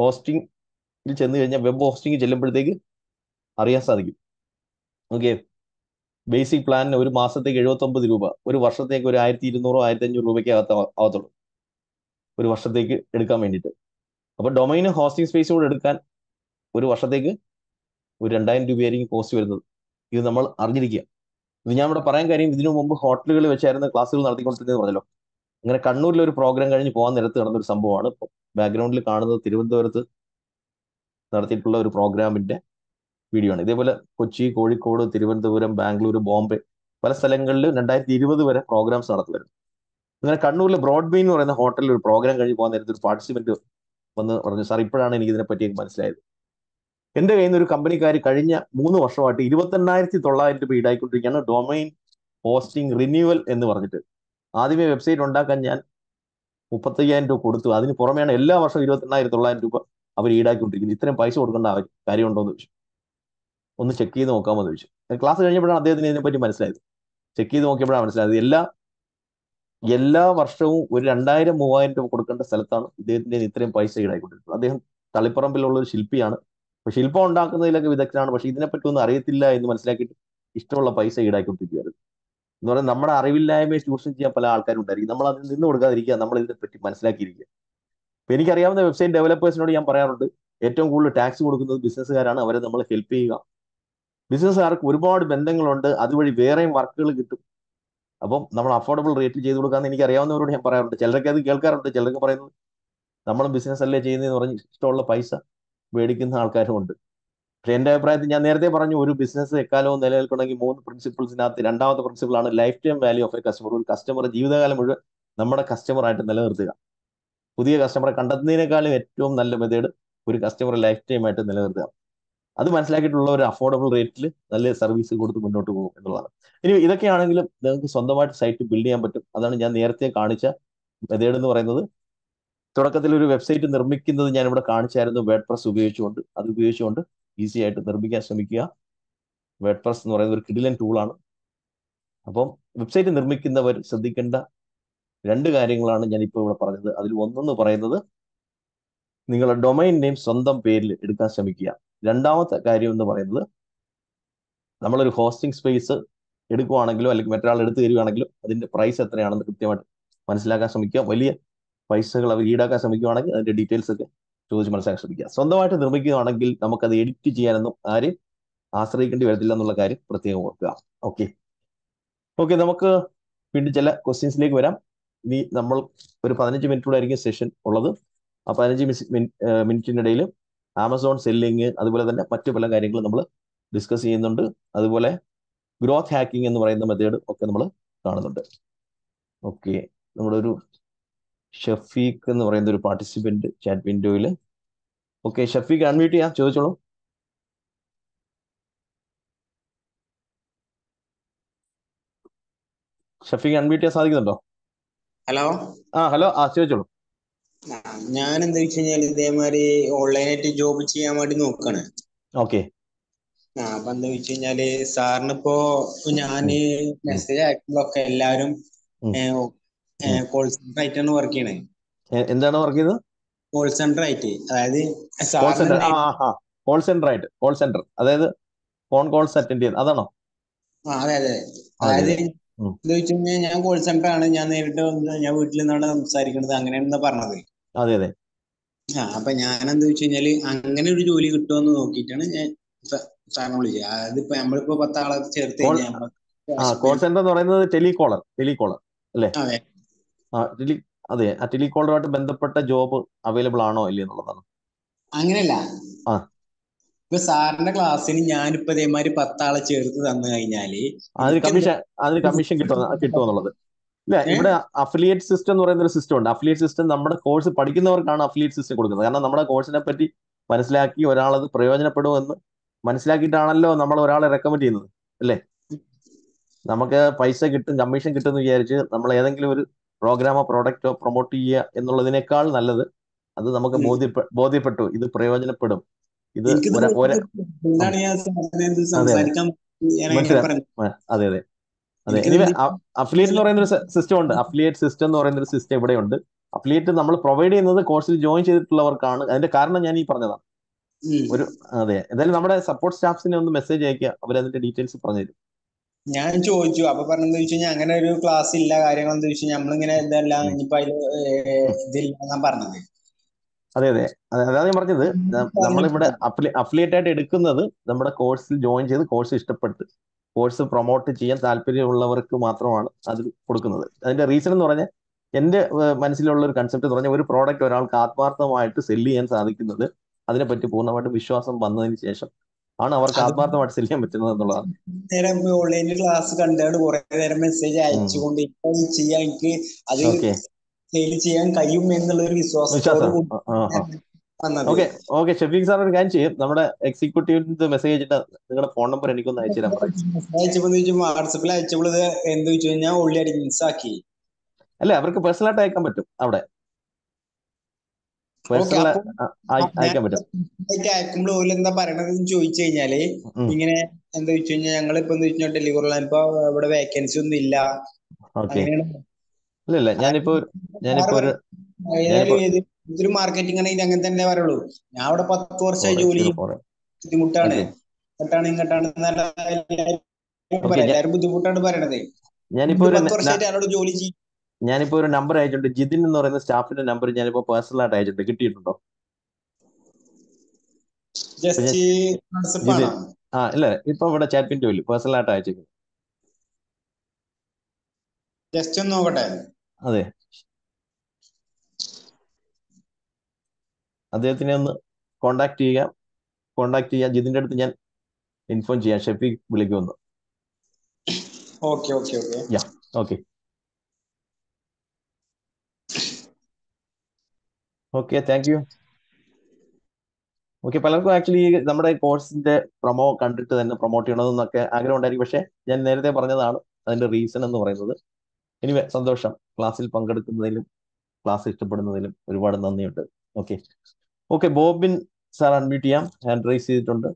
ഹോസ്റ്റിംഗിൽ ചെന്ന് കഴിഞ്ഞാൽ വെബ് ഹോസ്റ്റിംഗ് ചെല്ലുമ്പോഴത്തേക്ക് അറിയാൻ സാധിക്കും ഓക്കെ ബേസിക് പ്ലാനിന് ഒരു മാസത്തേക്ക് എഴുപത്തൊമ്പത് രൂപ ഒരു വർഷത്തേക്ക് ഒരു ആയിരത്തി ഇരുന്നൂറോ ആയിരത്തി അഞ്ഞൂറ് രൂപയ്ക്ക് ആകത്ത ആവത്തുള്ളൂ ഒരു വർഷത്തേക്ക് എടുക്കാൻ വേണ്ടിയിട്ട് അപ്പോൾ ഡൊമൈന് ഹോസ്റ്റിംഗ് സ്പേസ് കൂടെ എടുക്കാൻ ഒരു വർഷത്തേക്ക് ഒരു രണ്ടായിരം രൂപയായിരിക്കും കോസ്റ്റ് വരുന്നത് ഇത് നമ്മൾ അറിഞ്ഞിരിക്കുക ഇത് ഞാൻ ഇവിടെ പറയാൻ കാര്യം ഇതിനു മുമ്പ് ഹോട്ടലുകളിൽ വെച്ചായിരുന്നു ക്ലാസ്സുകൾ നടത്തിക്കൊണ്ടിരുന്നത് പറഞ്ഞല്ലോ അങ്ങനെ കണ്ണൂരിൽ ഒരു പ്രോഗ്രാം കഴിഞ്ഞ് പോകാൻ നിരത്ത് ഒരു സംഭവമാണ് ബാക്ക്ഗ്രൗണ്ടിൽ കാണുന്നത് തിരുവനന്തപുരത്ത് നടത്തിയിട്ടുള്ള ഒരു പ്രോഗ്രാമിന്റെ വീഡിയോ ആണ് ഇതേപോലെ കൊച്ചി കോഴിക്കോട് തിരുവനന്തപുരം ബാംഗ്ലൂർ ബോംബെ പല സ്ഥലങ്ങളിൽ രണ്ടായിരത്തി ഇരുപത് വരെ പ്രോഗ്രാംസ് നടത്തുമായിരുന്നു അങ്ങനെ കണ്ണൂരിലെ ബ്രോഡ്ബീൻ എന്ന് പറയുന്ന ഹോട്ടലിൽ ഒരു പ്രോഗ്രാം കഴിഞ്ഞ് പോകാൻ നേരത്തെ ഒരു പാർട്ടിസിപ്പന്റ് വന്ന് പറഞ്ഞു സാർ ഇപ്പോഴാണ് എനിക്ക് ഇതിനെ പറ്റി മനസ്സിലായത് എൻ്റെ കയ്യിൽ നിന്ന് ഒരു കമ്പനിക്കാർ കഴിഞ്ഞ മൂന്ന് വർഷമായിട്ട് ഇരുപത്തെണ്ണായിരത്തി തൊള്ളായിരം രൂപ ഈടായിക്കൊണ്ടിരിക്കുകയാണ് ഡൊമൈൻ ഹോസ്റ്റിംഗ് റിന്യൂവൽ എന്ന് പറഞ്ഞിട്ട് ആദ്യമേ വെബ്സൈറ്റ് ഉണ്ടാക്കാൻ ഞാൻ മുപ്പത്തയ്യായിരം രൂപ കൊടുത്തു അതിന് പുറമെയാണ് എല്ലാ വർഷവും ഇരുപത്തെണ്ണായിരത്തി തൊള്ളായിരം രൂപ അവർ ഈടാക്കിക്കൊണ്ടിരിക്കുന്നത് ഇത്രയും പൈസ കൊടുക്കേണ്ട കാര്യമുണ്ടോ എന്ന് ചോദിച്ചു ഒന്ന് ചെക്ക് ചെയ്ത് നോക്കാമെന്ന് ചോദിച്ചു ക്ലാസ് കഴിഞ്ഞപ്പോഴാണ് അദ്ദേഹത്തിന് ഇതിനെപ്പറ്റി മനസ്സിലായത് ചെക്ക് ചെയ്ത് നോക്കിയപ്പോഴാണ് മനസ്സിലായത് എല്ലാ എല്ലാ വർഷവും ഒരു രണ്ടായിരം മൂവായിരം രൂപ കൊടുക്കേണ്ട സ്ഥലത്താണ് ഇദ്ദേഹത്തിൻ്റെ ഇത്രയും പൈസ ഈടായിക്കൊണ്ടിരിക്കുന്നത് അദ്ദേഹം തളിപ്പറമ്പിലുള്ള ഒരു ശില്പിയാണ് അപ്പൊ ശില്പം ഉണ്ടാക്കുന്നതിലൊക്കെ വിദഗ്ധനാണ് പക്ഷെ ഇതിനെപ്പറ്റി ഒന്നും അറിയത്തില്ല എന്ന് മനസ്സിലാക്കിയിട്ട് ഇഷ്ടമുള്ള പൈസ ഈടാക്കിക്കൊണ്ടിരിക്കുകയാണ് എന്ന് പറഞ്ഞാൽ നമ്മുടെ അറിവില്ലായ്മയെ ചൂഷണം ചെയ്യാൻ പല ആൾക്കാരും ഉണ്ടായിരിക്കും നമ്മൾ അതിൽ നിന്ന് കൊടുക്കാതിരിക്കുക നമ്മൾ ഇതിനെപ്പറ്റി മനസ്സിലാക്കിയിരിക്കുക അപ്പൊ എനിക്കറിയാവുന്ന വെബ്സൈറ്റ് ഡെവലപ്പേഴ്സിനോട് ഞാൻ പറയാറുണ്ട് ഏറ്റവും കൂടുതൽ ടാക്സ് കൊടുക്കുന്നത് ബിസിനസ്സുകാരാണ് അവരെ നമ്മൾ ഹെൽപ്പ് ചെയ്യുക ബിസിനസ്സുകാർക്ക് ഒരുപാട് ബന്ധങ്ങളുണ്ട് അതുവഴി വേറെയും വർക്കുകൾ കിട്ടും അപ്പം നമ്മൾ അഫോർഡബിൾ റേറ്റ് ചെയ്ത് കൊടുക്കാമെന്ന് എനിക്ക് അറിയാവുന്നവരോട് ഞാൻ പറയാറുണ്ട് ചിലർക്ക് അത് കേൾക്കാറുണ്ട് ചിലർക്ക് പറയുന്നത് നമ്മളും ബിസിനസ് അല്ലേ ചെയ്യുന്നതെന്ന് പറഞ്ഞ് ഇഷ്ടമുള്ള പൈസ മേടിക്കുന്ന ആൾക്കാരും ഉണ്ട് പക്ഷെ എൻ്റെ അഭിപ്രായത്തിൽ ഞാൻ നേരത്തെ പറഞ്ഞു ഒരു ബിസിനസ് എക്കാലവും നിലനിൽക്കണമെങ്കിൽ മൂന്ന് പ്രിൻസിപ്പിൾസിനകത്ത് രണ്ടാമത്തെ പ്രിൻസിപ്പിൾ ആണ് life time value of a customer ഒരു കസ്റ്റമർ ജീവിതകാലം മുഴുവൻ നമ്മുടെ കസ്റ്റമറായിട്ട് നിലനിർത്തുക പുതിയ കസ്റ്റമറെ കണ്ടെത്തുന്നതിനേക്കാളും ഏറ്റവും നല്ല മെത്തേഡ് ഒരു കസ്റ്റമറെ ലൈഫ് ടൈം ആയിട്ട് നിലനിർത്തുക അത് മനസ്സിലാക്കിയിട്ടുള്ള ഒരു അഫോർഡബിൾ റേറ്റിൽ നല്ല സർവീസ് കൊടുത്ത് മുന്നോട്ട് പോകും എന്നുള്ളതാണ് ഇനി ഇതൊക്കെയാണെങ്കിലും നിങ്ങൾക്ക് സ്വന്തമായിട്ട് സൈറ്റ് ബിൽഡ് ചെയ്യാൻ പറ്റും അതാണ് ഞാൻ നേരത്തെ കാണിച്ച മെതേഡ് എന്ന് പറയുന്നത് തുടക്കത്തിൽ ഒരു വെബ്സൈറ്റ് നിർമ്മിക്കുന്നത് ഞാൻ ഇവിടെ കാണിച്ചായിരുന്നു വേഡ് പ്രസ് ഉപയോഗിച്ചുകൊണ്ട് അത് ഉപയോഗിച്ചുകൊണ്ട് ഈസി ആയിട്ട് നിർമ്മിക്കാൻ ശ്രമിക്കുക വേഡ് പ്രസ് എന്ന് പറയുന്ന ഒരു കിടിലൻ ടൂളാണ് അപ്പം വെബ്സൈറ്റ് നിർമ്മിക്കുന്നവർ ശ്രദ്ധിക്കേണ്ട രണ്ട് കാര്യങ്ങളാണ് ഞാൻ ഇപ്പോൾ ഇവിടെ പറഞ്ഞത് അതിൽ ഒന്നെന്ന് പറയുന്നത് നിങ്ങളുടെ ഡൊമൈൻ നെയിം സ്വന്തം പേരിൽ എടുക്കാൻ ശ്രമിക്കുക രണ്ടാമത്തെ കാര്യം എന്ന് പറയുന്നത് നമ്മളൊരു ഹോസ്റ്റിംഗ് സ്പേസ് എടുക്കുവാണെങ്കിലും അല്ലെങ്കിൽ മറ്റൊരാൾ എടുത്തു തരികയാണെങ്കിലും അതിന്റെ പ്രൈസ് എത്രയാണെന്ന് കൃത്യമായിട്ട് മനസ്സിലാക്കാൻ ശ്രമിക്കുക വലിയ പൈസകൾ അവർ ഈടാക്കാൻ ശ്രമിക്കുകയാണെങ്കിൽ അതിന്റെ ഡീറ്റെയിൽസ് ഒക്കെ ചോദിച്ച് മനസ്സിലാക്കാൻ ശ്രമിക്കുക സ്വന്തമായിട്ട് നിർമ്മിക്കുകയാണെങ്കിൽ നമുക്ക് അത് എഡിറ്റ് ചെയ്യാനൊന്നും ആരെയും ആശ്രയിക്കേണ്ടി വരത്തില്ല എന്നുള്ള കാര്യം പ്രത്യേകം ഓർക്കുക ഓക്കെ ഓക്കെ നമുക്ക് വീണ്ടും ചില ക്വസ്റ്റ്യൻസിലേക്ക് വരാം ഇനി നമ്മൾ ഒരു പതിനഞ്ച് മിനിറ്റോടെ ആയിരിക്കും സെഷൻ ഉള്ളത് ആ പതിനഞ്ച് മിനിറ്റിനിടയിൽ ആമസോൺ സെല്ലിങ് അതുപോലെ തന്നെ മറ്റു പല കാര്യങ്ങളും നമ്മൾ ഡിസ്കസ് ചെയ്യുന്നുണ്ട് അതുപോലെ ഗ്രോത്ത് ഹാക്കിംഗ് എന്ന് പറയുന്ന മെത്തേഡ് ഒക്കെ നമ്മൾ കാണുന്നുണ്ട് ഓക്കെ നമ്മളൊരു ഒരു ഷഫീഖ് എന്ന് പറയുന്ന ഒരു പാർട്ടിസിപ്പന്റ് ചാറ്റ് വിൻഡോയിൽ ഓക്കെ ഷഫീഖ് അൺമ്യൂട്ട് ചെയ്യാം ചോദിച്ചോളൂ ഷഫീഖ് അൺമ്യൂട്ട് ചെയ്യാൻ സാധിക്കുന്നുണ്ടോ ഹലോ ആ ഹലോ ആ ചോദിച്ചോളൂ ഞാൻ എന്താ വെച്ച് കഴിഞ്ഞാൽ ഇതേമാതിരി ഓൺലൈനായിട്ട് ജോബ് ചെയ്യാൻ വേണ്ടി നോക്കാണ് ഓക്കെ ആ അപ്പൊ എന്താ വെച്ച് കഴിഞ്ഞാല് സാറിനിപ്പോ ഞാൻ മെസ്സേജ് അയക്കുമ്പോഴൊക്കെ എല്ലാരും കോൾ സെന്റർ ആയിട്ടാണ് വർക്ക് ചെയ്യണേ എന്താണ് വർക്ക് ചെയ്തത് കോൾ സെന്റർ ആയിട്ട് അതായത് കോൾ സെന്റർ കോൾ സെന്റർ ആയിട്ട് കോൾ സെന്റർ അതായത് ഫോൺ കോൾസ് അറ്റൻഡ് ചെയ്യുന്നത് അതാണോ ആ അതെ അതെ അതായത് എന്താ ഞാൻ കോൾ സെന്റർ ആണ് ഞാൻ നേരിട്ട് ഞാൻ വീട്ടിൽ നിന്നാണ് സംസാരിക്കുന്നത് അങ്ങനെയാണ് പറഞ്ഞത് അതെ അതെ ആ അപ്പൊ ഞാൻ എന്താ വെച്ച് കഴിഞ്ഞാല് അങ്ങനെ ഒരു ജോലി കിട്ടുമെന്ന് നോക്കിയിട്ടാണ് ഞാൻ സാറിനെ വിളിച്ചത് അതിപ്പോ നമ്മളിപ്പോ പത്താളെ ചേർത്ത് കഴിഞ്ഞാൽ കോൾ സെന്റർ എന്ന് പറയുന്നത് ടെലികോളർ ടെലികോളർ അല്ലേ അതെ ടെലി അതെ ആ ടെലികോളറുമായിട്ട് ബന്ധപ്പെട്ട ജോബ് അവൈലബിൾ ആണോ ഇല്ലയോ എന്നുള്ളതാണ് അങ്ങനെയല്ല ആ ഇപ്പൊ സാറിന്റെ ക്ലാസ്സിന് ഞാനിപ്പോ ഇതേമാതിരി പത്താളെ ചേർത്ത് തന്നു കഴിഞ്ഞാല് അതിന് കമ്മീഷൻ അതിന് കമ്മീഷൻ കിട്ടുമെന്നുള്ളത് ഇല്ല ഇവിടെ അഫിലിയേറ്റ് സിസ്റ്റം എന്ന് പറയുന്ന ഒരു സിസ്റ്റം ഉണ്ട് അഫിലിയേറ്റ് സിസ്റ്റം നമ്മുടെ കോഴ്സ് പഠിക്കുന്നവർക്കാണ് അഫിലിയേറ്റ് സിസ്റ്റം കൊടുക്കുന്നത് കാരണം നമ്മുടെ കോഴ്സിനെ പറ്റി മനസ്സിലാക്കി ഒരാളത് പ്രയോജനപ്പെടുമെന്ന് മനസ്സിലാക്കിയിട്ടാണല്ലോ നമ്മൾ ഒരാളെ റെക്കമെൻഡ് ചെയ്യുന്നത് അല്ലേ നമുക്ക് പൈസ കിട്ടും കമ്മീഷൻ കിട്ടും എന്ന് വിചാരിച്ച് നമ്മൾ ഏതെങ്കിലും ഒരു പ്രോഗ്രാമോ പ്രോഡക്റ്റോ പ്രൊമോട്ട് ചെയ്യുക എന്നുള്ളതിനേക്കാൾ നല്ലത് അത് നമുക്ക് ബോധ്യപ്പെട്ടു ഇത് പ്രയോജനപ്പെടും ഇത് അതെ അതെ അതെ എനിവേ അഫിലിയേറ്റ് എന്ന് പറയുന്ന ഒരു സിസ്റ്റം ഉണ്ട് അഫിലിയേറ്റ് സിസ്റ്റം എന്ന് പറയുന്ന ഒരു സിസ്റ്റം ഇവിടെ ഉണ്ട് അഫിലിയേറ്റ് നമ്മൾ പ്രൊവൈഡ് ചെയ്യുന്നത് കോഴ്സിൽ ജോയിൻ ചെയ്തിട്ടുള്ളവർക്കാണ് അതിന്റെ കാരണം ഞാൻ ഈ പറഞ്ഞതാണ് ഒരു അതെ എന്തായാലും നമ്മുടെ സപ്പോർട്ട് സ്റ്റാഫ്സിനെ ഒന്ന് മെസ്സേജ് അയക്കുക അവരതിന്റെ ഡീറ്റെയിൽസ് പറഞ്ഞു തരും ഞാൻ ചോദിച്ചു അപ്പൊ പറഞ്ഞെന്ന് വെച്ച് കഴിഞ്ഞാൽ അങ്ങനെ ഒരു ക്ലാസ് ഇല്ല കാര്യങ്ങൾ എന്താ നമ്മളിങ്ങനെ ഇതെല്ലാം ഇനിയിപ്പോ അതിൽ ഇതില്ല പറഞ്ഞത് അതെ അതെ അതാണ് ഞാൻ പറഞ്ഞത് നമ്മളിവിടെ അഫിലിയേറ്റ് ആയിട്ട് എടുക്കുന്നത് നമ്മുടെ കോഴ്സിൽ ജോയിൻ ചെയ്ത് കോഴ്സ് ഇഷ്ടപ്പെട്ട് കോഴ്സ് പ്രൊമോട്ട് ചെയ്യാൻ താല്പര്യമുള്ളവർക്ക് മാത്രമാണ് അത് കൊടുക്കുന്നത് അതിന്റെ റീസൺ എന്ന് പറഞ്ഞാൽ എന്റെ മനസ്സിലുള്ള ഒരു കൺസെപ്റ്റ് എന്ന് പറഞ്ഞാൽ ഒരു പ്രോഡക്റ്റ് ഒരാൾക്ക് ആത്മാർത്ഥമായിട്ട് സെല്ല് ചെയ്യാൻ സാധിക്കുന്നത് അതിനെപ്പറ്റി പൂർണ്ണമായിട്ട് വിശ്വാസം വന്നതിന് ശേഷം ആണ് അവർക്ക് ആത്മാർത്ഥമായിട്ട് ചെയ്യാൻ പറ്റുന്നത് എന്നുള്ളതാണ് നേരം ഓൺലൈനിൽ ക്ലാസ് കണ്ടാണ് കുറെ നേരം മെസ്സേജ് അയച്ചുകൊണ്ട് ചെയ്യാൻ എനിക്ക് അത് സെയിൽ ചെയ്യാൻ കഴിയും എന്നുള്ള ഒരു വിശ്വാസം ഓക്കെ ഓക്കെ ഷഫീഖ് സാർ ഒരു കാര്യം ചെയ്യും നമ്മുടെ എക്സിക്യൂട്ടീവിന്റെ മെസ്സേജ് അയച്ചിട്ട് നിങ്ങളുടെ ഫോൺ നമ്പർ എനിക്കൊന്ന് അയച്ചു തരാൻ പറയും വാട്സപ്പിൽ അയച്ചപ്പോൾ എന്ത് വെച്ച് കഴിഞ്ഞാൽ ഓൾറെഡി മിസ് ആക്കി അല്ല അവർക്ക് പേഴ്സണലായിട്ട് അയക്കാൻ പറ്റും അവിടെ ഓല് എന്താ പറയണത് ചോദിച്ചു കഴിഞ്ഞാല് ഇങ്ങനെ എന്താ വെച്ച് കഴിഞ്ഞാൽ ഞങ്ങൾ ഇപ്പൊ എന്താ വെച്ചാൽ ഡെലിവറി ഇപ്പൊ ഇവിടെ വേക്കൻസി ഒന്നും ഇല്ല ഇല്ല ഞാനിപ്പോ ഞാനിപ്പോ ഒരു മാർക്കറ്റിംഗ് ആണെങ്കിൽ അങ്ങനെ തന്നെ പറയുള്ളൂ ഞാൻ അവിടെ പത്ത് വർഷമായി ജോലി ബുദ്ധിമുട്ടാണ് ഇങ്ങോട്ടാണ് ഇങ്ങോട്ടാണ് എല്ലാവരും ബുദ്ധിമുട്ടാണ് പറയണത് ഞാനിപ്പോ പത്ത് വർഷമായിട്ട് അവരോട് ജോലി ചെയ്യും ഞാനിപ്പോ ഒരു നമ്പർ അയച്ചിട്ടുണ്ട് ജിതിൻ എന്ന് പറയുന്ന സ്റ്റാഫിന്റെ നമ്പർ ഞാനിപ്പോ പേഴ്സണൽ ആയിട്ട് അയച്ചിട്ടുണ്ട് കിട്ടിയിട്ടുണ്ടോ ആ ഇല്ല ഇപ്പൊ ഇവിടെ ചാറ്റ് പിന്റോയിൽ പേഴ്സണൽ ആയിട്ട് അയച്ചിട്ടുണ്ട് ജസ്റ്റ് ഒന്ന് നോക്കട്ടെ അതെ അദ്ദേഹത്തിനെ ഒന്ന് കോണ്ടാക്ട് ചെയ്യുക കോണ്ടാക്ട് ചെയ്യാം ജിതിന്റെ അടുത്ത് ഞാൻ ഇൻഫോം ചെയ്യാം ഷെഫീഖ് വിളിക്കുമെന്ന് okay okay okay okay okay thank you okay പലർക്കും ആക്ച്വലി നമ്മുടെ കോഴ്സിന്റെ പ്രൊമോ കണ്ടിട്ട് തന്നെ പ്രൊമോട്ട് ചെയ്യണമെന്നൊക്കെ ആഗ്രഹം ഉണ്ടായിരിക്കും പക്ഷെ ഞാൻ നേരത്തെ പറഞ്ഞതാണ് അതിന്റെ റീസൺ എന്ന് പറയുന്നത് എനിവേ സന്തോഷം ക്ലാസ്സിൽ പങ്കെടുക്കുന്നതിലും ക്ലാസ് ഇഷ്ടപ്പെടുന്നതിലും ഒരുപാട് നന്ദിയുണ്ട് okay okay Bobin sir unmute ചെയ്യാം ഹാൻഡ് റൈസ് ചെയ്തിട്ടുണ്ട്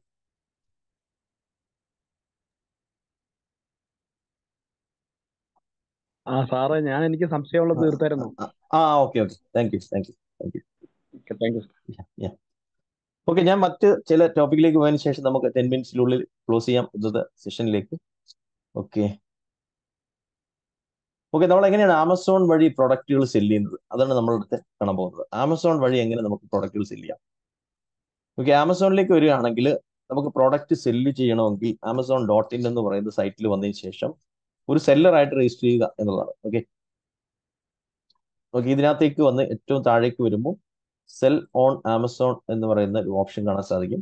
ആ സാറേ ഞാൻ എനിക്ക് സംശയമുള്ള തീർത്തായിരുന്നു ആ okay okay thank you thank you okay ഞാൻ മറ്റ് ചില ടോപ്പിക്കിലേക്ക് പോയതിനു ശേഷം നമുക്ക് ടെൻ മിനിറ്റ്സിനുള്ളിൽ ക്ലോസ് ചെയ്യാം ഇന്നത്തെ സെഷനിലേക്ക് ഓക്കെ ഓക്കെ നമ്മൾ എങ്ങനെയാണ് ആമസോൺ വഴി പ്രൊഡക്റ്റുകൾ സെല്ല് ചെയ്യുന്നത് അതാണ് നമ്മളടുത്ത് കാണാൻ പോകുന്നത് ആമസോൺ വഴി എങ്ങനെ നമുക്ക് പ്രൊഡക്റ്റുകൾ സെല്ല് ചെയ്യാം ഓക്കെ ആമസോണിലേക്ക് വരികയാണെങ്കിൽ നമുക്ക് പ്രോഡക്റ്റ് സെല്ല് ചെയ്യണമെങ്കിൽ ആമസോൺ ഡോട്ട് ഇൻ എന്ന് പറയുന്ന സൈറ്റിൽ വന്നതിന് ശേഷം ഒരു സെല്ലറായിട്ട് രജിസ്റ്റർ ചെയ്യുക എന്നുള്ളതാണ് ഓക്കെ നോക്കി ഇതിനകത്തേക്ക് വന്ന് ഏറ്റവും താഴേക്ക് വരുമ്പോൾ സെൽ ഓൺ ആമസോൺ എന്ന് പറയുന്ന ഒരു ഓപ്ഷൻ കാണാൻ സാധിക്കും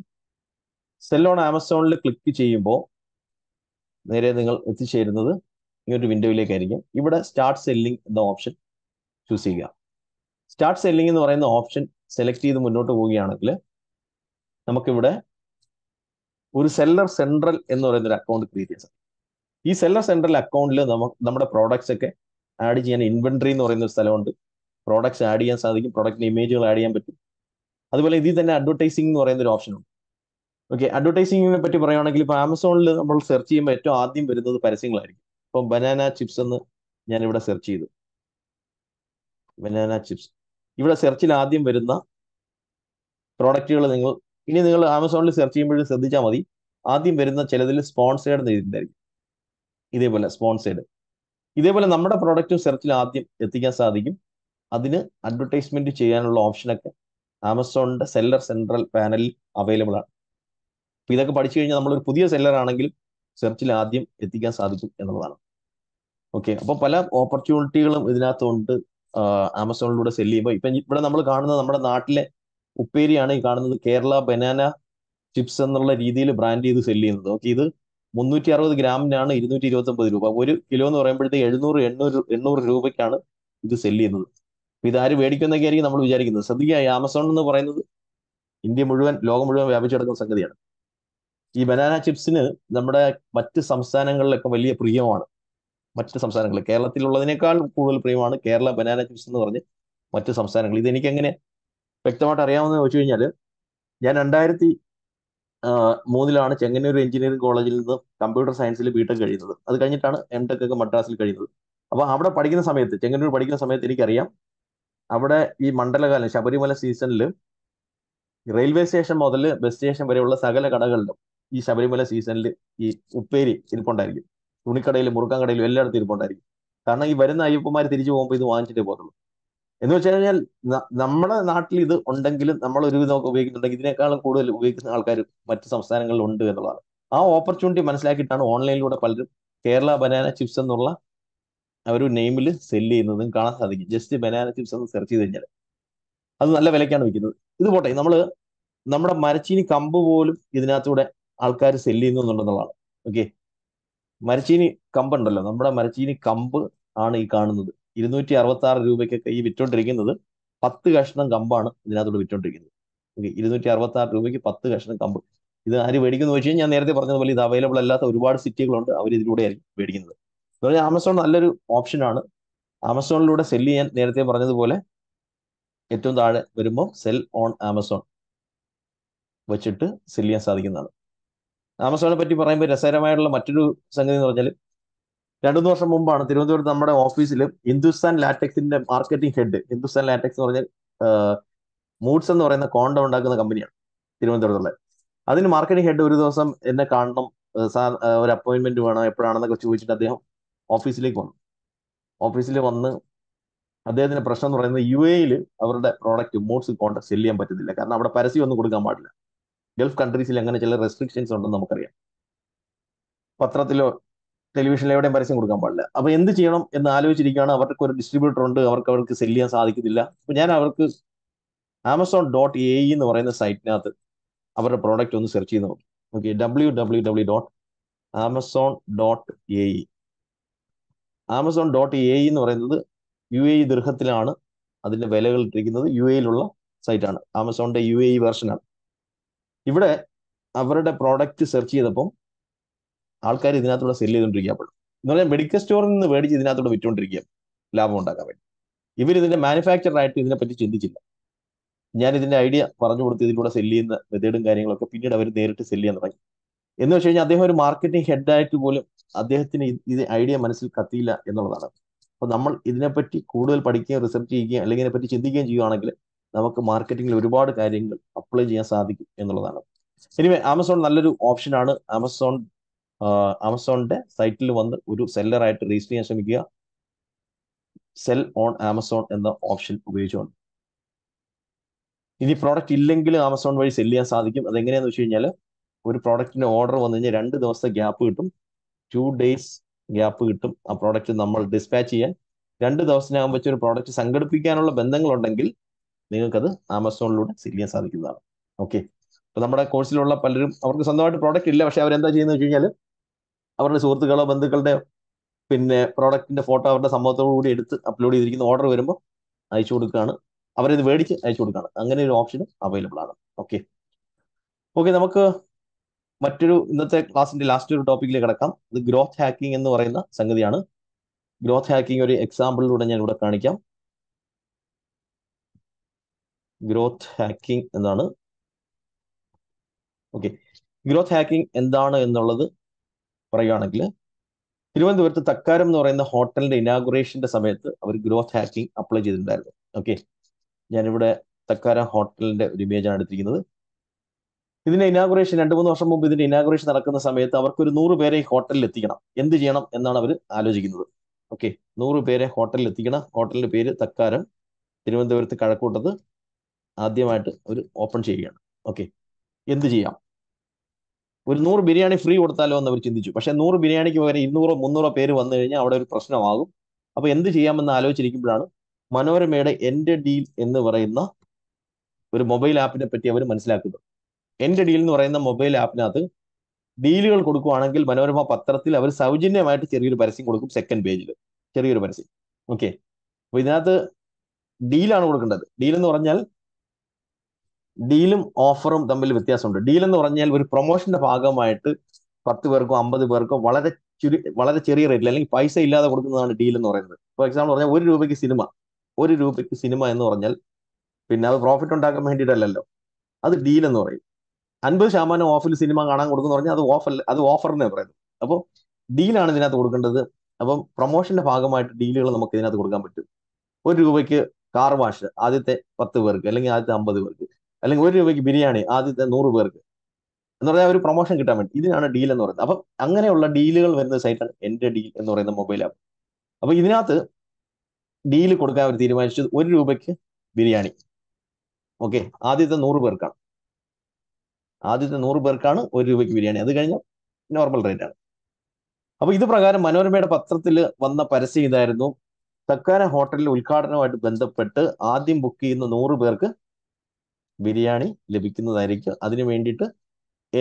സെൽ ഓൺ ആമസോണിൽ ക്ലിക്ക് ചെയ്യുമ്പോൾ നേരെ നിങ്ങൾ എത്തിച്ചേരുന്നത് ഈ ഒരു വിൻഡോയിലേക്കായിരിക്കും ഇവിടെ സ്റ്റാർട്ട് സെല്ലിംഗ് എന്ന ഓപ്ഷൻ ചൂസ് ചെയ്യുക സ്റ്റാർട്ട് സെല്ലിംഗ് എന്ന് പറയുന്ന ഓപ്ഷൻ സെലക്ട് ചെയ്ത് മുന്നോട്ട് പോവുകയാണെങ്കിൽ നമുക്കിവിടെ ഒരു സെല്ലർ സെൻട്രൽ എന്ന് പറയുന്ന ഒരു അക്കൗണ്ട് ക്രിയേറ്റ് ചെയ്യാം ഈ സെല്ലർ സെൻട്രൽ അക്കൗണ്ടിൽ നമുക്ക് നമ്മുടെ പ്രോഡക്ട്സ് ഒക്കെ ആഡ് ചെയ്യാൻ ഇൻവെൻട്രി എന്ന് പറയുന്ന ഒരു സ്ഥലമുണ്ട് പ്രോഡക്ട്സ് ആഡ് ചെയ്യാൻ സാധിക്കും പ്രോഡക്റ്റിന് ഇമേജുകൾ ആഡ് ചെയ്യാൻ പറ്റും അതുപോലെ ഇതിൽ തന്നെ അഡ്വർടൈസിംഗ് എന്ന് പറയുന്ന ഒരു ഓപ്ഷനുണ്ട് ഓക്കെ അഡ്വർടൈസിങ്ങിനെ പറ്റി പറയുകയാണെങ്കിൽ ഇപ്പോൾ ആമസോണിൽ നമ്മൾ സെർച്ച് ചെയ്യുമ്പോൾ ഏറ്റവും ആദ്യം വരുന്നത് പരസ്യങ്ങളായിരിക്കും ഇപ്പം ബനാന ചിപ്സ് എന്ന് ഞാൻ ഇവിടെ സെർച്ച് ചെയ്തു ബനാന ചിപ്സ് ഇവിടെ സെർച്ചിൽ ആദ്യം വരുന്ന പ്രോഡക്റ്റുകൾ നിങ്ങൾ ഇനി നിങ്ങൾ ആമസോണിൽ സെർച്ച് ചെയ്യുമ്പോഴും ശ്രദ്ധിച്ചാൽ മതി ആദ്യം വരുന്ന ചിലതിൽ സ്പോൺസേഡ് എന്ന് എഴുതിയിട്ടുണ്ടായിരിക്കും ഇതേപോലെ സ്പോൺസേഡ് ഇതേപോലെ നമ്മുടെ പ്രോഡക്റ്റും സെർച്ചിൽ ആദ്യം എത്തിക്കാൻ സാധിക്കും അതിന് അഡ്വർടൈസ്മെന്റ് ചെയ്യാനുള്ള ഓപ്ഷനൊക്കെ ആമസോണിന്റെ സെല്ലർ സെൻട്രൽ പാനലിൽ അവൈലബിൾ ആണ് അപ്പൊ ഇതൊക്കെ പഠിച്ചു കഴിഞ്ഞാൽ നമ്മളൊരു പുതിയ സെല്ലർ ആണെങ്കിലും സെർച്ചിൽ ആദ്യം എത്തിക്കാൻ സാധിക്കും എന്നുള്ളതാണ് ഓക്കെ അപ്പോൾ പല ഓപ്പർച്യൂണിറ്റികളും ഇതിനകത്തുണ്ട് ആമസോണിലൂടെ സെല്ല് ചെയ്യുമ്പോൾ ഇപ്പം ഇവിടെ നമ്മൾ കാണുന്നത് നമ്മുടെ നാട്ടിലെ ഉപ്പേരിയാണ് ഈ കാണുന്നത് കേരള ബനാന ചിപ്സ് എന്നുള്ള രീതിയിൽ ബ്രാൻഡ് ചെയ്ത് സെല്ല് ചെയ്യുന്നത് ഓക്കെ ഇത് മുന്നൂറ്റി അറുപത് ഗ്രാമിനാണ് ഇരുന്നൂറ്റി ഇരുപത്തി ഒമ്പത് രൂപ ഒരു കിലോ എന്ന് പറയുമ്പോഴത്തേക്ക് എഴുന്നൂറ് എണ്ണൂറ് എണ്ണൂറ് രൂപയ്ക്കാണ് ഇത് സെല്ല് ചെയ്യുന്നത് ഇതാര് മേടിക്കുന്നൊക്കെ ആയിരിക്കും നമ്മൾ വിചാരിക്കുന്നത് ശ്രദ്ധിക്കുക ഈ ആമസോൺ എന്ന് പറയുന്നത് ഇന്ത്യ മുഴുവൻ ലോകം മുഴുവൻ വ്യാപിച്ചെടുക്കുന്ന സംഗതിയാണ് ഈ ബനാന ചിപ്സിന് നമ്മുടെ മറ്റ് സംസ്ഥാനങ്ങളിലൊക്കെ വലിയ പ്രിയമാണ് മറ്റ് സംസ്ഥാനങ്ങൾ കേരളത്തിലുള്ളതിനേക്കാൾ കൂടുതൽ പ്രിയമാണ് കേരള ബനാന ചിപ്സ് എന്ന് പറഞ്ഞ് മറ്റ് സംസ്ഥാനങ്ങൾ ഇതെനിക്ക് എങ്ങനെ വ്യക്തമായിട്ട് അറിയാമെന്ന് ചോദിച്ചു കഴിഞ്ഞാൽ ഞാൻ രണ്ടായിരത്തി മൂന്നിലാണ് ചെങ്ങന്നൂർ എഞ്ചിനീയറിംഗ് കോളേജിൽ നിന്ന് കമ്പ്യൂട്ടർ സയൻസിൽ ബിടെക് കഴിയുന്നത് അത് കഴിഞ്ഞിട്ടാണ് എം ടെക് ഒക്കെ മദ്രാസിൽ കഴിയുന്നത് അപ്പോൾ അവിടെ പഠിക്കുന്ന സമയത്ത് ചെങ്ങന്നൂർ പഠിക്കുന്ന സമയത്ത് എനിക്കറിയാം അവിടെ ഈ മണ്ഡലകാലം ശബരിമല സീസണിൽ റെയിൽവേ സ്റ്റേഷൻ മുതൽ ബസ് സ്റ്റേഷൻ വരെയുള്ള സകല കടകളിലും ഈ ശബരിമല സീസണിൽ ഈ ഉപ്പേരി ഇരിപ്പുണ്ടായിരിക്കും തുണിക്കടയിലും മുറുക്കാൻ കടയിലും എല്ലായിടത്തും ഇരിപ്പുണ്ടായിരിക്കും കാരണം ഈ വരുന്ന അയ്യപ്പന്മാർ തിരിച്ചു പോകുമ്പോൾ ഇത് വാങ്ങിച്ചിട്ടേ പോകത്തുള്ളൂ എന്ന് വെച്ച് കഴിഞ്ഞാൽ നമ്മുടെ നാട്ടിൽ ഇത് ഉണ്ടെങ്കിലും നമ്മൾ ഒരു വിധമൊക്കെ ഉപയോഗിക്കുന്നുണ്ടെങ്കിൽ ഇതിനേക്കാളും കൂടുതൽ ഉപയോഗിക്കുന്ന ആൾക്കാർ മറ്റു സംസ്ഥാനങ്ങളിൽ ഉണ്ട് എന്നുള്ളതാണ് ആ ഓപ്പർച്യൂണിറ്റി മനസ്സിലാക്കിയിട്ടാണ് ഓൺലൈനിലൂടെ പലരും കേരള ബനാന ചിപ്സ് എന്നുള്ള അവർ നെയിമിൽ സെല്ല് ചെയ്യുന്നതും കാണാൻ സാധിക്കും ജസ്റ്റ് ബനാന ചിപ്സ് എന്ന് സെർച്ച് ചെയ്ത് കഴിഞ്ഞാൽ അത് നല്ല വിലയ്ക്കാണ് വിൽക്കുന്നത് ഇത് പോട്ടെ നമ്മൾ നമ്മുടെ മരച്ചീനി കമ്പ് പോലും ഇതിനകത്തൂടെ ആൾക്കാർ സെല്ല് എന്നുണ്ടെന്നുള്ളതാണ് ഓക്കെ മരച്ചീനി കമ്പുണ്ടല്ലോ നമ്മുടെ മരച്ചീനി കമ്പ് ആണ് ഈ കാണുന്നത് ഇരുന്നൂറ്റി അറുപത്തി ആറ് രൂപയ്ക്കൊക്കെ ഈ വിറ്റോണ്ടിരിക്കുന്നത് പത്ത് കഷ്ണം കമ്പാണ് ഇതിനകത്തോട് വിറ്റോണ്ടിരിക്കുന്നത് ഓക്കെ ഇരുന്നൂറ്റി അറുപത്തി ആറ് രൂപയ്ക്ക് പത്ത് കഷ്ണം കമ്പ് ഇത് ആര് മേടിക്കുന്നു വെച്ച് കഴിഞ്ഞാൽ ഞാൻ നേരത്തെ പറഞ്ഞതുപോലെ ഇത് അവൈലബിൾ അല്ലാത്ത ഒരുപാട് സിറ്റികളുണ്ട് അവർ ഇതിലൂടെ ആയിരിക്കും മേടിക്കുന്നത് എന്ന് പറഞ്ഞാൽ ആമസോൺ നല്ലൊരു ഓപ്ഷനാണ് ആമസോണിലൂടെ സെല്ല് ചെയ്യാൻ നേരത്തെ പറഞ്ഞതുപോലെ ഏറ്റവും താഴെ വരുമ്പോൾ സെൽ ഓൺ ആമസോൺ വെച്ചിട്ട് സെല്ല് ചെയ്യാൻ സാധിക്കുന്നതാണ് ആമസോണിനെ പറ്റി പറയുമ്പോൾ രസകരമായിട്ടുള്ള മറ്റൊരു സംഗതി എന്ന് പറഞ്ഞാൽ രണ്ടു മൂന്ന് വർഷം മുമ്പാണ് തിരുവനന്തപുരത്ത് നമ്മുടെ ഓഫീസിൽ ഹിന്ദുസ്ഥാൻ ലാറ്റക്സിന്റെ മാർക്കറ്റിംഗ് ഹെഡ് ഹിന്ദുസ്ഥാൻ ലാറ്റക്സ് എന്ന് പറഞ്ഞാൽ മൂഡ്സ് എന്ന് പറയുന്ന കോണ്ടം ഉണ്ടാക്കുന്ന കമ്പനിയാണ് തിരുവനന്തപുരത്തുള്ള അതിന് മാർക്കറ്റിംഗ് ഹെഡ് ഒരു ദിവസം എന്നെ കാണണം ഒരു അപ്പോയിന്റ്മെന്റ് വേണം എപ്പോഴാണെന്നൊക്കെ ചോദിച്ചിട്ട് അദ്ദേഹം ഓഫീസിലേക്ക് വന്നു ഓഫീസിൽ വന്ന് അദ്ദേഹത്തിന് പ്രശ്നം എന്ന് പറയുന്നത് യു എയിൽ അവരുടെ പ്രോഡക്റ്റ് മോഡ്സ് കോൺടാക്ട് സെല്ല് ചെയ്യാൻ പറ്റുന്നില്ല കാരണം അവിടെ പരസ്യം ഒന്നും കൊടുക്കാൻ പാടില്ല ഗൾഫ് കൺട്രീസിൽ അങ്ങനെ ചില റെസ്ട്രിക്ഷൻസ് ഉണ്ടെന്ന് നമുക്കറിയാം പത്രത്തിലോ ടെലിവിഷനിലോ എവിടെയും പരസ്യം കൊടുക്കാൻ പാടില്ല അപ്പോൾ എന്ത് ചെയ്യണം എന്ന് ആലോചിച്ചിരിക്കുകയാണ് അവർക്ക് ഒരു ഡിസ്ട്രിബ്യൂട്ടർ ഉണ്ട് അവർക്ക് അവർക്ക് സെല്ല് ചെയ്യാൻ സാധിക്കുന്നില്ല അപ്പൊ ഞാൻ അവർക്ക് ആമസോൺ ഡോട്ട് എ എന്ന് പറയുന്ന സൈറ്റിനകത്ത് അവരുടെ പ്രോഡക്റ്റ് ഒന്ന് സെർച്ച് ചെയ്ത് നോക്കി okay W W W dot Amazon dot A Amazon dot A എന്ന് പറയുന്നത് യു എ ദൃഹത്തിലാണ് അതിന്റെ വിലകൾ ഇട്ടിരിക്കുന്നത് യു എയിലുള്ള സൈറ്റാണ് ആമസോണിന്റെ യു എ വേർഷനാണ് ഇവിടെ അവരുടെ പ്രോഡക്റ്റ് സെർച്ച് ചെയ്തപ്പം ആൾക്കാർ ഇതിനകത്തൂടെ സെല്ല് ചെയ്തുകൊണ്ടിരിക്കുക അപ്പോൾ എന്ന് പറഞ്ഞാൽ മെഡിക്കൽ സ്റ്റോറിൽ നിന്ന് മേടിച്ച് ഇതിനകത്തൂടെ വിറ്റുകൊണ്ടിരിക്കുക ലാഭം ഉണ്ടാക്കാൻ വേണ്ടി ഇവർ ഇതിന്റെ മാനുഫാക്ചർ ഇതിനെപ്പറ്റി ചിന്തിച്ചില്ല ഞാൻ ഇതിന്റെ ഐഡിയ പറഞ്ഞു കൊടുത്ത് ഇതിലൂടെ സെല്ല് ചെയ്യുന്ന മെത്തേഡും കാര്യങ്ങളൊക്കെ പിന്നീട് അവർ നേരിട്ട് സെല്ല് ചെയ്യാൻ തുടങ്ങി എന്ന് വെച്ച് കഴിഞ്ഞാൽ അദ്ദേഹം ഒരു മാർക്കറ്റിംഗ് ഹെഡായിട്ട് പോലും അദ്ദേഹത്തിന് ഇത് ഐഡിയ മനസ്സിൽ കത്തിയില്ല എന്നുള്ളതാണ് അപ്പോൾ നമ്മൾ ഇതിനെപ്പറ്റി കൂടുതൽ പഠിക്കുകയും റിസർച്ച് ചെയ്യുകയും അല്ലെങ്കിൽ ഇതിനെപ്പറ്റി ചിന്തിക്കുകയും ചെയ്യുകയാണെങ്കിൽ നമുക്ക് മാർക്കറ്റിംഗിൽ ഒരുപാട് കാര്യങ്ങൾ അപ്ലൈ ചെയ്യാൻ സാധിക്കും എന്നുള്ളതാണ് എനിവേ ആമസോൺ നല്ലൊരു ഓപ്ഷനാണ് ആമസോൺ ആമസോണിന്റെ സൈറ്റിൽ വന്ന് ഒരു സെല്ലറായിട്ട് രജിസ്റ്റർ ചെയ്യാൻ ശ്രമിക്കുക സെൽ ഓൺ ആമസോൺ എന്ന ഓപ്ഷൻ ഉപയോഗിച്ചുകൊണ്ട് ഇനി പ്രോഡക്റ്റ് ഇല്ലെങ്കിൽ ആമസോൺ വഴി സെല്ല് ചെയ്യാൻ സാധിക്കും അതെങ്ങനെയാണെന്ന് വെച്ച് കഴിഞ്ഞാൽ ഒരു പ്രോഡക്റ്റിന് ഓർഡർ വന്നു കഴിഞ്ഞാൽ രണ്ട് ദിവസത്തെ ഗ്യാപ്പ് കിട്ടും ടു ഡേയ്സ് ഗ്യാപ്പ് കിട്ടും ആ പ്രോഡക്റ്റ് നമ്മൾ ഡിസ്പാച്ച് ചെയ്യാൻ രണ്ട് ദിവസത്തിനകം വെച്ച് ഒരു പ്രോഡക്റ്റ് സംഘടിപ്പിക്കാനുള്ള ബന്ധങ്ങളുണ്ടെങ്കിൽ നിങ്ങൾക്കത് ആമസോണിലൂടെ സെയിൽ ചെയ്യാൻ സാധിക്കുന്നതാണ് ഓക്കെ അപ്പൊ നമ്മുടെ കോഴ്സിലുള്ള പലരും അവർക്ക് സ്വന്തമായിട്ട് പ്രോഡക്റ്റ് ഇല്ല പക്ഷെ അവരെന്താ ചെയ്യുന്നത് വെച്ച് കഴിഞ്ഞാൽ അവരുടെ സുഹൃത്തുക്കളോ ബന്ധുക്കളുടെ പിന്നെ പ്രോഡക്റ്റിന്റെ ഫോട്ടോ അവരുടെ സമ്മതത്തോടു കൂടി എടുത്ത് അപ്ലോഡ് ചെയ്തിരിക്കുന്ന ഓർഡർ വരുമ്പോൾ അയച്ചു കൊടുക്കുകയാണ് അവരത് മേടിച്ച് അയച്ചു കൊടുക്കുകയാണ് അങ്ങനെ ഒരു ഓപ്ഷനും അവൈലബിൾ ആണ് ഓക്കെ ഓക്കെ നമുക്ക് മറ്റൊരു ഇന്നത്തെ ക്ലാസിന്റെ ലാസ്റ്റ് ഒരു ടോപ്പിക്കിലേക്ക് കിടക്കാം അത് ഗ്രോത്ത് ഹാക്കിംഗ് എന്ന് പറയുന്ന സംഗതിയാണ് ഗ്രോത്ത് ഹാക്കിംഗ് ഒരു എക്സാമ്പിളിലൂടെ ഞാൻ ഇവിടെ കാണിക്കാം ഗ്രോത്ത് ഹാക്കിംഗ് എന്നാണ് ഓക്കെ ഗ്രോത്ത് ഹാക്കിംഗ് എന്താണ് എന്നുള്ളത് പറയുകയാണെങ്കിൽ തിരുവനന്തപുരത്ത് തക്കാരം എന്ന് പറയുന്ന ഹോട്ടലിന്റെ ഇനാഗുറേഷന്റെ സമയത്ത് അവർ ഗ്രോത്ത് ഹാക്കിംഗ് അപ്ലൈ ചെയ്തിട്ടുണ്ടായിരുന്നു ഓക്കെ ഞാനിവിടെ തക്കാരം ഹോട്ടലിന്റെ ഒരു ഇമേജാണ് എടുത്തിരിക്കുന്നത് ഇതിന്റെ ഇനാഗുറേഷൻ രണ്ടു മൂന്ന് വർഷം മുമ്പ് ഇതിന്റെ ഇനാഗുറേഷൻ നടക്കുന്ന സമയത്ത് അവർക്ക് ഒരു നൂറ് പേരെ ഹോട്ടലിൽ എത്തിക്കണം എന്ത് ചെയ്യണം എന്നാണ് അവർ ആലോചിക്കുന്നത് ഓക്കെ നൂറ് പേരെ ഹോട്ടലിൽ എത്തിക്കണം ഹോട്ടലിന്റെ പേര് തക്കാരം തിരുവനന്തപുരത്ത് കഴക്കൂട്ടത്ത് ആദ്യമായിട്ട് ഒരു ഓപ്പൺ ചെയ്യുകയാണ് ഓക്കെ എന്ത് ചെയ്യാം ഒരു നൂറ് ബിരിയാണി ഫ്രീ കൊടുത്താലോ എന്ന് അവർ ചിന്തിച്ചു പക്ഷെ നൂറ് ബിരിയാണിക്ക് പകരം ഇരുന്നൂറോ മുന്നൂറോ പേര് വന്നു കഴിഞ്ഞാൽ അവിടെ ഒരു പ്രശ്നമാകും അപ്പൊ എന്ത് ചെയ്യാമെന്ന് ആലോചിച്ചിരിക്കുമ്പോഴാണ് മനോരമയുടെ എൻ്റെ ഡീൽ എന്ന് പറയുന്ന ഒരു മൊബൈൽ ആപ്പിനെ പറ്റി അവർ മനസ്സിലാക്കുന്നത് എൻ്റെ ഡീൽ എന്ന് പറയുന്ന മൊബൈൽ ആപ്പിനകത്ത് ഡീലുകൾ കൊടുക്കുവാണെങ്കിൽ മനോരമ പത്രത്തിൽ അവർ സൗജന്യമായിട്ട് ചെറിയൊരു പരസ്യം കൊടുക്കും സെക്കൻഡ് പേജിൽ ചെറിയൊരു പരസ്യം ഓക്കെ അപ്പോൾ ഇതിനകത്ത് ഡീലാണ് കൊടുക്കേണ്ടത് ഡീൽ എന്ന് പറഞ്ഞാൽ ഡീലും ഓഫറും തമ്മിൽ വ്യത്യാസമുണ്ട് ഡീൽ എന്ന് പറഞ്ഞാൽ ഒരു പ്രൊമോഷന്റെ ഭാഗമായിട്ട് പത്ത് പേർക്കോ അമ്പത് പേർക്കോ വളരെ ചുരു വളരെ ചെറിയ റേറ്റിൽ അല്ലെങ്കിൽ പൈസ ഇല്ലാതെ കൊടുക്കുന്നതാണ് ഡീൽ എന്ന് പറയുന്നത് ഫോർ എക്സാമ്പിൾ പറഞ്ഞാൽ ഒരു രൂപയ്ക്ക് സിനിമ ഒരു രൂപയ്ക്ക് സിനിമ എന്ന് പറഞ്ഞാൽ പിന്നെ അത് പ്രോഫിറ്റ് ഉണ്ടാക്കാൻ വേണ്ടിയിട്ടല്ലല്ലോ അത് ഡീൽ എന്ന് പറയും അൻപത് ശതമാനം ഓഫിൽ സിനിമ കാണാൻ കൊടുക്കുന്ന പറഞ്ഞാൽ അത് ഓഫല്ല അത് ഓഫർ എന്നേ പറയുന്നത് അപ്പോൾ ഡീലാണ് ഇതിനകത്ത് കൊടുക്കേണ്ടത് അപ്പം പ്രൊമോഷന്റെ ഭാഗമായിട്ട് ഡീലുകൾ നമുക്ക് ഇതിനകത്ത് കൊടുക്കാൻ പറ്റും ഒരു രൂപയ്ക്ക് കാർ വാഷ് ആദ്യത്തെ പത്ത് പേർക്ക് അല്ലെങ്കിൽ ആദ്യത്തെ അമ്പത് പേർക്ക് അല്ലെങ്കിൽ ഒരു രൂപയ്ക്ക് ബിരിയാണി ആദ്യത്തെ നൂറ് പേർക്ക് എന്ന് പറഞ്ഞാൽ ഒരു പ്രൊമോഷൻ കിട്ടാൻ വേണ്ടി ഇതിനാണ് ഡീൽ എന്ന് പറയുന്നത് അപ്പം അങ്ങനെയുള്ള ഡീലുകൾ വരുന്ന സൈറ്റാണ് എൻ്റെ ഡീൽ എന്ന് പറയുന്ന മൊബൈൽ ആപ്പ് അപ്പം ഇതിനകത്ത് ഡീൽ കൊടുക്കാൻ അവർ തീരുമാനിച്ചത് ഒരു രൂപയ്ക്ക് ബിരിയാണി ഓക്കെ ആദ്യത്തെ നൂറ് പേർക്കാണ് ആദ്യത്തെ നൂറ് പേർക്കാണ് ഒരു രൂപയ്ക്ക് ബിരിയാണി അത് കഴിഞ്ഞാൽ നോർമൽ റേറ്റ് ആണ് അപ്പോൾ ഇത് പ്രകാരം മനോരമയുടെ പത്രത്തിൽ വന്ന പരസ്യം ഇതായിരുന്നു തക്കാന ഹോട്ടലിൽ ഉദ്ഘാടനവുമായിട്ട് ബന്ധപ്പെട്ട് ആദ്യം ബുക്ക് ചെയ്യുന്ന നൂറ് പേർക്ക് ബിരിയാണി ലഭിക്കുന്നതായിരിക്കും അതിന് വേണ്ടിയിട്ട്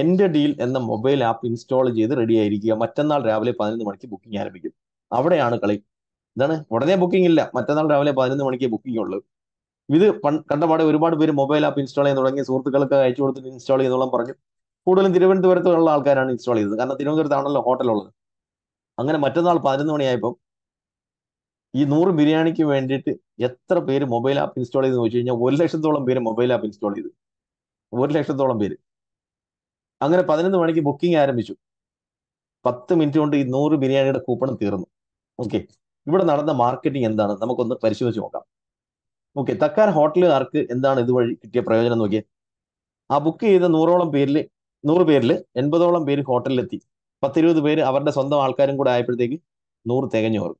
എൻ്റെ ഡീൽ എന്ന മൊബൈൽ ആപ്പ് ഇൻസ്റ്റാൾ ചെയ്ത് റെഡി ആയിരിക്കുക മറ്റന്നാൾ രാവിലെ പതിനൊന്ന് മണിക്ക് ബുക്കിംഗ് ആരംഭിക്കും അവിടെയാണ് കളി ഇതാണ് ഉടനെ ബുക്കിംഗ് ഇല്ല മറ്റന്നാൾ രാവിലെ പതിനൊന്ന് മണിക്ക് ബുക്കിംഗ് ഉള്ളൂ ഇത് കണ്ടപാടെ ഒരുപാട് പേര് മൊബൈൽ ആപ്പ് ഇൻസ്റ്റാൾ ചെയ്യാൻ തുടങ്ങി സുഹൃത്തുക്കൾക്ക് അയച്ചു കൊടുത്തിട്ട് ഇൻസ്റ്റാൾ ചെയ്യുന്നോളം പറഞ്ഞു കൂടുതലും തിരുവനന്തപുരത്തുള്ള ആൾക്കാരാണ് ഇൻസ്റ്റാൾ ചെയ്തത് കാരണം തിരുവനന്തപുരത്താണല്ലോ ഹോട്ടലുള്ളത് അങ്ങനെ മറ്റന്നാൾ പതിനൊന്ന് മണിയായപ്പോൾ ഈ നൂറ് ബിരിയാണിക്ക് വേണ്ടിയിട്ട് എത്ര പേര് മൊബൈൽ ആപ്പ് ഇൻസ്റ്റാൾ ചെയ്തെന്ന് ചോദിച്ചു കഴിഞ്ഞാൽ ഒരു ലക്ഷത്തോളം പേര് മൊബൈൽ ആപ്പ് ഇൻസ്റ്റാൾ ചെയ്തു ഒരു ലക്ഷത്തോളം പേര് അങ്ങനെ പതിനൊന്ന് മണിക്ക് ബുക്കിംഗ് ആരംഭിച്ചു പത്ത് മിനിറ്റ് കൊണ്ട് ഈ നൂറ് ബിരിയാണിയുടെ കൂപ്പൺ തീർന്നു ഓക്കെ ഇവിടെ നടന്ന മാർക്കറ്റിംഗ് എന്താണ് നമുക്കൊന്ന് പരിശോധിച്ച് നോക്കാം ഓക്കെ തക്കാർ ഹോട്ടലിൽ ആർക്ക് എന്താണ് ഇതുവഴി കിട്ടിയ പ്രയോജനം നോക്കിയത് ആ ബുക്ക് ചെയ്ത നൂറോളം പേരിൽ നൂറ് പേരിൽ എൺപതോളം പേര് ഹോട്ടലിലെത്തി പത്തിരുപത് പേര് അവരുടെ സ്വന്തം ആൾക്കാരും കൂടെ ആയപ്പോഴത്തേക്ക് നൂറ് തികഞ്ഞു അവർ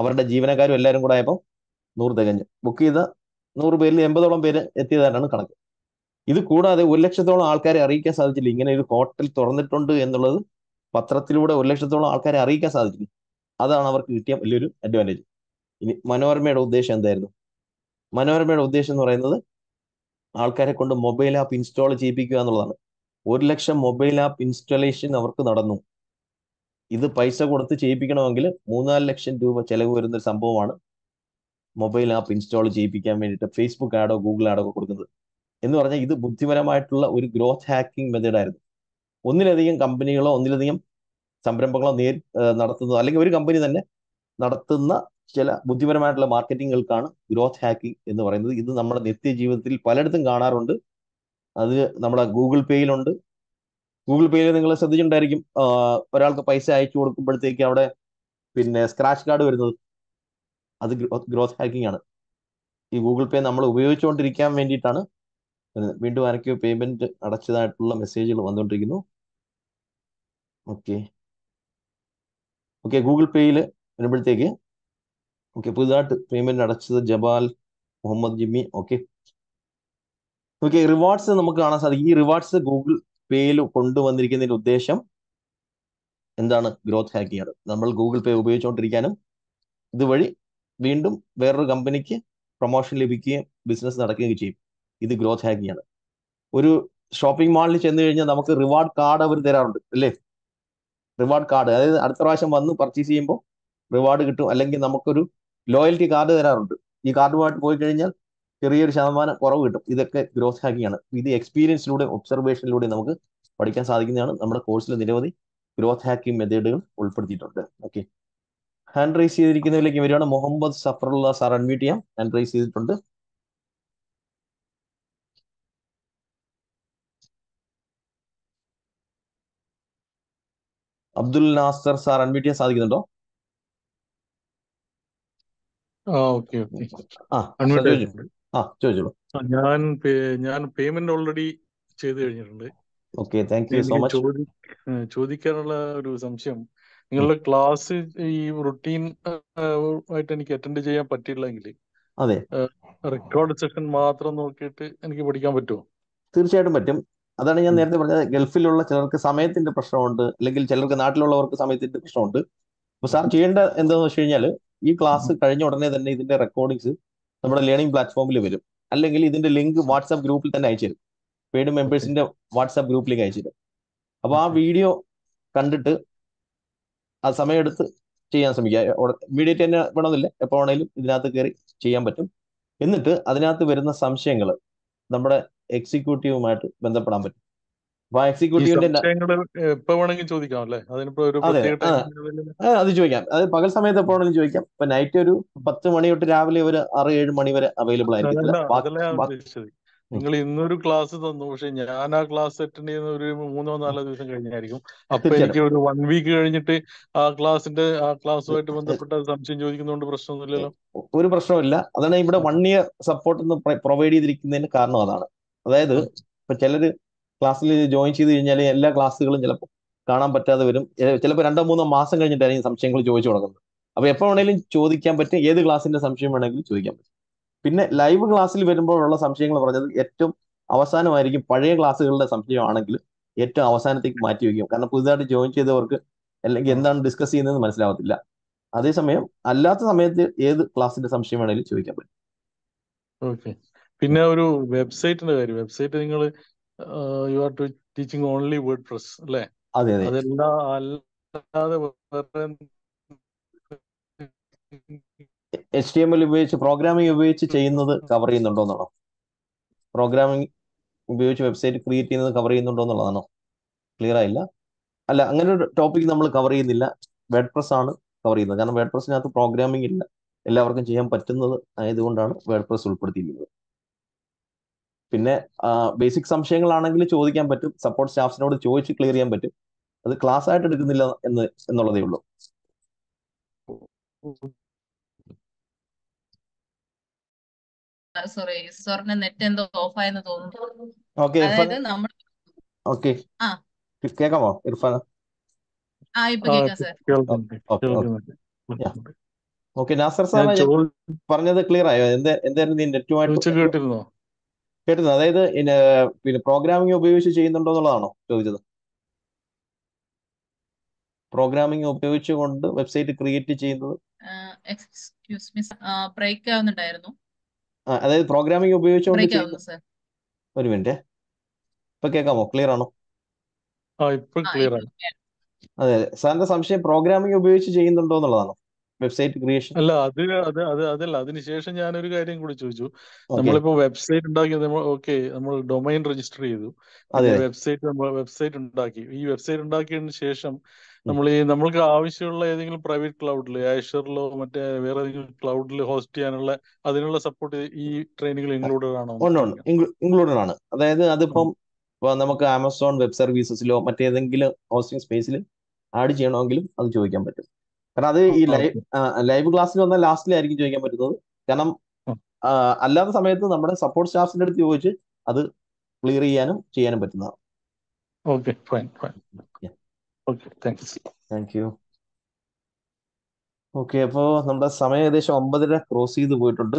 അവരുടെ ജീവനക്കാരും എല്ലാവരും കൂടെ ആയപ്പോൾ നൂറ് തികഞ്ഞു ബുക്ക് ചെയ്ത നൂറ് പേരിൽ എൺപതോളം പേര് എത്തിയതായിട്ടാണ് കണക്ക് ഇത് കൂടാതെ ഒരു ലക്ഷത്തോളം ആൾക്കാരെ അറിയിക്കാൻ സാധിച്ചില്ല ഇങ്ങനെ ഒരു ഹോട്ടൽ തുറന്നിട്ടുണ്ട് എന്നുള്ളത് പത്രത്തിലൂടെ ഒരു ലക്ഷത്തോളം ആൾക്കാരെ അറിയിക്കാൻ സാധിച്ചില്ല അതാണ് അവർക്ക് കിട്ടിയ വലിയൊരു അഡ്വാൻറ്റേജ് ഇനി മനോരമയുടെ ഉദ്ദേശം എന്തായിരുന്നു മനോരമയുടെ ഉദ്ദേശം എന്ന് പറയുന്നത് ആൾക്കാരെ കൊണ്ട് മൊബൈൽ ആപ്പ് ഇൻസ്റ്റാൾ ചെയ്യിപ്പിക്കുക എന്നുള്ളതാണ് ഒരു ലക്ഷം മൊബൈൽ ആപ്പ് ഇൻസ്റ്റാളേഷൻ അവർക്ക് നടന്നു ഇത് പൈസ കൊടുത്ത് ചെയ്യിപ്പിക്കണമെങ്കിൽ മൂന്നാല് ലക്ഷം രൂപ ചെലവ് വരുന്ന ഒരു സംഭവമാണ് മൊബൈൽ ആപ്പ് ഇൻസ്റ്റാൾ ചെയ്യിപ്പിക്കാൻ വേണ്ടിയിട്ട് ഫേസ്ബുക്ക് ആഡോ ഗൂഗിൾ ആഡോ ഒക്കെ കൊടുക്കുന്നത് എന്ന് പറഞ്ഞാൽ ഇത് ബുദ്ധിപരമായിട്ടുള്ള ഒരു ഗ്രോത്ത് ഹാക്കിംഗ് മെത്തേഡായിരുന്നു ഒന്നിലധികം കമ്പനികളോ ഒന്നിലധികം സംരംഭങ്ങളോ നേരി നടത്തുന്നതോ അല്ലെങ്കിൽ ഒരു കമ്പനി തന്നെ നടത്തുന്ന ചില ബുദ്ധിപരമായിട്ടുള്ള മാർക്കറ്റിങ്ങുകൾക്കാണ് ഗ്രോത്ത് ഹാക്കിംഗ് എന്ന് പറയുന്നത് ഇത് നമ്മുടെ ജീവിതത്തിൽ പലയിടത്തും കാണാറുണ്ട് അത് നമ്മുടെ ഗൂഗിൾ പേയിലുണ്ട് ഗൂഗിൾ പേയിൽ നിങ്ങൾ ശ്രദ്ധിച്ചിട്ടുണ്ടായിരിക്കും ഒരാൾക്ക് പൈസ അയച്ചു കൊടുക്കുമ്പോഴത്തേക്ക് അവിടെ പിന്നെ സ്ക്രാച്ച് കാർഡ് വരുന്നത് അത് ഗ്രോത്ത് ഹാക്കിംഗ് ആണ് ഈ ഗൂഗിൾ പേ നമ്മൾ ഉപയോഗിച്ചുകൊണ്ടിരിക്കാൻ വേണ്ടിയിട്ടാണ് വീണ്ടും ആരൊക്കെയോ പേയ്മെന്റ് അടച്ചതായിട്ടുള്ള മെസ്സേജുകൾ വന്നുകൊണ്ടിരിക്കുന്നു ഓക്കെ ഓക്കെ ഗൂഗിൾ പേയിൽ വരുമ്പോഴത്തേക്ക് ഓക്കെ പുതുതായിട്ട് പേയ്മെന്റ് അടച്ചത് Jabal Muhammad Jimmy okay okay rewards നമുക്ക് കാണാൻ സാധിക്കും ഈ റിവാർഡ്സ് ഗൂഗിൾ പേയിൽ കൊണ്ടുവന്നിരിക്കുന്നതിന്റെ ഉദ്ദേശം എന്താണ് ഗ്രോത്ത് ഹാക്കിംഗ് ആണ് നമ്മൾ ഗൂഗിൾ പേ ഉപയോഗിച്ചുകൊണ്ടിരിക്കാനും ഇതുവഴി വീണ്ടും വേറൊരു കമ്പനിക്ക് പ്രൊമോഷൻ ലഭിക്കുകയും ബിസിനസ് നടക്കുകയും ചെയ്യും ഇത് ഗ്രോത്ത് ഹാക്കിംഗ് ആണ് ഒരു ഷോപ്പിംഗ് മാളിൽ ചെന്ന് കഴിഞ്ഞാൽ നമുക്ക് റിവാർഡ് കാർഡ് അവർ തരാറുണ്ട് അല്ലേ റിവാർഡ് കാർഡ് അതായത് അടുത്ത പ്രാവശ്യം വന്ന് പർച്ചേസ് ചെയ്യുമ്പോൾ റിവാർഡ് കിട്ടും അല്ലെങ്കിൽ നമുക്കൊരു ലോയൽറ്റി കാർഡ് തരാറുണ്ട് ഈ കാർഡുമായിട്ട് പോയി കഴിഞ്ഞാൽ ചെറിയൊരു ശതമാനം കുറവ് കിട്ടും ഇതൊക്കെ ഗ്രോത്ത് ഹാക്കിംഗ് ഇത് എക്സ്പീരിയൻസിലൂടെ ഒബ്സർവേഷനിലൂടെ നമുക്ക് പഠിക്കാൻ സാധിക്കുന്നതാണ് നമ്മുടെ കോഴ്സിൽ നിരവധി ഗ്രോത്ത് ഹാക്കിംഗ് മെത്തേഡുകൾ ഉൾപ്പെടുത്തിയിട്ടുണ്ട് ഓക്കെ ഹാൻഡ് റൈസ് ചെയ്തിരിക്കുന്നതിലേക്ക് വരികയാണ് മുഹമ്മദ് സഫറുള്ള സാർ അൺമ്യൂട്ട് ചെയ്യാം ഹാൻഡ് റൈസ് ചെയ്തിട്ടുണ്ട് അബ്ദുൽ നാസർ സാർ അൺമ്യൂട്ട് ചെയ്യാൻ സാധിക്കുന്നുണ്ടോ ഞാൻ ഞാൻ പേയ്മെന്റ് ഓൾറെഡി ചെയ്തു കഴിഞ്ഞിട്ടുണ്ട് സോ മച്ച് ചോദിക്കാനുള്ള ഒരു സംശയം നിങ്ങളുടെ ക്ലാസ് ഈ റുട്ടീൻ ആയിട്ട് എനിക്ക് അറ്റൻഡ് ചെയ്യാൻ പറ്റിയില്ലെങ്കിൽ അതെ റെക്കോർഡ് സെഷൻ മാത്രം നോക്കിയിട്ട് എനിക്ക് പഠിക്കാൻ പറ്റുമോ തീർച്ചയായിട്ടും പറ്റും അതാണ് ഞാൻ നേരത്തെ പറഞ്ഞത് ഗൾഫിലുള്ള ചിലർക്ക് സമയത്തിന്റെ പ്രശ്നമുണ്ട് അല്ലെങ്കിൽ ചിലർക്ക് നാട്ടിലുള്ളവർക്ക് സമയത്തിന്റെ പ്രശ്നമുണ്ട് അപ്പൊ സാർ ചെയ്യേണ്ട എന്താണെന്ന് വെച്ച് കഴിഞ്ഞാൽ ഈ ക്ലാസ് കഴിഞ്ഞ ഉടനെ തന്നെ ഇതിന്റെ റെക്കോർഡിങ്സ് നമ്മുടെ ലേണിംഗ് പ്ലാറ്റ്ഫോമിൽ വരും അല്ലെങ്കിൽ ഇതിന്റെ ലിങ്ക് വാട്സ്ആപ്പ് ഗ്രൂപ്പിൽ തന്നെ അയച്ചു പെയ്ഡ് മെമ്പേഴ്സിന്റെ വാട്സ്ആപ്പ് ഗ്രൂപ്പിലേക്ക് അയച്ചു തരും അപ്പൊ ആ വീഡിയോ കണ്ടിട്ട് ആ സമയമെടുത്ത് ചെയ്യാൻ ശ്രമിക്കുക ഇമ്മീഡിയറ്റ് തന്നെ വേണമെന്നില്ല എപ്പോൾ വേണേലും ഇതിനകത്ത് കയറി ചെയ്യാൻ പറ്റും എന്നിട്ട് അതിനകത്ത് വരുന്ന സംശയങ്ങൾ നമ്മുടെ എക്സിക്യൂട്ടീവുമായിട്ട് ബന്ധപ്പെടാൻ പറ്റും അത് ചോദിക്കാം അത് പകൽ സമയത്ത് എപ്പോ വേണമെങ്കിലും ചോദിക്കാം ഇപ്പൊ നൈറ്റ് ഒരു പത്ത് മണി തൊട്ട് രാവിലെ ഒരു ആറ് ഏഴ് മണി വരെ അവൈലബിൾ ആയിരിക്കും നിങ്ങൾ ഇന്നൊരു ക്ലാസ് തന്നു പക്ഷെ ഞാൻ ആ ക്ലാസ് അറ്റൻഡ് ചെയ്യുന്ന ഒരു മൂന്നോ നാലോ ദിവസം കഴിഞ്ഞായിരിക്കും അപ്പൊ എനിക്ക് ഒരു വൺ വീക്ക് കഴിഞ്ഞിട്ട് ആ ക്ലാസിന്റെ ആ ക്ലാസ്സുമായിട്ട് ബന്ധപ്പെട്ട സംശയം ചോദിക്കുന്നതുകൊണ്ട് പ്രശ്നമൊന്നുമില്ലല്ലോ ഒരു പ്രശ്നമില്ല അതാണ് ഇവിടെ വൺ ഇയർ സപ്പോർട്ട് പ്രൊവൈഡ് ചെയ്തിരിക്കുന്നതിന് കാരണം അതാണ് അതായത് ഇപ്പൊ ചിലര് ക്ലാസ്സിൽ ജോയിൻ ചെയ്ത് കഴിഞ്ഞാൽ എല്ലാ ക്ലാസ്സുകളും ചിലപ്പോൾ കാണാൻ പറ്റാതെ വരും ചിലപ്പോൾ രണ്ടോ മൂന്നോ മാസം കഴിഞ്ഞിട്ടായിരിക്കും സംശയങ്ങൾ ചോദിച്ചു തുടങ്ങുന്നത് അപ്പോൾ എപ്പോൾ വേണമെങ്കിലും ചോദിക്കാൻ പറ്റും ഏത് ക്ലാസ്സിന്റെ സംശയം വേണമെങ്കിലും ചോദിക്കാൻ പറ്റും പിന്നെ ലൈവ് ക്ലാസ്സിൽ വരുമ്പോഴുള്ള സംശയങ്ങൾ പറഞ്ഞത് ഏറ്റവും അവസാനമായിരിക്കും പഴയ ക്ലാസ്സുകളുടെ സംശയമാണെങ്കിൽ ഏറ്റവും അവസാനത്തേക്ക് മാറ്റി വയ്ക്കും കാരണം പുതുതായിട്ട് ജോയിൻ ചെയ്തവർക്ക് അല്ലെങ്കിൽ എന്താണ് ഡിസ്കസ് ചെയ്യുന്നതെന്ന് മനസ്സിലാവത്തില്ല അതേസമയം അല്ലാത്ത സമയത്ത് ഏത് ക്ലാസ്സിന്റെ സംശയം വേണമെങ്കിലും ചോദിക്കാൻ പറ്റും ഓക്കെ പിന്നെ ഒരു വെബ്സൈറ്റിന്റെ കാര്യം വെബ്സൈറ്റ് നിങ്ങൾ you are to teaching only WordPress അല്ലെ എച്ച് ടി എം എൽ ഉപയോഗിച്ച് പ്രോഗ്രാമിംഗ് ഉപയോഗിച്ച് ചെയ്യുന്നത് കവർ ചെയ്യുന്നുണ്ടോ എന്നുള്ളോ പ്രോഗ്രാമിംഗ് ഉപയോഗിച്ച് വെബ്സൈറ്റ് ക്രിയേറ്റ് ചെയ്യുന്നത് കവർ ചെയ്യുന്നുണ്ടോ എന്നുള്ളതാണോ ക്ലിയർ ആയില്ല അല്ല അങ്ങനെ ഒരു ടോപ്പിക് നമ്മൾ കവർ ചെയ്യുന്നില്ല വേഡ് പ്രസ് ആണ് കവർ ചെയ്യുന്നത് കാരണം വേഡ് പ്രസിനകത്ത് പ്രോഗ്രാമിംഗ് ഇല്ല എല്ലാവർക്കും ചെയ്യാൻ പറ്റുന്നത് ആയതുകൊണ്ടാണ് വേഡ് പ്രസ് ഉൾപ്പെടുത്തിയിരിക്കുന്നത് പിന്നെ ബേസിക് സംശയങ്ങളാണെങ്കിൽ ചോദിക്കാൻ പറ്റും സപ്പോർട്ട് സ്റ്റാഫ്സിനോട് ചോദിച്ച് ക്ലിയർ ചെയ്യാൻ പറ്റും അത് ക്ലാസ് ആയിട്ട് എടുക്കുന്നില്ല എന്ന് എന്നുള്ളതേ ഉള്ളൂ സോറി നെറ്റ് എന്തോ ഓഫ് ആയെന്ന് തോന്നുന്നു അതായത് നമ്മൾ കേൾക്കാമോ ഇർഫാന ആ ഓക്കെ നാസർ സാർ പറഞ്ഞത് ക്ലിയർ ആയോ എന്തായിരുന്നു നീ നെറ്റുമായിട്ട് കേട്ടിരുന്നോ കേട്ടിരുന്നത് അതായത് പിന്നെ പ്രോഗ്രാമിംഗ് ഉപയോഗിച്ച് ചെയ്യുന്നുണ്ടോ എന്നുള്ളതാണോ ചോദിച്ചത് പ്രോഗ്രാമിംഗ് ഉപയോഗിച്ചുകൊണ്ട് വെബ്സൈറ്റ് ക്രിയേറ്റ് ചെയ്യുന്നത് എക്സ്ക്യൂസ് മീ ബ്രേക്ക് ആവുന്നുണ്ടായിരുന്നു അതായത് പ്രോഗ്രാമിംഗ് ഉപയോഗിച്ചുകൊണ്ട് ഒരു മിനിറ്റ് ഇപ്പൊ കേൾക്കാമോ ക്ലിയർ ആണോ ക്ലിയർ ആണ് അതെ സാറിന്റെ സംശയം പ്രോഗ്രാമിംഗ് ഉപയോഗിച്ച് ചെയ്യുന്നുണ്ടോ എന്നുള്ളതാണോ വെബ്സൈറ്റ് ക്രിയേഷൻ അല്ല അത് അത് അത് അതല്ല അതിനുശേഷം ഒരു കാര്യം കൂടി ചോദിച്ചു നമ്മളിപ്പോ വെബ്സൈറ്റ് നമ്മൾ ഓക്കെ നമ്മൾ ഡൊമൈൻ രജിസ്റ്റർ ചെയ്തു വെബ്സൈറ്റ് നമ്മൾ വെബ്സൈറ്റ് ഉണ്ടാക്കി ഈ വെബ്സൈറ്റ് ഉണ്ടാക്കിയതിന് ശേഷം നമ്മൾ ഈ നമ്മൾക്ക് ആവശ്യമുള്ള ഏതെങ്കിലും പ്രൈവറ്റ് ക്ലൗഡില് ആഷറിലോ മറ്റേ വേറെ ഏതെങ്കിലും ക്ലൗഡിൽ ഹോസ്റ്റ് ചെയ്യാനുള്ള അതിനുള്ള സപ്പോർട്ട് ഈ ട്രെയിനിങ്ങൾ ഇൻക്ലൂഡഡ് ആണോ ഇൻക്ലൂഡഡ് ആണ് അതായത് അതിപ്പം നമുക്ക് ആമസോൺ വെബ് സർവീസസിലോ മറ്റേതെങ്കിലും ഹോസ്റ്റിംഗ് സ്പേസിൽ ആഡ് ചെയ്യണമെങ്കിലും അത് ചോദിക്കാൻ പറ്റും കാരണം അത് ഈ ലൈവ് ലൈവ് ക്ലാസ്സിൽ വന്ന ലാസ്റ്റിലായിരിക്കും ചോദിക്കാൻ പറ്റുന്നത് കാരണം അല്ലാത്ത സമയത്ത് നമ്മുടെ സപ്പോർട്ട് സ്റ്റാഫിന്റെ അടുത്ത് ചോദിച്ച് അത് ക്ലിയർ ചെയ്യാനും ചെയ്യാനും പറ്റുന്നതാണ് okay fine fine thanks thank you okay അപ്പോൾ നമ്മുടെ സമയം ഏകദേശം ഒമ്പതര ക്രോസ് ചെയ്ത് പോയിട്ടുണ്ട്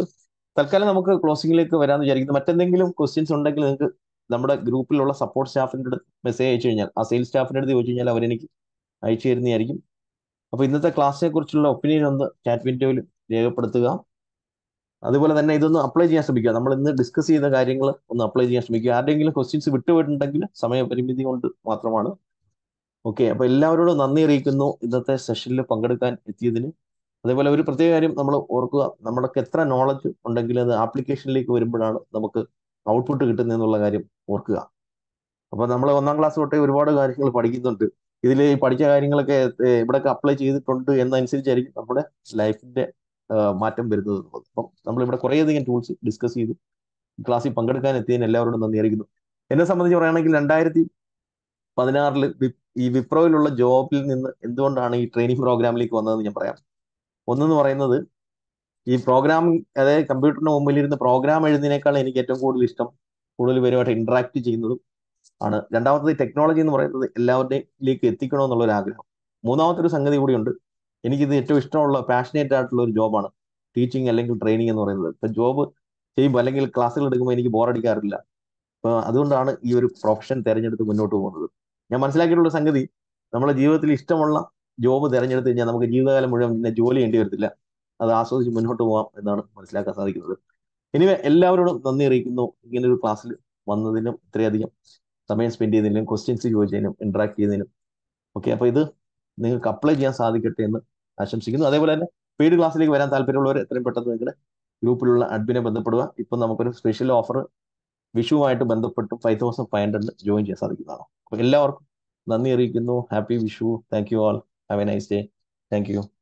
തൽക്കാലം നമുക്ക് ക്ലോസിംഗിലേക്ക് വരാമെന്ന് വിചാരിക്കുന്നു മറ്റെന്തെങ്കിലും ക്വസ്റ്റ്യൻസ് ഉണ്ടെങ്കിൽ നിങ്ങൾക്ക് നമ്മുടെ ഗ്രൂപ്പിലുള്ള സപ്പോർട്ട് സ്റ്റാഫിൻ്റെ അടുത്ത് മെസ്സേജ് അയച്ചു കഴിഞ്ഞാൽ ആ സെയിൽസ് സ്റ്റാഫിൻ്റെ അടുത്ത് ചോദിച്ചു കഴിഞ്ഞാൽ അവരെനിക്ക് അയച്ചു തരുന്നതായിരിക്കും അപ്പോൾ ഇന്നത്തെ ക്ലാസ്സിനെ കുറിച്ചുള്ള ഒപ്പീനിയൻ ഒന്ന് ചാറ്റ് വിൻഡോയിൽ രേഖപ്പെടുത്തുക അതുപോലെ തന്നെ ഇതൊന്ന് അപ്ലൈ ചെയ്യാൻ ശ്രമിക്കുക നമ്മൾ ഇന്ന് ഡിസ്കസ് ചെയ്ത കാര്യങ്ങൾ ഒന്ന് അപ്ലൈ ചെയ്യാൻ ശ്രമിക്കുക ആരുടെങ്കിലും ക്വസ്റ്റ്യൻസ് വിട്ടുപോയിട്ടുണ്ടെങ്കിൽ സമയപരിമിതി കൊണ്ട് മാത്രമാണ് ഓക്കെ അപ്പൊ എല്ലാവരോടും നന്ദി അറിയിക്കുന്നു ഇന്നത്തെ സെഷനിൽ പങ്കെടുക്കാൻ എത്തിയതിന് അതേപോലെ ഒരു പ്രത്യേക കാര്യം നമ്മൾ ഓർക്കുക നമ്മൾക്ക് എത്ര നോളജ് ഉണ്ടെങ്കിൽ അത് ആപ്ലിക്കേഷനിലേക്ക് വരുമ്പോഴാണ് നമുക്ക് ഔട്ട്പുട്ട് കിട്ടുന്നതെന്നുള്ള കാര്യം ഓർക്കുക അപ്പൊ നമ്മൾ ഒന്നാം ക്ലാസ് തൊട്ടേ ഒരുപാട് കാര്യങ്ങൾ പഠിക്കുന്നുണ്ട് ഇതിൽ പഠിച്ച കാര്യങ്ങളൊക്കെ ഇവിടെയൊക്കെ അപ്ലൈ ചെയ്തിട്ടുണ്ട് എന്നനുസരിച്ചായിരിക്കും നമ്മുടെ ലൈഫിന്റെ മാറ്റം വരുന്നത് എന്നുള്ളത് അപ്പം നമ്മളിവിടെ കുറേയധികം ടൂൾസ് ഡിസ്കസ് ചെയ്തു ക്ലാസ്സിൽ പങ്കെടുക്കാൻ എത്തിയതിന് എല്ലാവരോടും നന്ദി അറിയിക്കുന്നു എന്നെ സംബന്ധിച്ച് പറയുകയാണെങ്കിൽ രണ്ടായിരത്തി പതിനാറിൽ ഈ വിപ്രോയിലുള്ള ജോബിൽ നിന്ന് എന്തുകൊണ്ടാണ് ഈ ട്രെയിനിങ് പ്രോഗ്രാമിലേക്ക് വന്നതെന്ന് ഞാൻ പറയാം ഒന്നെന്ന് പറയുന്നത് ഈ പ്രോഗ്രാമിംഗ് അതായത് കമ്പ്യൂട്ടറിന് മുമ്പിലിരുന്ന് പ്രോഗ്രാം എഴുതുന്നതിനേക്കാൾ എനിക്ക് ഏറ്റവും കൂടുതൽ ഇഷ്ടം കൂടുതൽ പേരുമായിട്ട് ഇന്ററാക്ട് ചെയ്യുന്നതും ആണ് രണ്ടാമത്തത് ടെക്നോളജി എന്ന് പറയുന്നത് എല്ലാവരുടെയിലേക്ക് എത്തിക്കണോ എന്നുള്ള ഒരു ആഗ്രഹം മൂന്നാമത്തെ ഒരു സംഗതി കൂടിയുണ്ട് എനിക്കിത് ഏറ്റവും ഇഷ്ടമുള്ള പാഷനേറ്റ് ആയിട്ടുള്ള ഒരു ജോബാണ് ടീച്ചിങ് അല്ലെങ്കിൽ ട്രെയിനിങ് എന്ന് പറയുന്നത് ഇപ്പം ജോബ് ചെയ്യുമ്പോൾ അല്ലെങ്കിൽ ക്ലാസ്സുകൾ എടുക്കുമ്പോൾ എനിക്ക് ബോറടിക്കാറില്ല അപ്പോൾ അതുകൊണ്ടാണ് ഈ ഒരു പ്രൊഫഷൻ തിരഞ്ഞെടുത്ത് മുന്നോട്ട് പോകുന്നത് ഞാൻ മനസ്സിലാക്കിയിട്ടുള്ള സംഗതി നമ്മുടെ ജീവിതത്തിൽ ഇഷ്ടമുള്ള ജോബ് തിരഞ്ഞെടുത്ത് കഴിഞ്ഞാൽ നമുക്ക് ജീവിതകാലം മുഴുവൻ പിന്നെ ജോലി ചെയ്യേണ്ടി വരത്തില്ല അത് ആസ്വദിച്ച് മുന്നോട്ട് പോകാം എന്നാണ് മനസ്സിലാക്കാൻ സാധിക്കുന്നത് ഇനി എല്ലാവരോടും നന്ദി അറിയിക്കുന്നു ഇങ്ങനെ ഒരു ക്ലാസ്സിൽ വന്നതിനും ഇത്രയധികം സമയം സ്പെൻഡ് ചെയ്യുന്നതിനും ക്വസ്റ്റ്യൻസ് ചോദിച്ചതിനും ഇന്ററാക്ട് ചെയ്യുന്നതിനും ഓക്കെ അപ്പോൾ ഇത് നിങ്ങൾക്ക് അപ്ലൈ ചെയ്യാൻ സാധിക്കട്ടെ എന്ന് ആശംസിക്കുന്നു അതേപോലെ തന്നെ പെയ്ഡ് ക്ലാസ്സിലേക്ക് വരാൻ താല്പര്യമുള്ളവർ എത്രയും പെട്ടെന്ന് നിങ്ങളുടെ ഗ്രൂപ്പിലുള്ള അഡ്മിനെ ബന്ധപ്പെടുക ഇപ്പം നമുക്കൊരു സ്പെഷ്യൽ ഓഫർ വിഷുവുമായിട്ട് ബന്ധപ്പെട്ട് five thousand five hundred join ചെയ്യാൻ സാധിക്കുന്നതാണ് എല്ലാവർക്കും നന്ദി അറിയിക്കുന്നു happy Vishu thank you all have a nice day thank U